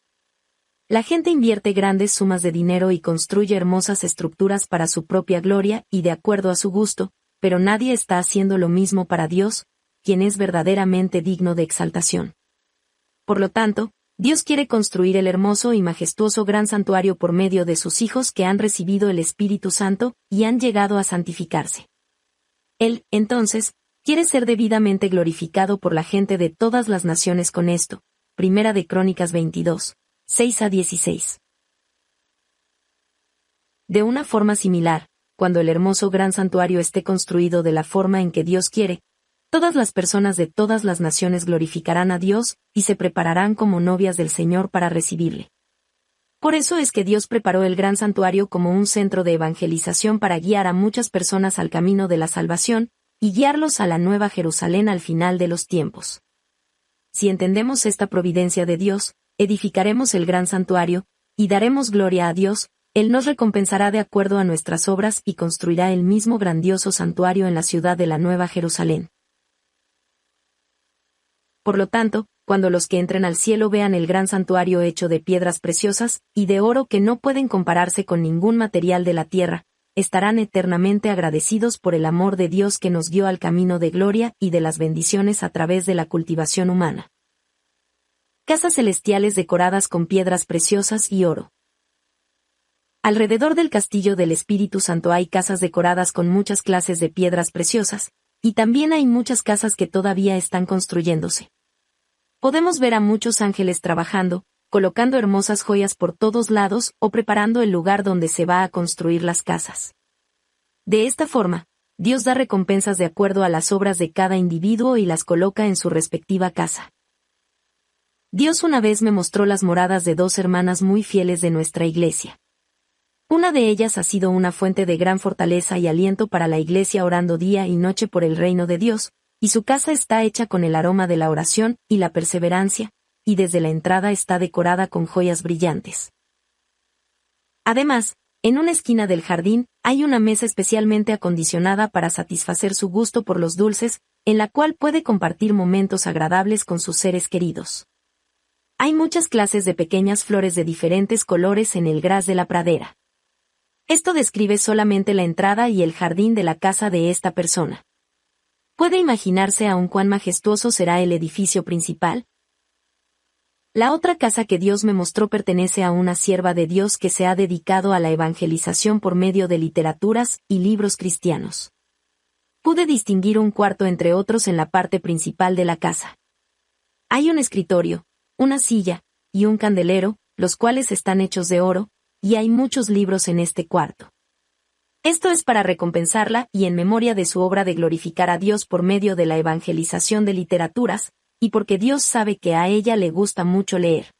La gente invierte grandes sumas de dinero y construye hermosas estructuras para su propia gloria y de acuerdo a su gusto, pero nadie está haciendo lo mismo para Dios, quien es verdaderamente digno de exaltación. Por lo tanto, Dios quiere construir el hermoso y majestuoso gran santuario por medio de sus hijos que han recibido el Espíritu Santo y han llegado a santificarse. Él, entonces, quiere ser debidamente glorificado por la gente de todas las naciones con esto. Primera de Crónicas 22. 6 a 16. De una forma similar, cuando el hermoso gran santuario esté construido de la forma en que Dios quiere, todas las personas de todas las naciones glorificarán a Dios y se prepararán como novias del Señor para recibirle. Por eso es que Dios preparó el gran santuario como un centro de evangelización para guiar a muchas personas al camino de la salvación y guiarlos a la nueva Jerusalén al final de los tiempos. Si entendemos esta providencia de Dios, edificaremos el gran santuario, y daremos gloria a Dios, Él nos recompensará de acuerdo a nuestras obras y construirá el mismo grandioso santuario en la ciudad de la Nueva Jerusalén. Por lo tanto, cuando los que entren al cielo vean el gran santuario hecho de piedras preciosas y de oro que no pueden compararse con ningún material de la tierra, estarán eternamente agradecidos por el amor de Dios que nos guió al camino de gloria y de las bendiciones a través de la cultivación humana casas celestiales decoradas con piedras preciosas y oro. Alrededor del castillo del Espíritu Santo hay casas decoradas con muchas clases de piedras preciosas, y también hay muchas casas que todavía están construyéndose. Podemos ver a muchos ángeles trabajando, colocando hermosas joyas por todos lados o preparando el lugar donde se va a construir las casas. De esta forma, Dios da recompensas de acuerdo a las obras de cada individuo y las coloca en su respectiva casa. Dios una vez me mostró las moradas de dos hermanas muy fieles de nuestra iglesia. Una de ellas ha sido una fuente de gran fortaleza y aliento para la iglesia orando día y noche por el reino de Dios, y su casa está hecha con el aroma de la oración y la perseverancia, y desde la entrada está decorada con joyas brillantes. Además, en una esquina del jardín, hay una mesa especialmente acondicionada para satisfacer su gusto por los dulces, en la cual puede compartir momentos agradables con sus seres queridos. Hay muchas clases de pequeñas flores de diferentes colores en el gras de la pradera. Esto describe solamente la entrada y el jardín de la casa de esta persona. Puede imaginarse aún cuán majestuoso será el edificio principal. La otra casa que Dios me mostró pertenece a una sierva de Dios que se ha dedicado a la evangelización por medio de literaturas y libros cristianos. Pude distinguir un cuarto entre otros en la parte principal de la casa. Hay un escritorio, una silla, y un candelero, los cuales están hechos de oro, y hay muchos libros en este cuarto. Esto es para recompensarla y en memoria de su obra de glorificar a Dios por medio de la evangelización de literaturas, y porque Dios sabe que a ella le gusta mucho leer.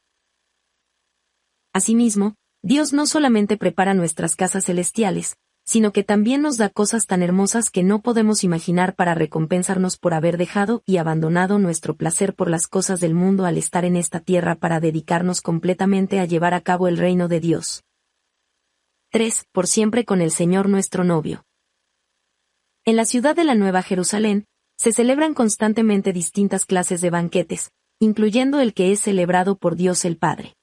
Asimismo, Dios no solamente prepara nuestras casas celestiales, sino que también nos da cosas tan hermosas que no podemos imaginar para recompensarnos por haber dejado y abandonado nuestro placer por las cosas del mundo al estar en esta tierra para dedicarnos completamente a llevar a cabo el reino de Dios. 3. Por siempre con el Señor nuestro novio. En la ciudad de la Nueva Jerusalén, se celebran constantemente distintas clases de banquetes, incluyendo el que es celebrado por Dios el Padre.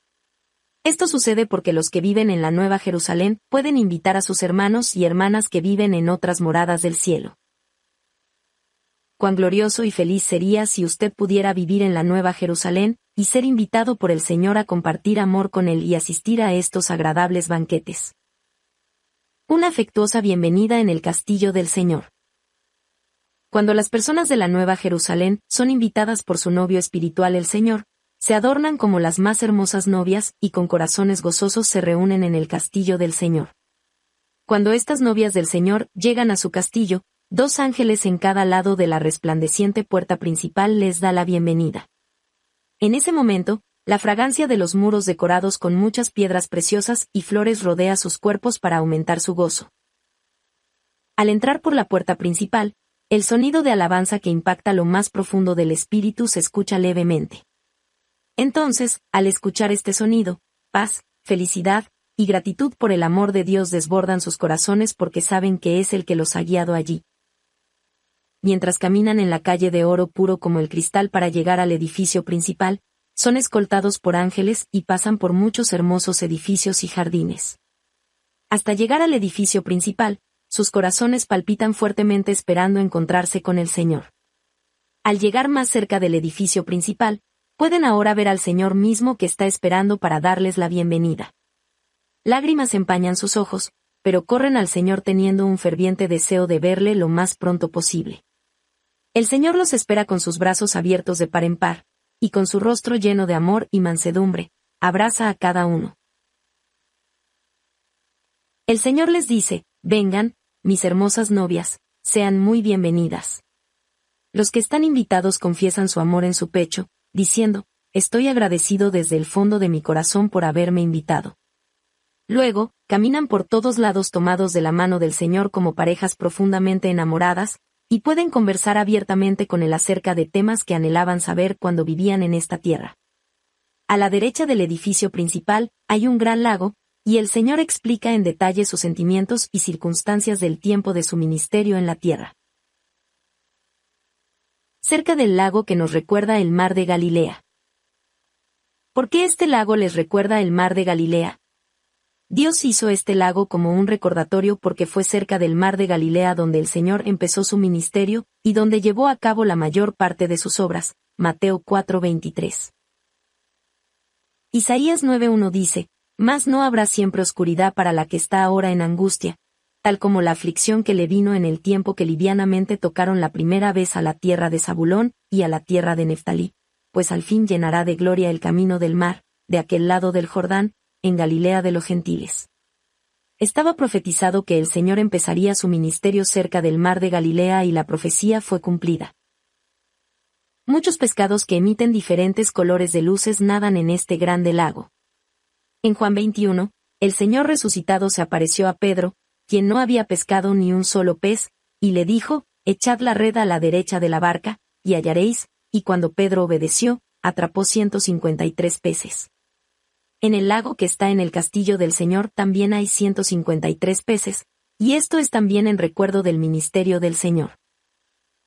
Esto sucede porque los que viven en la Nueva Jerusalén pueden invitar a sus hermanos y hermanas que viven en otras moradas del cielo. Cuán glorioso y feliz sería si usted pudiera vivir en la Nueva Jerusalén y ser invitado por el Señor a compartir amor con Él y asistir a estos agradables banquetes. Una afectuosa bienvenida en el castillo del Señor. Cuando las personas de la Nueva Jerusalén son invitadas por su novio espiritual el Señor, se adornan como las más hermosas novias, y con corazones gozosos se reúnen en el castillo del Señor. Cuando estas novias del Señor llegan a su castillo, dos ángeles en cada lado de la resplandeciente puerta principal les da la bienvenida. En ese momento, la fragancia de los muros decorados con muchas piedras preciosas y flores rodea sus cuerpos para aumentar su gozo. Al entrar por la puerta principal, el sonido de alabanza que impacta lo más profundo del espíritu se escucha levemente. Entonces, al escuchar este sonido, paz, felicidad y gratitud por el amor de Dios desbordan sus corazones porque saben que es el que los ha guiado allí. Mientras caminan en la calle de oro puro como el cristal para llegar al edificio principal, son escoltados por ángeles y pasan por muchos hermosos edificios y jardines. Hasta llegar al edificio principal, sus corazones palpitan fuertemente esperando encontrarse con el Señor. Al llegar más cerca del edificio principal, pueden ahora ver al Señor mismo que está esperando para darles la bienvenida. Lágrimas empañan sus ojos, pero corren al Señor teniendo un ferviente deseo de verle lo más pronto posible. El Señor los espera con sus brazos abiertos de par en par, y con su rostro lleno de amor y mansedumbre, abraza a cada uno. El Señor les dice, vengan, mis hermosas novias, sean muy bienvenidas. Los que están invitados confiesan su amor en su pecho, diciendo, estoy agradecido desde el fondo de mi corazón por haberme invitado. Luego, caminan por todos lados tomados de la mano del Señor como parejas profundamente enamoradas, y pueden conversar abiertamente con él acerca de temas que anhelaban saber cuando vivían en esta tierra. A la derecha del edificio principal hay un gran lago, y el Señor explica en detalle sus sentimientos y circunstancias del tiempo de su ministerio en la tierra cerca del lago que nos recuerda el mar de Galilea. ¿Por qué este lago les recuerda el mar de Galilea? Dios hizo este lago como un recordatorio porque fue cerca del mar de Galilea donde el Señor empezó su ministerio y donde llevó a cabo la mayor parte de sus obras. Mateo 4:23. Isaías 9:1 dice, Mas no habrá siempre oscuridad para la que está ahora en angustia, tal como la aflicción que le vino en el tiempo que livianamente tocaron la primera vez a la tierra de Zabulón y a la tierra de Neftalí, pues al fin llenará de gloria el camino del mar, de aquel lado del Jordán, en Galilea de los gentiles. Estaba profetizado que el Señor empezaría su ministerio cerca del mar de Galilea y la profecía fue cumplida. Muchos pescados que emiten diferentes colores de luces nadan en este grande lago. En Juan 21, el Señor resucitado se apareció a Pedro, quien no había pescado ni un solo pez, y le dijo, Echad la red a la derecha de la barca, y hallaréis, y cuando Pedro obedeció, atrapó 153 peces. En el lago que está en el castillo del Señor también hay 153 peces, y esto es también en recuerdo del ministerio del Señor.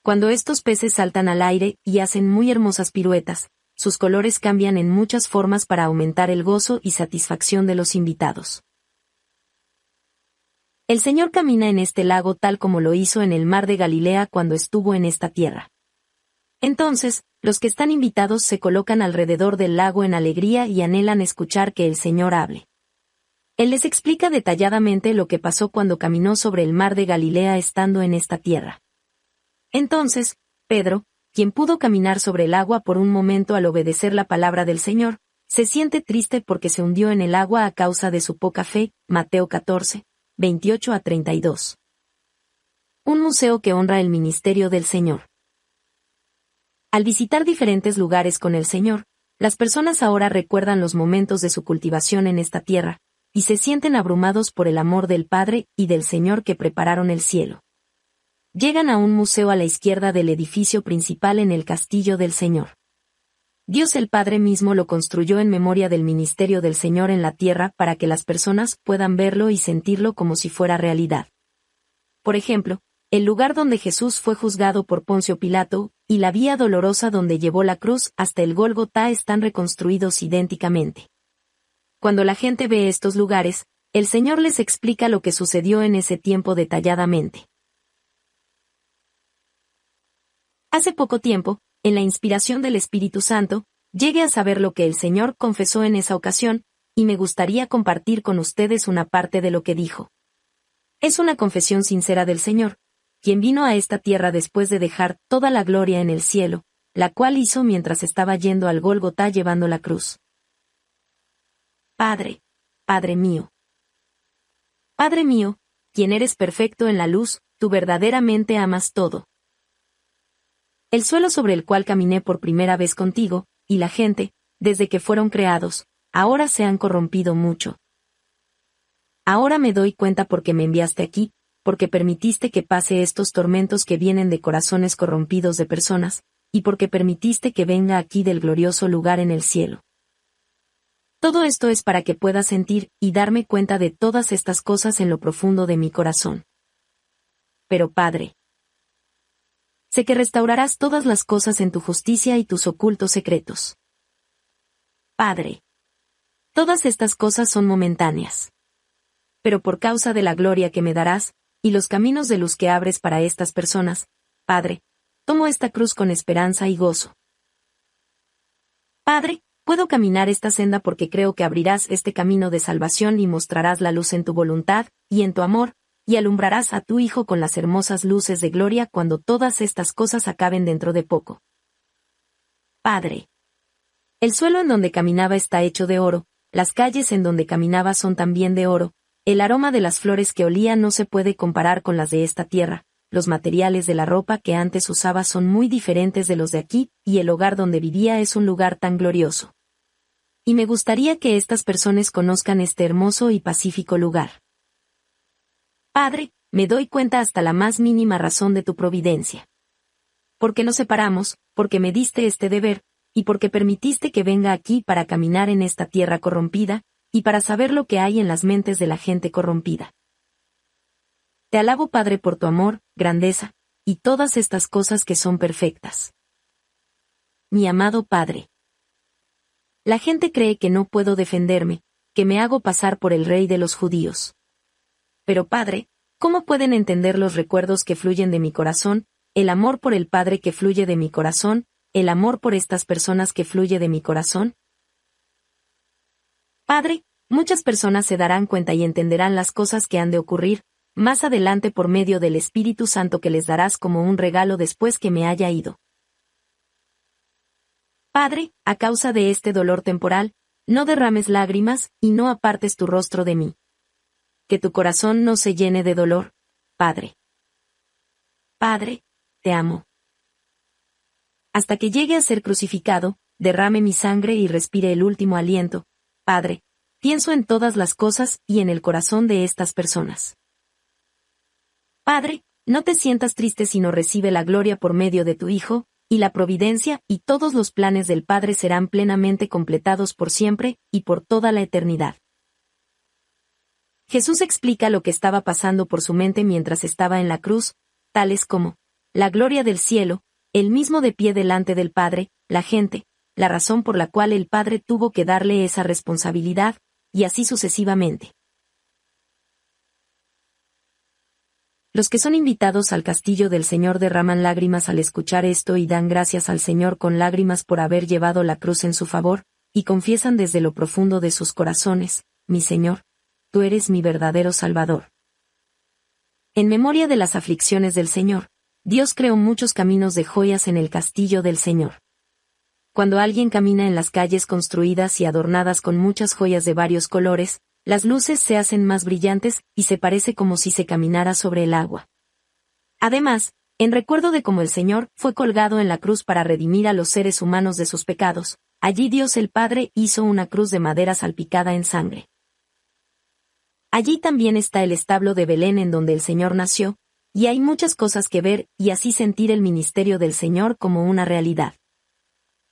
Cuando estos peces saltan al aire y hacen muy hermosas piruetas, sus colores cambian en muchas formas para aumentar el gozo y satisfacción de los invitados. El Señor camina en este lago tal como lo hizo en el mar de Galilea cuando estuvo en esta tierra. Entonces, los que están invitados se colocan alrededor del lago en alegría y anhelan escuchar que el Señor hable. Él les explica detalladamente lo que pasó cuando caminó sobre el mar de Galilea estando en esta tierra. Entonces, Pedro, quien pudo caminar sobre el agua por un momento al obedecer la palabra del Señor, se siente triste porque se hundió en el agua a causa de su poca fe, Mateo 14, 28 a 32. Un museo que honra el ministerio del Señor. Al visitar diferentes lugares con el Señor, las personas ahora recuerdan los momentos de su cultivación en esta tierra, y se sienten abrumados por el amor del Padre y del Señor que prepararon el cielo. Llegan a un museo a la izquierda del edificio principal en el Castillo del Señor. Dios el Padre mismo lo construyó en memoria del ministerio del Señor en la tierra para que las personas puedan verlo y sentirlo como si fuera realidad. Por ejemplo, el lugar donde Jesús fue juzgado por Poncio Pilato, y la vía dolorosa donde llevó la cruz hasta el Gólgota están reconstruidos idénticamente. Cuando la gente ve estos lugares, el Señor les explica lo que sucedió en ese tiempo detalladamente. Hace poco tiempo, en la inspiración del Espíritu Santo, llegué a saber lo que el Señor confesó en esa ocasión, y me gustaría compartir con ustedes una parte de lo que dijo. Es una confesión sincera del Señor, quien vino a esta tierra después de dejar toda la gloria en el cielo, la cual hizo mientras estaba yendo al Gólgota llevando la cruz. Padre, Padre mío. Padre mío, quien eres perfecto en la luz, tú verdaderamente amas todo el suelo sobre el cual caminé por primera vez contigo, y la gente, desde que fueron creados, ahora se han corrompido mucho. Ahora me doy cuenta porque me enviaste aquí, porque permitiste que pase estos tormentos que vienen de corazones corrompidos de personas, y porque permitiste que venga aquí del glorioso lugar en el cielo. Todo esto es para que pueda sentir y darme cuenta de todas estas cosas en lo profundo de mi corazón. Pero Padre, sé que restaurarás todas las cosas en tu justicia y tus ocultos secretos. Padre. Todas estas cosas son momentáneas. Pero por causa de la gloria que me darás, y los caminos de luz que abres para estas personas, Padre, tomo esta cruz con esperanza y gozo. Padre, puedo caminar esta senda porque creo que abrirás este camino de salvación y mostrarás la luz en tu voluntad, y en tu amor, y alumbrarás a tu Hijo con las hermosas luces de gloria cuando todas estas cosas acaben dentro de poco. Padre. El suelo en donde caminaba está hecho de oro, las calles en donde caminaba son también de oro, el aroma de las flores que olía no se puede comparar con las de esta tierra, los materiales de la ropa que antes usaba son muy diferentes de los de aquí, y el hogar donde vivía es un lugar tan glorioso. Y me gustaría que estas personas conozcan este hermoso y pacífico lugar. Padre, me doy cuenta hasta la más mínima razón de tu providencia. Porque nos separamos, porque me diste este deber, y porque permitiste que venga aquí para caminar en esta tierra corrompida, y para saber lo que hay en las mentes de la gente corrompida. Te alabo Padre por tu amor, grandeza, y todas estas cosas que son perfectas. Mi amado Padre. La gente cree que no puedo defenderme, que me hago pasar por el rey de los judíos. Pero Padre, ¿cómo pueden entender los recuerdos que fluyen de mi corazón, el amor por el Padre que fluye de mi corazón, el amor por estas personas que fluye de mi corazón? Padre, muchas personas se darán cuenta y entenderán las cosas que han de ocurrir, más adelante por medio del Espíritu Santo que les darás como un regalo después que me haya ido. Padre, a causa de este dolor temporal, no derrames lágrimas, y no apartes tu rostro de mí que tu corazón no se llene de dolor, Padre. Padre, te amo. Hasta que llegue a ser crucificado, derrame mi sangre y respire el último aliento, Padre, pienso en todas las cosas y en el corazón de estas personas. Padre, no te sientas triste si no recibe la gloria por medio de tu Hijo, y la providencia y todos los planes del Padre serán plenamente completados por siempre y por toda la eternidad. Jesús explica lo que estaba pasando por su mente mientras estaba en la cruz, tales como, la gloria del cielo, el mismo de pie delante del Padre, la gente, la razón por la cual el Padre tuvo que darle esa responsabilidad, y así sucesivamente. Los que son invitados al castillo del Señor derraman lágrimas al escuchar esto y dan gracias al Señor con lágrimas por haber llevado la cruz en su favor, y confiesan desde lo profundo de sus corazones, mi Señor, tú eres mi verdadero Salvador. En memoria de las aflicciones del Señor, Dios creó muchos caminos de joyas en el castillo del Señor. Cuando alguien camina en las calles construidas y adornadas con muchas joyas de varios colores, las luces se hacen más brillantes y se parece como si se caminara sobre el agua. Además, en recuerdo de cómo el Señor fue colgado en la cruz para redimir a los seres humanos de sus pecados, allí Dios el Padre hizo una cruz de madera salpicada en sangre. Allí también está el establo de Belén en donde el Señor nació, y hay muchas cosas que ver y así sentir el ministerio del Señor como una realidad.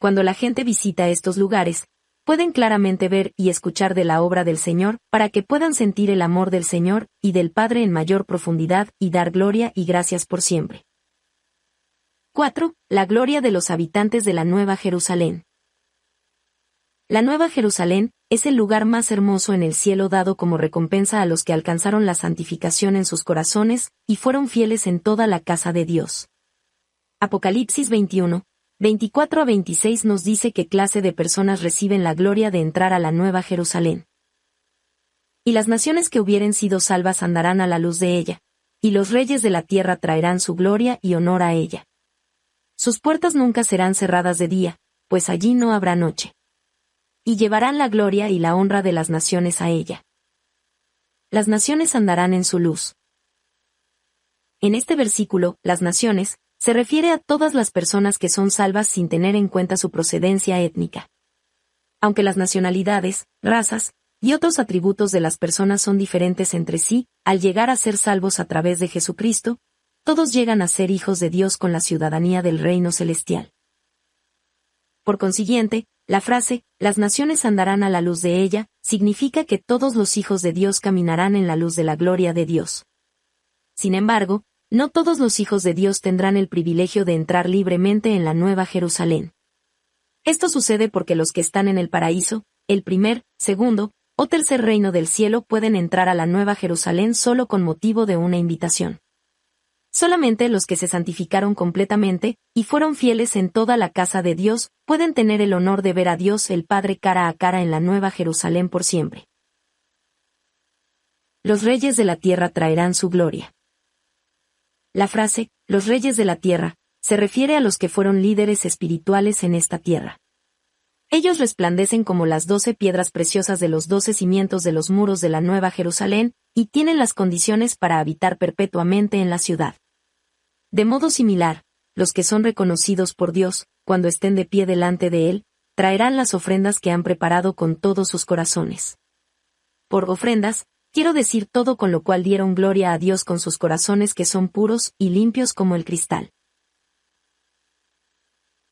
Cuando la gente visita estos lugares, pueden claramente ver y escuchar de la obra del Señor para que puedan sentir el amor del Señor y del Padre en mayor profundidad y dar gloria y gracias por siempre. 4. La gloria de los habitantes de la Nueva Jerusalén. La Nueva Jerusalén es el lugar más hermoso en el cielo dado como recompensa a los que alcanzaron la santificación en sus corazones y fueron fieles en toda la casa de Dios. Apocalipsis 21, 24 a 26 nos dice qué clase de personas reciben la gloria de entrar a la Nueva Jerusalén. Y las naciones que hubieren sido salvas andarán a la luz de ella, y los reyes de la tierra traerán su gloria y honor a ella. Sus puertas nunca serán cerradas de día, pues allí no habrá noche y llevarán la gloria y la honra de las naciones a ella. Las naciones andarán en su luz. En este versículo, las naciones, se refiere a todas las personas que son salvas sin tener en cuenta su procedencia étnica. Aunque las nacionalidades, razas, y otros atributos de las personas son diferentes entre sí, al llegar a ser salvos a través de Jesucristo, todos llegan a ser hijos de Dios con la ciudadanía del reino celestial. Por consiguiente, la frase, las naciones andarán a la luz de ella, significa que todos los hijos de Dios caminarán en la luz de la gloria de Dios. Sin embargo, no todos los hijos de Dios tendrán el privilegio de entrar libremente en la Nueva Jerusalén. Esto sucede porque los que están en el paraíso, el primer, segundo, o tercer reino del cielo pueden entrar a la Nueva Jerusalén solo con motivo de una invitación. Solamente los que se santificaron completamente, y fueron fieles en toda la casa de Dios, pueden tener el honor de ver a Dios el Padre cara a cara en la Nueva Jerusalén por siempre. Los reyes de la tierra traerán su gloria. La frase, los reyes de la tierra, se refiere a los que fueron líderes espirituales en esta tierra. Ellos resplandecen como las doce piedras preciosas de los doce cimientos de los muros de la Nueva Jerusalén, y tienen las condiciones para habitar perpetuamente en la ciudad. De modo similar, los que son reconocidos por Dios, cuando estén de pie delante de Él, traerán las ofrendas que han preparado con todos sus corazones. Por ofrendas, quiero decir todo con lo cual dieron gloria a Dios con sus corazones que son puros y limpios como el cristal.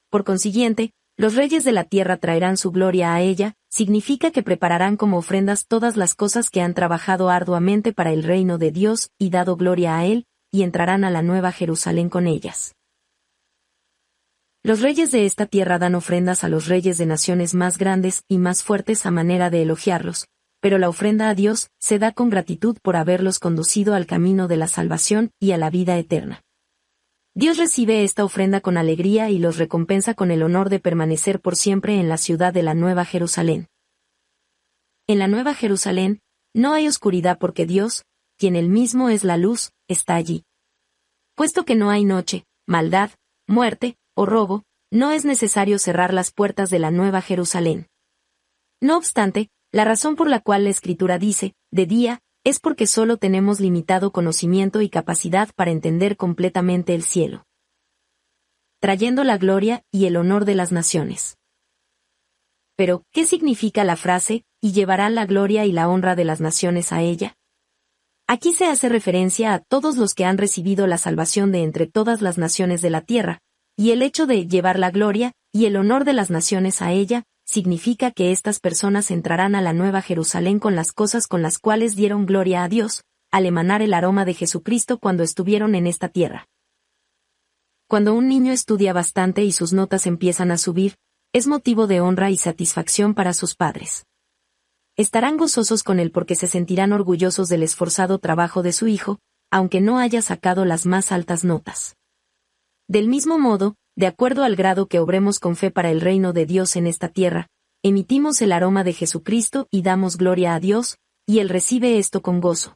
Por consiguiente, los reyes de la tierra traerán su gloria a ella, significa que prepararán como ofrendas todas las cosas que han trabajado arduamente para el reino de Dios y dado gloria a Él, y entrarán a la Nueva Jerusalén con ellas. Los reyes de esta tierra dan ofrendas a los reyes de naciones más grandes y más fuertes a manera de elogiarlos, pero la ofrenda a Dios se da con gratitud por haberlos conducido al camino de la salvación y a la vida eterna. Dios recibe esta ofrenda con alegría y los recompensa con el honor de permanecer por siempre en la ciudad de la Nueva Jerusalén. En la Nueva Jerusalén, no hay oscuridad porque Dios, quien el mismo es la luz, está allí. Puesto que no hay noche, maldad, muerte, o robo, no es necesario cerrar las puertas de la Nueva Jerusalén. No obstante, la razón por la cual la Escritura dice, de día, es porque solo tenemos limitado conocimiento y capacidad para entender completamente el cielo. Trayendo la gloria y el honor de las naciones. Pero, ¿qué significa la frase, y llevará la gloria y la honra de las naciones a ella? Aquí se hace referencia a todos los que han recibido la salvación de entre todas las naciones de la tierra, y el hecho de llevar la gloria y el honor de las naciones a ella, significa que estas personas entrarán a la nueva Jerusalén con las cosas con las cuales dieron gloria a Dios, al emanar el aroma de Jesucristo cuando estuvieron en esta tierra. Cuando un niño estudia bastante y sus notas empiezan a subir, es motivo de honra y satisfacción para sus padres estarán gozosos con él porque se sentirán orgullosos del esforzado trabajo de su hijo, aunque no haya sacado las más altas notas. Del mismo modo, de acuerdo al grado que obremos con fe para el reino de Dios en esta tierra, emitimos el aroma de Jesucristo y damos gloria a Dios, y Él recibe esto con gozo.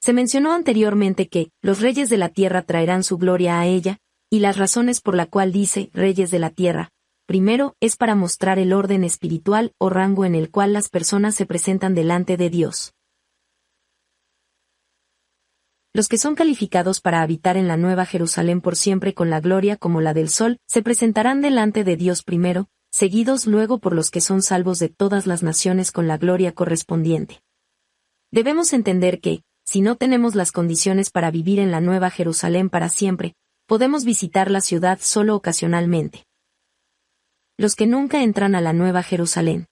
Se mencionó anteriormente que, los reyes de la tierra traerán su gloria a ella, y las razones por la cual dice, reyes de la tierra, Primero, es para mostrar el orden espiritual o rango en el cual las personas se presentan delante de Dios. Los que son calificados para habitar en la Nueva Jerusalén por siempre con la gloria como la del sol, se presentarán delante de Dios primero, seguidos luego por los que son salvos de todas las naciones con la gloria correspondiente. Debemos entender que, si no tenemos las condiciones para vivir en la Nueva Jerusalén para siempre, podemos visitar la ciudad solo ocasionalmente los que nunca entran a la Nueva Jerusalén.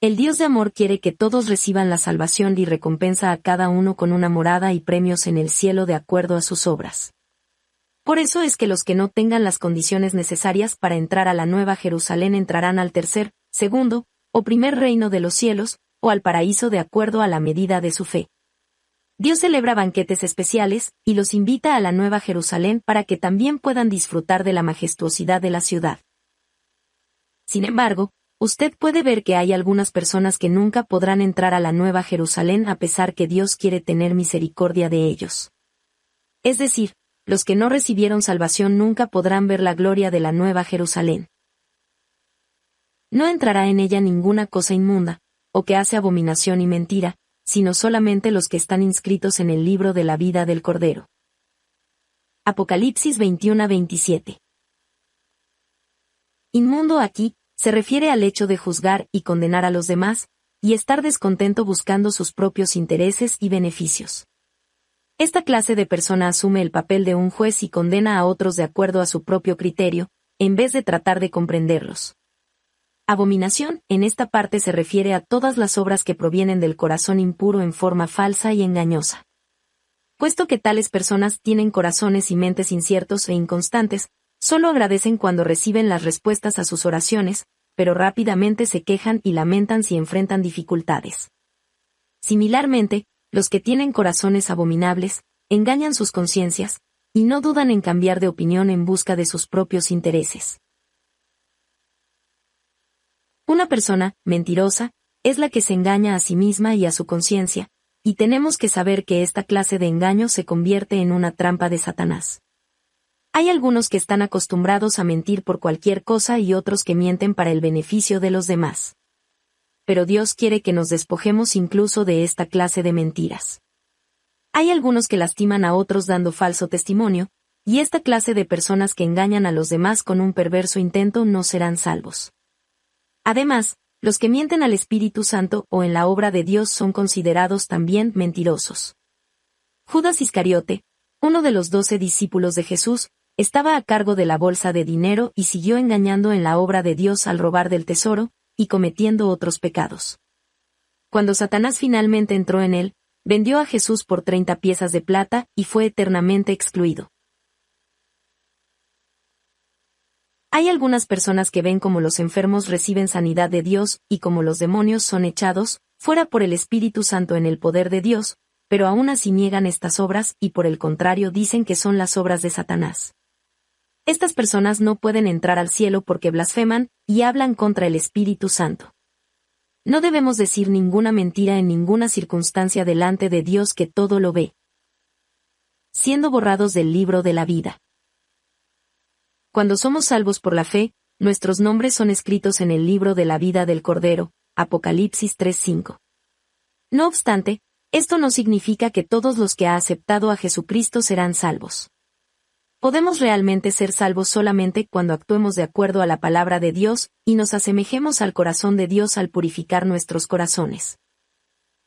El Dios de amor quiere que todos reciban la salvación y recompensa a cada uno con una morada y premios en el cielo de acuerdo a sus obras. Por eso es que los que no tengan las condiciones necesarias para entrar a la Nueva Jerusalén entrarán al tercer, segundo, o primer reino de los cielos, o al paraíso de acuerdo a la medida de su fe. Dios celebra banquetes especiales, y los invita a la Nueva Jerusalén para que también puedan disfrutar de la majestuosidad de la ciudad. Sin embargo, usted puede ver que hay algunas personas que nunca podrán entrar a la Nueva Jerusalén a pesar que Dios quiere tener misericordia de ellos. Es decir, los que no recibieron salvación nunca podrán ver la gloria de la Nueva Jerusalén. No entrará en ella ninguna cosa inmunda, o que hace abominación y mentira, sino solamente los que están inscritos en el libro de la vida del Cordero. Apocalipsis 21 Inmundo aquí, se refiere al hecho de juzgar y condenar a los demás, y estar descontento buscando sus propios intereses y beneficios. Esta clase de persona asume el papel de un juez y condena a otros de acuerdo a su propio criterio, en vez de tratar de comprenderlos. Abominación, en esta parte se refiere a todas las obras que provienen del corazón impuro en forma falsa y engañosa. Puesto que tales personas tienen corazones y mentes inciertos e inconstantes, Solo agradecen cuando reciben las respuestas a sus oraciones, pero rápidamente se quejan y lamentan si enfrentan dificultades. Similarmente, los que tienen corazones abominables, engañan sus conciencias, y no dudan en cambiar de opinión en busca de sus propios intereses. Una persona, mentirosa, es la que se engaña a sí misma y a su conciencia, y tenemos que saber que esta clase de engaño se convierte en una trampa de Satanás. Hay algunos que están acostumbrados a mentir por cualquier cosa y otros que mienten para el beneficio de los demás. Pero Dios quiere que nos despojemos incluso de esta clase de mentiras. Hay algunos que lastiman a otros dando falso testimonio, y esta clase de personas que engañan a los demás con un perverso intento no serán salvos. Además, los que mienten al Espíritu Santo o en la obra de Dios son considerados también mentirosos. Judas Iscariote, uno de los doce discípulos de Jesús, estaba a cargo de la bolsa de dinero y siguió engañando en la obra de Dios al robar del tesoro, y cometiendo otros pecados. Cuando Satanás finalmente entró en él, vendió a Jesús por 30 piezas de plata y fue eternamente excluido. Hay algunas personas que ven como los enfermos reciben sanidad de Dios y como los demonios son echados, fuera por el Espíritu Santo en el poder de Dios, pero aún así niegan estas obras y por el contrario dicen que son las obras de Satanás. Estas personas no pueden entrar al cielo porque blasfeman y hablan contra el Espíritu Santo. No debemos decir ninguna mentira en ninguna circunstancia delante de Dios que todo lo ve. Siendo borrados del libro de la vida. Cuando somos salvos por la fe, nuestros nombres son escritos en el libro de la vida del Cordero, Apocalipsis 3.5. No obstante, esto no significa que todos los que ha aceptado a Jesucristo serán salvos. Podemos realmente ser salvos solamente cuando actuemos de acuerdo a la palabra de Dios y nos asemejemos al corazón de Dios al purificar nuestros corazones.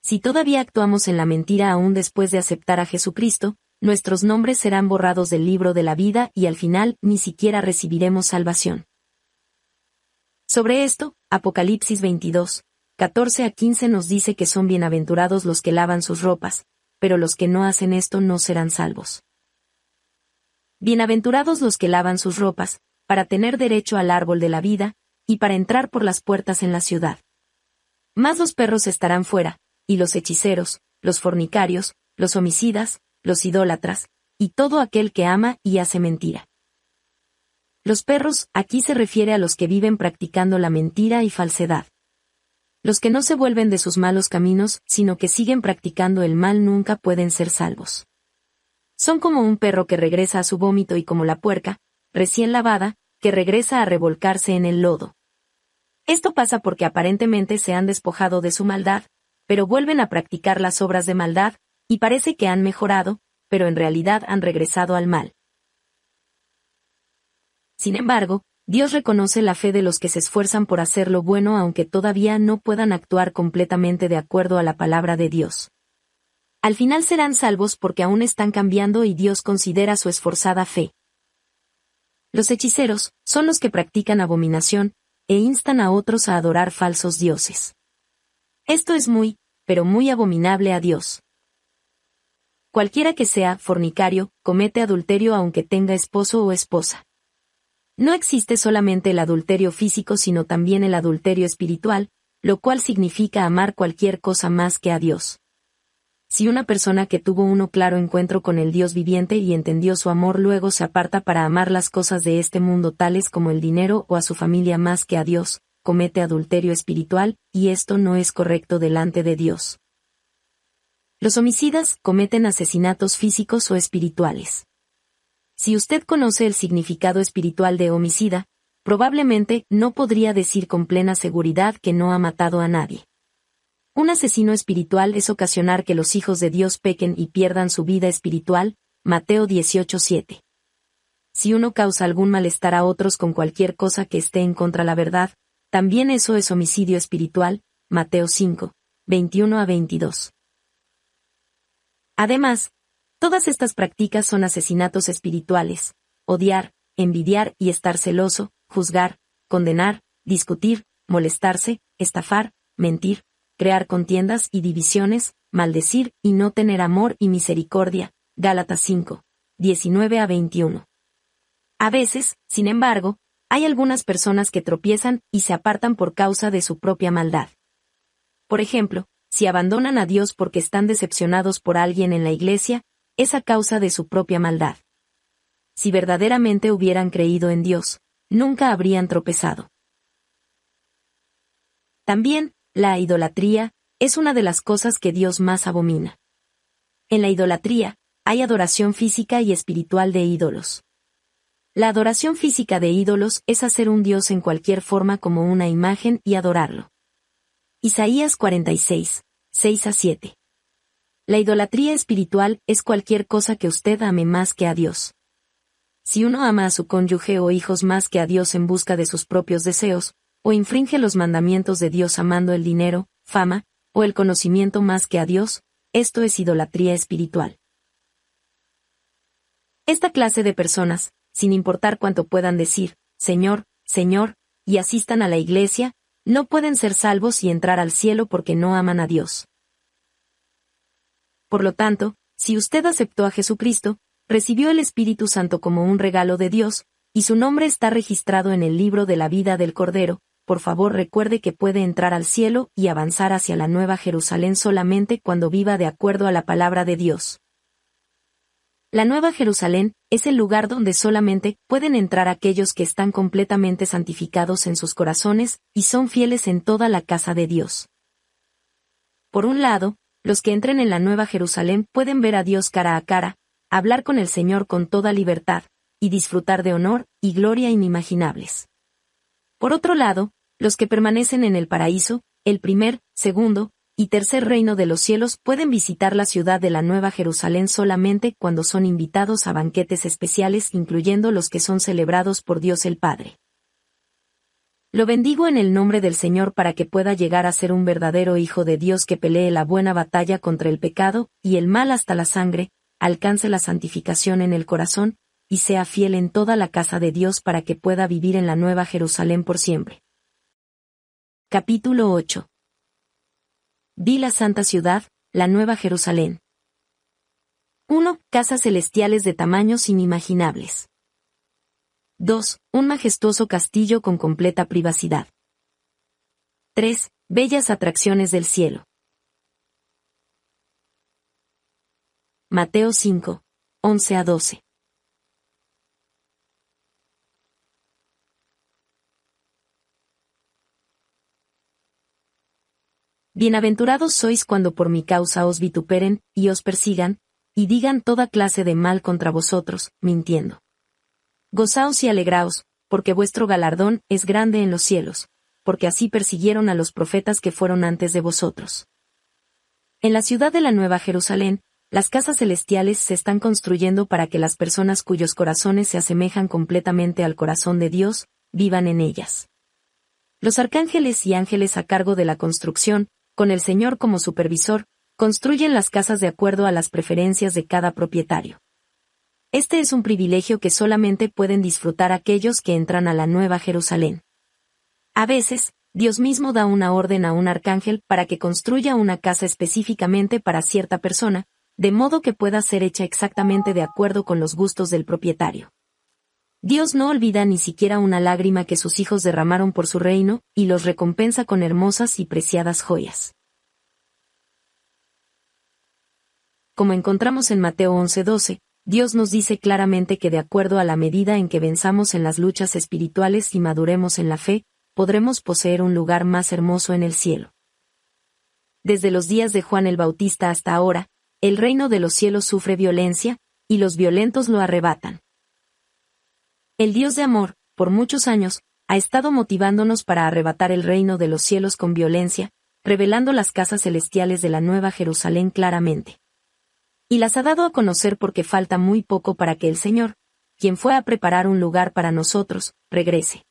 Si todavía actuamos en la mentira aún después de aceptar a Jesucristo, nuestros nombres serán borrados del libro de la vida y al final ni siquiera recibiremos salvación. Sobre esto, Apocalipsis 22, 14 a 15 nos dice que son bienaventurados los que lavan sus ropas, pero los que no hacen esto no serán salvos. Bienaventurados los que lavan sus ropas, para tener derecho al árbol de la vida, y para entrar por las puertas en la ciudad. Más los perros estarán fuera, y los hechiceros, los fornicarios, los homicidas, los idólatras, y todo aquel que ama y hace mentira. Los perros aquí se refiere a los que viven practicando la mentira y falsedad. Los que no se vuelven de sus malos caminos, sino que siguen practicando el mal nunca pueden ser salvos. Son como un perro que regresa a su vómito y como la puerca, recién lavada, que regresa a revolcarse en el lodo. Esto pasa porque aparentemente se han despojado de su maldad, pero vuelven a practicar las obras de maldad, y parece que han mejorado, pero en realidad han regresado al mal. Sin embargo, Dios reconoce la fe de los que se esfuerzan por hacer lo bueno aunque todavía no puedan actuar completamente de acuerdo a la palabra de Dios. Al final serán salvos porque aún están cambiando y Dios considera su esforzada fe. Los hechiceros son los que practican abominación, e instan a otros a adorar falsos dioses. Esto es muy, pero muy abominable a Dios. Cualquiera que sea fornicario, comete adulterio aunque tenga esposo o esposa. No existe solamente el adulterio físico sino también el adulterio espiritual, lo cual significa amar cualquier cosa más que a Dios. Si una persona que tuvo uno claro encuentro con el Dios viviente y entendió su amor luego se aparta para amar las cosas de este mundo tales como el dinero o a su familia más que a Dios, comete adulterio espiritual, y esto no es correcto delante de Dios. Los homicidas cometen asesinatos físicos o espirituales. Si usted conoce el significado espiritual de homicida, probablemente no podría decir con plena seguridad que no ha matado a nadie. Un asesino espiritual es ocasionar que los hijos de Dios pequen y pierdan su vida espiritual, Mateo 18:7. Si uno causa algún malestar a otros con cualquier cosa que esté en contra la verdad, también eso es homicidio espiritual, Mateo 5, 21 a 22. Además, todas estas prácticas son asesinatos espirituales, odiar, envidiar y estar celoso, juzgar, condenar, discutir, molestarse, estafar, mentir, crear contiendas y divisiones, maldecir y no tener amor y misericordia. Gálatas 5, 19 a 21. A veces, sin embargo, hay algunas personas que tropiezan y se apartan por causa de su propia maldad. Por ejemplo, si abandonan a Dios porque están decepcionados por alguien en la iglesia, es a causa de su propia maldad. Si verdaderamente hubieran creído en Dios, nunca habrían tropezado. También, la idolatría es una de las cosas que Dios más abomina. En la idolatría, hay adoración física y espiritual de ídolos. La adoración física de ídolos es hacer un Dios en cualquier forma como una imagen y adorarlo. Isaías 46, 6 a 7. La idolatría espiritual es cualquier cosa que usted ame más que a Dios. Si uno ama a su cónyuge o hijos más que a Dios en busca de sus propios deseos, o infringe los mandamientos de Dios amando el dinero, fama, o el conocimiento más que a Dios, esto es idolatría espiritual. Esta clase de personas, sin importar cuánto puedan decir, Señor, Señor, y asistan a la iglesia, no pueden ser salvos y entrar al cielo porque no aman a Dios. Por lo tanto, si usted aceptó a Jesucristo, recibió el Espíritu Santo como un regalo de Dios, y su nombre está registrado en el libro de la vida del Cordero, por favor recuerde que puede entrar al cielo y avanzar hacia la Nueva Jerusalén solamente cuando viva de acuerdo a la palabra de Dios. La Nueva Jerusalén es el lugar donde solamente pueden entrar aquellos que están completamente santificados en sus corazones y son fieles en toda la casa de Dios. Por un lado, los que entren en la Nueva Jerusalén pueden ver a Dios cara a cara, hablar con el Señor con toda libertad, y disfrutar de honor y gloria inimaginables. Por otro lado, los que permanecen en el paraíso, el primer, segundo, y tercer reino de los cielos pueden visitar la ciudad de la Nueva Jerusalén solamente cuando son invitados a banquetes especiales incluyendo los que son celebrados por Dios el Padre. Lo bendigo en el nombre del Señor para que pueda llegar a ser un verdadero Hijo de Dios que pelee la buena batalla contra el pecado y el mal hasta la sangre, alcance la santificación en el corazón, y sea fiel en toda la casa de Dios para que pueda vivir en la Nueva Jerusalén por siempre. Capítulo 8. Vi la Santa Ciudad, la Nueva Jerusalén. 1. Casas celestiales de tamaños inimaginables. 2. Un majestuoso castillo con completa privacidad. 3. Bellas atracciones del cielo. Mateo 5. 11 a 12. Bienaventurados sois cuando por mi causa os vituperen, y os persigan, y digan toda clase de mal contra vosotros, mintiendo. Gozaos y alegraos, porque vuestro galardón es grande en los cielos, porque así persiguieron a los profetas que fueron antes de vosotros. En la ciudad de la Nueva Jerusalén, las casas celestiales se están construyendo para que las personas cuyos corazones se asemejan completamente al corazón de Dios, vivan en ellas. Los arcángeles y ángeles a cargo de la construcción, con el señor como supervisor, construyen las casas de acuerdo a las preferencias de cada propietario. Este es un privilegio que solamente pueden disfrutar aquellos que entran a la Nueva Jerusalén. A veces, Dios mismo da una orden a un arcángel para que construya una casa específicamente para cierta persona, de modo que pueda ser hecha exactamente de acuerdo con los gustos del propietario. Dios no olvida ni siquiera una lágrima que sus hijos derramaron por su reino, y los recompensa con hermosas y preciadas joyas. Como encontramos en Mateo 11:12, Dios nos dice claramente que de acuerdo a la medida en que venzamos en las luchas espirituales y maduremos en la fe, podremos poseer un lugar más hermoso en el cielo. Desde los días de Juan el Bautista hasta ahora, el reino de los cielos sufre violencia, y los violentos lo arrebatan. El Dios de amor, por muchos años, ha estado motivándonos para arrebatar el reino de los cielos con violencia, revelando las casas celestiales de la Nueva Jerusalén claramente. Y las ha dado a conocer porque falta muy poco para que el Señor, quien fue a preparar un lugar para nosotros, regrese.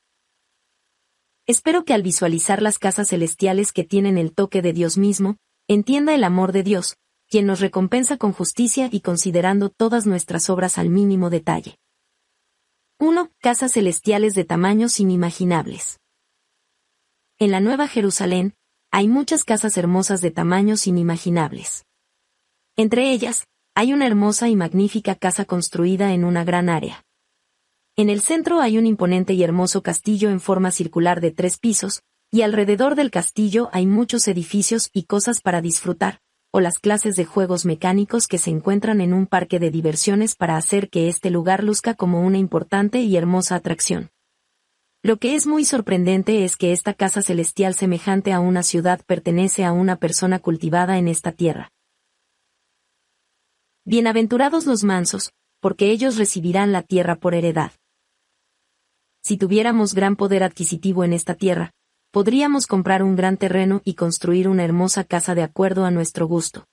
Espero que al visualizar las casas celestiales que tienen el toque de Dios mismo, entienda el amor de Dios, quien nos recompensa con justicia y considerando todas nuestras obras al mínimo detalle. 1. Casas celestiales de tamaños inimaginables. En la Nueva Jerusalén, hay muchas casas hermosas de tamaños inimaginables. Entre ellas, hay una hermosa y magnífica casa construida en una gran área. En el centro hay un imponente y hermoso castillo en forma circular de tres pisos, y alrededor del castillo hay muchos edificios y cosas para disfrutar, o las clases de juegos mecánicos que se encuentran en un parque de diversiones para hacer que este lugar luzca como una importante y hermosa atracción. Lo que es muy sorprendente es que esta casa celestial semejante a una ciudad pertenece a una persona cultivada en esta tierra. Bienaventurados los mansos, porque ellos recibirán la tierra por heredad. Si tuviéramos gran poder adquisitivo en esta tierra, Podríamos comprar un gran terreno y construir una hermosa casa de acuerdo a nuestro gusto.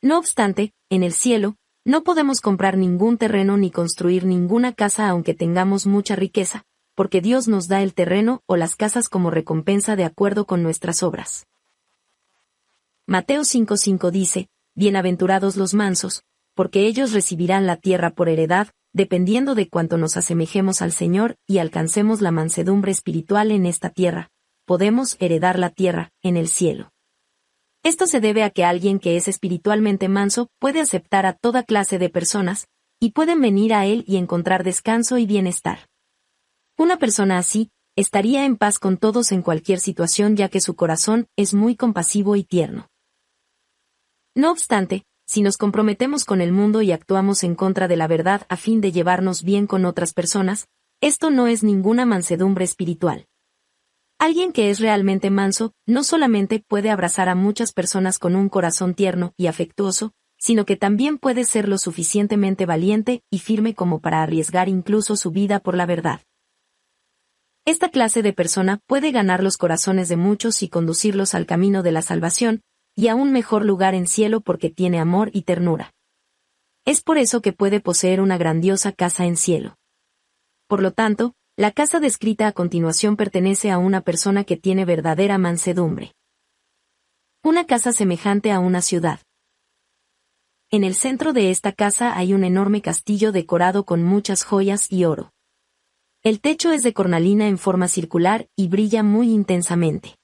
No obstante, en el cielo, no podemos comprar ningún terreno ni construir ninguna casa aunque tengamos mucha riqueza, porque Dios nos da el terreno o las casas como recompensa de acuerdo con nuestras obras. Mateo 5:5 dice, Bienaventurados los mansos, porque ellos recibirán la tierra por heredad, dependiendo de cuánto nos asemejemos al Señor y alcancemos la mansedumbre espiritual en esta tierra, podemos heredar la tierra, en el cielo. Esto se debe a que alguien que es espiritualmente manso puede aceptar a toda clase de personas, y pueden venir a él y encontrar descanso y bienestar. Una persona así, estaría en paz con todos en cualquier situación ya que su corazón es muy compasivo y tierno. No obstante, si nos comprometemos con el mundo y actuamos en contra de la verdad a fin de llevarnos bien con otras personas, esto no es ninguna mansedumbre espiritual. Alguien que es realmente manso, no solamente puede abrazar a muchas personas con un corazón tierno y afectuoso, sino que también puede ser lo suficientemente valiente y firme como para arriesgar incluso su vida por la verdad. Esta clase de persona puede ganar los corazones de muchos y conducirlos al camino de la salvación, y a un mejor lugar en cielo porque tiene amor y ternura. Es por eso que puede poseer una grandiosa casa en cielo. Por lo tanto, la casa descrita a continuación pertenece a una persona que tiene verdadera mansedumbre. Una casa semejante a una ciudad. En el centro de esta casa hay un enorme castillo decorado con muchas joyas y oro. El techo es de cornalina en forma circular y brilla muy intensamente.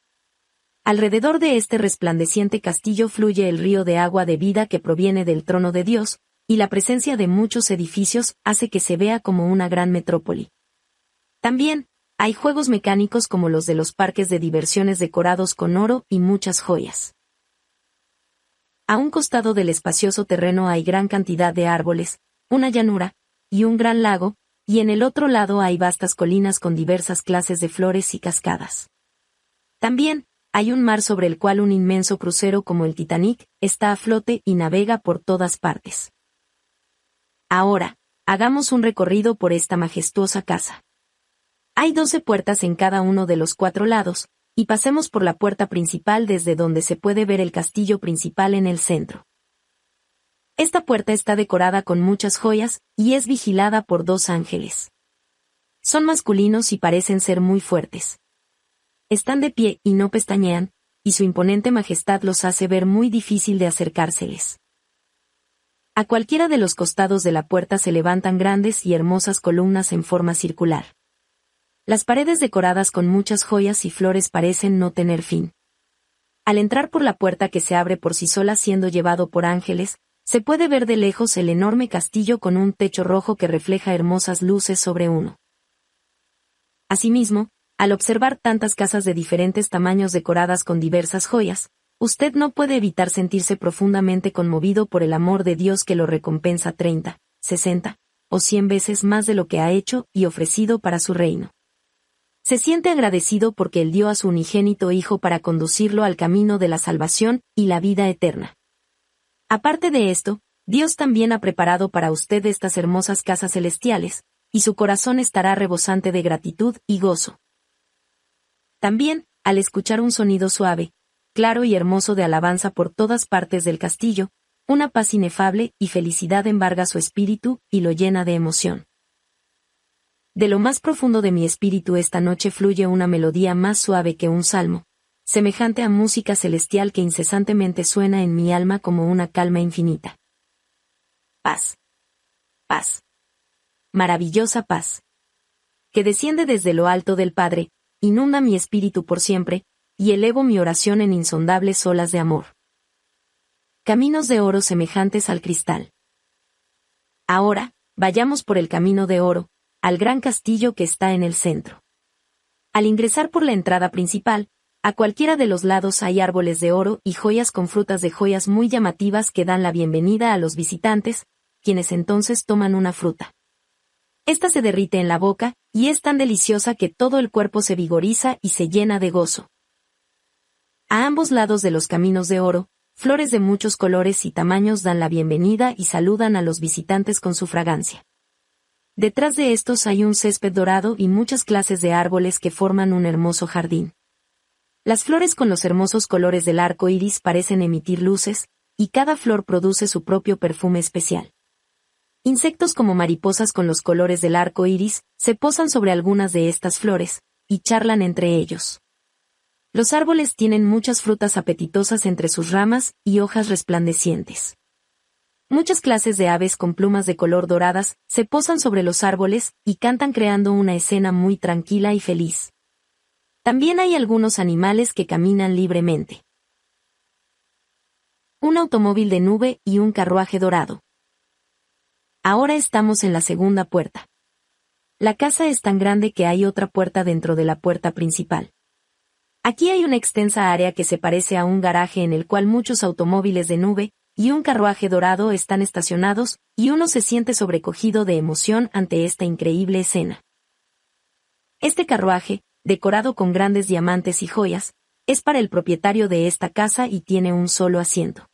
Alrededor de este resplandeciente castillo fluye el río de agua de vida que proviene del trono de Dios, y la presencia de muchos edificios hace que se vea como una gran metrópoli. También, hay juegos mecánicos como los de los parques de diversiones decorados con oro y muchas joyas. A un costado del espacioso terreno hay gran cantidad de árboles, una llanura, y un gran lago, y en el otro lado hay vastas colinas con diversas clases de flores y cascadas. También, hay un mar sobre el cual un inmenso crucero como el Titanic está a flote y navega por todas partes. Ahora, hagamos un recorrido por esta majestuosa casa. Hay 12 puertas en cada uno de los cuatro lados, y pasemos por la puerta principal desde donde se puede ver el castillo principal en el centro. Esta puerta está decorada con muchas joyas y es vigilada por dos ángeles. Son masculinos y parecen ser muy fuertes. Están de pie y no pestañean, y su imponente majestad los hace ver muy difícil de acercárseles. A cualquiera de los costados de la puerta se levantan grandes y hermosas columnas en forma circular. Las paredes decoradas con muchas joyas y flores parecen no tener fin. Al entrar por la puerta que se abre por sí sola siendo llevado por ángeles, se puede ver de lejos el enorme castillo con un techo rojo que refleja hermosas luces sobre uno. Asimismo, al observar tantas casas de diferentes tamaños decoradas con diversas joyas, usted no puede evitar sentirse profundamente conmovido por el amor de Dios que lo recompensa 30, 60 o 100 veces más de lo que ha hecho y ofrecido para su reino se siente agradecido porque Él dio a su unigénito Hijo para conducirlo al camino de la salvación y la vida eterna. Aparte de esto, Dios también ha preparado para usted estas hermosas casas celestiales, y su corazón estará rebosante de gratitud y gozo. También, al escuchar un sonido suave, claro y hermoso de alabanza por todas partes del castillo, una paz inefable y felicidad embarga su espíritu y lo llena de emoción. De lo más profundo de mi espíritu esta noche fluye una melodía más suave que un salmo, semejante a música celestial que incesantemente suena en mi alma como una calma infinita. Paz. Paz. Maravillosa paz. Que desciende desde lo alto del Padre, inunda mi espíritu por siempre, y elevo mi oración en insondables olas de amor. Caminos de oro semejantes al cristal. Ahora, vayamos por el camino de oro, al gran castillo que está en el centro. Al ingresar por la entrada principal, a cualquiera de los lados hay árboles de oro y joyas con frutas de joyas muy llamativas que dan la bienvenida a los visitantes, quienes entonces toman una fruta. Esta se derrite en la boca, y es tan deliciosa que todo el cuerpo se vigoriza y se llena de gozo. A ambos lados de los caminos de oro, flores de muchos colores y tamaños dan la bienvenida y saludan a los visitantes con su fragancia. Detrás de estos hay un césped dorado y muchas clases de árboles que forman un hermoso jardín. Las flores con los hermosos colores del arco iris parecen emitir luces, y cada flor produce su propio perfume especial. Insectos como mariposas con los colores del arco iris se posan sobre algunas de estas flores, y charlan entre ellos. Los árboles tienen muchas frutas apetitosas entre sus ramas y hojas resplandecientes. Muchas clases de aves con plumas de color doradas se posan sobre los árboles y cantan creando una escena muy tranquila y feliz. También hay algunos animales que caminan libremente. Un automóvil de nube y un carruaje dorado. Ahora estamos en la segunda puerta. La casa es tan grande que hay otra puerta dentro de la puerta principal. Aquí hay una extensa área que se parece a un garaje en el cual muchos automóviles de nube y un carruaje dorado están estacionados, y uno se siente sobrecogido de emoción ante esta increíble escena. Este carruaje, decorado con grandes diamantes y joyas, es para el propietario de esta casa y tiene un solo asiento.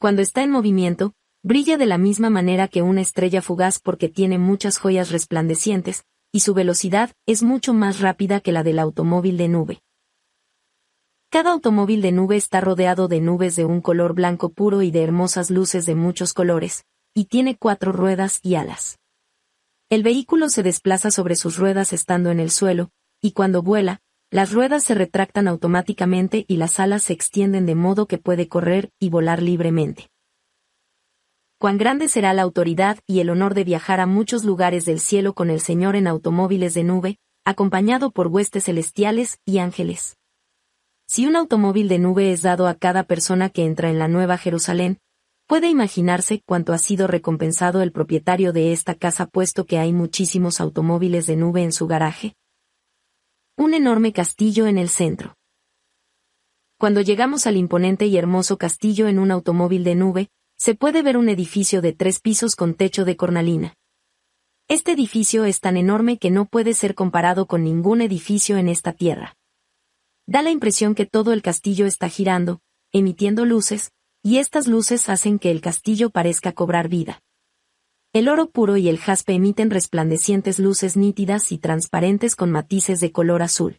Cuando está en movimiento, brilla de la misma manera que una estrella fugaz porque tiene muchas joyas resplandecientes, y su velocidad es mucho más rápida que la del automóvil de nube. Cada automóvil de nube está rodeado de nubes de un color blanco puro y de hermosas luces de muchos colores, y tiene cuatro ruedas y alas. El vehículo se desplaza sobre sus ruedas estando en el suelo, y cuando vuela, las ruedas se retractan automáticamente y las alas se extienden de modo que puede correr y volar libremente. Cuán grande será la autoridad y el honor de viajar a muchos lugares del cielo con el Señor en automóviles de nube, acompañado por huestes celestiales y ángeles. Si un automóvil de nube es dado a cada persona que entra en la Nueva Jerusalén, puede imaginarse cuánto ha sido recompensado el propietario de esta casa puesto que hay muchísimos automóviles de nube en su garaje. Un enorme castillo en el centro. Cuando llegamos al imponente y hermoso castillo en un automóvil de nube, se puede ver un edificio de tres pisos con techo de cornalina. Este edificio es tan enorme que no puede ser comparado con ningún edificio en esta tierra. Da la impresión que todo el castillo está girando, emitiendo luces, y estas luces hacen que el castillo parezca cobrar vida. El oro puro y el jaspe emiten resplandecientes luces nítidas y transparentes con matices de color azul.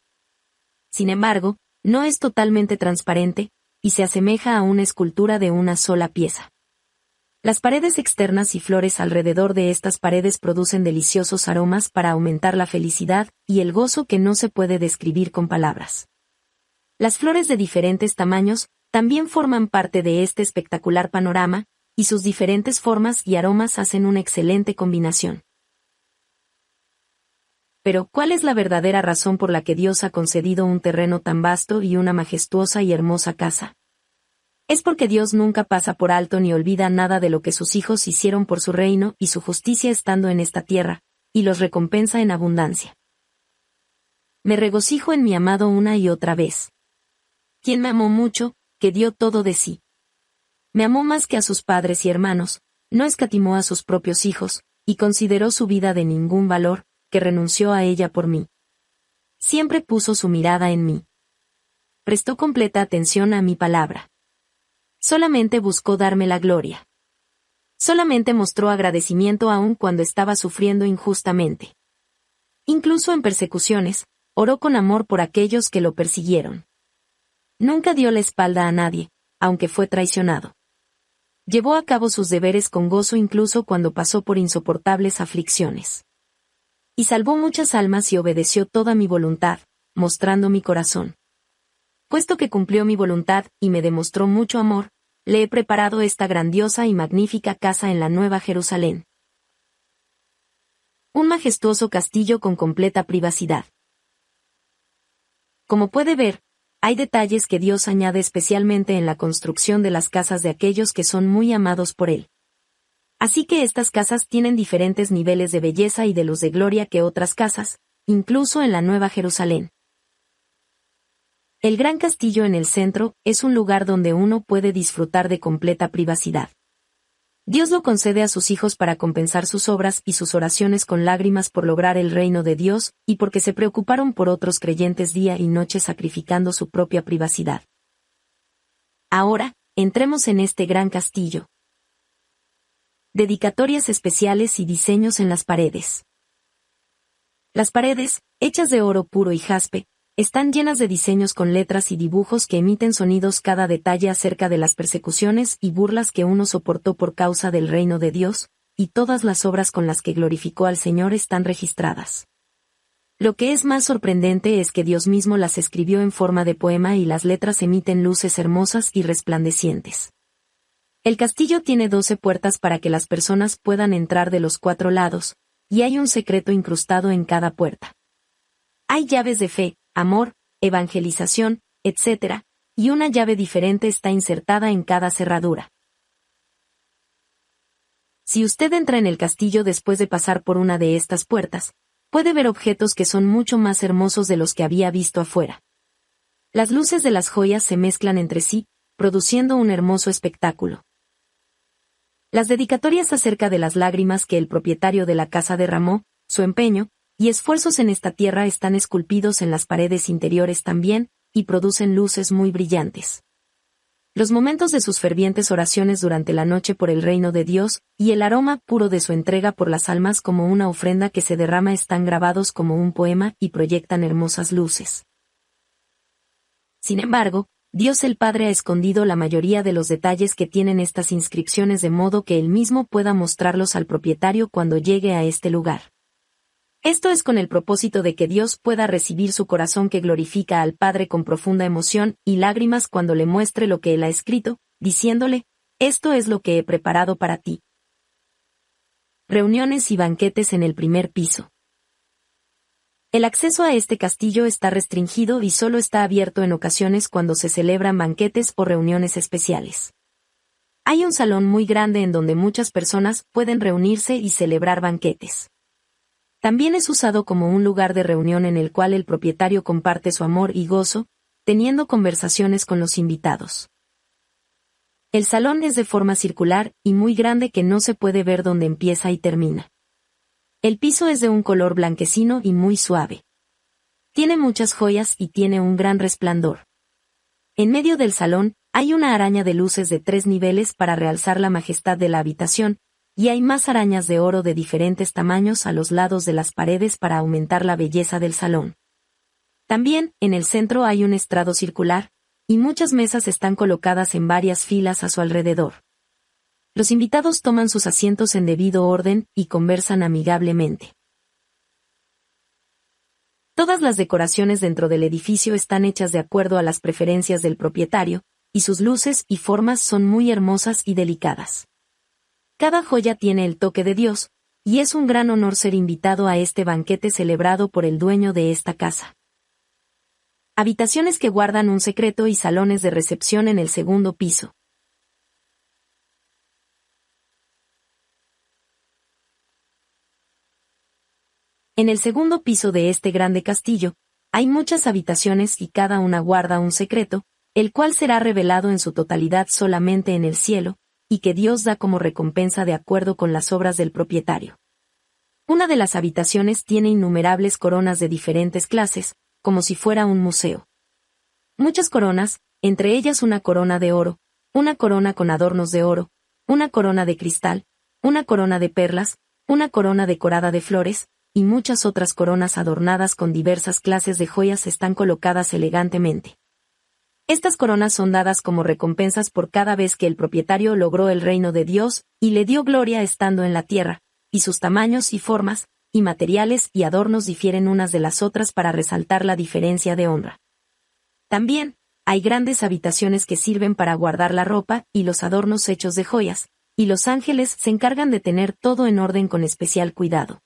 Sin embargo, no es totalmente transparente, y se asemeja a una escultura de una sola pieza. Las paredes externas y flores alrededor de estas paredes producen deliciosos aromas para aumentar la felicidad y el gozo que no se puede describir con palabras. Las flores de diferentes tamaños también forman parte de este espectacular panorama, y sus diferentes formas y aromas hacen una excelente combinación. Pero, ¿cuál es la verdadera razón por la que Dios ha concedido un terreno tan vasto y una majestuosa y hermosa casa? Es porque Dios nunca pasa por alto ni olvida nada de lo que sus hijos hicieron por su reino y su justicia estando en esta tierra, y los recompensa en abundancia. Me regocijo en mi amado una y otra vez quien me amó mucho, que dio todo de sí. Me amó más que a sus padres y hermanos, no escatimó a sus propios hijos, y consideró su vida de ningún valor, que renunció a ella por mí. Siempre puso su mirada en mí. Prestó completa atención a mi palabra. Solamente buscó darme la gloria. Solamente mostró agradecimiento aún cuando estaba sufriendo injustamente. Incluso en persecuciones, oró con amor por aquellos que lo persiguieron. Nunca dio la espalda a nadie, aunque fue traicionado. Llevó a cabo sus deberes con gozo incluso cuando pasó por insoportables aflicciones. Y salvó muchas almas y obedeció toda mi voluntad, mostrando mi corazón. Puesto que cumplió mi voluntad y me demostró mucho amor, le he preparado esta grandiosa y magnífica casa en la Nueva Jerusalén. Un majestuoso castillo con completa privacidad. Como puede ver, hay detalles que Dios añade especialmente en la construcción de las casas de aquellos que son muy amados por Él. Así que estas casas tienen diferentes niveles de belleza y de luz de gloria que otras casas, incluso en la Nueva Jerusalén. El gran castillo en el centro es un lugar donde uno puede disfrutar de completa privacidad. Dios lo concede a sus hijos para compensar sus obras y sus oraciones con lágrimas por lograr el reino de Dios, y porque se preocuparon por otros creyentes día y noche sacrificando su propia privacidad. Ahora, entremos en este gran castillo. Dedicatorias especiales y diseños en las paredes. Las paredes, hechas de oro puro y jaspe, están llenas de diseños con letras y dibujos que emiten sonidos cada detalle acerca de las persecuciones y burlas que uno soportó por causa del reino de Dios, y todas las obras con las que glorificó al Señor están registradas. Lo que es más sorprendente es que Dios mismo las escribió en forma de poema y las letras emiten luces hermosas y resplandecientes. El castillo tiene doce puertas para que las personas puedan entrar de los cuatro lados, y hay un secreto incrustado en cada puerta. Hay llaves de fe, amor, evangelización, etc., y una llave diferente está insertada en cada cerradura. Si usted entra en el castillo después de pasar por una de estas puertas, puede ver objetos que son mucho más hermosos de los que había visto afuera. Las luces de las joyas se mezclan entre sí, produciendo un hermoso espectáculo. Las dedicatorias acerca de las lágrimas que el propietario de la casa derramó, su empeño, y esfuerzos en esta tierra están esculpidos en las paredes interiores también, y producen luces muy brillantes. Los momentos de sus fervientes oraciones durante la noche por el reino de Dios, y el aroma puro de su entrega por las almas como una ofrenda que se derrama están grabados como un poema y proyectan hermosas luces. Sin embargo, Dios el Padre ha escondido la mayoría de los detalles que tienen estas inscripciones de modo que él mismo pueda mostrarlos al propietario cuando llegue a este lugar. Esto es con el propósito de que Dios pueda recibir su corazón que glorifica al Padre con profunda emoción y lágrimas cuando le muestre lo que Él ha escrito, diciéndole, esto es lo que he preparado para ti. Reuniones y banquetes en el primer piso. El acceso a este castillo está restringido y solo está abierto en ocasiones cuando se celebran banquetes o reuniones especiales. Hay un salón muy grande en donde muchas personas pueden reunirse y celebrar banquetes. También es usado como un lugar de reunión en el cual el propietario comparte su amor y gozo, teniendo conversaciones con los invitados. El salón es de forma circular y muy grande que no se puede ver dónde empieza y termina. El piso es de un color blanquecino y muy suave. Tiene muchas joyas y tiene un gran resplandor. En medio del salón, hay una araña de luces de tres niveles para realzar la majestad de la habitación, y hay más arañas de oro de diferentes tamaños a los lados de las paredes para aumentar la belleza del salón. También, en el centro hay un estrado circular, y muchas mesas están colocadas en varias filas a su alrededor. Los invitados toman sus asientos en debido orden y conversan amigablemente. Todas las decoraciones dentro del edificio están hechas de acuerdo a las preferencias del propietario, y sus luces y formas son muy hermosas y delicadas. Cada joya tiene el toque de Dios, y es un gran honor ser invitado a este banquete celebrado por el dueño de esta casa. Habitaciones que guardan un secreto y salones de recepción en el segundo piso. En el segundo piso de este grande castillo, hay muchas habitaciones y cada una guarda un secreto, el cual será revelado en su totalidad solamente en el cielo, y que Dios da como recompensa de acuerdo con las obras del propietario. Una de las habitaciones tiene innumerables coronas de diferentes clases, como si fuera un museo. Muchas coronas, entre ellas una corona de oro, una corona con adornos de oro, una corona de cristal, una corona de perlas, una corona decorada de flores, y muchas otras coronas adornadas con diversas clases de joyas están colocadas elegantemente. Estas coronas son dadas como recompensas por cada vez que el propietario logró el reino de Dios y le dio gloria estando en la tierra, y sus tamaños y formas, y materiales y adornos difieren unas de las otras para resaltar la diferencia de honra. También, hay grandes habitaciones que sirven para guardar la ropa y los adornos hechos de joyas, y los ángeles se encargan de tener todo en orden con especial cuidado.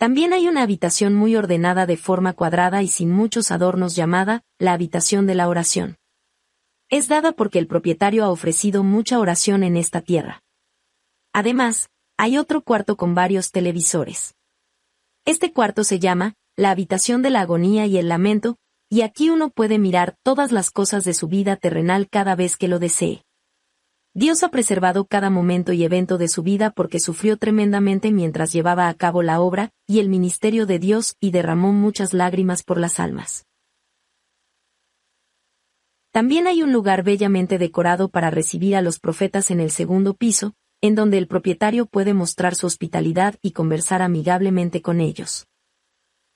También hay una habitación muy ordenada de forma cuadrada y sin muchos adornos llamada la habitación de la oración. Es dada porque el propietario ha ofrecido mucha oración en esta tierra. Además, hay otro cuarto con varios televisores. Este cuarto se llama la habitación de la agonía y el lamento, y aquí uno puede mirar todas las cosas de su vida terrenal cada vez que lo desee. Dios ha preservado cada momento y evento de su vida porque sufrió tremendamente mientras llevaba a cabo la obra y el ministerio de Dios y derramó muchas lágrimas por las almas. También hay un lugar bellamente decorado para recibir a los profetas en el segundo piso, en donde el propietario puede mostrar su hospitalidad y conversar amigablemente con ellos.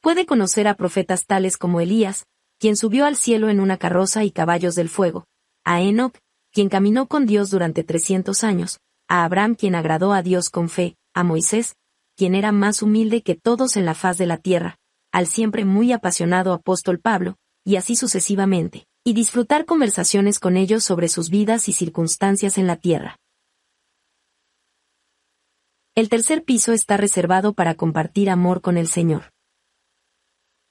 Puede conocer a profetas tales como Elías, quien subió al cielo en una carroza y caballos del fuego, a Enoch, quien caminó con Dios durante 300 años, a Abraham quien agradó a Dios con fe, a Moisés, quien era más humilde que todos en la faz de la tierra, al siempre muy apasionado apóstol Pablo, y así sucesivamente, y disfrutar conversaciones con ellos sobre sus vidas y circunstancias en la tierra. El tercer piso está reservado para compartir amor con el Señor.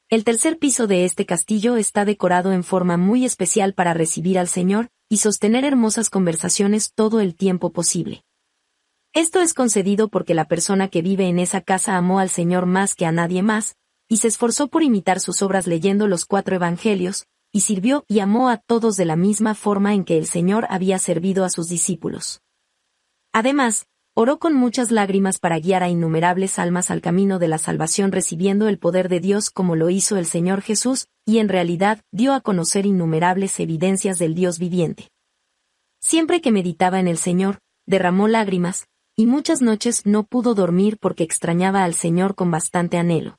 El tercer piso de este castillo está decorado en forma muy especial para recibir al Señor, y sostener hermosas conversaciones todo el tiempo posible. Esto es concedido porque la persona que vive en esa casa amó al Señor más que a nadie más, y se esforzó por imitar sus obras leyendo los cuatro evangelios, y sirvió y amó a todos de la misma forma en que el Señor había servido a sus discípulos. Además, Oró con muchas lágrimas para guiar a innumerables almas al camino de la salvación recibiendo el poder de Dios como lo hizo el Señor Jesús, y en realidad dio a conocer innumerables evidencias del Dios viviente. Siempre que meditaba en el Señor, derramó lágrimas, y muchas noches no pudo dormir porque extrañaba al Señor con bastante anhelo.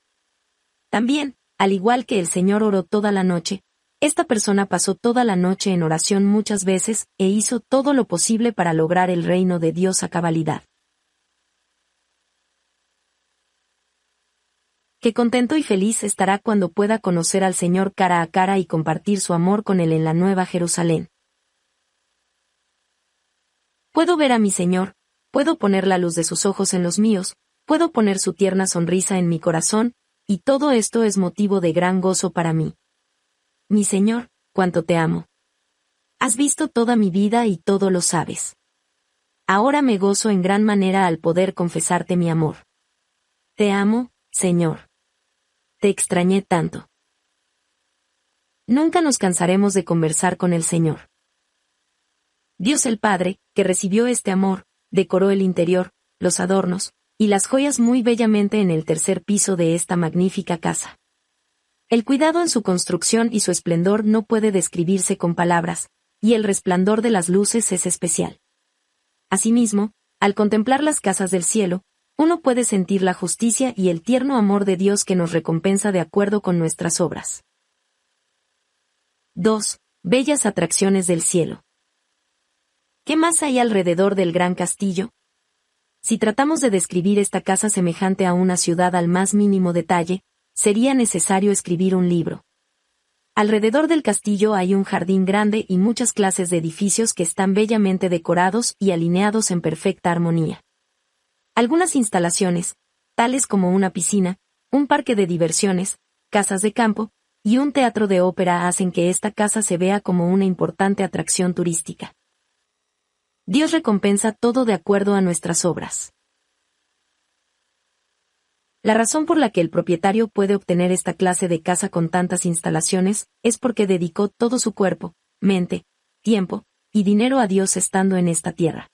También, al igual que el Señor oró toda la noche, esta persona pasó toda la noche en oración muchas veces e hizo todo lo posible para lograr el reino de Dios a cabalidad. Qué contento y feliz estará cuando pueda conocer al Señor cara a cara y compartir su amor con Él en la Nueva Jerusalén. Puedo ver a mi Señor, puedo poner la luz de sus ojos en los míos, puedo poner su tierna sonrisa en mi corazón, y todo esto es motivo de gran gozo para mí. Mi Señor, cuánto te amo. Has visto toda mi vida y todo lo sabes. Ahora me gozo en gran manera al poder confesarte mi amor. Te amo, Señor. Te extrañé tanto. Nunca nos cansaremos de conversar con el Señor. Dios el Padre, que recibió este amor, decoró el interior, los adornos, y las joyas muy bellamente en el tercer piso de esta magnífica casa. El cuidado en su construcción y su esplendor no puede describirse con palabras, y el resplandor de las luces es especial. Asimismo, al contemplar las casas del cielo, uno puede sentir la justicia y el tierno amor de Dios que nos recompensa de acuerdo con nuestras obras. 2. Bellas atracciones del cielo. ¿Qué más hay alrededor del gran castillo? Si tratamos de describir esta casa semejante a una ciudad al más mínimo detalle, sería necesario escribir un libro. Alrededor del castillo hay un jardín grande y muchas clases de edificios que están bellamente decorados y alineados en perfecta armonía. Algunas instalaciones, tales como una piscina, un parque de diversiones, casas de campo, y un teatro de ópera hacen que esta casa se vea como una importante atracción turística. Dios recompensa todo de acuerdo a nuestras obras. La razón por la que el propietario puede obtener esta clase de casa con tantas instalaciones es porque dedicó todo su cuerpo, mente, tiempo y dinero a Dios estando en esta tierra.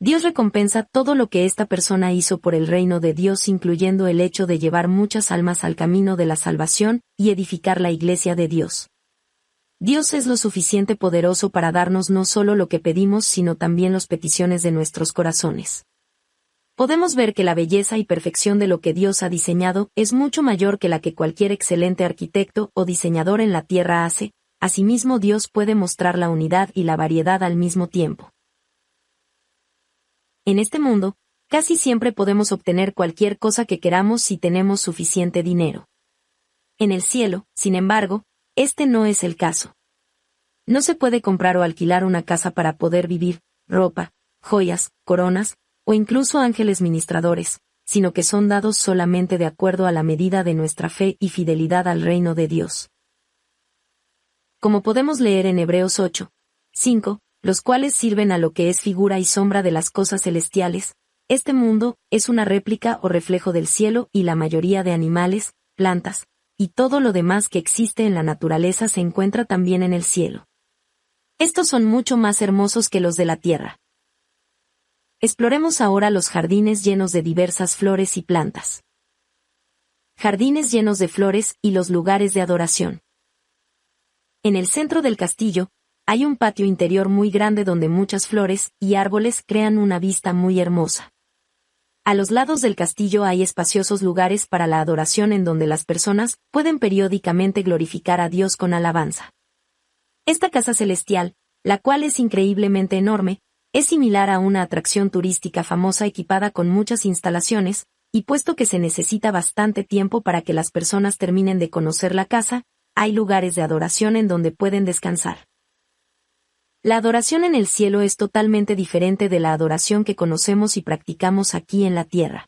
Dios recompensa todo lo que esta persona hizo por el reino de Dios, incluyendo el hecho de llevar muchas almas al camino de la salvación y edificar la iglesia de Dios. Dios es lo suficiente poderoso para darnos no solo lo que pedimos, sino también las peticiones de nuestros corazones podemos ver que la belleza y perfección de lo que Dios ha diseñado es mucho mayor que la que cualquier excelente arquitecto o diseñador en la Tierra hace, asimismo Dios puede mostrar la unidad y la variedad al mismo tiempo. En este mundo, casi siempre podemos obtener cualquier cosa que queramos si tenemos suficiente dinero. En el cielo, sin embargo, este no es el caso. No se puede comprar o alquilar una casa para poder vivir, ropa, joyas, coronas, o incluso ángeles ministradores, sino que son dados solamente de acuerdo a la medida de nuestra fe y fidelidad al reino de Dios. Como podemos leer en Hebreos 8, 5, los cuales sirven a lo que es figura y sombra de las cosas celestiales, este mundo es una réplica o reflejo del cielo y la mayoría de animales, plantas, y todo lo demás que existe en la naturaleza se encuentra también en el cielo. Estos son mucho más hermosos que los de la tierra. Exploremos ahora los jardines llenos de diversas flores y plantas. Jardines llenos de flores y los lugares de adoración. En el centro del castillo, hay un patio interior muy grande donde muchas flores y árboles crean una vista muy hermosa. A los lados del castillo hay espaciosos lugares para la adoración en donde las personas pueden periódicamente glorificar a Dios con alabanza. Esta casa celestial, la cual es increíblemente enorme, es similar a una atracción turística famosa equipada con muchas instalaciones, y puesto que se necesita bastante tiempo para que las personas terminen de conocer la casa, hay lugares de adoración en donde pueden descansar. La adoración en el cielo es totalmente diferente de la adoración que conocemos y practicamos aquí en la tierra.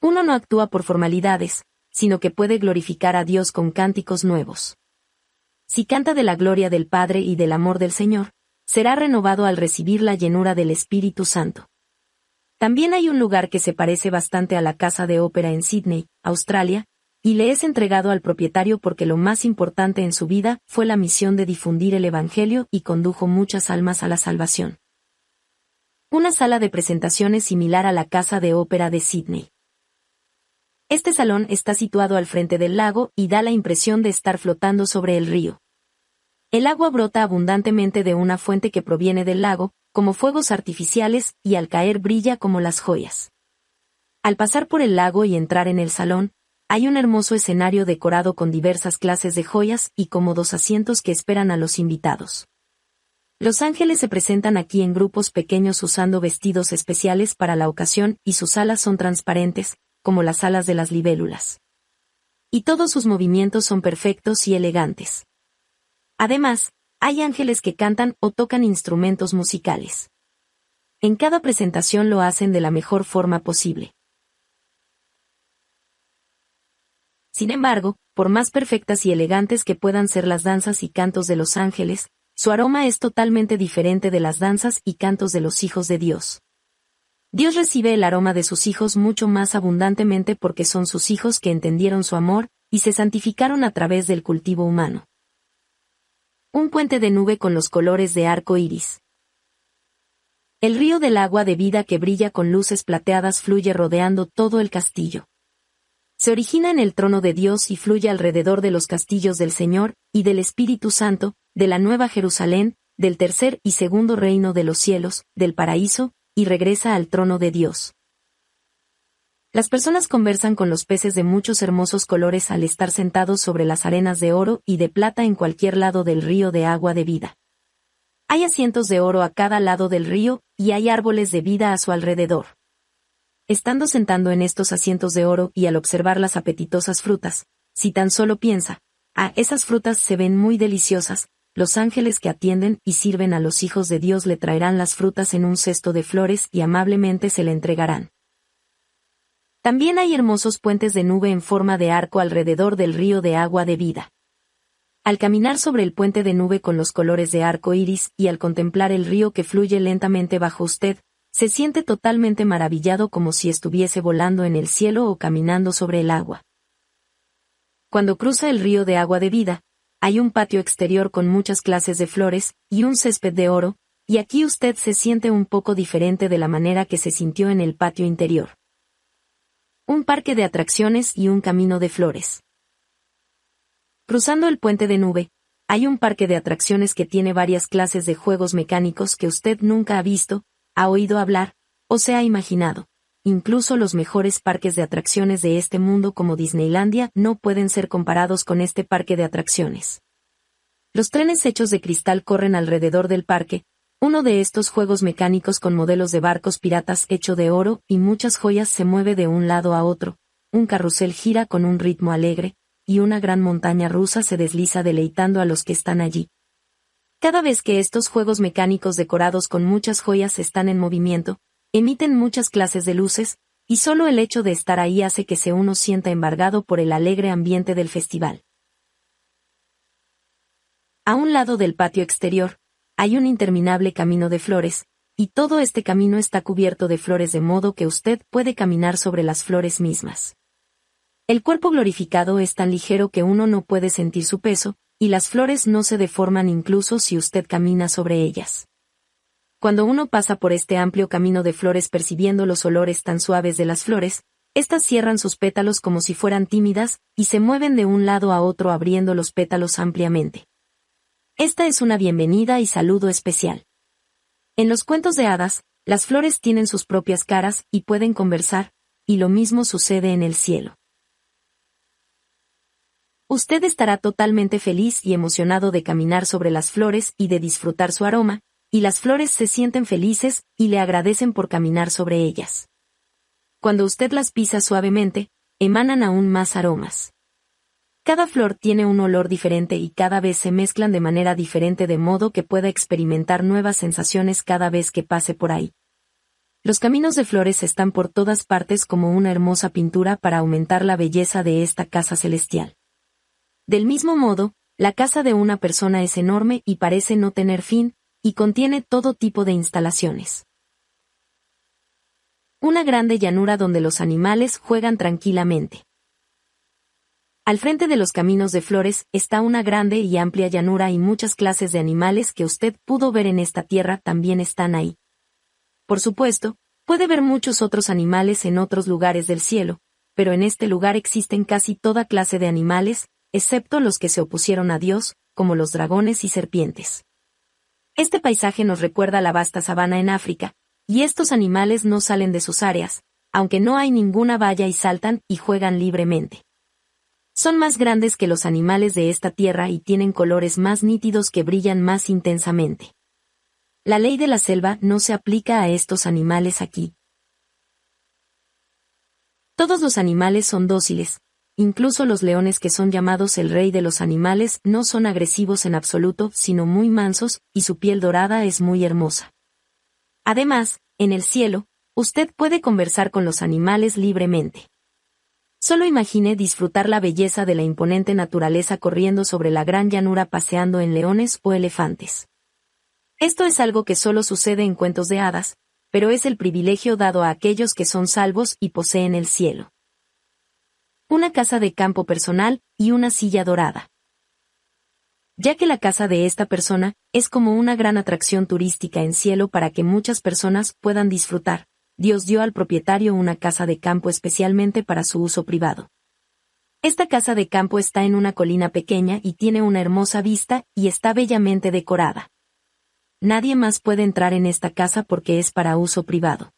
Uno no actúa por formalidades, sino que puede glorificar a Dios con cánticos nuevos. Si canta de la gloria del Padre y del amor del Señor, será renovado al recibir la llenura del Espíritu Santo. También hay un lugar que se parece bastante a la Casa de Ópera en Sydney, Australia, y le es entregado al propietario porque lo más importante en su vida fue la misión de difundir el Evangelio y condujo muchas almas a la salvación. Una sala de presentaciones similar a la Casa de Ópera de Sydney. Este salón está situado al frente del lago y da la impresión de estar flotando sobre el río. El agua brota abundantemente de una fuente que proviene del lago, como fuegos artificiales, y al caer brilla como las joyas. Al pasar por el lago y entrar en el salón, hay un hermoso escenario decorado con diversas clases de joyas y cómodos asientos que esperan a los invitados. Los ángeles se presentan aquí en grupos pequeños usando vestidos especiales para la ocasión y sus alas son transparentes, como las alas de las libélulas. Y todos sus movimientos son perfectos y elegantes. Además, hay ángeles que cantan o tocan instrumentos musicales. En cada presentación lo hacen de la mejor forma posible. Sin embargo, por más perfectas y elegantes que puedan ser las danzas y cantos de los ángeles, su aroma es totalmente diferente de las danzas y cantos de los hijos de Dios. Dios recibe el aroma de sus hijos mucho más abundantemente porque son sus hijos que entendieron su amor y se santificaron a través del cultivo humano. Un puente de nube con los colores de arco iris. El río del agua de vida que brilla con luces plateadas fluye rodeando todo el castillo. Se origina en el trono de Dios y fluye alrededor de los castillos del Señor, y del Espíritu Santo, de la Nueva Jerusalén, del tercer y segundo reino de los cielos, del paraíso, y regresa al trono de Dios. Las personas conversan con los peces de muchos hermosos colores al estar sentados sobre las arenas de oro y de plata en cualquier lado del río de agua de vida. Hay asientos de oro a cada lado del río, y hay árboles de vida a su alrededor. Estando sentando en estos asientos de oro y al observar las apetitosas frutas, si tan solo piensa, ah, esas frutas se ven muy deliciosas, los ángeles que atienden y sirven a los hijos de Dios le traerán las frutas en un cesto de flores y amablemente se le entregarán. También hay hermosos puentes de nube en forma de arco alrededor del río de agua de vida. Al caminar sobre el puente de nube con los colores de arco iris y al contemplar el río que fluye lentamente bajo usted, se siente totalmente maravillado como si estuviese volando en el cielo o caminando sobre el agua. Cuando cruza el río de agua de vida, hay un patio exterior con muchas clases de flores y un césped de oro, y aquí usted se siente un poco diferente de la manera que se sintió en el patio interior un parque de atracciones y un camino de flores. Cruzando el puente de nube, hay un parque de atracciones que tiene varias clases de juegos mecánicos que usted nunca ha visto, ha oído hablar, o se ha imaginado. Incluso los mejores parques de atracciones de este mundo como Disneylandia no pueden ser comparados con este parque de atracciones. Los trenes hechos de cristal corren alrededor del parque, uno de estos juegos mecánicos con modelos de barcos piratas hecho de oro y muchas joyas se mueve de un lado a otro, un carrusel gira con un ritmo alegre, y una gran montaña rusa se desliza deleitando a los que están allí. Cada vez que estos juegos mecánicos decorados con muchas joyas están en movimiento, emiten muchas clases de luces, y solo el hecho de estar ahí hace que se uno sienta embargado por el alegre ambiente del festival. A un lado del patio exterior, hay un interminable camino de flores, y todo este camino está cubierto de flores de modo que usted puede caminar sobre las flores mismas. El cuerpo glorificado es tan ligero que uno no puede sentir su peso, y las flores no se deforman incluso si usted camina sobre ellas. Cuando uno pasa por este amplio camino de flores percibiendo los olores tan suaves de las flores, éstas cierran sus pétalos como si fueran tímidas, y se mueven de un lado a otro abriendo los pétalos ampliamente. Esta es una bienvenida y saludo especial. En los cuentos de hadas, las flores tienen sus propias caras y pueden conversar, y lo mismo sucede en el cielo. Usted estará totalmente feliz y emocionado de caminar sobre las flores y de disfrutar su aroma, y las flores se sienten felices y le agradecen por caminar sobre ellas. Cuando usted las pisa suavemente, emanan aún más aromas. Cada flor tiene un olor diferente y cada vez se mezclan de manera diferente de modo que pueda experimentar nuevas sensaciones cada vez que pase por ahí. Los caminos de flores están por todas partes como una hermosa pintura para aumentar la belleza de esta casa celestial. Del mismo modo, la casa de una persona es enorme y parece no tener fin, y contiene todo tipo de instalaciones. Una grande llanura donde los animales juegan tranquilamente. Al frente de los caminos de flores está una grande y amplia llanura y muchas clases de animales que usted pudo ver en esta tierra también están ahí. Por supuesto, puede ver muchos otros animales en otros lugares del cielo, pero en este lugar existen casi toda clase de animales, excepto los que se opusieron a Dios, como los dragones y serpientes. Este paisaje nos recuerda la vasta sabana en África, y estos animales no salen de sus áreas, aunque no hay ninguna valla y saltan y juegan libremente. Son más grandes que los animales de esta tierra y tienen colores más nítidos que brillan más intensamente. La ley de la selva no se aplica a estos animales aquí. Todos los animales son dóciles, incluso los leones que son llamados el rey de los animales no son agresivos en absoluto, sino muy mansos, y su piel dorada es muy hermosa. Además, en el cielo, usted puede conversar con los animales libremente. Solo imagine disfrutar la belleza de la imponente naturaleza corriendo sobre la gran llanura paseando en leones o elefantes. Esto es algo que solo sucede en cuentos de hadas, pero es el privilegio dado a aquellos que son salvos y poseen el cielo. Una casa de campo personal y una silla dorada. Ya que la casa de esta persona es como una gran atracción turística en cielo para que muchas personas puedan disfrutar, Dios dio al propietario una casa de campo especialmente para su uso privado. Esta casa de campo está en una colina pequeña y tiene una hermosa vista y está bellamente decorada. Nadie más puede entrar en esta casa porque es para uso privado.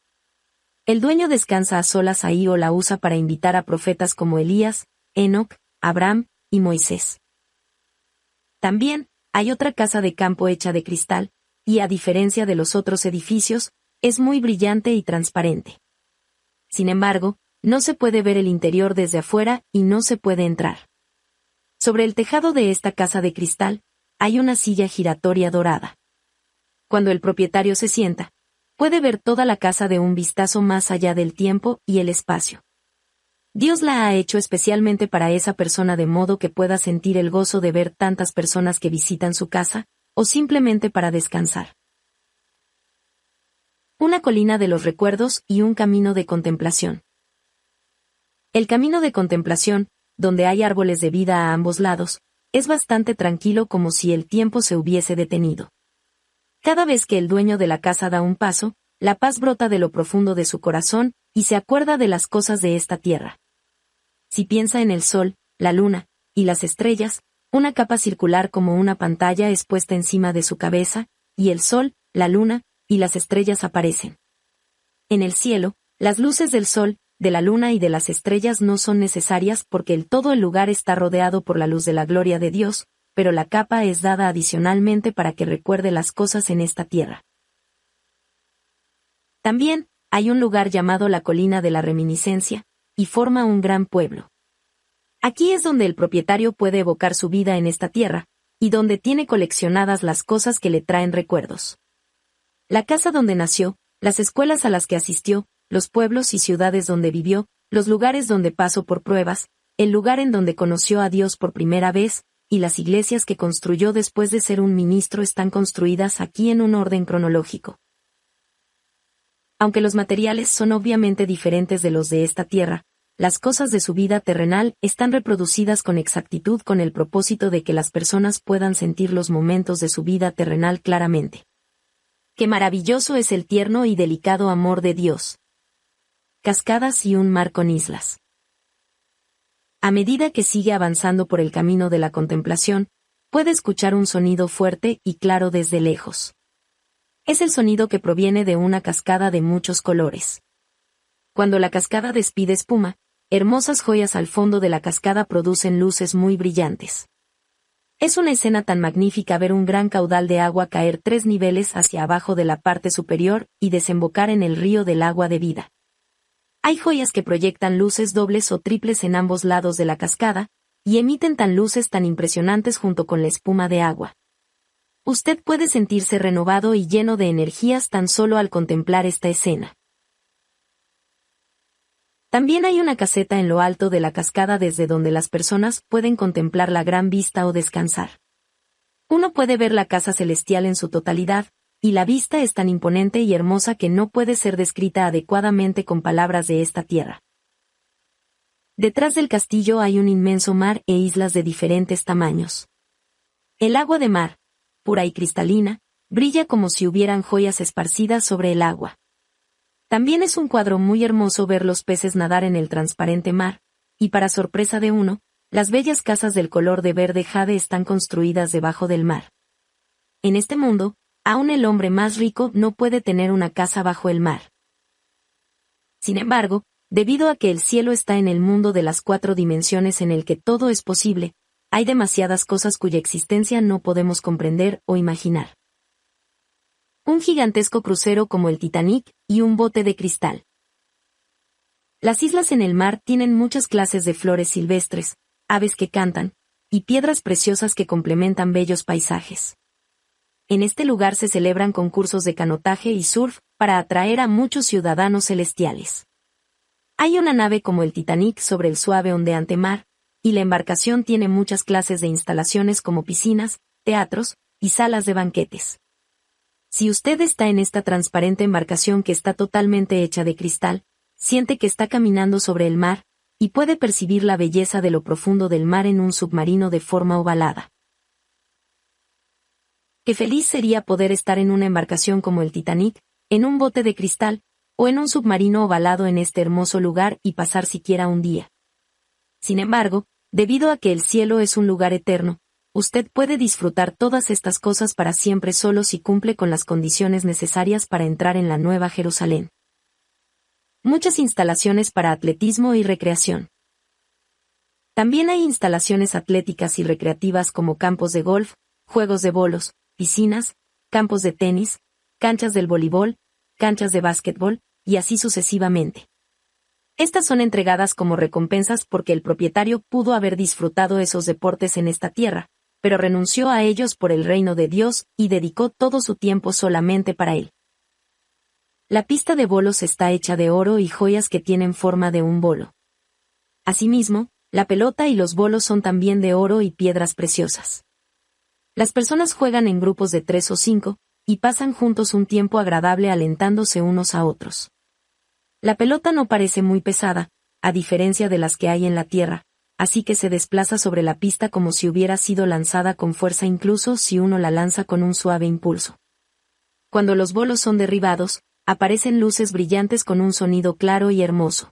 El dueño descansa a solas ahí o la usa para invitar a profetas como Elías, Enoch, Abraham y Moisés. También, hay otra casa de campo hecha de cristal, y a diferencia de los otros edificios, es muy brillante y transparente. Sin embargo, no se puede ver el interior desde afuera y no se puede entrar. Sobre el tejado de esta casa de cristal, hay una silla giratoria dorada. Cuando el propietario se sienta, puede ver toda la casa de un vistazo más allá del tiempo y el espacio. Dios la ha hecho especialmente para esa persona de modo que pueda sentir el gozo de ver tantas personas que visitan su casa, o simplemente para descansar una colina de los recuerdos y un camino de contemplación. El camino de contemplación, donde hay árboles de vida a ambos lados, es bastante tranquilo como si el tiempo se hubiese detenido. Cada vez que el dueño de la casa da un paso, la paz brota de lo profundo de su corazón y se acuerda de las cosas de esta tierra. Si piensa en el sol, la luna, y las estrellas, una capa circular como una pantalla es puesta encima de su cabeza, y el sol, la luna, y las estrellas aparecen. En el cielo, las luces del sol, de la luna y de las estrellas no son necesarias porque el todo el lugar está rodeado por la luz de la gloria de Dios, pero la capa es dada adicionalmente para que recuerde las cosas en esta tierra. También, hay un lugar llamado la colina de la reminiscencia, y forma un gran pueblo. Aquí es donde el propietario puede evocar su vida en esta tierra, y donde tiene coleccionadas las cosas que le traen recuerdos la casa donde nació, las escuelas a las que asistió, los pueblos y ciudades donde vivió, los lugares donde pasó por pruebas, el lugar en donde conoció a Dios por primera vez, y las iglesias que construyó después de ser un ministro están construidas aquí en un orden cronológico. Aunque los materiales son obviamente diferentes de los de esta tierra, las cosas de su vida terrenal están reproducidas con exactitud con el propósito de que las personas puedan sentir los momentos de su vida terrenal claramente. ¡Qué maravilloso es el tierno y delicado amor de Dios. Cascadas y un mar con islas. A medida que sigue avanzando por el camino de la contemplación, puede escuchar un sonido fuerte y claro desde lejos. Es el sonido que proviene de una cascada de muchos colores. Cuando la cascada despide espuma, hermosas joyas al fondo de la cascada producen luces muy brillantes. Es una escena tan magnífica ver un gran caudal de agua caer tres niveles hacia abajo de la parte superior y desembocar en el río del agua de vida. Hay joyas que proyectan luces dobles o triples en ambos lados de la cascada, y emiten tan luces tan impresionantes junto con la espuma de agua. Usted puede sentirse renovado y lleno de energías tan solo al contemplar esta escena. También hay una caseta en lo alto de la cascada desde donde las personas pueden contemplar la gran vista o descansar. Uno puede ver la casa celestial en su totalidad, y la vista es tan imponente y hermosa que no puede ser descrita adecuadamente con palabras de esta tierra. Detrás del castillo hay un inmenso mar e islas de diferentes tamaños. El agua de mar, pura y cristalina, brilla como si hubieran joyas esparcidas sobre el agua. También es un cuadro muy hermoso ver los peces nadar en el transparente mar, y para sorpresa de uno, las bellas casas del color de verde jade están construidas debajo del mar. En este mundo, aún el hombre más rico no puede tener una casa bajo el mar. Sin embargo, debido a que el cielo está en el mundo de las cuatro dimensiones en el que todo es posible, hay demasiadas cosas cuya existencia no podemos comprender o imaginar un gigantesco crucero como el Titanic y un bote de cristal. Las islas en el mar tienen muchas clases de flores silvestres, aves que cantan, y piedras preciosas que complementan bellos paisajes. En este lugar se celebran concursos de canotaje y surf para atraer a muchos ciudadanos celestiales. Hay una nave como el Titanic sobre el suave ondeante mar, y la embarcación tiene muchas clases de instalaciones como piscinas, teatros y salas de banquetes. Si usted está en esta transparente embarcación que está totalmente hecha de cristal, siente que está caminando sobre el mar, y puede percibir la belleza de lo profundo del mar en un submarino de forma ovalada. Qué feliz sería poder estar en una embarcación como el Titanic, en un bote de cristal, o en un submarino ovalado en este hermoso lugar y pasar siquiera un día. Sin embargo, debido a que el cielo es un lugar eterno, Usted puede disfrutar todas estas cosas para siempre solo si cumple con las condiciones necesarias para entrar en la Nueva Jerusalén. Muchas instalaciones para atletismo y recreación. También hay instalaciones atléticas y recreativas como campos de golf, juegos de bolos, piscinas, campos de tenis, canchas del voleibol, canchas de básquetbol, y así sucesivamente. Estas son entregadas como recompensas porque el propietario pudo haber disfrutado esos deportes en esta tierra, pero renunció a ellos por el reino de Dios y dedicó todo su tiempo solamente para él. La pista de bolos está hecha de oro y joyas que tienen forma de un bolo. Asimismo, la pelota y los bolos son también de oro y piedras preciosas. Las personas juegan en grupos de tres o cinco, y pasan juntos un tiempo agradable alentándose unos a otros. La pelota no parece muy pesada, a diferencia de las que hay en la tierra, así que se desplaza sobre la pista como si hubiera sido lanzada con fuerza incluso si uno la lanza con un suave impulso. Cuando los bolos son derribados, aparecen luces brillantes con un sonido claro y hermoso.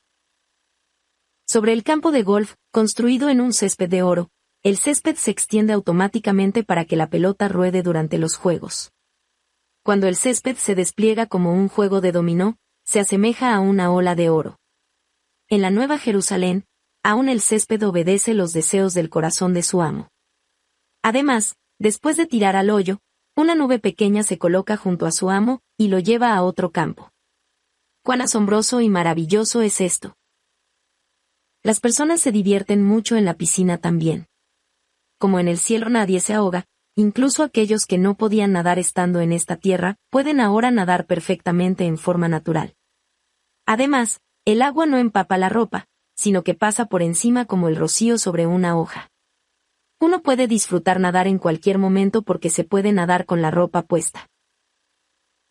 Sobre el campo de golf, construido en un césped de oro, el césped se extiende automáticamente para que la pelota ruede durante los juegos. Cuando el césped se despliega como un juego de dominó, se asemeja a una ola de oro. En la Nueva Jerusalén, aún el césped obedece los deseos del corazón de su amo. Además, después de tirar al hoyo, una nube pequeña se coloca junto a su amo y lo lleva a otro campo. Cuán asombroso y maravilloso es esto. Las personas se divierten mucho en la piscina también. Como en el cielo nadie se ahoga, incluso aquellos que no podían nadar estando en esta tierra, pueden ahora nadar perfectamente en forma natural. Además, el agua no empapa la ropa, sino que pasa por encima como el rocío sobre una hoja. Uno puede disfrutar nadar en cualquier momento porque se puede nadar con la ropa puesta.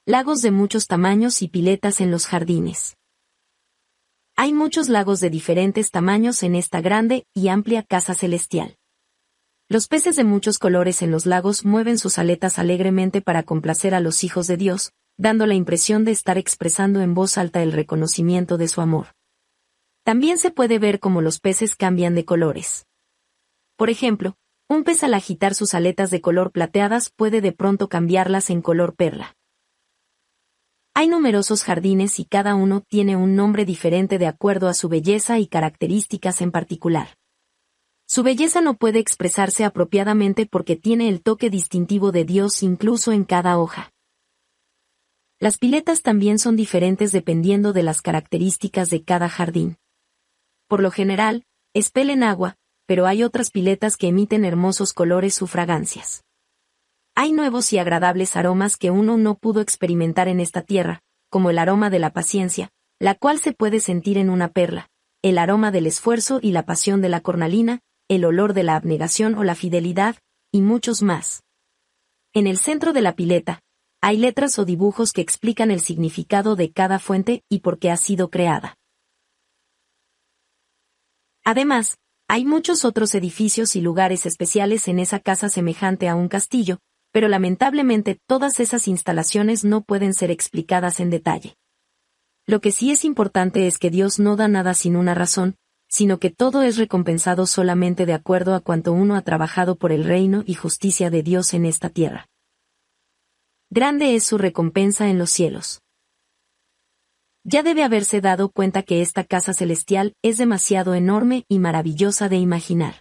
Lagos de muchos tamaños y piletas en los jardines. Hay muchos lagos de diferentes tamaños en esta grande y amplia casa celestial. Los peces de muchos colores en los lagos mueven sus aletas alegremente para complacer a los hijos de Dios, dando la impresión de estar expresando en voz alta el reconocimiento de su amor. También se puede ver cómo los peces cambian de colores. Por ejemplo, un pez al agitar sus aletas de color plateadas puede de pronto cambiarlas en color perla. Hay numerosos jardines y cada uno tiene un nombre diferente de acuerdo a su belleza y características en particular. Su belleza no puede expresarse apropiadamente porque tiene el toque distintivo de Dios incluso en cada hoja. Las piletas también son diferentes dependiendo de las características de cada jardín. Por lo general, espelen agua, pero hay otras piletas que emiten hermosos colores o fragancias. Hay nuevos y agradables aromas que uno no pudo experimentar en esta tierra, como el aroma de la paciencia, la cual se puede sentir en una perla, el aroma del esfuerzo y la pasión de la cornalina, el olor de la abnegación o la fidelidad, y muchos más. En el centro de la pileta, hay letras o dibujos que explican el significado de cada fuente y por qué ha sido creada. Además, hay muchos otros edificios y lugares especiales en esa casa semejante a un castillo, pero lamentablemente todas esas instalaciones no pueden ser explicadas en detalle. Lo que sí es importante es que Dios no da nada sin una razón, sino que todo es recompensado solamente de acuerdo a cuanto uno ha trabajado por el reino y justicia de Dios en esta tierra. Grande es su recompensa en los cielos. Ya debe haberse dado cuenta que esta casa celestial es demasiado enorme y maravillosa de imaginar.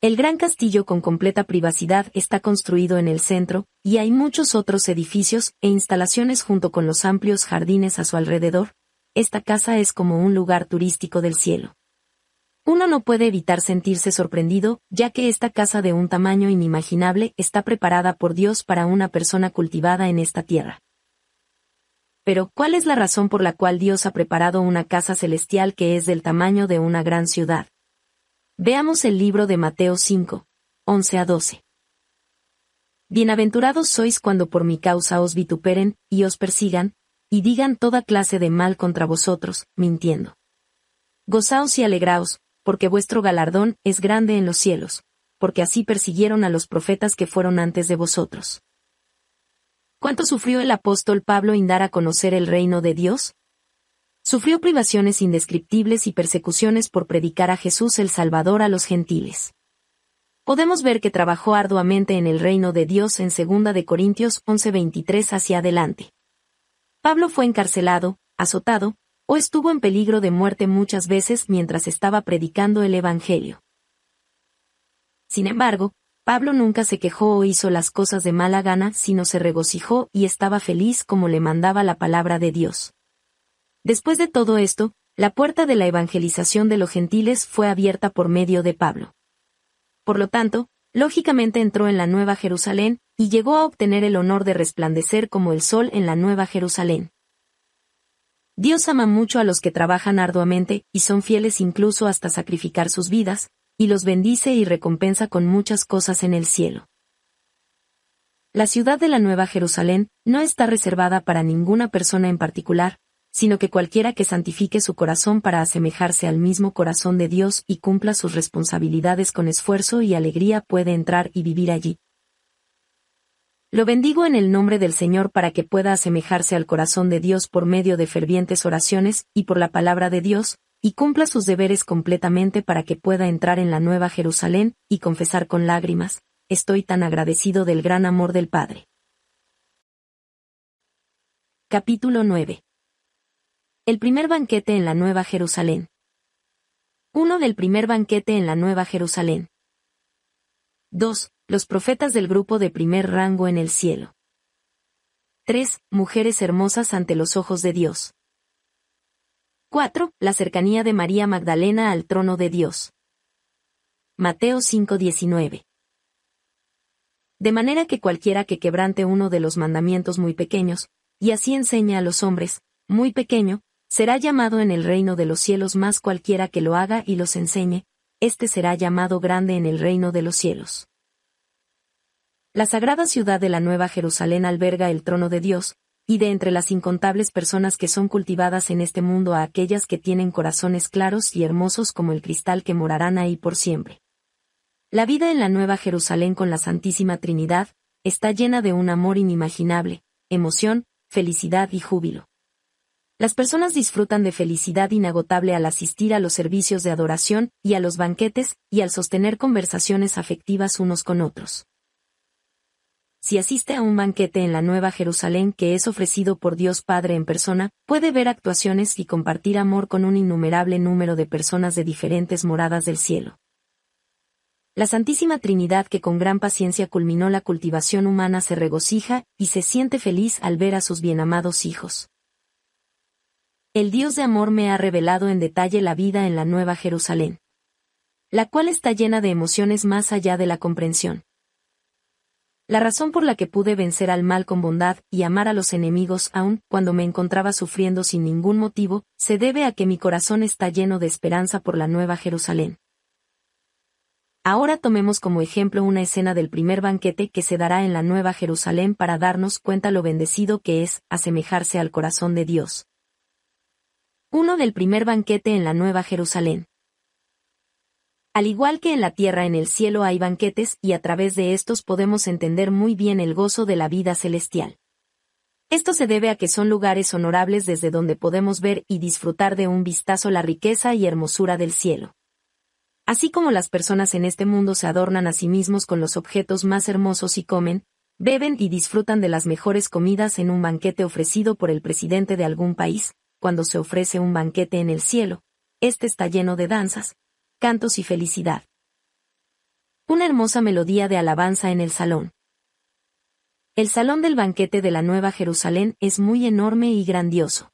El gran castillo con completa privacidad está construido en el centro, y hay muchos otros edificios e instalaciones junto con los amplios jardines a su alrededor. Esta casa es como un lugar turístico del cielo. Uno no puede evitar sentirse sorprendido, ya que esta casa de un tamaño inimaginable está preparada por Dios para una persona cultivada en esta tierra. Pero, ¿cuál es la razón por la cual Dios ha preparado una casa celestial que es del tamaño de una gran ciudad? Veamos el libro de Mateo 5, 11 a 12. Bienaventurados sois cuando por mi causa os vituperen, y os persigan, y digan toda clase de mal contra vosotros, mintiendo. Gozaos y alegraos, porque vuestro galardón es grande en los cielos, porque así persiguieron a los profetas que fueron antes de vosotros. ¿Cuánto sufrió el apóstol Pablo en dar a conocer el reino de Dios? Sufrió privaciones indescriptibles y persecuciones por predicar a Jesús el Salvador a los gentiles. Podemos ver que trabajó arduamente en el reino de Dios en 2 de Corintios 11:23 hacia adelante. Pablo fue encarcelado, azotado, o estuvo en peligro de muerte muchas veces mientras estaba predicando el Evangelio. Sin embargo, Pablo nunca se quejó o hizo las cosas de mala gana, sino se regocijó y estaba feliz como le mandaba la palabra de Dios. Después de todo esto, la puerta de la evangelización de los gentiles fue abierta por medio de Pablo. Por lo tanto, lógicamente entró en la Nueva Jerusalén, y llegó a obtener el honor de resplandecer como el sol en la Nueva Jerusalén. Dios ama mucho a los que trabajan arduamente, y son fieles incluso hasta sacrificar sus vidas, y los bendice y recompensa con muchas cosas en el cielo. La ciudad de la Nueva Jerusalén no está reservada para ninguna persona en particular, sino que cualquiera que santifique su corazón para asemejarse al mismo corazón de Dios y cumpla sus responsabilidades con esfuerzo y alegría puede entrar y vivir allí. Lo bendigo en el nombre del Señor para que pueda asemejarse al corazón de Dios por medio de fervientes oraciones y por la palabra de Dios, y cumpla sus deberes completamente para que pueda entrar en la nueva Jerusalén, y confesar con lágrimas, estoy tan agradecido del gran amor del Padre. Capítulo 9. El primer banquete en la Nueva Jerusalén. 1. del primer banquete en la Nueva Jerusalén. 2. Los profetas del grupo de primer rango en el cielo. 3. Mujeres hermosas ante los ojos de Dios. 4. La cercanía de María Magdalena al trono de Dios. Mateo 5:19. De manera que cualquiera que quebrante uno de los mandamientos muy pequeños, y así enseña a los hombres, muy pequeño, será llamado en el reino de los cielos más cualquiera que lo haga y los enseñe, este será llamado grande en el reino de los cielos. La sagrada ciudad de la Nueva Jerusalén alberga el trono de Dios, y de entre las incontables personas que son cultivadas en este mundo a aquellas que tienen corazones claros y hermosos como el cristal que morarán ahí por siempre. La vida en la Nueva Jerusalén con la Santísima Trinidad, está llena de un amor inimaginable, emoción, felicidad y júbilo. Las personas disfrutan de felicidad inagotable al asistir a los servicios de adoración, y a los banquetes, y al sostener conversaciones afectivas unos con otros si asiste a un banquete en la Nueva Jerusalén que es ofrecido por Dios Padre en persona, puede ver actuaciones y compartir amor con un innumerable número de personas de diferentes moradas del cielo. La Santísima Trinidad que con gran paciencia culminó la cultivación humana se regocija y se siente feliz al ver a sus bienamados hijos. El Dios de amor me ha revelado en detalle la vida en la Nueva Jerusalén, la cual está llena de emociones más allá de la comprensión. La razón por la que pude vencer al mal con bondad y amar a los enemigos aun cuando me encontraba sufriendo sin ningún motivo, se debe a que mi corazón está lleno de esperanza por la nueva Jerusalén. Ahora tomemos como ejemplo una escena del primer banquete que se dará en la Nueva Jerusalén para darnos cuenta lo bendecido que es asemejarse al corazón de Dios. Uno del primer banquete en la Nueva Jerusalén. Al igual que en la tierra en el cielo hay banquetes y a través de estos podemos entender muy bien el gozo de la vida celestial. Esto se debe a que son lugares honorables desde donde podemos ver y disfrutar de un vistazo la riqueza y hermosura del cielo. Así como las personas en este mundo se adornan a sí mismos con los objetos más hermosos y comen, beben y disfrutan de las mejores comidas en un banquete ofrecido por el presidente de algún país, cuando se ofrece un banquete en el cielo, este está lleno de danzas, cantos y felicidad. Una hermosa melodía de alabanza en el salón. El salón del banquete de la Nueva Jerusalén es muy enorme y grandioso.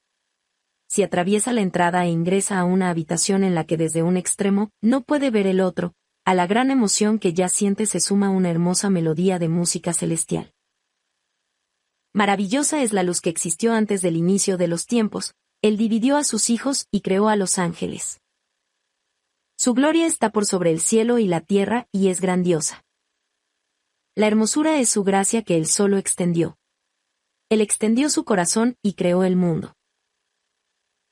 Si atraviesa la entrada e ingresa a una habitación en la que desde un extremo no puede ver el otro, a la gran emoción que ya siente se suma una hermosa melodía de música celestial. Maravillosa es la luz que existió antes del inicio de los tiempos, Él dividió a sus hijos y creó a los ángeles. Su gloria está por sobre el cielo y la tierra y es grandiosa. La hermosura es su gracia que él solo extendió. Él extendió su corazón y creó el mundo.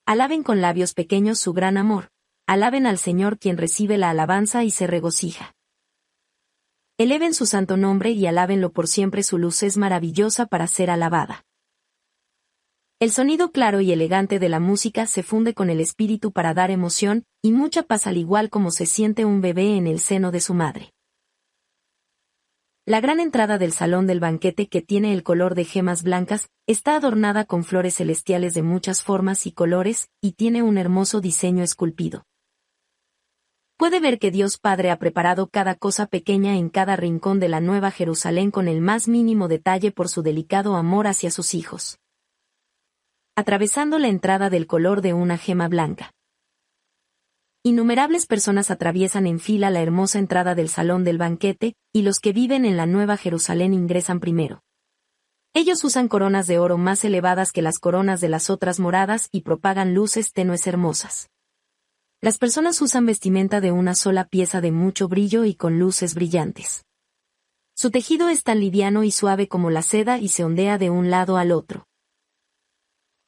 Alaben con labios pequeños su gran amor. Alaben al Señor quien recibe la alabanza y se regocija. Eleven su santo nombre y alábenlo por siempre su luz es maravillosa para ser alabada. El sonido claro y elegante de la música se funde con el espíritu para dar emoción y mucha paz al igual como se siente un bebé en el seno de su madre. La gran entrada del salón del banquete que tiene el color de gemas blancas está adornada con flores celestiales de muchas formas y colores y tiene un hermoso diseño esculpido. Puede ver que Dios Padre ha preparado cada cosa pequeña en cada rincón de la Nueva Jerusalén con el más mínimo detalle por su delicado amor hacia sus hijos atravesando la entrada del color de una gema blanca. Innumerables personas atraviesan en fila la hermosa entrada del salón del banquete, y los que viven en la Nueva Jerusalén ingresan primero. Ellos usan coronas de oro más elevadas que las coronas de las otras moradas y propagan luces tenues hermosas. Las personas usan vestimenta de una sola pieza de mucho brillo y con luces brillantes. Su tejido es tan liviano y suave como la seda y se ondea de un lado al otro.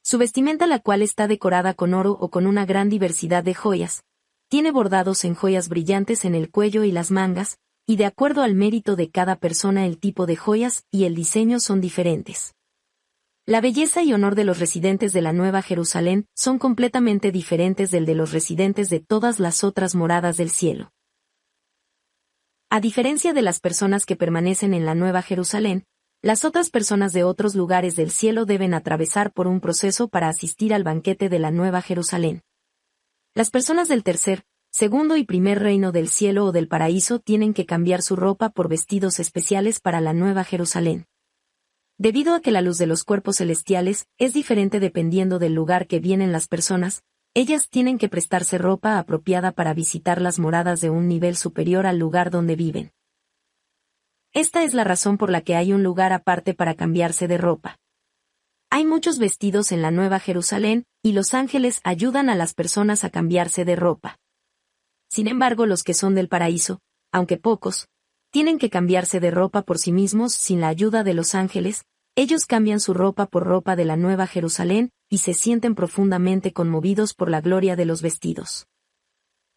Su vestimenta la cual está decorada con oro o con una gran diversidad de joyas. Tiene bordados en joyas brillantes en el cuello y las mangas, y de acuerdo al mérito de cada persona el tipo de joyas y el diseño son diferentes. La belleza y honor de los residentes de la Nueva Jerusalén son completamente diferentes del de los residentes de todas las otras moradas del cielo. A diferencia de las personas que permanecen en la Nueva Jerusalén, las otras personas de otros lugares del cielo deben atravesar por un proceso para asistir al banquete de la Nueva Jerusalén. Las personas del tercer, segundo y primer reino del cielo o del paraíso tienen que cambiar su ropa por vestidos especiales para la Nueva Jerusalén. Debido a que la luz de los cuerpos celestiales es diferente dependiendo del lugar que vienen las personas, ellas tienen que prestarse ropa apropiada para visitar las moradas de un nivel superior al lugar donde viven. Esta es la razón por la que hay un lugar aparte para cambiarse de ropa. Hay muchos vestidos en la Nueva Jerusalén, y los ángeles ayudan a las personas a cambiarse de ropa. Sin embargo, los que son del paraíso, aunque pocos, tienen que cambiarse de ropa por sí mismos sin la ayuda de los ángeles, ellos cambian su ropa por ropa de la Nueva Jerusalén, y se sienten profundamente conmovidos por la gloria de los vestidos.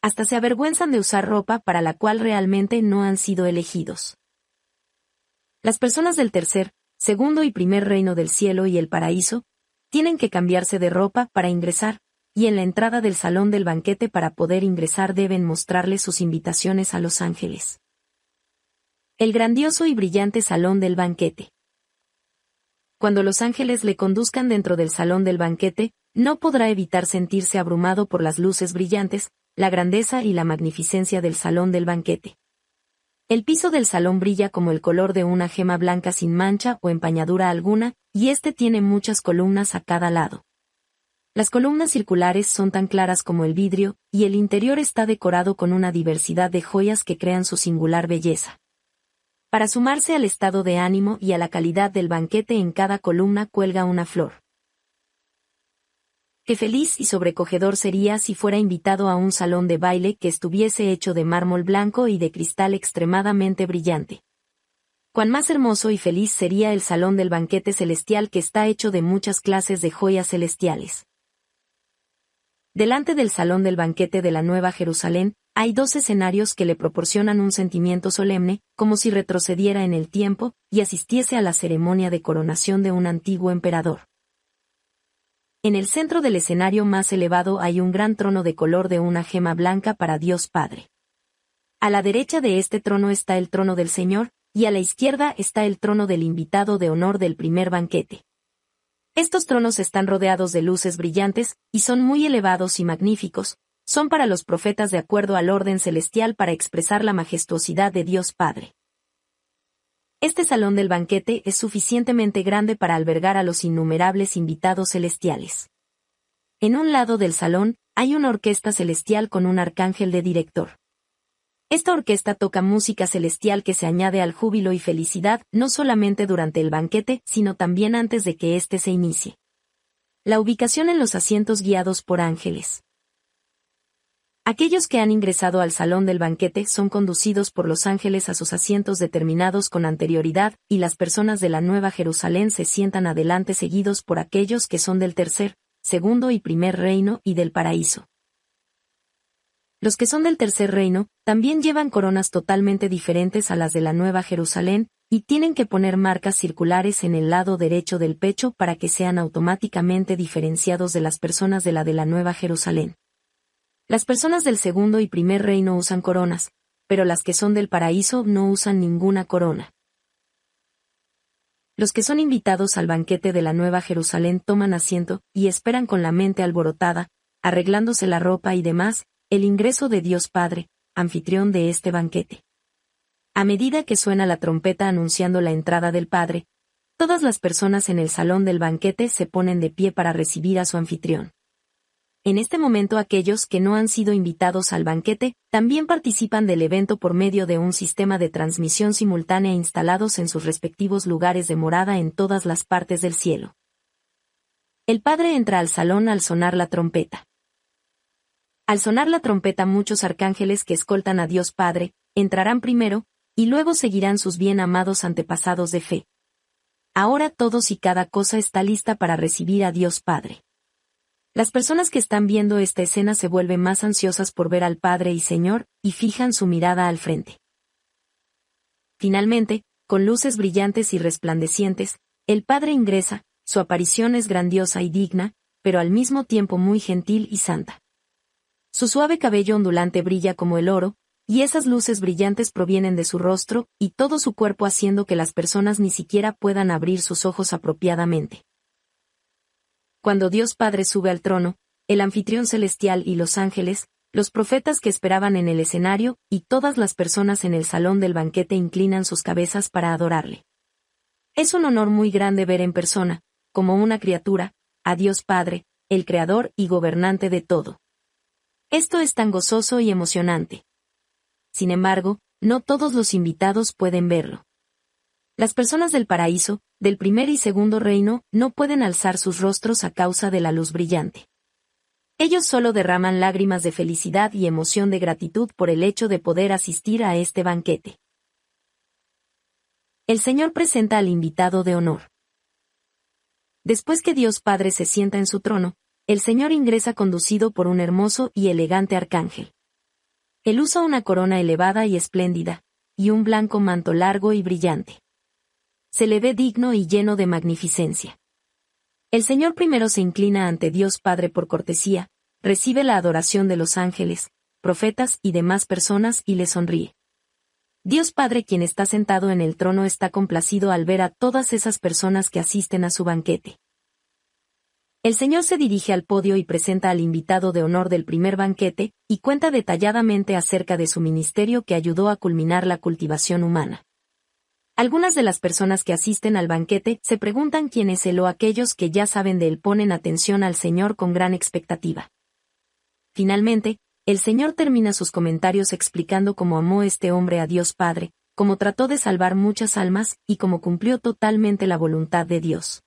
Hasta se avergüenzan de usar ropa para la cual realmente no han sido elegidos. Las personas del tercer, segundo y primer reino del cielo y el paraíso, tienen que cambiarse de ropa para ingresar, y en la entrada del salón del banquete para poder ingresar deben mostrarle sus invitaciones a los ángeles. El grandioso y brillante salón del banquete. Cuando los ángeles le conduzcan dentro del salón del banquete, no podrá evitar sentirse abrumado por las luces brillantes, la grandeza y la magnificencia del salón del banquete. El piso del salón brilla como el color de una gema blanca sin mancha o empañadura alguna, y este tiene muchas columnas a cada lado. Las columnas circulares son tan claras como el vidrio, y el interior está decorado con una diversidad de joyas que crean su singular belleza. Para sumarse al estado de ánimo y a la calidad del banquete en cada columna cuelga una flor. Qué feliz y sobrecogedor sería si fuera invitado a un salón de baile que estuviese hecho de mármol blanco y de cristal extremadamente brillante. Cuán más hermoso y feliz sería el salón del banquete celestial que está hecho de muchas clases de joyas celestiales. Delante del salón del banquete de la Nueva Jerusalén, hay dos escenarios que le proporcionan un sentimiento solemne, como si retrocediera en el tiempo, y asistiese a la ceremonia de coronación de un antiguo emperador. En el centro del escenario más elevado hay un gran trono de color de una gema blanca para Dios Padre. A la derecha de este trono está el trono del Señor, y a la izquierda está el trono del invitado de honor del primer banquete. Estos tronos están rodeados de luces brillantes, y son muy elevados y magníficos, son para los profetas de acuerdo al orden celestial para expresar la majestuosidad de Dios Padre. Este salón del banquete es suficientemente grande para albergar a los innumerables invitados celestiales. En un lado del salón, hay una orquesta celestial con un arcángel de director. Esta orquesta toca música celestial que se añade al júbilo y felicidad no solamente durante el banquete, sino también antes de que éste se inicie. La ubicación en los asientos guiados por ángeles. Aquellos que han ingresado al salón del banquete son conducidos por los ángeles a sus asientos determinados con anterioridad, y las personas de la Nueva Jerusalén se sientan adelante seguidos por aquellos que son del tercer, segundo y primer reino y del paraíso. Los que son del tercer reino, también llevan coronas totalmente diferentes a las de la Nueva Jerusalén, y tienen que poner marcas circulares en el lado derecho del pecho para que sean automáticamente diferenciados de las personas de la de la Nueva Jerusalén. Las personas del segundo y primer reino usan coronas, pero las que son del paraíso no usan ninguna corona. Los que son invitados al banquete de la Nueva Jerusalén toman asiento y esperan con la mente alborotada, arreglándose la ropa y demás, el ingreso de Dios Padre, anfitrión de este banquete. A medida que suena la trompeta anunciando la entrada del Padre, todas las personas en el salón del banquete se ponen de pie para recibir a su anfitrión. En este momento aquellos que no han sido invitados al banquete, también participan del evento por medio de un sistema de transmisión simultánea instalados en sus respectivos lugares de morada en todas las partes del cielo. El padre entra al salón al sonar la trompeta. Al sonar la trompeta muchos arcángeles que escoltan a Dios Padre, entrarán primero, y luego seguirán sus bien amados antepasados de fe. Ahora todos y cada cosa está lista para recibir a Dios Padre. Las personas que están viendo esta escena se vuelven más ansiosas por ver al Padre y Señor, y fijan su mirada al frente. Finalmente, con luces brillantes y resplandecientes, el Padre ingresa, su aparición es grandiosa y digna, pero al mismo tiempo muy gentil y santa. Su suave cabello ondulante brilla como el oro, y esas luces brillantes provienen de su rostro y todo su cuerpo haciendo que las personas ni siquiera puedan abrir sus ojos apropiadamente cuando Dios Padre sube al trono, el anfitrión celestial y los ángeles, los profetas que esperaban en el escenario, y todas las personas en el salón del banquete inclinan sus cabezas para adorarle. Es un honor muy grande ver en persona, como una criatura, a Dios Padre, el Creador y gobernante de todo. Esto es tan gozoso y emocionante. Sin embargo, no todos los invitados pueden verlo. Las personas del paraíso, del primer y segundo reino, no pueden alzar sus rostros a causa de la luz brillante. Ellos solo derraman lágrimas de felicidad y emoción de gratitud por el hecho de poder asistir a este banquete. El Señor presenta al invitado de honor. Después que Dios Padre se sienta en su trono, el Señor ingresa conducido por un hermoso y elegante arcángel. Él usa una corona elevada y espléndida, y un blanco manto largo y brillante se le ve digno y lleno de magnificencia. El Señor primero se inclina ante Dios Padre por cortesía, recibe la adoración de los ángeles, profetas y demás personas y le sonríe. Dios Padre quien está sentado en el trono está complacido al ver a todas esas personas que asisten a su banquete. El Señor se dirige al podio y presenta al invitado de honor del primer banquete, y cuenta detalladamente acerca de su ministerio que ayudó a culminar la cultivación humana. Algunas de las personas que asisten al banquete se preguntan quién es él o aquellos que ya saben de él ponen atención al Señor con gran expectativa. Finalmente, el Señor termina sus comentarios explicando cómo amó este hombre a Dios Padre, cómo trató de salvar muchas almas y cómo cumplió totalmente la voluntad de Dios.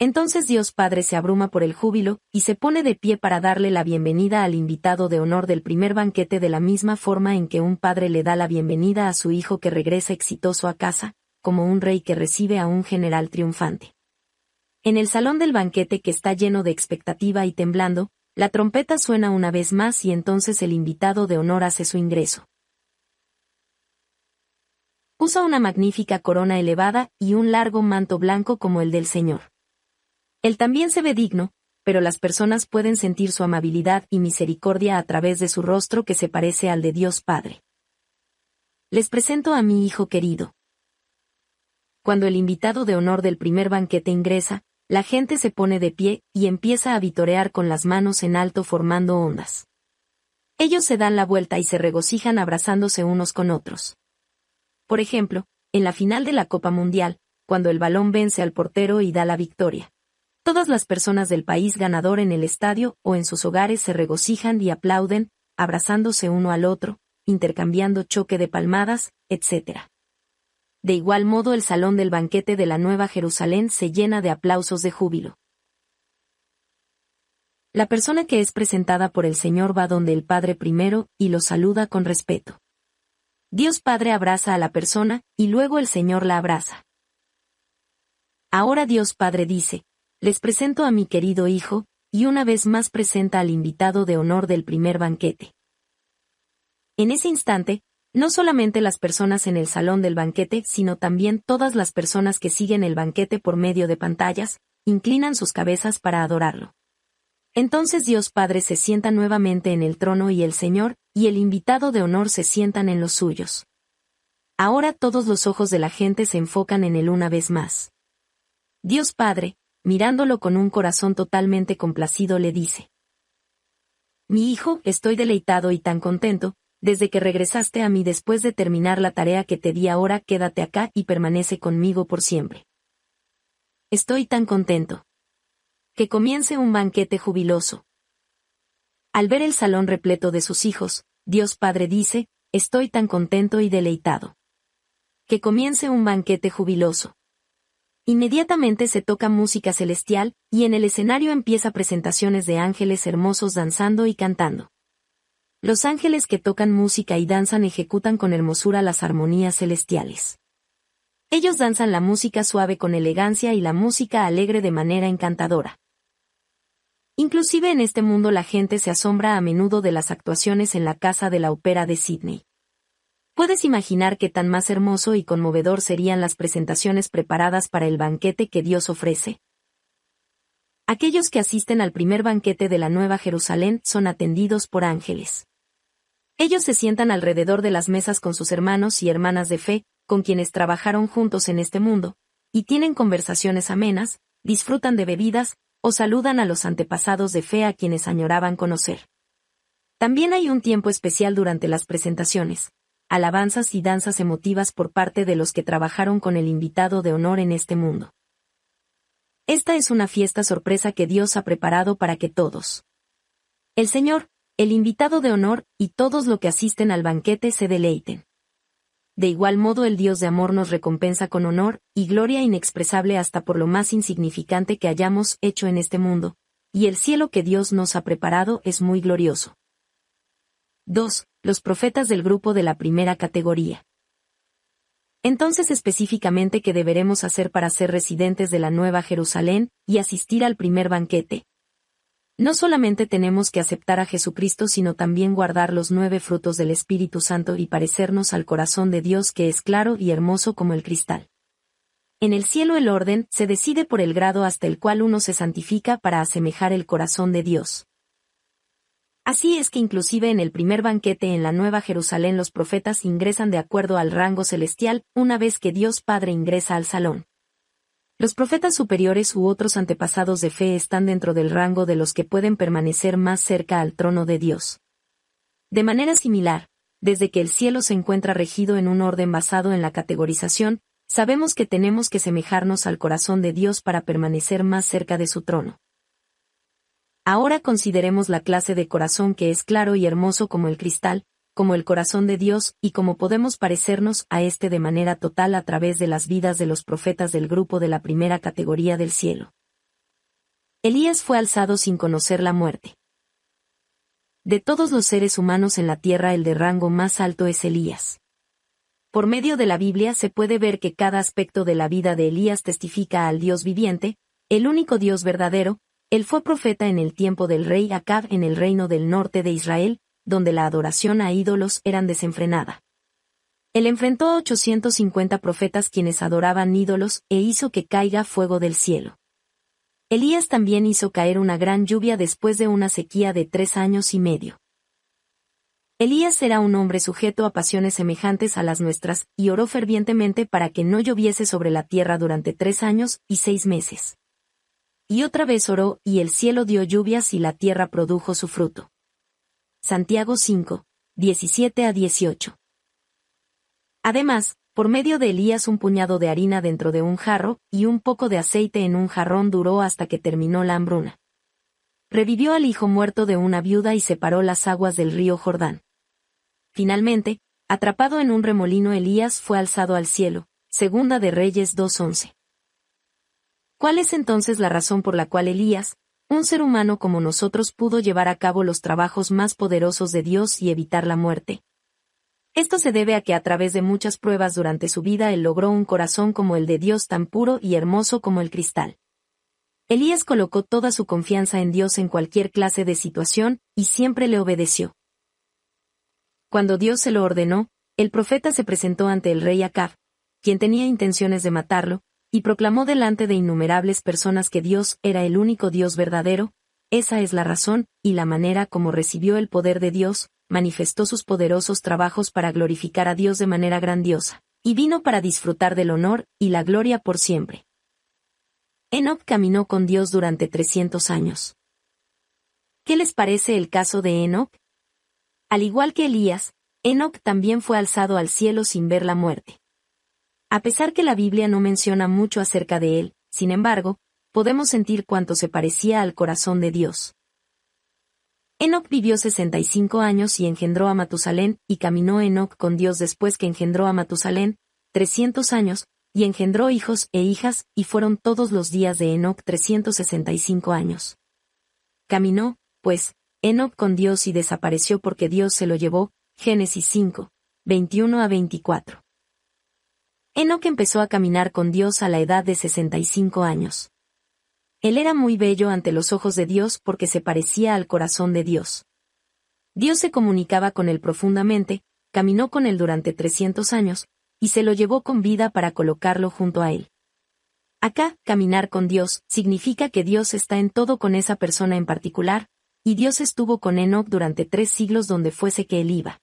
Entonces Dios Padre se abruma por el júbilo, y se pone de pie para darle la bienvenida al invitado de honor del primer banquete de la misma forma en que un padre le da la bienvenida a su hijo que regresa exitoso a casa, como un rey que recibe a un general triunfante. En el salón del banquete que está lleno de expectativa y temblando, la trompeta suena una vez más y entonces el invitado de honor hace su ingreso. Usa una magnífica corona elevada y un largo manto blanco como el del Señor. Él también se ve digno, pero las personas pueden sentir su amabilidad y misericordia a través de su rostro que se parece al de Dios Padre. Les presento a mi hijo querido. Cuando el invitado de honor del primer banquete ingresa, la gente se pone de pie y empieza a vitorear con las manos en alto formando ondas. Ellos se dan la vuelta y se regocijan abrazándose unos con otros. Por ejemplo, en la final de la Copa Mundial, cuando el balón vence al portero y da la victoria. Todas las personas del país ganador en el estadio o en sus hogares se regocijan y aplauden, abrazándose uno al otro, intercambiando choque de palmadas, etc. De igual modo el salón del banquete de la Nueva Jerusalén se llena de aplausos de júbilo. La persona que es presentada por el Señor va donde el Padre primero y lo saluda con respeto. Dios Padre abraza a la persona, y luego el Señor la abraza. Ahora Dios Padre dice, les presento a mi querido hijo, y una vez más presenta al invitado de honor del primer banquete. En ese instante, no solamente las personas en el salón del banquete, sino también todas las personas que siguen el banquete por medio de pantallas, inclinan sus cabezas para adorarlo. Entonces Dios Padre se sienta nuevamente en el trono y el Señor y el invitado de honor se sientan en los suyos. Ahora todos los ojos de la gente se enfocan en él una vez más. Dios Padre, mirándolo con un corazón totalmente complacido, le dice. Mi hijo, estoy deleitado y tan contento, desde que regresaste a mí después de terminar la tarea que te di ahora, quédate acá y permanece conmigo por siempre. Estoy tan contento. Que comience un banquete jubiloso. Al ver el salón repleto de sus hijos, Dios Padre dice, estoy tan contento y deleitado. Que comience un banquete jubiloso. Inmediatamente se toca música celestial, y en el escenario empieza presentaciones de ángeles hermosos danzando y cantando. Los ángeles que tocan música y danzan ejecutan con hermosura las armonías celestiales. Ellos danzan la música suave con elegancia y la música alegre de manera encantadora. Inclusive en este mundo la gente se asombra a menudo de las actuaciones en la Casa de la Ópera de Sydney. Puedes imaginar qué tan más hermoso y conmovedor serían las presentaciones preparadas para el banquete que Dios ofrece. Aquellos que asisten al primer banquete de la Nueva Jerusalén son atendidos por ángeles. Ellos se sientan alrededor de las mesas con sus hermanos y hermanas de fe, con quienes trabajaron juntos en este mundo, y tienen conversaciones amenas, disfrutan de bebidas, o saludan a los antepasados de fe a quienes añoraban conocer. También hay un tiempo especial durante las presentaciones, alabanzas y danzas emotivas por parte de los que trabajaron con el invitado de honor en este mundo. Esta es una fiesta sorpresa que Dios ha preparado para que todos, el Señor, el invitado de honor y todos los que asisten al banquete se deleiten. De igual modo el Dios de amor nos recompensa con honor y gloria inexpresable hasta por lo más insignificante que hayamos hecho en este mundo, y el cielo que Dios nos ha preparado es muy glorioso. 2. Los profetas del grupo de la primera categoría. Entonces específicamente qué deberemos hacer para ser residentes de la Nueva Jerusalén y asistir al primer banquete. No solamente tenemos que aceptar a Jesucristo, sino también guardar los nueve frutos del Espíritu Santo y parecernos al corazón de Dios que es claro y hermoso como el cristal. En el cielo el orden se decide por el grado hasta el cual uno se santifica para asemejar el corazón de Dios. Así es que inclusive en el primer banquete en la Nueva Jerusalén los profetas ingresan de acuerdo al rango celestial una vez que Dios Padre ingresa al salón. Los profetas superiores u otros antepasados de fe están dentro del rango de los que pueden permanecer más cerca al trono de Dios. De manera similar, desde que el cielo se encuentra regido en un orden basado en la categorización, sabemos que tenemos que semejarnos al corazón de Dios para permanecer más cerca de su trono. Ahora consideremos la clase de corazón que es claro y hermoso como el cristal, como el corazón de Dios, y como podemos parecernos a este de manera total a través de las vidas de los profetas del grupo de la primera categoría del cielo. Elías fue alzado sin conocer la muerte. De todos los seres humanos en la tierra el de rango más alto es Elías. Por medio de la Biblia se puede ver que cada aspecto de la vida de Elías testifica al Dios viviente, el único Dios verdadero, él fue profeta en el tiempo del rey Acab en el reino del norte de Israel, donde la adoración a ídolos eran desenfrenada. Él enfrentó a 850 profetas quienes adoraban ídolos e hizo que caiga fuego del cielo. Elías también hizo caer una gran lluvia después de una sequía de tres años y medio. Elías era un hombre sujeto a pasiones semejantes a las nuestras, y oró fervientemente para que no lloviese sobre la tierra durante tres años y seis meses. Y otra vez oró, y el cielo dio lluvias y la tierra produjo su fruto. Santiago 5, 17 a 18. Además, por medio de Elías un puñado de harina dentro de un jarro, y un poco de aceite en un jarrón duró hasta que terminó la hambruna. Revivió al hijo muerto de una viuda y separó las aguas del río Jordán. Finalmente, atrapado en un remolino Elías fue alzado al cielo, segunda de Reyes 2.11. ¿Cuál es entonces la razón por la cual Elías, un ser humano como nosotros, pudo llevar a cabo los trabajos más poderosos de Dios y evitar la muerte? Esto se debe a que a través de muchas pruebas durante su vida él logró un corazón como el de Dios tan puro y hermoso como el cristal. Elías colocó toda su confianza en Dios en cualquier clase de situación, y siempre le obedeció. Cuando Dios se lo ordenó, el profeta se presentó ante el rey Acab, quien tenía intenciones de matarlo, y proclamó delante de innumerables personas que Dios era el único Dios verdadero, esa es la razón, y la manera como recibió el poder de Dios, manifestó sus poderosos trabajos para glorificar a Dios de manera grandiosa, y vino para disfrutar del honor y la gloria por siempre. Enoch caminó con Dios durante 300 años. ¿Qué les parece el caso de Enoch? Al igual que Elías, Enoch también fue alzado al cielo sin ver la muerte. A pesar que la Biblia no menciona mucho acerca de él, sin embargo, podemos sentir cuánto se parecía al corazón de Dios. Enoc vivió 65 años y engendró a Matusalén, y caminó Enoc con Dios después que engendró a Matusalén, 300 años, y engendró hijos e hijas, y fueron todos los días de Enoc 365 años. Caminó, pues, Enoc con Dios y desapareció porque Dios se lo llevó, Génesis 5, 21 a 24. Enoch empezó a caminar con Dios a la edad de 65 años. Él era muy bello ante los ojos de Dios porque se parecía al corazón de Dios. Dios se comunicaba con él profundamente, caminó con él durante 300 años, y se lo llevó con vida para colocarlo junto a él. Acá, caminar con Dios, significa que Dios está en todo con esa persona en particular, y Dios estuvo con Enoch durante tres siglos donde fuese que él iba.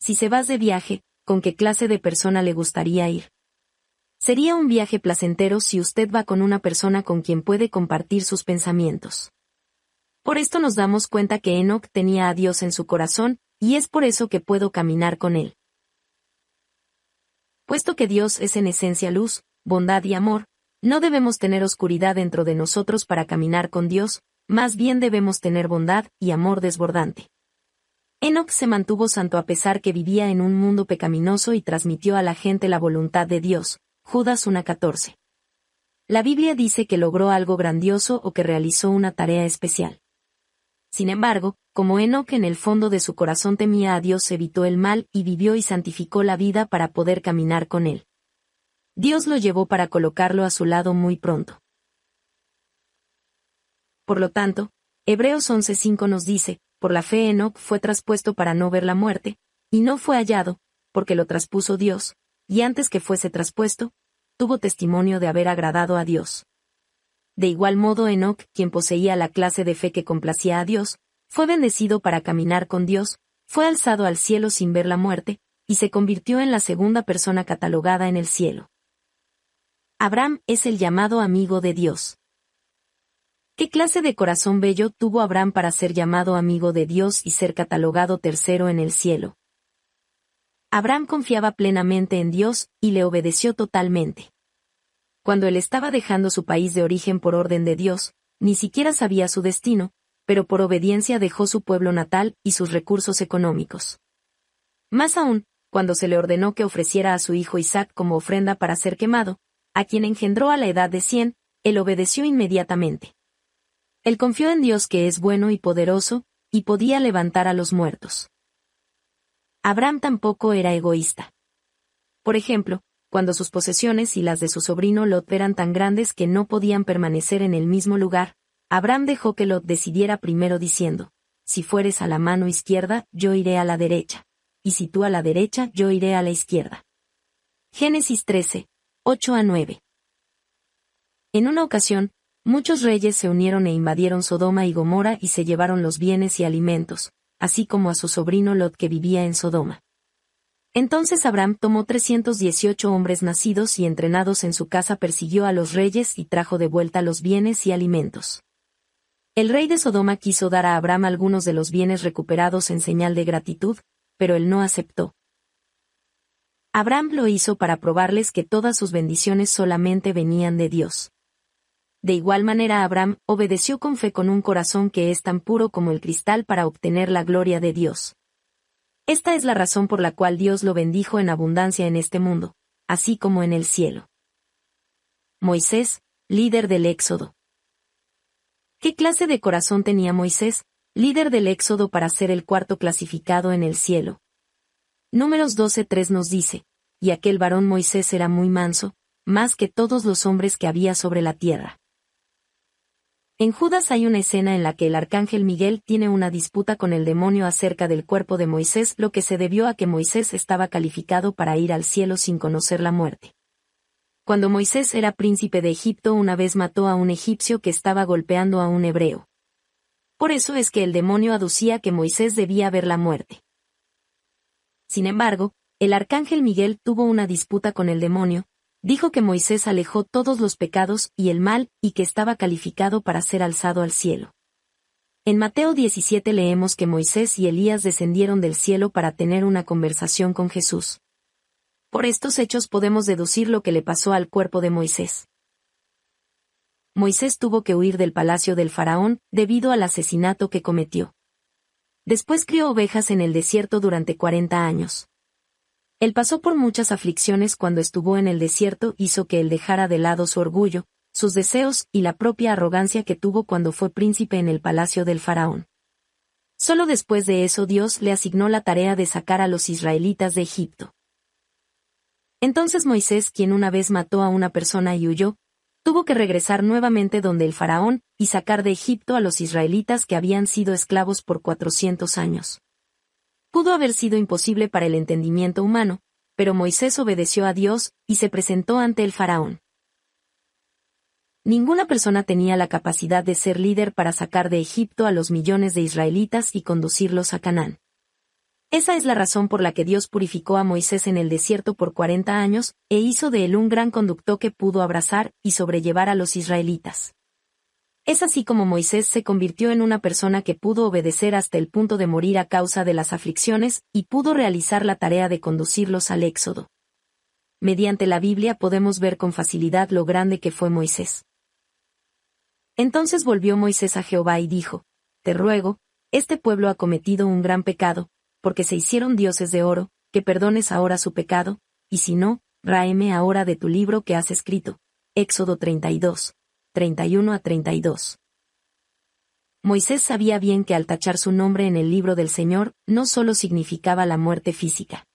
Si se vas de viaje, con qué clase de persona le gustaría ir. Sería un viaje placentero si usted va con una persona con quien puede compartir sus pensamientos. Por esto nos damos cuenta que Enoch tenía a Dios en su corazón, y es por eso que puedo caminar con él. Puesto que Dios es en esencia luz, bondad y amor, no debemos tener oscuridad dentro de nosotros para caminar con Dios, más bien debemos tener bondad y amor desbordante. Enoch se mantuvo santo a pesar que vivía en un mundo pecaminoso y transmitió a la gente la voluntad de Dios. Judas 1.14. La Biblia dice que logró algo grandioso o que realizó una tarea especial. Sin embargo, como Enoch en el fondo de su corazón temía a Dios, evitó el mal y vivió y santificó la vida para poder caminar con él. Dios lo llevó para colocarlo a su lado muy pronto. Por lo tanto, Hebreos 11:5 nos dice, por la fe Enoc fue traspuesto para no ver la muerte, y no fue hallado, porque lo traspuso Dios, y antes que fuese traspuesto, tuvo testimonio de haber agradado a Dios. De igual modo Enoc, quien poseía la clase de fe que complacía a Dios, fue bendecido para caminar con Dios, fue alzado al cielo sin ver la muerte, y se convirtió en la segunda persona catalogada en el cielo. Abraham es el llamado amigo de Dios. ¿Qué clase de corazón bello tuvo Abraham para ser llamado amigo de Dios y ser catalogado tercero en el cielo? Abraham confiaba plenamente en Dios y le obedeció totalmente. Cuando él estaba dejando su país de origen por orden de Dios, ni siquiera sabía su destino, pero por obediencia dejó su pueblo natal y sus recursos económicos. Más aún, cuando se le ordenó que ofreciera a su hijo Isaac como ofrenda para ser quemado, a quien engendró a la edad de cien, él obedeció inmediatamente. Él confió en Dios que es bueno y poderoso, y podía levantar a los muertos. Abraham tampoco era egoísta. Por ejemplo, cuando sus posesiones y las de su sobrino Lot eran tan grandes que no podían permanecer en el mismo lugar, Abraham dejó que Lot decidiera primero diciendo, Si fueres a la mano izquierda, yo iré a la derecha, y si tú a la derecha, yo iré a la izquierda. Génesis 13, 8 a 9. En una ocasión, Muchos reyes se unieron e invadieron Sodoma y Gomorra y se llevaron los bienes y alimentos, así como a su sobrino Lot que vivía en Sodoma. Entonces Abraham tomó 318 hombres nacidos y entrenados en su casa, persiguió a los reyes y trajo de vuelta los bienes y alimentos. El rey de Sodoma quiso dar a Abraham algunos de los bienes recuperados en señal de gratitud, pero él no aceptó. Abraham lo hizo para probarles que todas sus bendiciones solamente venían de Dios. De igual manera Abraham obedeció con fe con un corazón que es tan puro como el cristal para obtener la gloria de Dios. Esta es la razón por la cual Dios lo bendijo en abundancia en este mundo, así como en el cielo. Moisés, líder del Éxodo. ¿Qué clase de corazón tenía Moisés, líder del Éxodo para ser el cuarto clasificado en el cielo? Números 12.3 nos dice, y aquel varón Moisés era muy manso, más que todos los hombres que había sobre la tierra. En Judas hay una escena en la que el arcángel Miguel tiene una disputa con el demonio acerca del cuerpo de Moisés, lo que se debió a que Moisés estaba calificado para ir al cielo sin conocer la muerte. Cuando Moisés era príncipe de Egipto una vez mató a un egipcio que estaba golpeando a un hebreo. Por eso es que el demonio aducía que Moisés debía ver la muerte. Sin embargo, el arcángel Miguel tuvo una disputa con el demonio, dijo que Moisés alejó todos los pecados y el mal y que estaba calificado para ser alzado al cielo. En Mateo 17 leemos que Moisés y Elías descendieron del cielo para tener una conversación con Jesús. Por estos hechos podemos deducir lo que le pasó al cuerpo de Moisés. Moisés tuvo que huir del palacio del faraón debido al asesinato que cometió. Después crió ovejas en el desierto durante 40 años. Él pasó por muchas aflicciones cuando estuvo en el desierto hizo que él dejara de lado su orgullo, sus deseos y la propia arrogancia que tuvo cuando fue príncipe en el palacio del faraón. Solo después de eso Dios le asignó la tarea de sacar a los israelitas de Egipto. Entonces Moisés, quien una vez mató a una persona y huyó, tuvo que regresar nuevamente donde el faraón y sacar de Egipto a los israelitas que habían sido esclavos por 400 años pudo haber sido imposible para el entendimiento humano, pero Moisés obedeció a Dios y se presentó ante el faraón. Ninguna persona tenía la capacidad de ser líder para sacar de Egipto a los millones de israelitas y conducirlos a Canaán. Esa es la razón por la que Dios purificó a Moisés en el desierto por 40 años, e hizo de él un gran conductor que pudo abrazar y sobrellevar a los israelitas. Es así como Moisés se convirtió en una persona que pudo obedecer hasta el punto de morir a causa de las aflicciones, y pudo realizar la tarea de conducirlos al Éxodo. Mediante la Biblia podemos ver con facilidad lo grande que fue Moisés. Entonces volvió Moisés a Jehová y dijo, Te ruego, este pueblo ha cometido un gran pecado, porque se hicieron dioses de oro, que perdones ahora su pecado, y si no, ráeme ahora de tu libro que has escrito. Éxodo 32, 31 a 32. Moisés sabía bien que al tachar su nombre en el libro del Señor, no solo significaba la muerte física.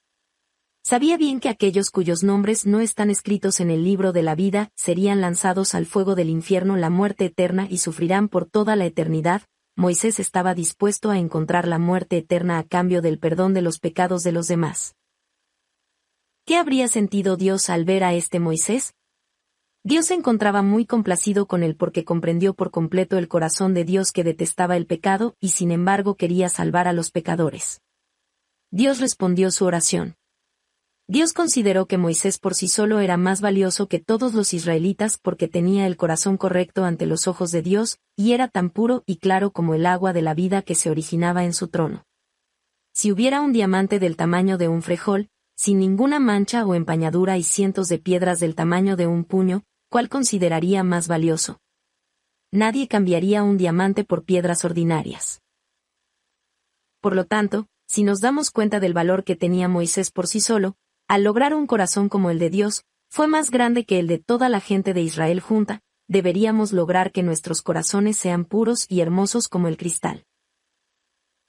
Sabía bien que aquellos cuyos nombres no están escritos en el libro de la vida serían lanzados al fuego del infierno la muerte eterna y sufrirán por toda la eternidad, Moisés estaba dispuesto a encontrar la muerte eterna a cambio del perdón de los pecados de los demás. ¿Qué habría sentido Dios al ver a este Moisés? Dios se encontraba muy complacido con él porque comprendió por completo el corazón de Dios que detestaba el pecado y sin embargo quería salvar a los pecadores. Dios respondió su oración. Dios consideró que Moisés por sí solo era más valioso que todos los israelitas porque tenía el corazón correcto ante los ojos de Dios, y era tan puro y claro como el agua de la vida que se originaba en su trono. Si hubiera un diamante del tamaño de un frejol, sin ninguna mancha o empañadura y cientos de piedras del tamaño de un puño, ¿cuál consideraría más valioso? Nadie cambiaría un diamante por piedras ordinarias. Por lo tanto, si nos damos cuenta del valor que tenía Moisés por sí solo, al lograr un corazón como el de Dios, fue más grande que el de toda la gente de Israel junta, deberíamos lograr que nuestros corazones sean puros y hermosos como el cristal.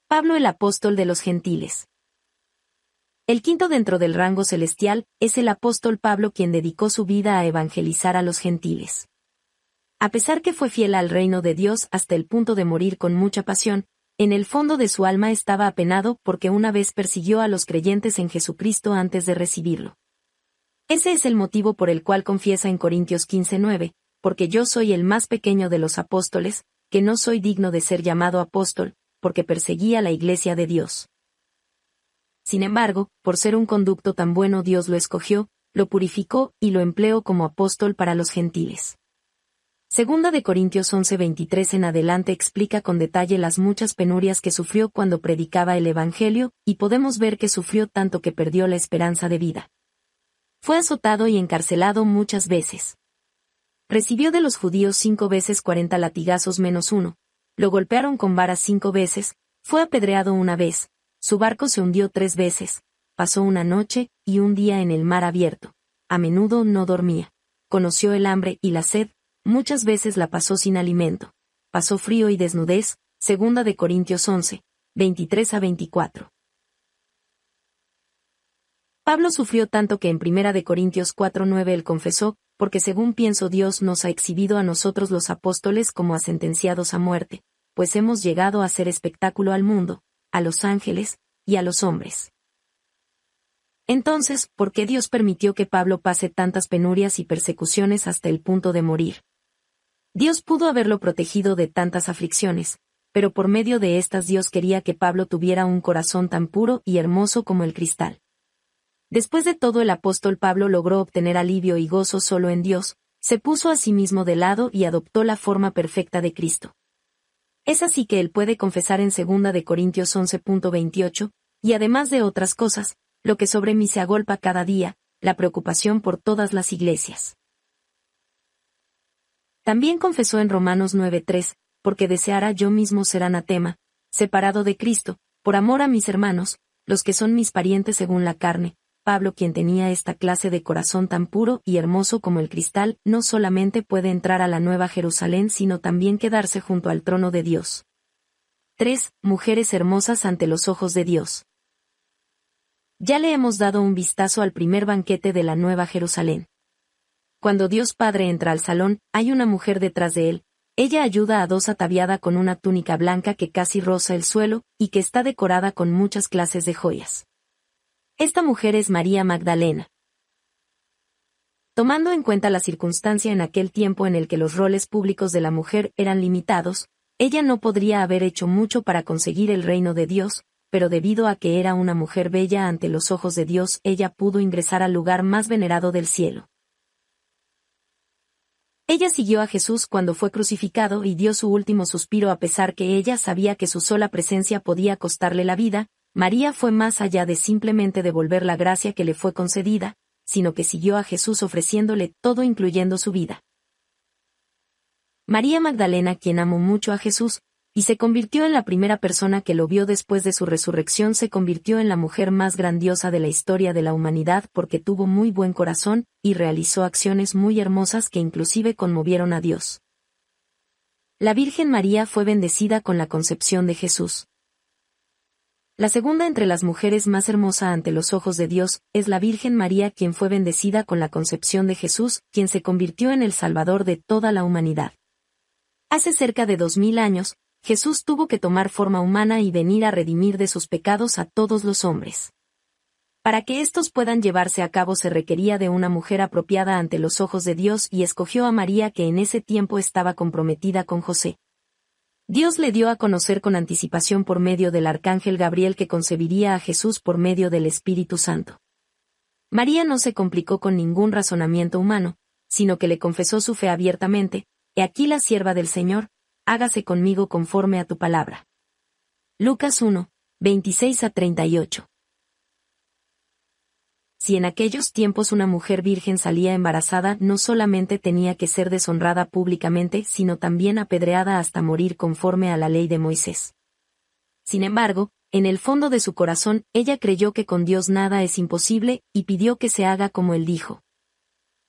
Pablo el apóstol de los gentiles. El quinto dentro del rango celestial es el apóstol Pablo quien dedicó su vida a evangelizar a los gentiles. A pesar que fue fiel al reino de Dios hasta el punto de morir con mucha pasión, en el fondo de su alma estaba apenado porque una vez persiguió a los creyentes en Jesucristo antes de recibirlo. Ese es el motivo por el cual confiesa en Corintios 15:9, porque yo soy el más pequeño de los apóstoles, que no soy digno de ser llamado apóstol, porque perseguí a la iglesia de Dios. Sin embargo, por ser un conducto tan bueno Dios lo escogió, lo purificó y lo empleó como apóstol para los gentiles. Segunda de Corintios 11:23 en adelante explica con detalle las muchas penurias que sufrió cuando predicaba el Evangelio, y podemos ver que sufrió tanto que perdió la esperanza de vida. Fue azotado y encarcelado muchas veces. Recibió de los judíos cinco veces cuarenta latigazos menos uno. Lo golpearon con varas cinco veces, fue apedreado una vez, su barco se hundió tres veces, pasó una noche y un día en el mar abierto. A menudo no dormía. Conoció el hambre y la sed, muchas veces la pasó sin alimento. Pasó frío y desnudez, segunda de Corintios 11, 23 a 24. Pablo sufrió tanto que en primera de Corintios 4,9 él confesó, porque según pienso Dios nos ha exhibido a nosotros los apóstoles como a sentenciados a muerte, pues hemos llegado a ser espectáculo al mundo, a los ángeles y a los hombres. Entonces, ¿por qué Dios permitió que Pablo pase tantas penurias y persecuciones hasta el punto de morir? Dios pudo haberlo protegido de tantas aflicciones, pero por medio de estas Dios quería que Pablo tuviera un corazón tan puro y hermoso como el cristal. Después de todo el apóstol Pablo logró obtener alivio y gozo solo en Dios, se puso a sí mismo de lado y adoptó la forma perfecta de Cristo. Es así que él puede confesar en 2 de Corintios 11.28, y además de otras cosas, lo que sobre mí se agolpa cada día, la preocupación por todas las iglesias. También confesó en Romanos 9.3, porque deseara yo mismo ser anatema, separado de Cristo, por amor a mis hermanos, los que son mis parientes según la carne, Pablo quien tenía esta clase de corazón tan puro y hermoso como el cristal, no solamente puede entrar a la Nueva Jerusalén sino también quedarse junto al trono de Dios. 3. Mujeres hermosas ante los ojos de Dios. Ya le hemos dado un vistazo al primer banquete de la Nueva Jerusalén. Cuando Dios Padre entra al salón, hay una mujer detrás de él. Ella ayuda a dos ataviada con una túnica blanca que casi roza el suelo, y que está decorada con muchas clases de joyas. Esta mujer es María Magdalena. Tomando en cuenta la circunstancia en aquel tiempo en el que los roles públicos de la mujer eran limitados, ella no podría haber hecho mucho para conseguir el reino de Dios, pero debido a que era una mujer bella ante los ojos de Dios, ella pudo ingresar al lugar más venerado del cielo. Ella siguió a Jesús cuando fue crucificado y dio su último suspiro a pesar que ella sabía que su sola presencia podía costarle la vida, María fue más allá de simplemente devolver la gracia que le fue concedida, sino que siguió a Jesús ofreciéndole todo incluyendo su vida. María Magdalena, quien amó mucho a Jesús, y se convirtió en la primera persona que lo vio después de su resurrección, se convirtió en la mujer más grandiosa de la historia de la humanidad porque tuvo muy buen corazón y realizó acciones muy hermosas que inclusive conmovieron a Dios. La Virgen María fue bendecida con la concepción de Jesús. La segunda entre las mujeres más hermosa ante los ojos de Dios, es la Virgen María quien fue bendecida con la concepción de Jesús, quien se convirtió en el Salvador de toda la humanidad. Hace cerca de dos mil años, Jesús tuvo que tomar forma humana y venir a redimir de sus pecados a todos los hombres. Para que estos puedan llevarse a cabo se requería de una mujer apropiada ante los ojos de Dios y escogió a María que en ese tiempo estaba comprometida con José. Dios le dio a conocer con anticipación por medio del arcángel Gabriel que concebiría a Jesús por medio del Espíritu Santo. María no se complicó con ningún razonamiento humano, sino que le confesó su fe abiertamente, He aquí la sierva del Señor, hágase conmigo conforme a tu palabra. Lucas 1, 26 a 38 si en aquellos tiempos una mujer virgen salía embarazada no solamente tenía que ser deshonrada públicamente, sino también apedreada hasta morir conforme a la ley de Moisés. Sin embargo, en el fondo de su corazón, ella creyó que con Dios nada es imposible, y pidió que se haga como él dijo.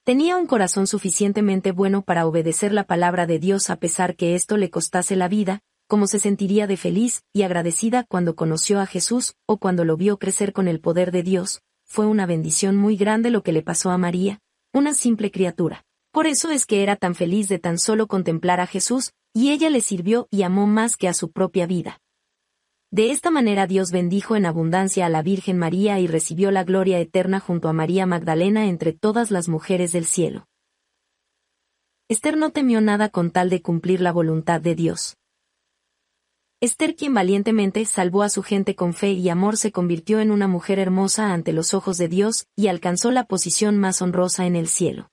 Tenía un corazón suficientemente bueno para obedecer la palabra de Dios a pesar que esto le costase la vida, como se sentiría de feliz y agradecida cuando conoció a Jesús o cuando lo vio crecer con el poder de Dios, fue una bendición muy grande lo que le pasó a María, una simple criatura. Por eso es que era tan feliz de tan solo contemplar a Jesús, y ella le sirvió y amó más que a su propia vida. De esta manera Dios bendijo en abundancia a la Virgen María y recibió la gloria eterna junto a María Magdalena entre todas las mujeres del cielo. Esther no temió nada con tal de cumplir la voluntad de Dios. Esther quien valientemente salvó a su gente con fe y amor se convirtió en una mujer hermosa ante los ojos de Dios y alcanzó la posición más honrosa en el cielo.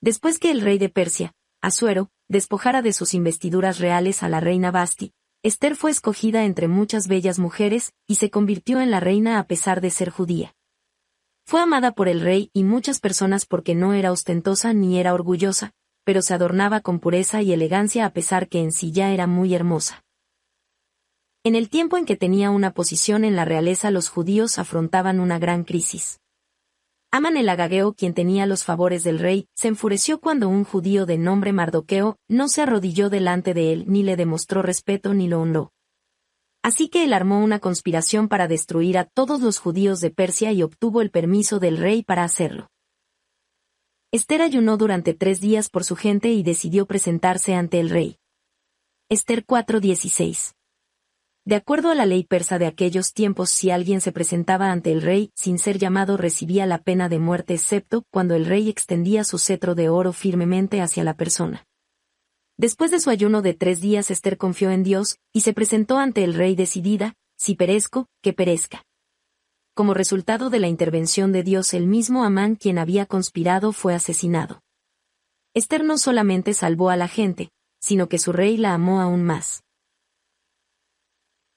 Después que el rey de Persia, Asuero, despojara de sus investiduras reales a la reina Basti, Esther fue escogida entre muchas bellas mujeres y se convirtió en la reina a pesar de ser judía. Fue amada por el rey y muchas personas porque no era ostentosa ni era orgullosa, pero se adornaba con pureza y elegancia a pesar que en sí ya era muy hermosa. En el tiempo en que tenía una posición en la realeza los judíos afrontaban una gran crisis. Aman el Agageo, quien tenía los favores del rey, se enfureció cuando un judío de nombre Mardoqueo no se arrodilló delante de él ni le demostró respeto ni lo honró. Así que él armó una conspiración para destruir a todos los judíos de Persia y obtuvo el permiso del rey para hacerlo. Esther ayunó durante tres días por su gente y decidió presentarse ante el rey. Esther 4:16 de acuerdo a la ley persa de aquellos tiempos, si alguien se presentaba ante el rey sin ser llamado recibía la pena de muerte excepto cuando el rey extendía su cetro de oro firmemente hacia la persona. Después de su ayuno de tres días, Esther confió en Dios, y se presentó ante el rey decidida, si perezco, que perezca como resultado de la intervención de Dios el mismo Amán quien había conspirado fue asesinado. Esther no solamente salvó a la gente, sino que su rey la amó aún más.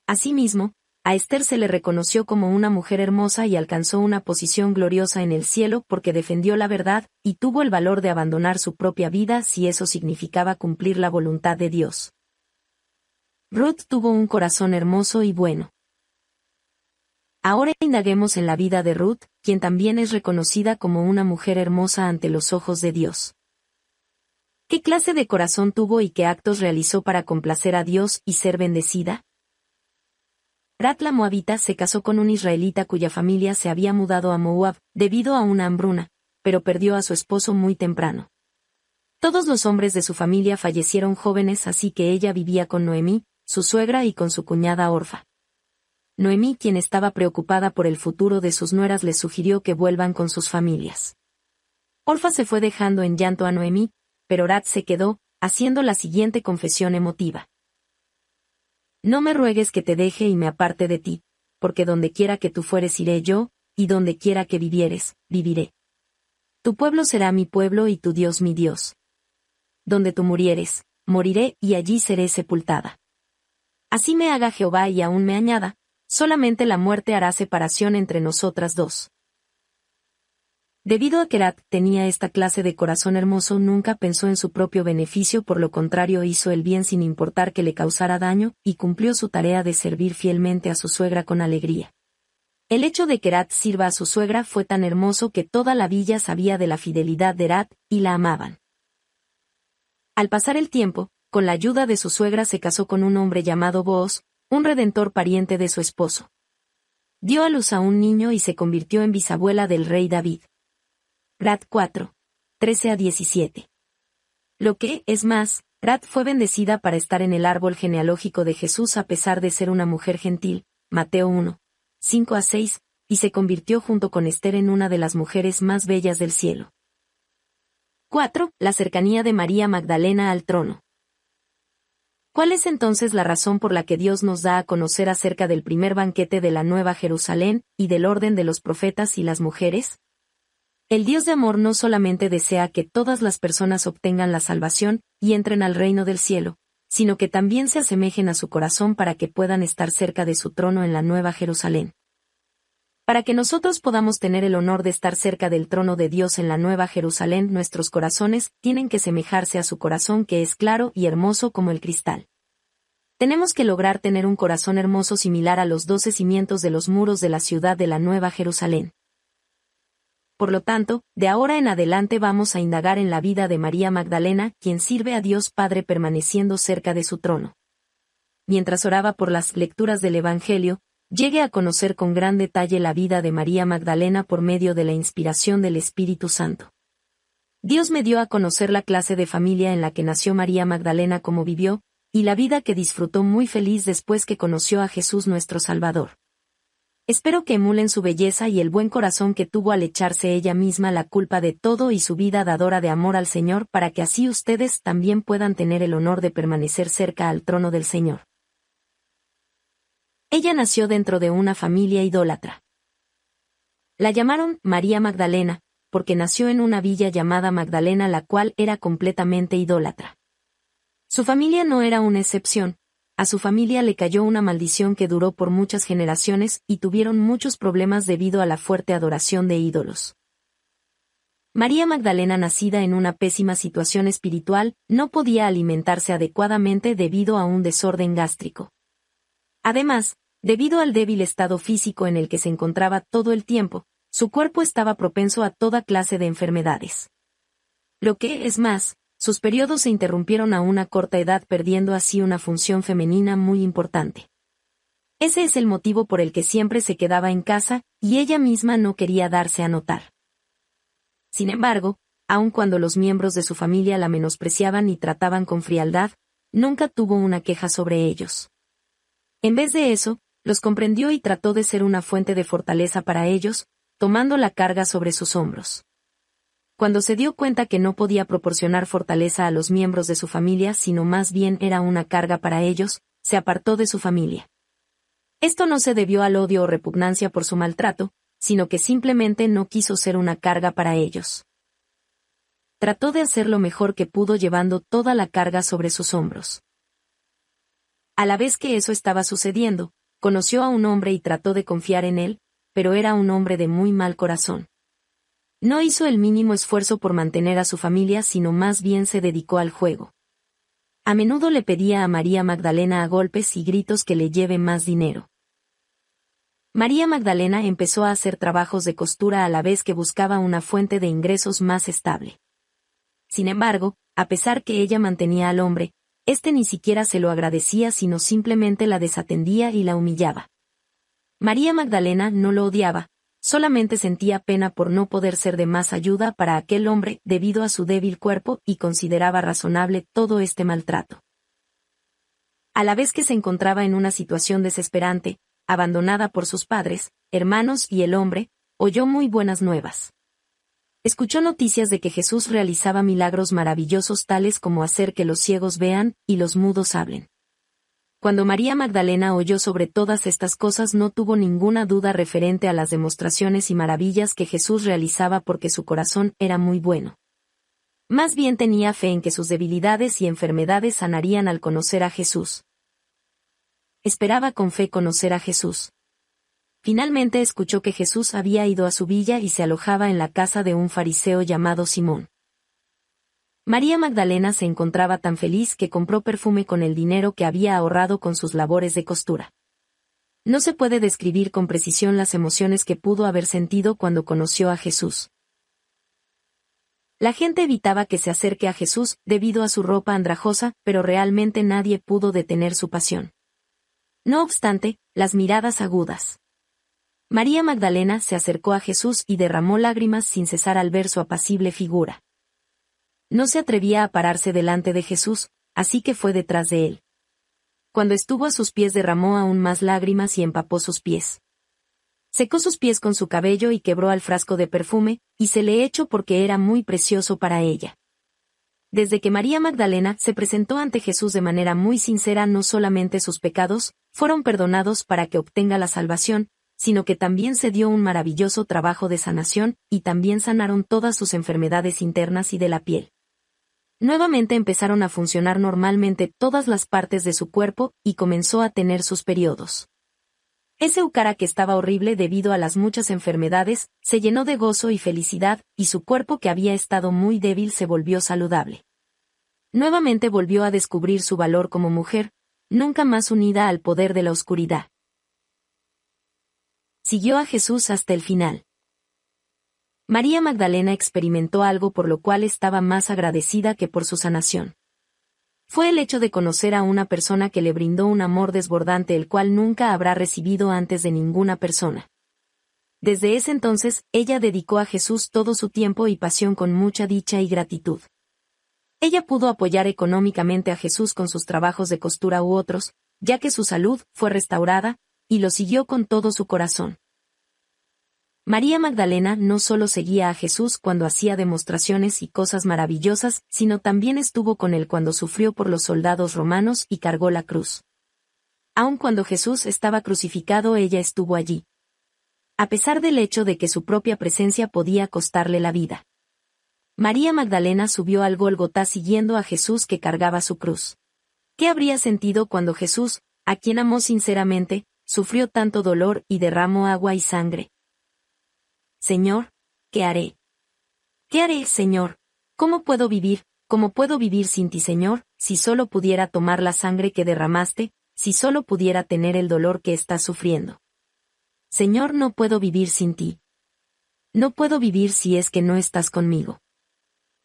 Asimismo, a Esther se le reconoció como una mujer hermosa y alcanzó una posición gloriosa en el cielo porque defendió la verdad y tuvo el valor de abandonar su propia vida si eso significaba cumplir la voluntad de Dios. Ruth tuvo un corazón hermoso y bueno. Ahora indaguemos en la vida de Ruth, quien también es reconocida como una mujer hermosa ante los ojos de Dios. ¿Qué clase de corazón tuvo y qué actos realizó para complacer a Dios y ser bendecida? Rat la Moabita se casó con un israelita cuya familia se había mudado a Moab debido a una hambruna, pero perdió a su esposo muy temprano. Todos los hombres de su familia fallecieron jóvenes así que ella vivía con Noemí, su suegra y con su cuñada Orfa. Noemí, quien estaba preocupada por el futuro de sus nueras, le sugirió que vuelvan con sus familias. Orfa se fue dejando en llanto a Noemí, pero Rat se quedó, haciendo la siguiente confesión emotiva. No me ruegues que te deje y me aparte de ti, porque donde quiera que tú fueres iré yo, y donde quiera que vivieres, viviré. Tu pueblo será mi pueblo y tu Dios mi Dios. Donde tú murieres, moriré y allí seré sepultada. Así me haga Jehová y aún me añada, Solamente la muerte hará separación entre nosotras dos. Debido a que Rat tenía esta clase de corazón hermoso, nunca pensó en su propio beneficio, por lo contrario hizo el bien sin importar que le causara daño, y cumplió su tarea de servir fielmente a su suegra con alegría. El hecho de que Rat sirva a su suegra fue tan hermoso que toda la villa sabía de la fidelidad de Rat, y la amaban. Al pasar el tiempo, con la ayuda de su suegra se casó con un hombre llamado Boaz, un redentor pariente de su esposo. Dio a luz a un niño y se convirtió en bisabuela del rey David. Rad 4. 13 a 17. Lo que, es más, Rad fue bendecida para estar en el árbol genealógico de Jesús a pesar de ser una mujer gentil, Mateo 1. 5 a 6, y se convirtió junto con Esther en una de las mujeres más bellas del cielo. 4. La cercanía de María Magdalena al trono. ¿Cuál es entonces la razón por la que Dios nos da a conocer acerca del primer banquete de la Nueva Jerusalén, y del orden de los profetas y las mujeres? El Dios de amor no solamente desea que todas las personas obtengan la salvación y entren al reino del cielo, sino que también se asemejen a su corazón para que puedan estar cerca de su trono en la Nueva Jerusalén para que nosotros podamos tener el honor de estar cerca del trono de Dios en la Nueva Jerusalén, nuestros corazones tienen que semejarse a su corazón que es claro y hermoso como el cristal. Tenemos que lograr tener un corazón hermoso similar a los doce cimientos de los muros de la ciudad de la Nueva Jerusalén. Por lo tanto, de ahora en adelante vamos a indagar en la vida de María Magdalena, quien sirve a Dios Padre permaneciendo cerca de su trono. Mientras oraba por las lecturas del Evangelio, llegué a conocer con gran detalle la vida de María Magdalena por medio de la inspiración del Espíritu Santo. Dios me dio a conocer la clase de familia en la que nació María Magdalena como vivió, y la vida que disfrutó muy feliz después que conoció a Jesús nuestro Salvador. Espero que emulen su belleza y el buen corazón que tuvo al echarse ella misma la culpa de todo y su vida dadora de amor al Señor para que así ustedes también puedan tener el honor de permanecer cerca al trono del Señor. Ella nació dentro de una familia idólatra. La llamaron María Magdalena, porque nació en una villa llamada Magdalena la cual era completamente idólatra. Su familia no era una excepción, a su familia le cayó una maldición que duró por muchas generaciones y tuvieron muchos problemas debido a la fuerte adoración de ídolos. María Magdalena, nacida en una pésima situación espiritual, no podía alimentarse adecuadamente debido a un desorden gástrico. Además, Debido al débil estado físico en el que se encontraba todo el tiempo, su cuerpo estaba propenso a toda clase de enfermedades. Lo que es más, sus periodos se interrumpieron a una corta edad perdiendo así una función femenina muy importante. Ese es el motivo por el que siempre se quedaba en casa, y ella misma no quería darse a notar. Sin embargo, aun cuando los miembros de su familia la menospreciaban y trataban con frialdad, nunca tuvo una queja sobre ellos. En vez de eso, los comprendió y trató de ser una fuente de fortaleza para ellos, tomando la carga sobre sus hombros. Cuando se dio cuenta que no podía proporcionar fortaleza a los miembros de su familia, sino más bien era una carga para ellos, se apartó de su familia. Esto no se debió al odio o repugnancia por su maltrato, sino que simplemente no quiso ser una carga para ellos. Trató de hacer lo mejor que pudo llevando toda la carga sobre sus hombros. A la vez que eso estaba sucediendo, Conoció a un hombre y trató de confiar en él, pero era un hombre de muy mal corazón. No hizo el mínimo esfuerzo por mantener a su familia, sino más bien se dedicó al juego. A menudo le pedía a María Magdalena a golpes y gritos que le lleve más dinero. María Magdalena empezó a hacer trabajos de costura a la vez que buscaba una fuente de ingresos más estable. Sin embargo, a pesar que ella mantenía al hombre, este ni siquiera se lo agradecía sino simplemente la desatendía y la humillaba. María Magdalena no lo odiaba, solamente sentía pena por no poder ser de más ayuda para aquel hombre debido a su débil cuerpo y consideraba razonable todo este maltrato. A la vez que se encontraba en una situación desesperante, abandonada por sus padres, hermanos y el hombre, oyó muy buenas nuevas escuchó noticias de que Jesús realizaba milagros maravillosos tales como hacer que los ciegos vean y los mudos hablen. Cuando María Magdalena oyó sobre todas estas cosas no tuvo ninguna duda referente a las demostraciones y maravillas que Jesús realizaba porque su corazón era muy bueno. Más bien tenía fe en que sus debilidades y enfermedades sanarían al conocer a Jesús. Esperaba con fe conocer a Jesús. Finalmente escuchó que Jesús había ido a su villa y se alojaba en la casa de un fariseo llamado Simón. María Magdalena se encontraba tan feliz que compró perfume con el dinero que había ahorrado con sus labores de costura. No se puede describir con precisión las emociones que pudo haber sentido cuando conoció a Jesús. La gente evitaba que se acerque a Jesús debido a su ropa andrajosa, pero realmente nadie pudo detener su pasión. No obstante, las miradas agudas, María Magdalena se acercó a Jesús y derramó lágrimas sin cesar al ver su apacible figura. No se atrevía a pararse delante de Jesús, así que fue detrás de él. Cuando estuvo a sus pies derramó aún más lágrimas y empapó sus pies. Secó sus pies con su cabello y quebró al frasco de perfume, y se le echó porque era muy precioso para ella. Desde que María Magdalena se presentó ante Jesús de manera muy sincera no solamente sus pecados, fueron perdonados para que obtenga la salvación, sino que también se dio un maravilloso trabajo de sanación, y también sanaron todas sus enfermedades internas y de la piel. Nuevamente empezaron a funcionar normalmente todas las partes de su cuerpo, y comenzó a tener sus periodos. Ese ucara que estaba horrible debido a las muchas enfermedades, se llenó de gozo y felicidad, y su cuerpo que había estado muy débil se volvió saludable. Nuevamente volvió a descubrir su valor como mujer, nunca más unida al poder de la oscuridad siguió a Jesús hasta el final. María Magdalena experimentó algo por lo cual estaba más agradecida que por su sanación. Fue el hecho de conocer a una persona que le brindó un amor desbordante el cual nunca habrá recibido antes de ninguna persona. Desde ese entonces, ella dedicó a Jesús todo su tiempo y pasión con mucha dicha y gratitud. Ella pudo apoyar económicamente a Jesús con sus trabajos de costura u otros, ya que su salud fue restaurada, y lo siguió con todo su corazón. María Magdalena no solo seguía a Jesús cuando hacía demostraciones y cosas maravillosas, sino también estuvo con él cuando sufrió por los soldados romanos y cargó la cruz. Aun cuando Jesús estaba crucificado ella estuvo allí. A pesar del hecho de que su propia presencia podía costarle la vida. María Magdalena subió al Golgotá siguiendo a Jesús que cargaba su cruz. ¿Qué habría sentido cuando Jesús, a quien amó sinceramente, sufrió tanto dolor y derramó agua y sangre. Señor, ¿qué haré? ¿Qué haré, Señor? ¿Cómo puedo vivir? ¿Cómo puedo vivir sin ti, Señor, si solo pudiera tomar la sangre que derramaste, si solo pudiera tener el dolor que estás sufriendo? Señor, no puedo vivir sin ti. No puedo vivir si es que no estás conmigo.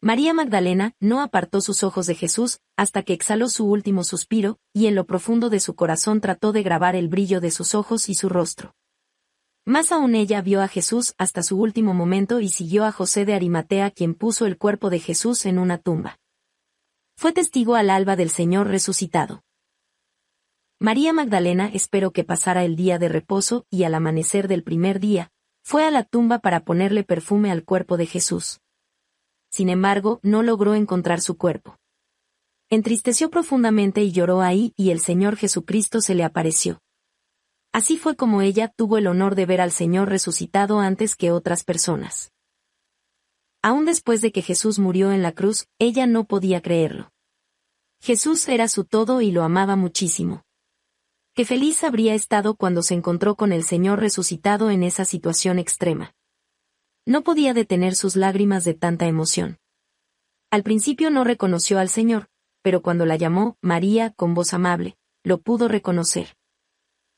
María Magdalena no apartó sus ojos de Jesús hasta que exhaló su último suspiro, y en lo profundo de su corazón trató de grabar el brillo de sus ojos y su rostro. Más aún ella vio a Jesús hasta su último momento y siguió a José de Arimatea quien puso el cuerpo de Jesús en una tumba. Fue testigo al alba del Señor resucitado. María Magdalena esperó que pasara el día de reposo y al amanecer del primer día, fue a la tumba para ponerle perfume al cuerpo de Jesús sin embargo, no logró encontrar su cuerpo. Entristeció profundamente y lloró ahí, y el Señor Jesucristo se le apareció. Así fue como ella tuvo el honor de ver al Señor resucitado antes que otras personas. Aún después de que Jesús murió en la cruz, ella no podía creerlo. Jesús era su todo y lo amaba muchísimo. Qué feliz habría estado cuando se encontró con el Señor resucitado en esa situación extrema. No podía detener sus lágrimas de tanta emoción. Al principio no reconoció al Señor, pero cuando la llamó, María, con voz amable, lo pudo reconocer.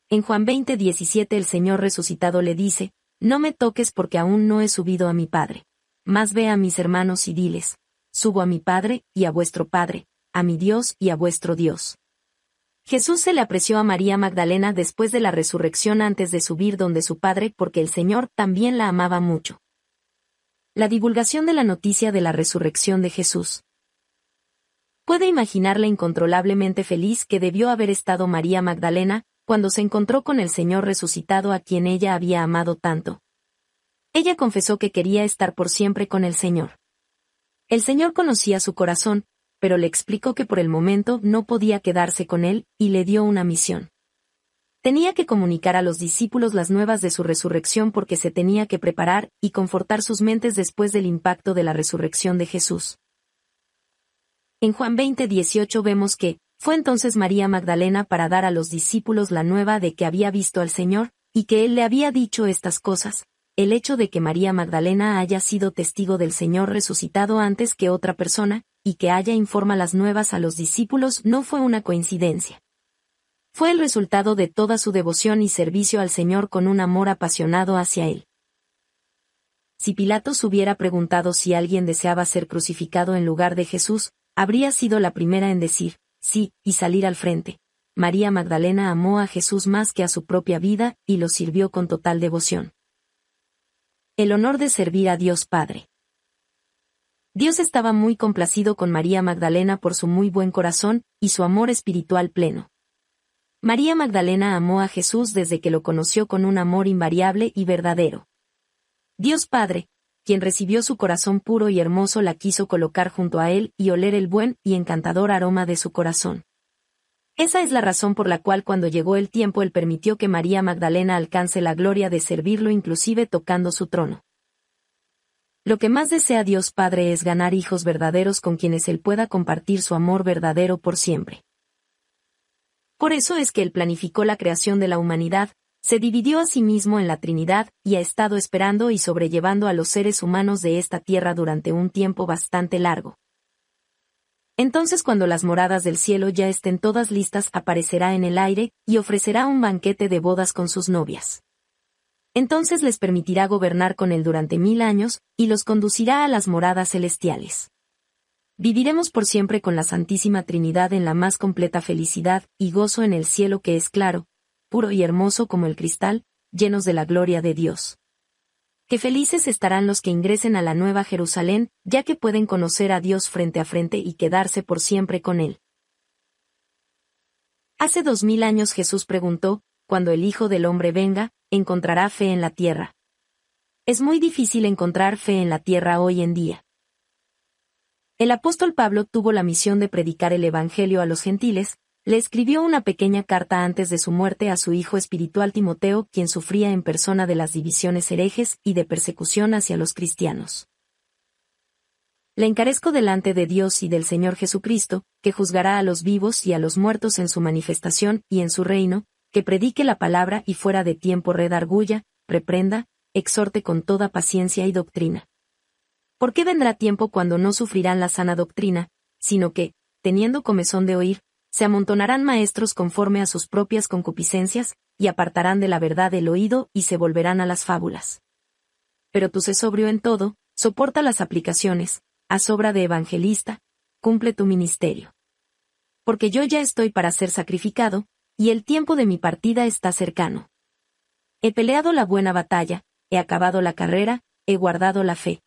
En Juan 20, 17 el Señor resucitado le dice, No me toques porque aún no he subido a mi Padre. Más ve a mis hermanos y diles, Subo a mi Padre y a vuestro Padre, a mi Dios y a vuestro Dios. Jesús se le apreció a María Magdalena después de la resurrección antes de subir donde su Padre porque el Señor también la amaba mucho. La divulgación de la noticia de la resurrección de Jesús. Puede imaginar la incontrolablemente feliz que debió haber estado María Magdalena cuando se encontró con el Señor resucitado a quien ella había amado tanto. Ella confesó que quería estar por siempre con el Señor. El Señor conocía su corazón, pero le explicó que por el momento no podía quedarse con él y le dio una misión. Tenía que comunicar a los discípulos las nuevas de su resurrección porque se tenía que preparar y confortar sus mentes después del impacto de la resurrección de Jesús. En Juan 20:18 vemos que, fue entonces María Magdalena para dar a los discípulos la nueva de que había visto al Señor, y que Él le había dicho estas cosas, el hecho de que María Magdalena haya sido testigo del Señor resucitado antes que otra persona, y que haya informa las nuevas a los discípulos no fue una coincidencia fue el resultado de toda su devoción y servicio al Señor con un amor apasionado hacia Él. Si Pilatos hubiera preguntado si alguien deseaba ser crucificado en lugar de Jesús, habría sido la primera en decir, sí, y salir al frente. María Magdalena amó a Jesús más que a su propia vida, y lo sirvió con total devoción. El honor de servir a Dios Padre. Dios estaba muy complacido con María Magdalena por su muy buen corazón y su amor espiritual pleno. María Magdalena amó a Jesús desde que lo conoció con un amor invariable y verdadero. Dios Padre, quien recibió su corazón puro y hermoso la quiso colocar junto a él y oler el buen y encantador aroma de su corazón. Esa es la razón por la cual cuando llegó el tiempo él permitió que María Magdalena alcance la gloria de servirlo inclusive tocando su trono. Lo que más desea Dios Padre es ganar hijos verdaderos con quienes él pueda compartir su amor verdadero por siempre. Por eso es que él planificó la creación de la humanidad, se dividió a sí mismo en la Trinidad y ha estado esperando y sobrellevando a los seres humanos de esta tierra durante un tiempo bastante largo. Entonces cuando las moradas del cielo ya estén todas listas aparecerá en el aire y ofrecerá un banquete de bodas con sus novias. Entonces les permitirá gobernar con él durante mil años, y los conducirá a las moradas celestiales. Viviremos por siempre con la Santísima Trinidad en la más completa felicidad y gozo en el cielo que es claro, puro y hermoso como el cristal, llenos de la gloria de Dios. Qué felices estarán los que ingresen a la Nueva Jerusalén, ya que pueden conocer a Dios frente a frente y quedarse por siempre con Él. Hace dos mil años Jesús preguntó, cuando el Hijo del Hombre venga, ¿encontrará fe en la tierra? Es muy difícil encontrar fe en la tierra hoy en día. El apóstol Pablo tuvo la misión de predicar el Evangelio a los gentiles, le escribió una pequeña carta antes de su muerte a su hijo espiritual Timoteo, quien sufría en persona de las divisiones herejes y de persecución hacia los cristianos. Le encarezco delante de Dios y del Señor Jesucristo, que juzgará a los vivos y a los muertos en su manifestación y en su reino, que predique la palabra y fuera de tiempo redarguya, reprenda, exhorte con toda paciencia y doctrina. ¿Por qué vendrá tiempo cuando no sufrirán la sana doctrina, sino que, teniendo comezón de oír, se amontonarán maestros conforme a sus propias concupiscencias, y apartarán de la verdad el oído y se volverán a las fábulas. Pero tú se sobrio en todo, soporta las aplicaciones, haz obra de evangelista, cumple tu ministerio. Porque yo ya estoy para ser sacrificado, y el tiempo de mi partida está cercano. He peleado la buena batalla, he acabado la carrera, he guardado la fe.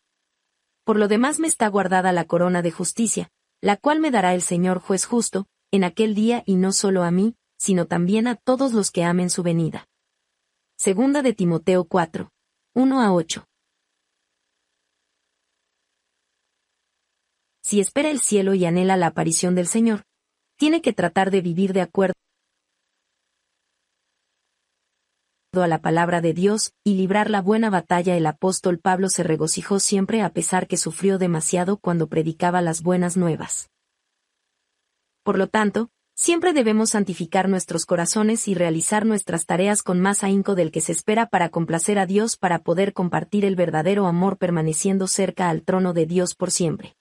Por lo demás me está guardada la corona de justicia, la cual me dará el Señor juez justo, en aquel día y no solo a mí, sino también a todos los que amen su venida. Segunda de Timoteo 4. 1 a 8. Si espera el cielo y anhela la aparición del Señor, tiene que tratar de vivir de acuerdo a la palabra de Dios, y librar la buena batalla el apóstol Pablo se regocijó siempre a pesar que sufrió demasiado cuando predicaba las buenas nuevas. Por lo tanto, siempre debemos santificar nuestros corazones y realizar nuestras tareas con más ahínco del que se espera para complacer a Dios para poder compartir el verdadero amor permaneciendo cerca al trono de Dios por siempre.